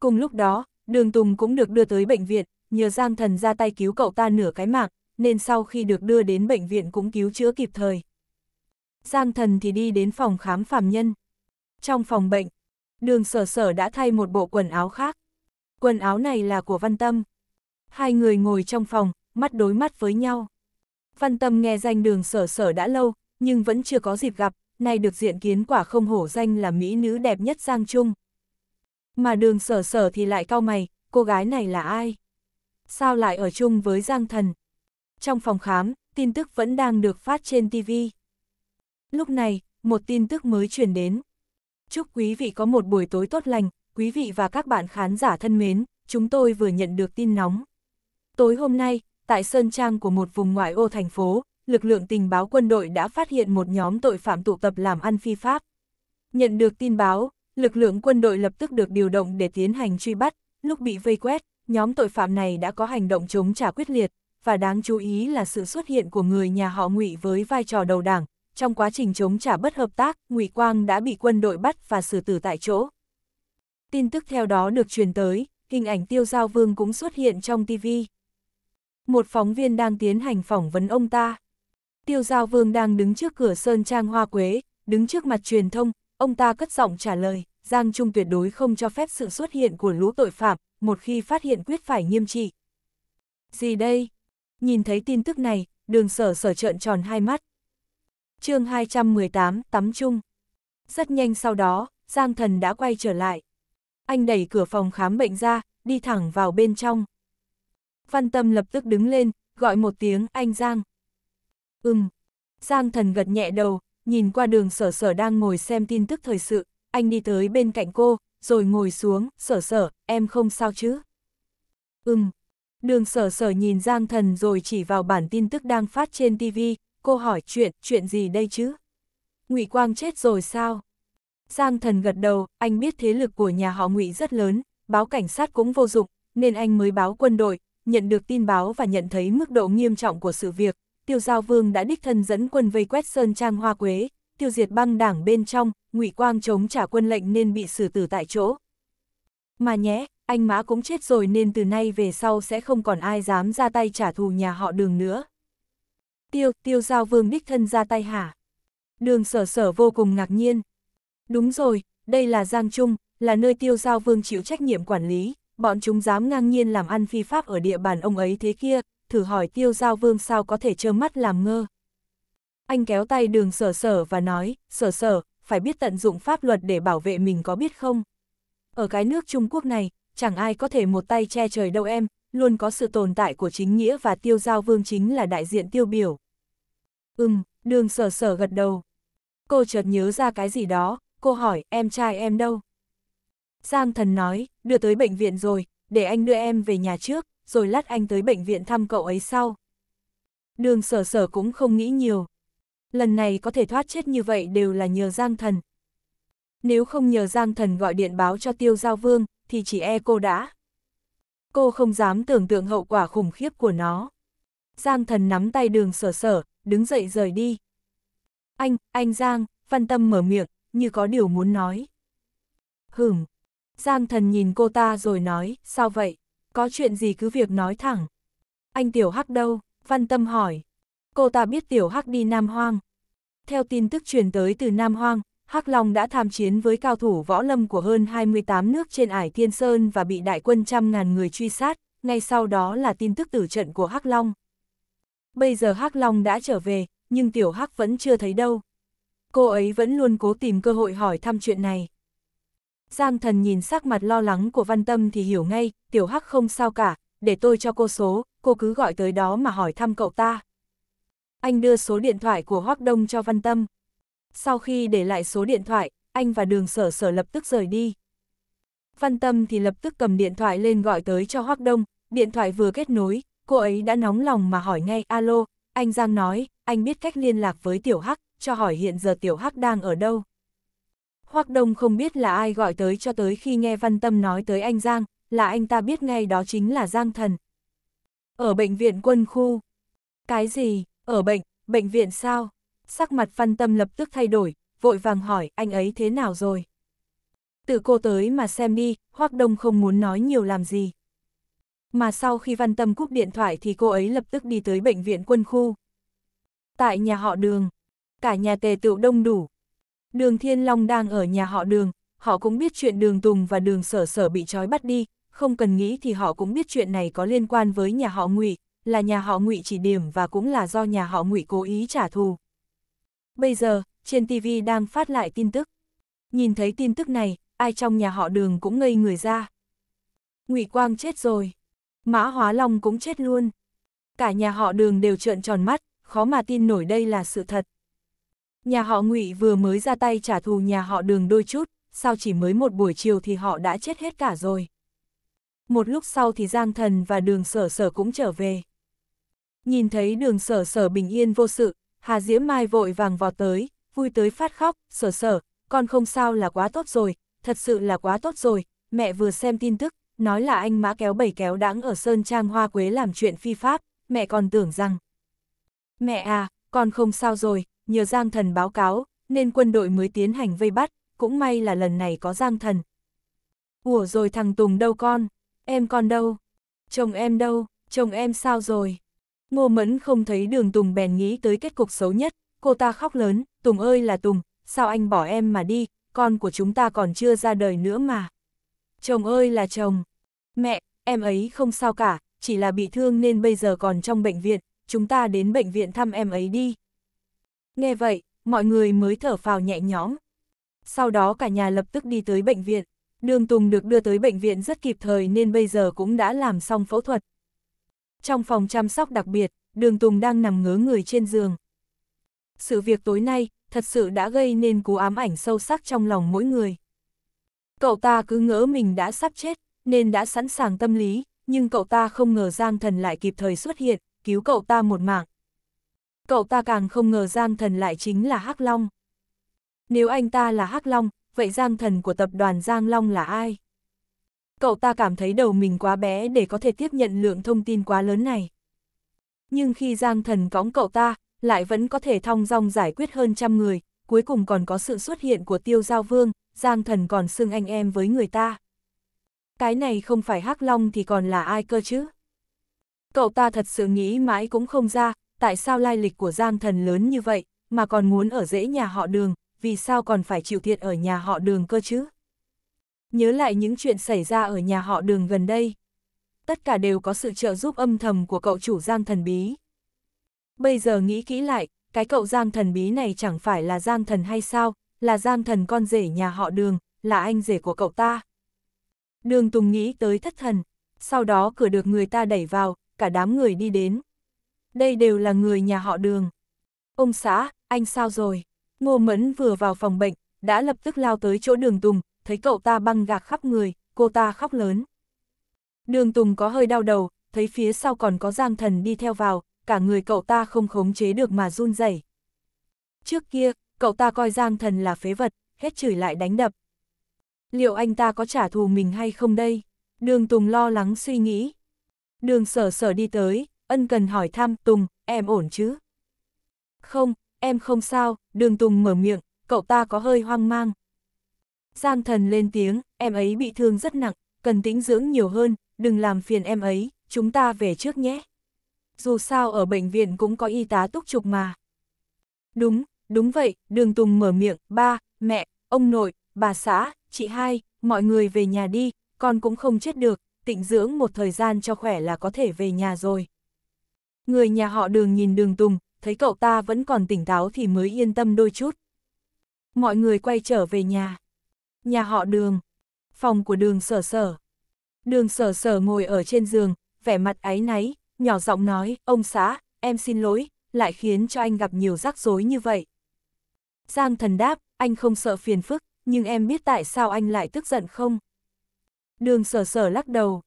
Cùng lúc đó, đường Tùng cũng được đưa tới bệnh viện, nhờ Giang Thần ra tay cứu cậu ta nửa cái mạng, nên sau khi được đưa đến bệnh viện cũng cứu chữa kịp thời. Giang Thần thì đi đến phòng khám phàm nhân. Trong phòng bệnh, đường sở sở đã thay một bộ quần áo khác. Quần áo này là của Văn Tâm, Hai người ngồi trong phòng, mắt đối mắt với nhau. Văn Tâm nghe danh đường sở sở đã lâu, nhưng vẫn chưa có dịp gặp, nay được diện kiến quả không hổ danh là mỹ nữ đẹp nhất Giang Trung. Mà đường sở sở thì lại cao mày, cô gái này là ai? Sao lại ở chung với Giang Thần? Trong phòng khám, tin tức vẫn đang được phát trên TV. Lúc này, một tin tức mới truyền đến. Chúc quý vị có một buổi tối tốt lành, quý vị và các bạn khán giả thân mến, chúng tôi vừa nhận được tin nóng. Tối hôm nay, tại Sơn Trang của một vùng ngoại ô thành phố, lực lượng tình báo quân đội đã phát hiện một nhóm tội phạm tụ tập làm ăn phi pháp. Nhận được tin báo, lực lượng quân đội lập tức được điều động để tiến hành truy bắt, lúc bị vây quét, nhóm tội phạm này đã có hành động chống trả quyết liệt, và đáng chú ý là sự xuất hiện của người nhà họ Ngụy với vai trò đầu đảng. Trong quá trình chống trả bất hợp tác, Ngụy Quang đã bị quân đội bắt và xử tử tại chỗ. Tin tức theo đó được truyền tới, hình ảnh Tiêu Giao Vương cũng xuất hiện trong TV một phóng viên đang tiến hành phỏng vấn ông ta. Tiêu Giao Vương đang đứng trước cửa Sơn Trang Hoa Quế, đứng trước mặt truyền thông, ông ta cất giọng trả lời, Giang Trung tuyệt đối không cho phép sự xuất hiện của lũ tội phạm, một khi phát hiện quyết phải nghiêm trị. Gì đây? Nhìn thấy tin tức này, đường sở sở trợn tròn hai mắt. chương 218, tắm chung. Rất nhanh sau đó, Giang Thần đã quay trở lại. Anh đẩy cửa phòng khám bệnh ra, đi thẳng vào bên trong. Văn Tâm lập tức đứng lên, gọi một tiếng anh Giang. Ừm. Giang thần gật nhẹ đầu, nhìn qua đường sở sở đang ngồi xem tin tức thời sự, anh đi tới bên cạnh cô, rồi ngồi xuống, sở sở, em không sao chứ? Ừm. Đường sở sở nhìn Giang thần rồi chỉ vào bản tin tức đang phát trên TV, cô hỏi chuyện, chuyện gì đây chứ? Ngụy Quang chết rồi sao? Giang thần gật đầu, anh biết thế lực của nhà họ Ngụy rất lớn, báo cảnh sát cũng vô dụng, nên anh mới báo quân đội, nhận được tin báo và nhận thấy mức độ nghiêm trọng của sự việc, Tiêu Giao Vương đã đích thân dẫn quân vây quét Sơn Trang Hoa Quế, tiêu diệt băng đảng bên trong, ngụy Quang chống trả quân lệnh nên bị xử tử tại chỗ. Mà nhé, anh Mã cũng chết rồi nên từ nay về sau sẽ không còn ai dám ra tay trả thù nhà họ đường nữa. Tiêu, tiêu giao vương đích thân ra tay hả? Đường sở sở vô cùng ngạc nhiên. Đúng rồi, đây là Giang Trung, là nơi tiêu giao vương chịu trách nhiệm quản lý, bọn chúng dám ngang nhiên làm ăn phi pháp ở địa bàn ông ấy thế kia, thử hỏi tiêu giao vương sao có thể trơ mắt làm ngơ. Anh kéo tay đường sở sở và nói, sở sở, phải biết tận dụng pháp luật để bảo vệ mình có biết không? Ở cái nước Trung Quốc này, chẳng ai có thể một tay che trời đâu em, luôn có sự tồn tại của chính nghĩa và tiêu giao vương chính là đại diện tiêu biểu. Ừm, đường sở sở gật đầu. Cô chợt nhớ ra cái gì đó, cô hỏi, em trai em đâu? Giang thần nói, đưa tới bệnh viện rồi, để anh đưa em về nhà trước, rồi lát anh tới bệnh viện thăm cậu ấy sau. Đường sở sở cũng không nghĩ nhiều. Lần này có thể thoát chết như vậy đều là nhờ Giang thần. Nếu không nhờ Giang thần gọi điện báo cho tiêu giao vương, thì chỉ e cô đã. Cô không dám tưởng tượng hậu quả khủng khiếp của nó. Giang thần nắm tay đường sở sở, đứng dậy rời đi. Anh, anh Giang, văn tâm mở miệng, như có điều muốn nói. Hửm, Giang thần nhìn cô ta rồi nói, sao vậy? Có chuyện gì cứ việc nói thẳng. Anh Tiểu Hắc đâu? Văn Tâm hỏi. Cô ta biết Tiểu Hắc đi Nam Hoang. Theo tin tức truyền tới từ Nam Hoang, Hắc Long đã tham chiến với cao thủ võ lâm của hơn 28 nước trên ải Thiên Sơn và bị đại quân trăm ngàn người truy sát, ngay sau đó là tin tức tử trận của Hắc Long. Bây giờ Hắc Long đã trở về, nhưng Tiểu Hắc vẫn chưa thấy đâu. Cô ấy vẫn luôn cố tìm cơ hội hỏi thăm chuyện này. Giang thần nhìn sắc mặt lo lắng của văn tâm thì hiểu ngay, tiểu hắc không sao cả, để tôi cho cô số, cô cứ gọi tới đó mà hỏi thăm cậu ta. Anh đưa số điện thoại của Hoác Đông cho văn tâm. Sau khi để lại số điện thoại, anh và đường sở sở lập tức rời đi. Văn tâm thì lập tức cầm điện thoại lên gọi tới cho Hoác Đông, điện thoại vừa kết nối, cô ấy đã nóng lòng mà hỏi ngay alo, anh Giang nói, anh biết cách liên lạc với tiểu hắc, cho hỏi hiện giờ tiểu hắc đang ở đâu. Hoắc Đông không biết là ai gọi tới cho tới khi nghe Văn Tâm nói tới anh Giang, là anh ta biết ngay đó chính là Giang Thần. Ở bệnh viện quân khu. Cái gì, ở bệnh, bệnh viện sao? Sắc mặt Văn Tâm lập tức thay đổi, vội vàng hỏi anh ấy thế nào rồi? Tự cô tới mà xem đi, Hoắc Đông không muốn nói nhiều làm gì. Mà sau khi Văn Tâm cúp điện thoại thì cô ấy lập tức đi tới bệnh viện quân khu. Tại nhà họ đường, cả nhà tề tựu đông đủ, Đường Thiên Long đang ở nhà họ đường, họ cũng biết chuyện đường Tùng và đường Sở Sở bị trói bắt đi, không cần nghĩ thì họ cũng biết chuyện này có liên quan với nhà họ ngụy là nhà họ ngụy chỉ điểm và cũng là do nhà họ ngụy cố ý trả thù. Bây giờ, trên TV đang phát lại tin tức. Nhìn thấy tin tức này, ai trong nhà họ đường cũng ngây người ra. ngụy Quang chết rồi. Mã Hóa Long cũng chết luôn. Cả nhà họ đường đều trợn tròn mắt, khó mà tin nổi đây là sự thật. Nhà họ Ngụy vừa mới ra tay trả thù nhà họ đường đôi chút, sao chỉ mới một buổi chiều thì họ đã chết hết cả rồi. Một lúc sau thì Giang Thần và đường sở sở cũng trở về. Nhìn thấy đường sở sở bình yên vô sự, Hà Diễm Mai vội vàng vào tới, vui tới phát khóc, sở sở, con không sao là quá tốt rồi, thật sự là quá tốt rồi, mẹ vừa xem tin tức, nói là anh mã kéo bảy kéo đáng ở Sơn Trang Hoa Quế làm chuyện phi pháp, mẹ còn tưởng rằng. Mẹ à, con không sao rồi, nhờ Giang Thần báo cáo, nên quân đội mới tiến hành vây bắt, cũng may là lần này có Giang Thần. Ủa rồi thằng Tùng đâu con? Em con đâu? Chồng em đâu? Chồng em sao rồi? Ngô Mẫn không thấy đường Tùng bèn nghĩ tới kết cục xấu nhất, cô ta khóc lớn, Tùng ơi là Tùng, sao anh bỏ em mà đi, con của chúng ta còn chưa ra đời nữa mà. Chồng ơi là chồng, mẹ, em ấy không sao cả, chỉ là bị thương nên bây giờ còn trong bệnh viện, chúng ta đến bệnh viện thăm em ấy đi. Nghe vậy, mọi người mới thở phào nhẹ nhõm. Sau đó cả nhà lập tức đi tới bệnh viện. Đường Tùng được đưa tới bệnh viện rất kịp thời nên bây giờ cũng đã làm xong phẫu thuật. Trong phòng chăm sóc đặc biệt, Đường Tùng đang nằm ngớ người trên giường. Sự việc tối nay, thật sự đã gây nên cú ám ảnh sâu sắc trong lòng mỗi người. Cậu ta cứ ngỡ mình đã sắp chết, nên đã sẵn sàng tâm lý, nhưng cậu ta không ngờ Giang Thần lại kịp thời xuất hiện, cứu cậu ta một mạng cậu ta càng không ngờ Giang Thần lại chính là Hắc Long. Nếu anh ta là Hắc Long, vậy Giang Thần của tập đoàn Giang Long là ai? Cậu ta cảm thấy đầu mình quá bé để có thể tiếp nhận lượng thông tin quá lớn này. Nhưng khi Giang Thần cõng cậu ta, lại vẫn có thể thong dong giải quyết hơn trăm người, cuối cùng còn có sự xuất hiện của Tiêu Giao Vương, Giang Thần còn xưng anh em với người ta. Cái này không phải Hắc Long thì còn là ai cơ chứ? Cậu ta thật sự nghĩ mãi cũng không ra, tại sao lai lịch của Giang thần lớn như vậy, mà còn muốn ở dễ nhà họ đường, vì sao còn phải chịu thiệt ở nhà họ đường cơ chứ? Nhớ lại những chuyện xảy ra ở nhà họ đường gần đây. Tất cả đều có sự trợ giúp âm thầm của cậu chủ Giang thần bí. Bây giờ nghĩ kỹ lại, cái cậu Giang thần bí này chẳng phải là Giang thần hay sao, là Giang thần con rể nhà họ đường, là anh rể của cậu ta. Đường Tùng nghĩ tới thất thần, sau đó cửa được người ta đẩy vào, cả đám người đi đến đây đều là người nhà họ đường. Ông xã, anh sao rồi? Ngô Mẫn vừa vào phòng bệnh, đã lập tức lao tới chỗ đường Tùng, thấy cậu ta băng gạc khắp người, cô ta khóc lớn. Đường Tùng có hơi đau đầu, thấy phía sau còn có giang thần đi theo vào, cả người cậu ta không khống chế được mà run rẩy. Trước kia, cậu ta coi giang thần là phế vật, hết chửi lại đánh đập. Liệu anh ta có trả thù mình hay không đây? Đường Tùng lo lắng suy nghĩ. Đường sở sở đi tới, ân cần hỏi thăm, Tùng, em ổn chứ? Không, em không sao, đường Tùng mở miệng, cậu ta có hơi hoang mang. Giang thần lên tiếng, em ấy bị thương rất nặng, cần tĩnh dưỡng nhiều hơn, đừng làm phiền em ấy, chúng ta về trước nhé. Dù sao ở bệnh viện cũng có y tá túc trục mà. Đúng, đúng vậy, đường Tùng mở miệng, ba, mẹ, ông nội, bà xã, chị hai, mọi người về nhà đi, con cũng không chết được, tĩnh dưỡng một thời gian cho khỏe là có thể về nhà rồi. Người nhà họ đường nhìn đường Tùng, thấy cậu ta vẫn còn tỉnh táo thì mới yên tâm đôi chút. Mọi người quay trở về nhà. Nhà họ đường. Phòng của đường sở sở. Đường sở sở ngồi ở trên giường, vẻ mặt áy náy, nhỏ giọng nói, ông xã, em xin lỗi, lại khiến cho anh gặp nhiều rắc rối như vậy. Giang thần đáp, anh không sợ phiền phức, nhưng em biết tại sao anh lại tức giận không? Đường sở sở lắc đầu.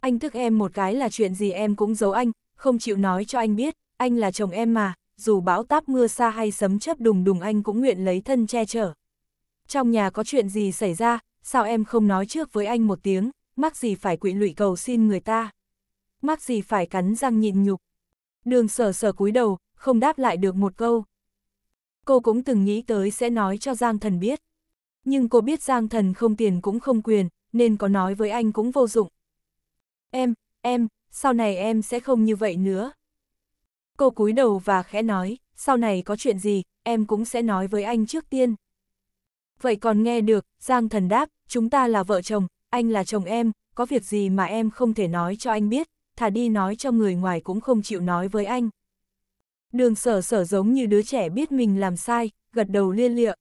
Anh thức em một cái là chuyện gì em cũng giấu anh, không chịu nói cho anh biết, anh là chồng em mà, dù bão táp mưa xa hay sấm chớp đùng đùng anh cũng nguyện lấy thân che chở. Trong nhà có chuyện gì xảy ra, sao em không nói trước với anh một tiếng, mắc gì phải quỵ lụy cầu xin người ta. Mắc gì phải cắn răng nhịn nhục. Đường sở sở cúi đầu, không đáp lại được một câu. Cô cũng từng nghĩ tới sẽ nói cho Giang Thần biết. Nhưng cô biết Giang Thần không tiền cũng không quyền, nên có nói với anh cũng vô dụng. Em, em, sau này em sẽ không như vậy nữa. Cô cúi đầu và khẽ nói, sau này có chuyện gì, em cũng sẽ nói với anh trước tiên. Vậy còn nghe được, Giang thần đáp, chúng ta là vợ chồng, anh là chồng em, có việc gì mà em không thể nói cho anh biết, thả đi nói cho người ngoài cũng không chịu nói với anh. Đường sở sở giống như đứa trẻ biết mình làm sai, gật đầu liên lịa.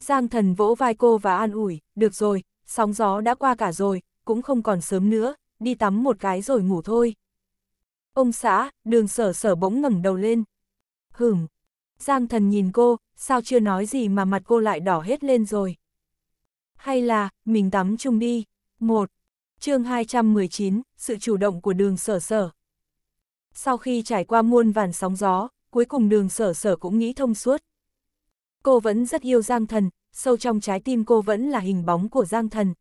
Giang thần vỗ vai cô và an ủi, được rồi, sóng gió đã qua cả rồi, cũng không còn sớm nữa, đi tắm một cái rồi ngủ thôi. Ông xã, đường sở sở bỗng ngẩng đầu lên. Hửm. Giang thần nhìn cô, sao chưa nói gì mà mặt cô lại đỏ hết lên rồi. Hay là, mình tắm chung đi. một chương 219, sự chủ động của đường sở sở. Sau khi trải qua muôn vàn sóng gió, cuối cùng đường sở sở cũng nghĩ thông suốt. Cô vẫn rất yêu Giang Thần, sâu trong trái tim cô vẫn là hình bóng của Giang Thần.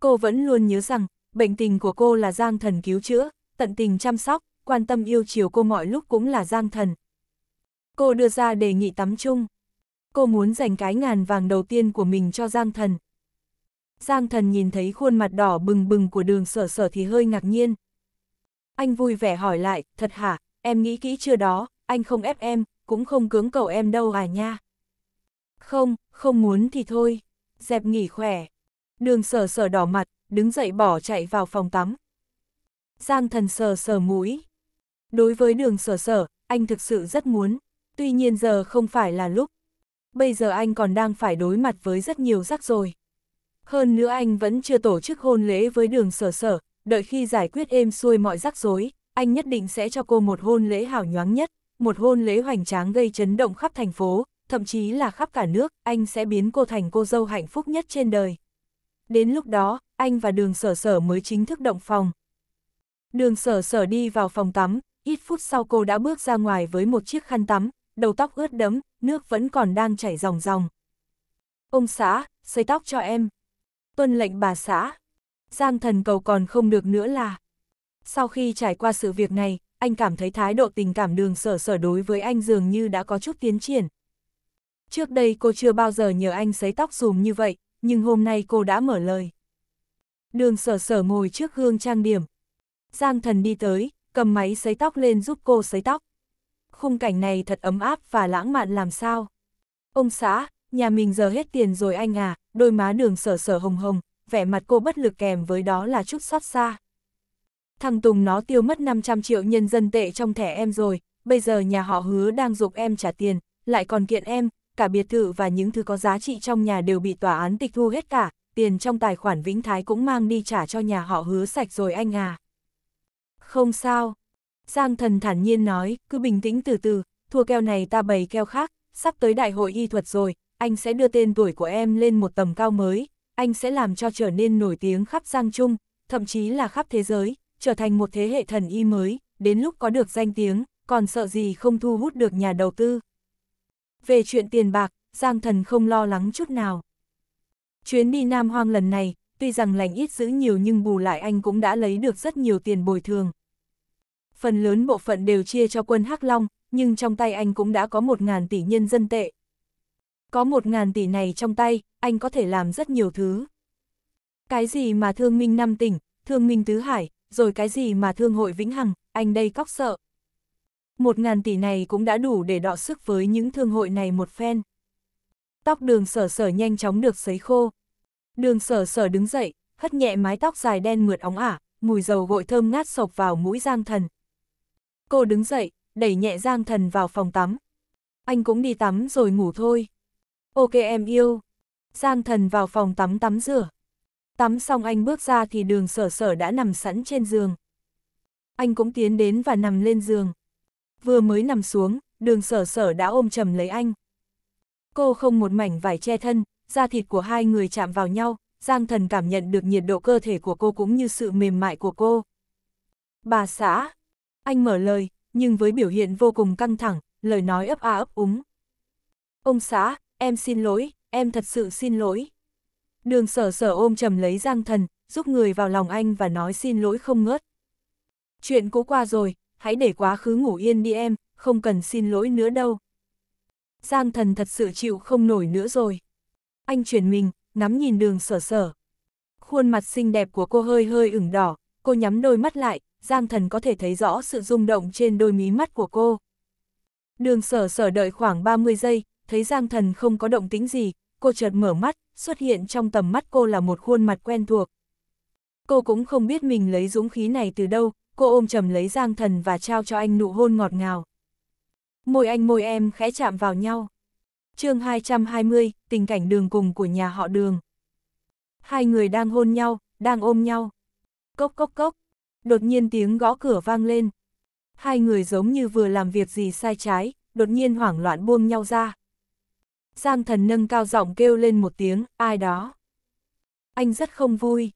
Cô vẫn luôn nhớ rằng, bệnh tình của cô là Giang Thần cứu chữa, tận tình chăm sóc, quan tâm yêu chiều cô mọi lúc cũng là Giang Thần. Cô đưa ra đề nghị tắm chung. Cô muốn dành cái ngàn vàng đầu tiên của mình cho Giang Thần. Giang Thần nhìn thấy khuôn mặt đỏ bừng bừng của đường sở sở thì hơi ngạc nhiên. Anh vui vẻ hỏi lại, thật hả, em nghĩ kỹ chưa đó, anh không ép em, cũng không cưỡng cầu em đâu à nha. Không, không muốn thì thôi, dẹp nghỉ khỏe. Đường sở sở đỏ mặt, đứng dậy bỏ chạy vào phòng tắm. Giang thần sờ sờ mũi. Đối với đường Sờ Sờ, anh thực sự rất muốn, tuy nhiên giờ không phải là lúc. Bây giờ anh còn đang phải đối mặt với rất nhiều rắc rồi. Hơn nữa anh vẫn chưa tổ chức hôn lễ với đường sở sở, đợi khi giải quyết êm xuôi mọi rắc rối, anh nhất định sẽ cho cô một hôn lễ hào nhoáng nhất, một hôn lễ hoành tráng gây chấn động khắp thành phố, thậm chí là khắp cả nước, anh sẽ biến cô thành cô dâu hạnh phúc nhất trên đời đến lúc đó, anh và đường sở sở mới chính thức động phòng. Đường sở sở đi vào phòng tắm, ít phút sau cô đã bước ra ngoài với một chiếc khăn tắm, đầu tóc ướt đẫm, nước vẫn còn đang chảy ròng ròng. Ông xã, xây tóc cho em. Tuân lệnh bà xã. Giang thần cầu còn không được nữa là. Sau khi trải qua sự việc này, anh cảm thấy thái độ tình cảm đường sở sở đối với anh dường như đã có chút tiến triển. Trước đây cô chưa bao giờ nhờ anh sấy tóc dùm như vậy, nhưng hôm nay cô đã mở lời. Đường sở sở ngồi trước gương trang điểm. Giang thần đi tới, cầm máy sấy tóc lên giúp cô sấy tóc. Khung cảnh này thật ấm áp và lãng mạn làm sao. Ông xã, nhà mình giờ hết tiền rồi anh à, đôi má đường sở sở hồng hồng, vẻ mặt cô bất lực kèm với đó là chút xót xa. Thằng Tùng nó tiêu mất 500 triệu nhân dân tệ trong thẻ em rồi, bây giờ nhà họ hứa đang dục em trả tiền, lại còn kiện em, cả biệt thự và những thứ có giá trị trong nhà đều bị tòa án tịch thu hết cả, tiền trong tài khoản Vĩnh Thái cũng mang đi trả cho nhà họ hứa sạch rồi anh à. Không sao. Giang thần thản nhiên nói, cứ bình tĩnh từ từ, thua keo này ta bày keo khác, sắp tới đại hội y thuật rồi, anh sẽ đưa tên tuổi của em lên một tầm cao mới, anh sẽ làm cho trở nên nổi tiếng khắp Giang Trung, thậm chí là khắp thế giới, trở thành một thế hệ thần y mới, đến lúc có được danh tiếng, còn sợ gì không thu hút được nhà đầu tư. Về chuyện tiền bạc, Giang Thần không lo lắng chút nào. Chuyến đi Nam Hoang lần này, tuy rằng lành ít giữ nhiều nhưng bù lại anh cũng đã lấy được rất nhiều tiền bồi thường. Phần lớn bộ phận đều chia cho quân Hắc Long, nhưng trong tay anh cũng đã có 1.000 tỷ nhân dân tệ. Có 1.000 tỷ này trong tay, anh có thể làm rất nhiều thứ. Cái gì mà thương minh năm tỉnh, thương minh tứ hải, rồi cái gì mà thương hội vĩnh hằng, anh đây cóc sợ một ngàn tỷ này cũng đã đủ để đọ sức với những thương hội này một phen. Tóc đường sở sở nhanh chóng được sấy khô. Đường sở sở đứng dậy, hất nhẹ mái tóc dài đen mượt óng ả, mùi dầu gội thơm ngát sộc vào mũi Giang Thần. Cô đứng dậy, đẩy nhẹ Giang Thần vào phòng tắm. Anh cũng đi tắm rồi ngủ thôi. Ok em yêu. Giang Thần vào phòng tắm tắm rửa. Tắm xong anh bước ra thì đường sở sở đã nằm sẵn trên giường. Anh cũng tiến đến và nằm lên giường vừa mới nằm xuống, đường sở sở đã ôm chầm lấy anh. Cô không một mảnh vải che thân, da thịt của hai người chạm vào nhau, Giang thần cảm nhận được nhiệt độ cơ thể của cô cũng như sự mềm mại của cô. Bà xã, anh mở lời, nhưng với biểu hiện vô cùng căng thẳng, lời nói ấp a ấp úng. Ông xã, em xin lỗi, em thật sự xin lỗi. Đường sở sở ôm chầm lấy Giang thần, giúp người vào lòng anh và nói xin lỗi không ngớt. Chuyện cũ qua rồi, hãy để quá khứ ngủ yên đi em, không cần xin lỗi nữa đâu. Giang thần thật sự chịu không nổi nữa rồi. Anh chuyển mình, ngắm nhìn đường sở sở. Khuôn mặt xinh đẹp của cô hơi hơi ửng đỏ, cô nhắm đôi mắt lại, Giang thần có thể thấy rõ sự rung động trên đôi mí mắt của cô. Đường sở sở đợi khoảng 30 giây, thấy Giang thần không có động tính gì, cô chợt mở mắt, xuất hiện trong tầm mắt cô là một khuôn mặt quen thuộc. Cô cũng không biết mình lấy dũng khí này từ đâu, cô ôm chầm lấy Giang Thần và trao cho anh nụ hôn ngọt ngào. Môi anh môi em khẽ chạm vào nhau. chương 220, tình cảnh đường cùng của nhà họ đường. Hai người đang hôn nhau, đang ôm nhau. Cốc cốc cốc, đột nhiên tiếng gõ cửa vang lên. Hai người giống như vừa làm việc gì sai trái, đột nhiên hoảng loạn buông nhau ra. Giang thần nâng cao giọng kêu lên một tiếng, ai đó. Anh rất không vui.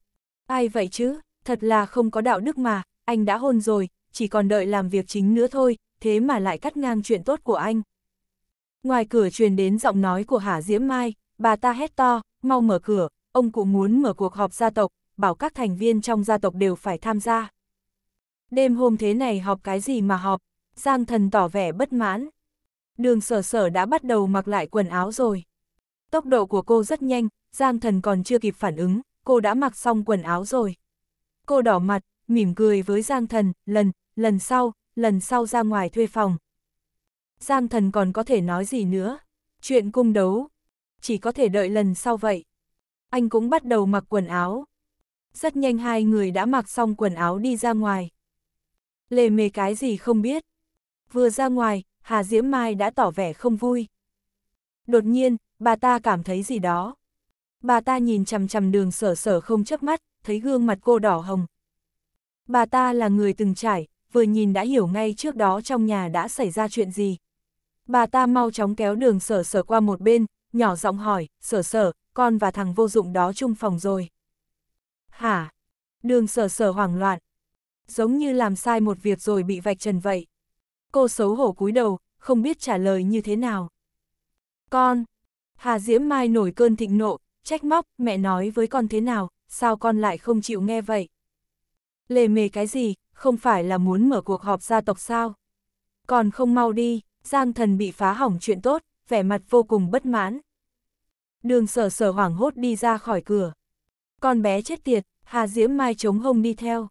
Ai vậy chứ, thật là không có đạo đức mà, anh đã hôn rồi, chỉ còn đợi làm việc chính nữa thôi, thế mà lại cắt ngang chuyện tốt của anh. Ngoài cửa truyền đến giọng nói của Hà Diễm Mai, bà ta hét to, mau mở cửa, ông cụ muốn mở cuộc họp gia tộc, bảo các thành viên trong gia tộc đều phải tham gia. Đêm hôm thế này họp cái gì mà họp, Giang thần tỏ vẻ bất mãn. Đường sở sở đã bắt đầu mặc lại quần áo rồi. Tốc độ của cô rất nhanh, Giang thần còn chưa kịp phản ứng, cô đã mặc xong quần áo rồi. Cô đỏ mặt, mỉm cười với Giang Thần, lần, lần sau, lần sau ra ngoài thuê phòng. Giang Thần còn có thể nói gì nữa? Chuyện cung đấu, chỉ có thể đợi lần sau vậy. Anh cũng bắt đầu mặc quần áo. Rất nhanh hai người đã mặc xong quần áo đi ra ngoài. Lề mề cái gì không biết. Vừa ra ngoài, Hà Diễm Mai đã tỏ vẻ không vui. Đột nhiên, bà ta cảm thấy gì đó. Bà ta nhìn chằm chằm đường sở sở không chớp mắt, thấy gương mặt cô đỏ hồng, Bà ta là người từng trải, vừa nhìn đã hiểu ngay trước đó trong nhà đã xảy ra chuyện gì. Bà ta mau chóng kéo đường sở sở qua một bên, nhỏ giọng hỏi, sở sở, con và thằng vô dụng đó chung phòng rồi. Hả? Đường sở sở hoảng loạn. Giống như làm sai một việc rồi bị vạch trần vậy. Cô xấu hổ cúi đầu, không biết trả lời như thế nào. Con! Hà Diễm Mai nổi cơn thịnh nộ, trách móc, mẹ nói với con thế nào, sao con lại không chịu nghe vậy? Lề mề cái gì, không phải là muốn mở cuộc họp gia tộc sao? Còn không mau đi, Giang thần bị phá hỏng chuyện tốt, vẻ mặt vô cùng bất mãn. Đường sở sở hoảng hốt đi ra khỏi cửa. Con bé chết tiệt, Hà Diễm Mai chống hông đi theo.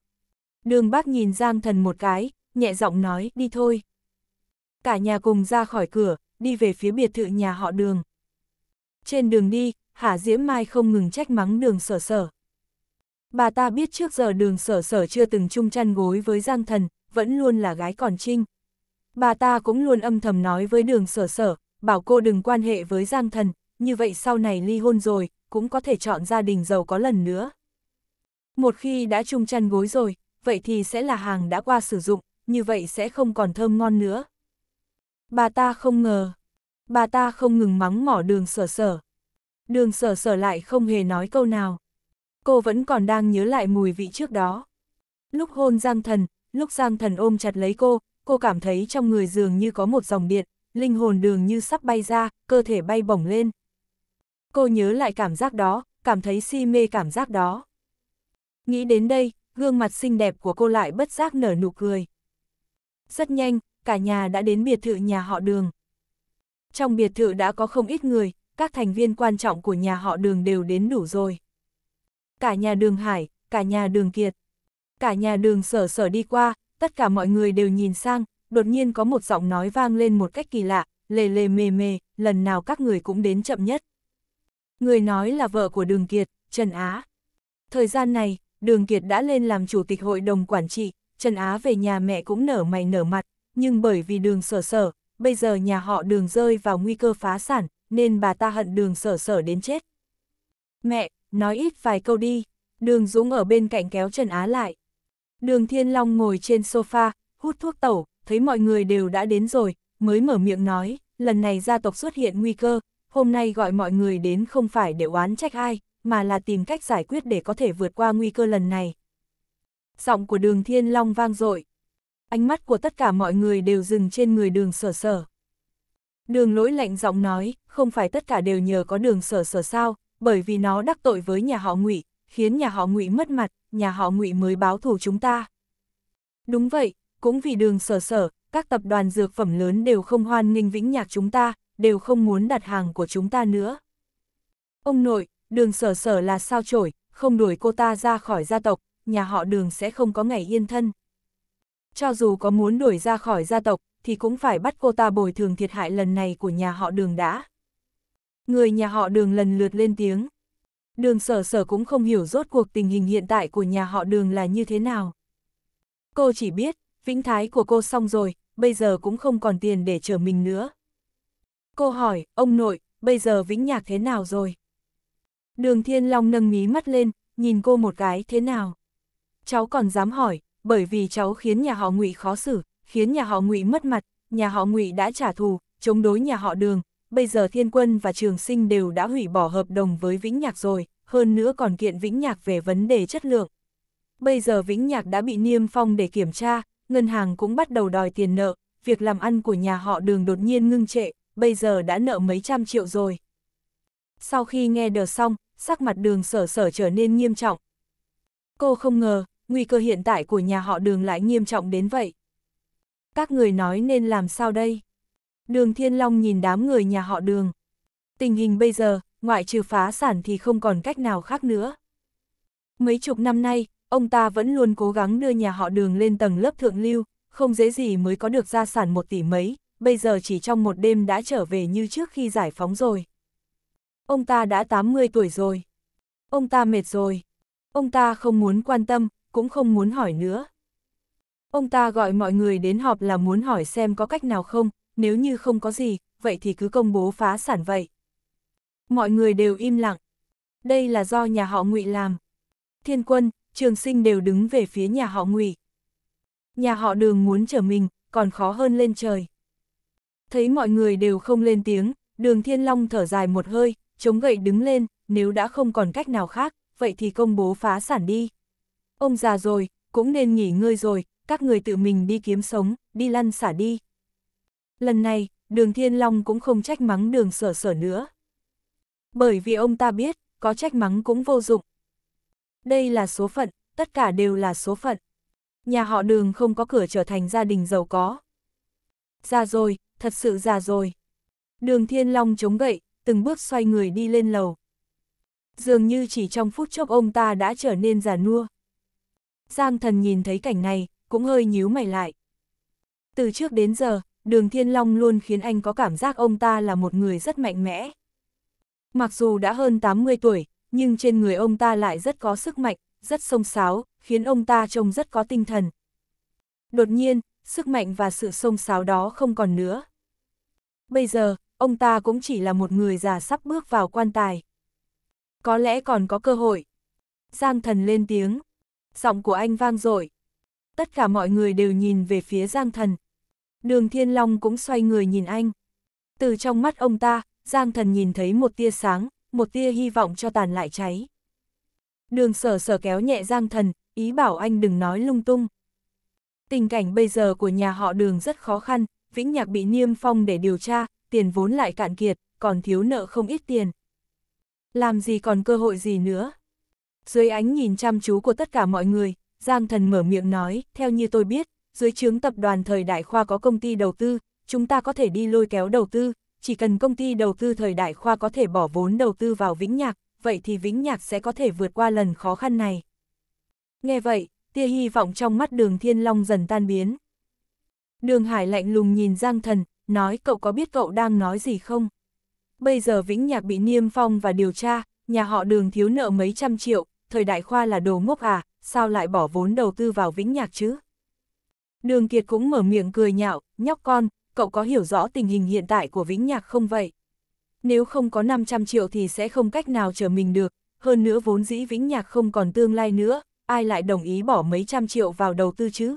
Đường bác nhìn Giang thần một cái, nhẹ giọng nói, đi thôi. Cả nhà cùng ra khỏi cửa, đi về phía biệt thự nhà họ đường. Trên đường đi, Hà Diễm Mai không ngừng trách mắng đường sở sở, bà ta biết trước giờ đường sở sở chưa từng chung chăn gối với Giang Thần, vẫn luôn là gái còn trinh. Bà ta cũng luôn âm thầm nói với đường sở sở, bảo cô đừng quan hệ với Giang Thần, như vậy sau này ly hôn rồi, cũng có thể chọn gia đình giàu có lần nữa. Một khi đã chung chăn gối rồi, vậy thì sẽ là hàng đã qua sử dụng, như vậy sẽ không còn thơm ngon nữa. Bà ta không ngờ, bà ta không ngừng mắng mỏ đường sở sở. Đường sở sở lại không hề nói câu nào cô vẫn còn đang nhớ lại mùi vị trước đó. Lúc hôn Giang Thần, lúc Giang Thần ôm chặt lấy cô, cô cảm thấy trong người dường như có một dòng điện, linh hồn đường như sắp bay ra, cơ thể bay bổng lên. Cô nhớ lại cảm giác đó, cảm thấy si mê cảm giác đó. Nghĩ đến đây, gương mặt xinh đẹp của cô lại bất giác nở nụ cười. Rất nhanh, cả nhà đã đến biệt thự nhà họ đường. Trong biệt thự đã có không ít người, các thành viên quan trọng của nhà họ đường đều đến đủ rồi cả nhà đường Hải, cả nhà đường Kiệt. Cả nhà đường sở sở đi qua, tất cả mọi người đều nhìn sang, đột nhiên có một giọng nói vang lên một cách kỳ lạ, lề lề mề mề, lần nào các người cũng đến chậm nhất. Người nói là vợ của Đường Kiệt, Trần Á. Thời gian này, Đường Kiệt đã lên làm chủ tịch hội đồng quản trị, Trần Á về nhà mẹ cũng nở mày nở mặt, nhưng bởi vì đường sở sở, bây giờ nhà họ đường rơi vào nguy cơ phá sản, nên bà ta hận đường sở sở đến chết. Mẹ, nói ít vài câu đi, đường Dũng ở bên cạnh kéo Trần Á lại. Đường Thiên Long ngồi trên sofa, hút thuốc tẩu, thấy mọi người đều đã đến rồi, mới mở miệng nói, lần này gia tộc xuất hiện nguy cơ, hôm nay gọi mọi người đến không phải để oán trách ai, mà là tìm cách giải quyết để có thể vượt qua nguy cơ lần này. Giọng của đường Thiên Long vang dội Ánh mắt của tất cả mọi người đều dừng trên người đường sở sở. Đường lỗi lạnh giọng nói, không phải tất cả đều nhờ có đường sở sở sao, bởi vì nó đắc tội với nhà họ ngụy khiến nhà họ ngụy mất mặt, nhà họ ngụy mới báo thù chúng ta. Đúng vậy, cũng vì đường sở sở, các tập đoàn dược phẩm lớn đều không hoan nghênh vĩnh nhạc chúng ta, đều không muốn đặt hàng của chúng ta nữa. Ông nội, đường sở sở là sao chổi, không đuổi cô ta ra khỏi gia tộc, nhà họ đường sẽ không có ngày yên thân. Cho dù có muốn đuổi ra khỏi gia tộc, thì cũng phải bắt cô ta bồi thường thiệt hại lần này của nhà họ đường đã. Người nhà họ đường lần lượt lên tiếng. Đường sở sở cũng không hiểu rốt cuộc tình hình hiện tại của nhà họ đường là như thế nào. Cô chỉ biết, vĩnh thái của cô xong rồi, bây giờ cũng không còn tiền để chờ mình nữa. Cô hỏi, ông nội, bây giờ vĩnh nhạc thế nào rồi? Đường Thiên Long nâng mí mắt lên, nhìn cô một cái thế nào? Cháu còn dám hỏi, bởi vì cháu khiến nhà họ ngụy khó xử, khiến nhà họ ngụy mất mặt, nhà họ ngụy đã trả thù, chống đối nhà họ đường, bây giờ Thiên Quân và Trường Sinh đều đã hủy bỏ hợp đồng với Vĩnh Nhạc rồi, hơn nữa còn kiện Vĩnh Nhạc về vấn đề chất lượng. Bây giờ Vĩnh Nhạc đã bị niêm phong để kiểm tra, ngân hàng cũng bắt đầu đòi tiền nợ, việc làm ăn của nhà họ đường đột nhiên ngưng trệ, bây giờ đã nợ mấy trăm triệu rồi. Sau khi nghe được xong, sắc mặt đường sở sở trở nên nghiêm trọng. Cô không ngờ, nguy cơ hiện tại của nhà họ đường lại nghiêm trọng đến vậy. Các người nói nên làm sao đây? Đường Thiên Long nhìn đám người nhà họ đường. Tình hình bây giờ, ngoại trừ phá sản thì không còn cách nào khác nữa. Mấy chục năm nay, ông ta vẫn luôn cố gắng đưa nhà họ đường lên tầng lớp thượng lưu, không dễ gì mới có được gia sản một tỷ mấy, bây giờ chỉ trong một đêm đã trở về như trước khi giải phóng rồi. Ông ta đã 80 tuổi rồi. Ông ta mệt rồi. Ông ta không muốn quan tâm, cũng không muốn hỏi nữa. Ông ta gọi mọi người đến họp là muốn hỏi xem có cách nào không, nếu như không có gì, vậy thì cứ công bố phá sản vậy. Mọi người đều im lặng. Đây là do nhà họ ngụy làm. Thiên quân, trường sinh đều đứng về phía nhà họ ngụy. Nhà họ đường muốn trở mình, còn khó hơn lên trời. Thấy mọi người đều không lên tiếng, đường thiên long thở dài một hơi, chống gậy đứng lên, nếu đã không còn cách nào khác, vậy thì công bố phá sản đi. Ông già rồi, cũng nên nghỉ ngơi rồi, các người tự mình đi kiếm sống, đi lăn xả đi. Lần này, đường Thiên Long cũng không trách mắng đường sở sở nữa. Bởi vì ông ta biết, có trách mắng cũng vô dụng. Đây là số phận, tất cả đều là số phận. Nhà họ đường không có cửa trở thành gia đình giàu có. Già rồi, thật sự già rồi. Đường Thiên Long chống gậy, từng bước xoay người đi lên lầu. Dường như chỉ trong phút chốc ông ta đã trở nên già nua. Giang thần nhìn thấy cảnh này, cũng hơi nhíu mày lại. Từ trước đến giờ, đường Thiên Long luôn khiến anh có cảm giác ông ta là một người rất mạnh mẽ. Mặc dù đã hơn 80 tuổi, nhưng trên người ông ta lại rất có sức mạnh, rất sông sáo, khiến ông ta trông rất có tinh thần. Đột nhiên, sức mạnh và sự sông sáo đó không còn nữa. Bây giờ, ông ta cũng chỉ là một người già sắp bước vào quan tài. Có lẽ còn có cơ hội. Giang thần lên tiếng. Giọng của anh vang dội Tất cả mọi người đều nhìn về phía Giang thần, đường Thiên Long cũng xoay người nhìn anh. Từ trong mắt ông ta, Giang Thần nhìn thấy một tia sáng, một tia hy vọng cho tàn lại cháy. Đường sở sở kéo nhẹ Giang Thần, ý bảo anh đừng nói lung tung. Tình cảnh bây giờ của nhà họ đường rất khó khăn, Vĩnh Nhạc bị niêm phong để điều tra, tiền vốn lại cạn kiệt, còn thiếu nợ không ít tiền. Làm gì còn cơ hội gì nữa? Dưới ánh nhìn chăm chú của tất cả mọi người, Giang Thần mở miệng nói, theo như tôi biết, dưới trướng tập đoàn thời đại khoa có công ty đầu tư, chúng ta có thể đi lôi kéo đầu tư, chỉ cần công ty đầu tư thời đại khoa có thể bỏ vốn đầu tư vào Vĩnh Nhạc, vậy thì Vĩnh Nhạc sẽ có thể vượt qua lần khó khăn này. Nghe vậy, tia hy vọng trong mắt đường Thiên Long dần tan biến. Đường Hải lạnh lùng nhìn Giang Thần, nói cậu có biết cậu đang nói gì không? Bây giờ Vĩnh Nhạc bị niêm phong và điều tra, nhà họ đường thiếu nợ mấy trăm triệu, thời đại khoa là đồ ngốc à, sao lại bỏ vốn đầu tư vào Vĩnh Nhạc chứ? Đường Kiệt cũng mở miệng cười nhạo, nhóc con, cậu có hiểu rõ tình hình hiện tại của Vĩnh Nhạc không vậy? Nếu không có 500 triệu thì sẽ không cách nào chờ mình được, hơn nữa vốn dĩ Vĩnh Nhạc không còn tương lai nữa, ai lại đồng ý bỏ mấy trăm triệu vào đầu tư chứ?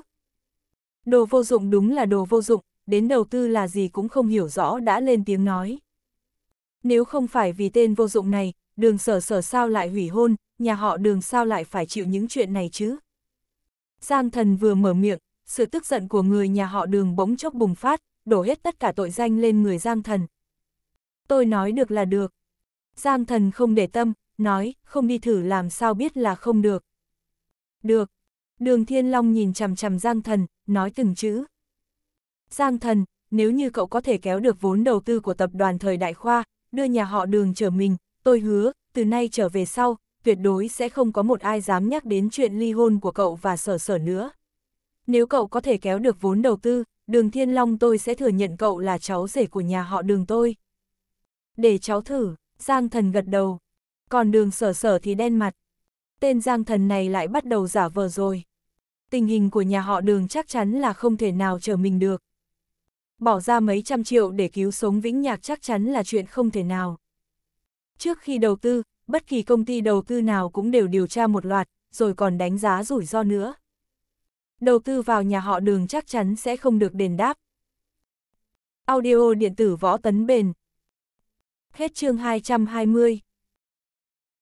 Đồ vô dụng đúng là đồ vô dụng, đến đầu tư là gì cũng không hiểu rõ đã lên tiếng nói. Nếu không phải vì tên vô dụng này, đường sở sở sao lại hủy hôn, nhà họ đường sao lại phải chịu những chuyện này chứ? Giang thần vừa mở miệng, sự tức giận của người nhà họ đường bỗng chốc bùng phát, đổ hết tất cả tội danh lên người Giang Thần. Tôi nói được là được. Giang Thần không để tâm, nói, không đi thử làm sao biết là không được. Được. Đường Thiên Long nhìn chằm chằm Giang Thần, nói từng chữ. Giang Thần, nếu như cậu có thể kéo được vốn đầu tư của tập đoàn thời đại khoa, đưa nhà họ đường trở mình, tôi hứa, từ nay trở về sau, tuyệt đối sẽ không có một ai dám nhắc đến chuyện ly hôn của cậu và sở sở nữa. Nếu cậu có thể kéo được vốn đầu tư, đường Thiên Long tôi sẽ thừa nhận cậu là cháu rể của nhà họ đường tôi. Để cháu thử, Giang thần gật đầu. Còn đường sở sở thì đen mặt. Tên Giang thần này lại bắt đầu giả vờ rồi. Tình hình của nhà họ đường chắc chắn là không thể nào chờ mình được. Bỏ ra mấy trăm triệu để cứu sống Vĩnh Nhạc chắc chắn là chuyện không thể nào. Trước khi đầu tư, bất kỳ công ty đầu tư nào cũng đều điều tra một loạt, rồi còn đánh giá rủi ro nữa. Đầu tư vào nhà họ đường chắc chắn sẽ không được đền đáp. Audio điện tử võ tấn bền. Hết chương 220.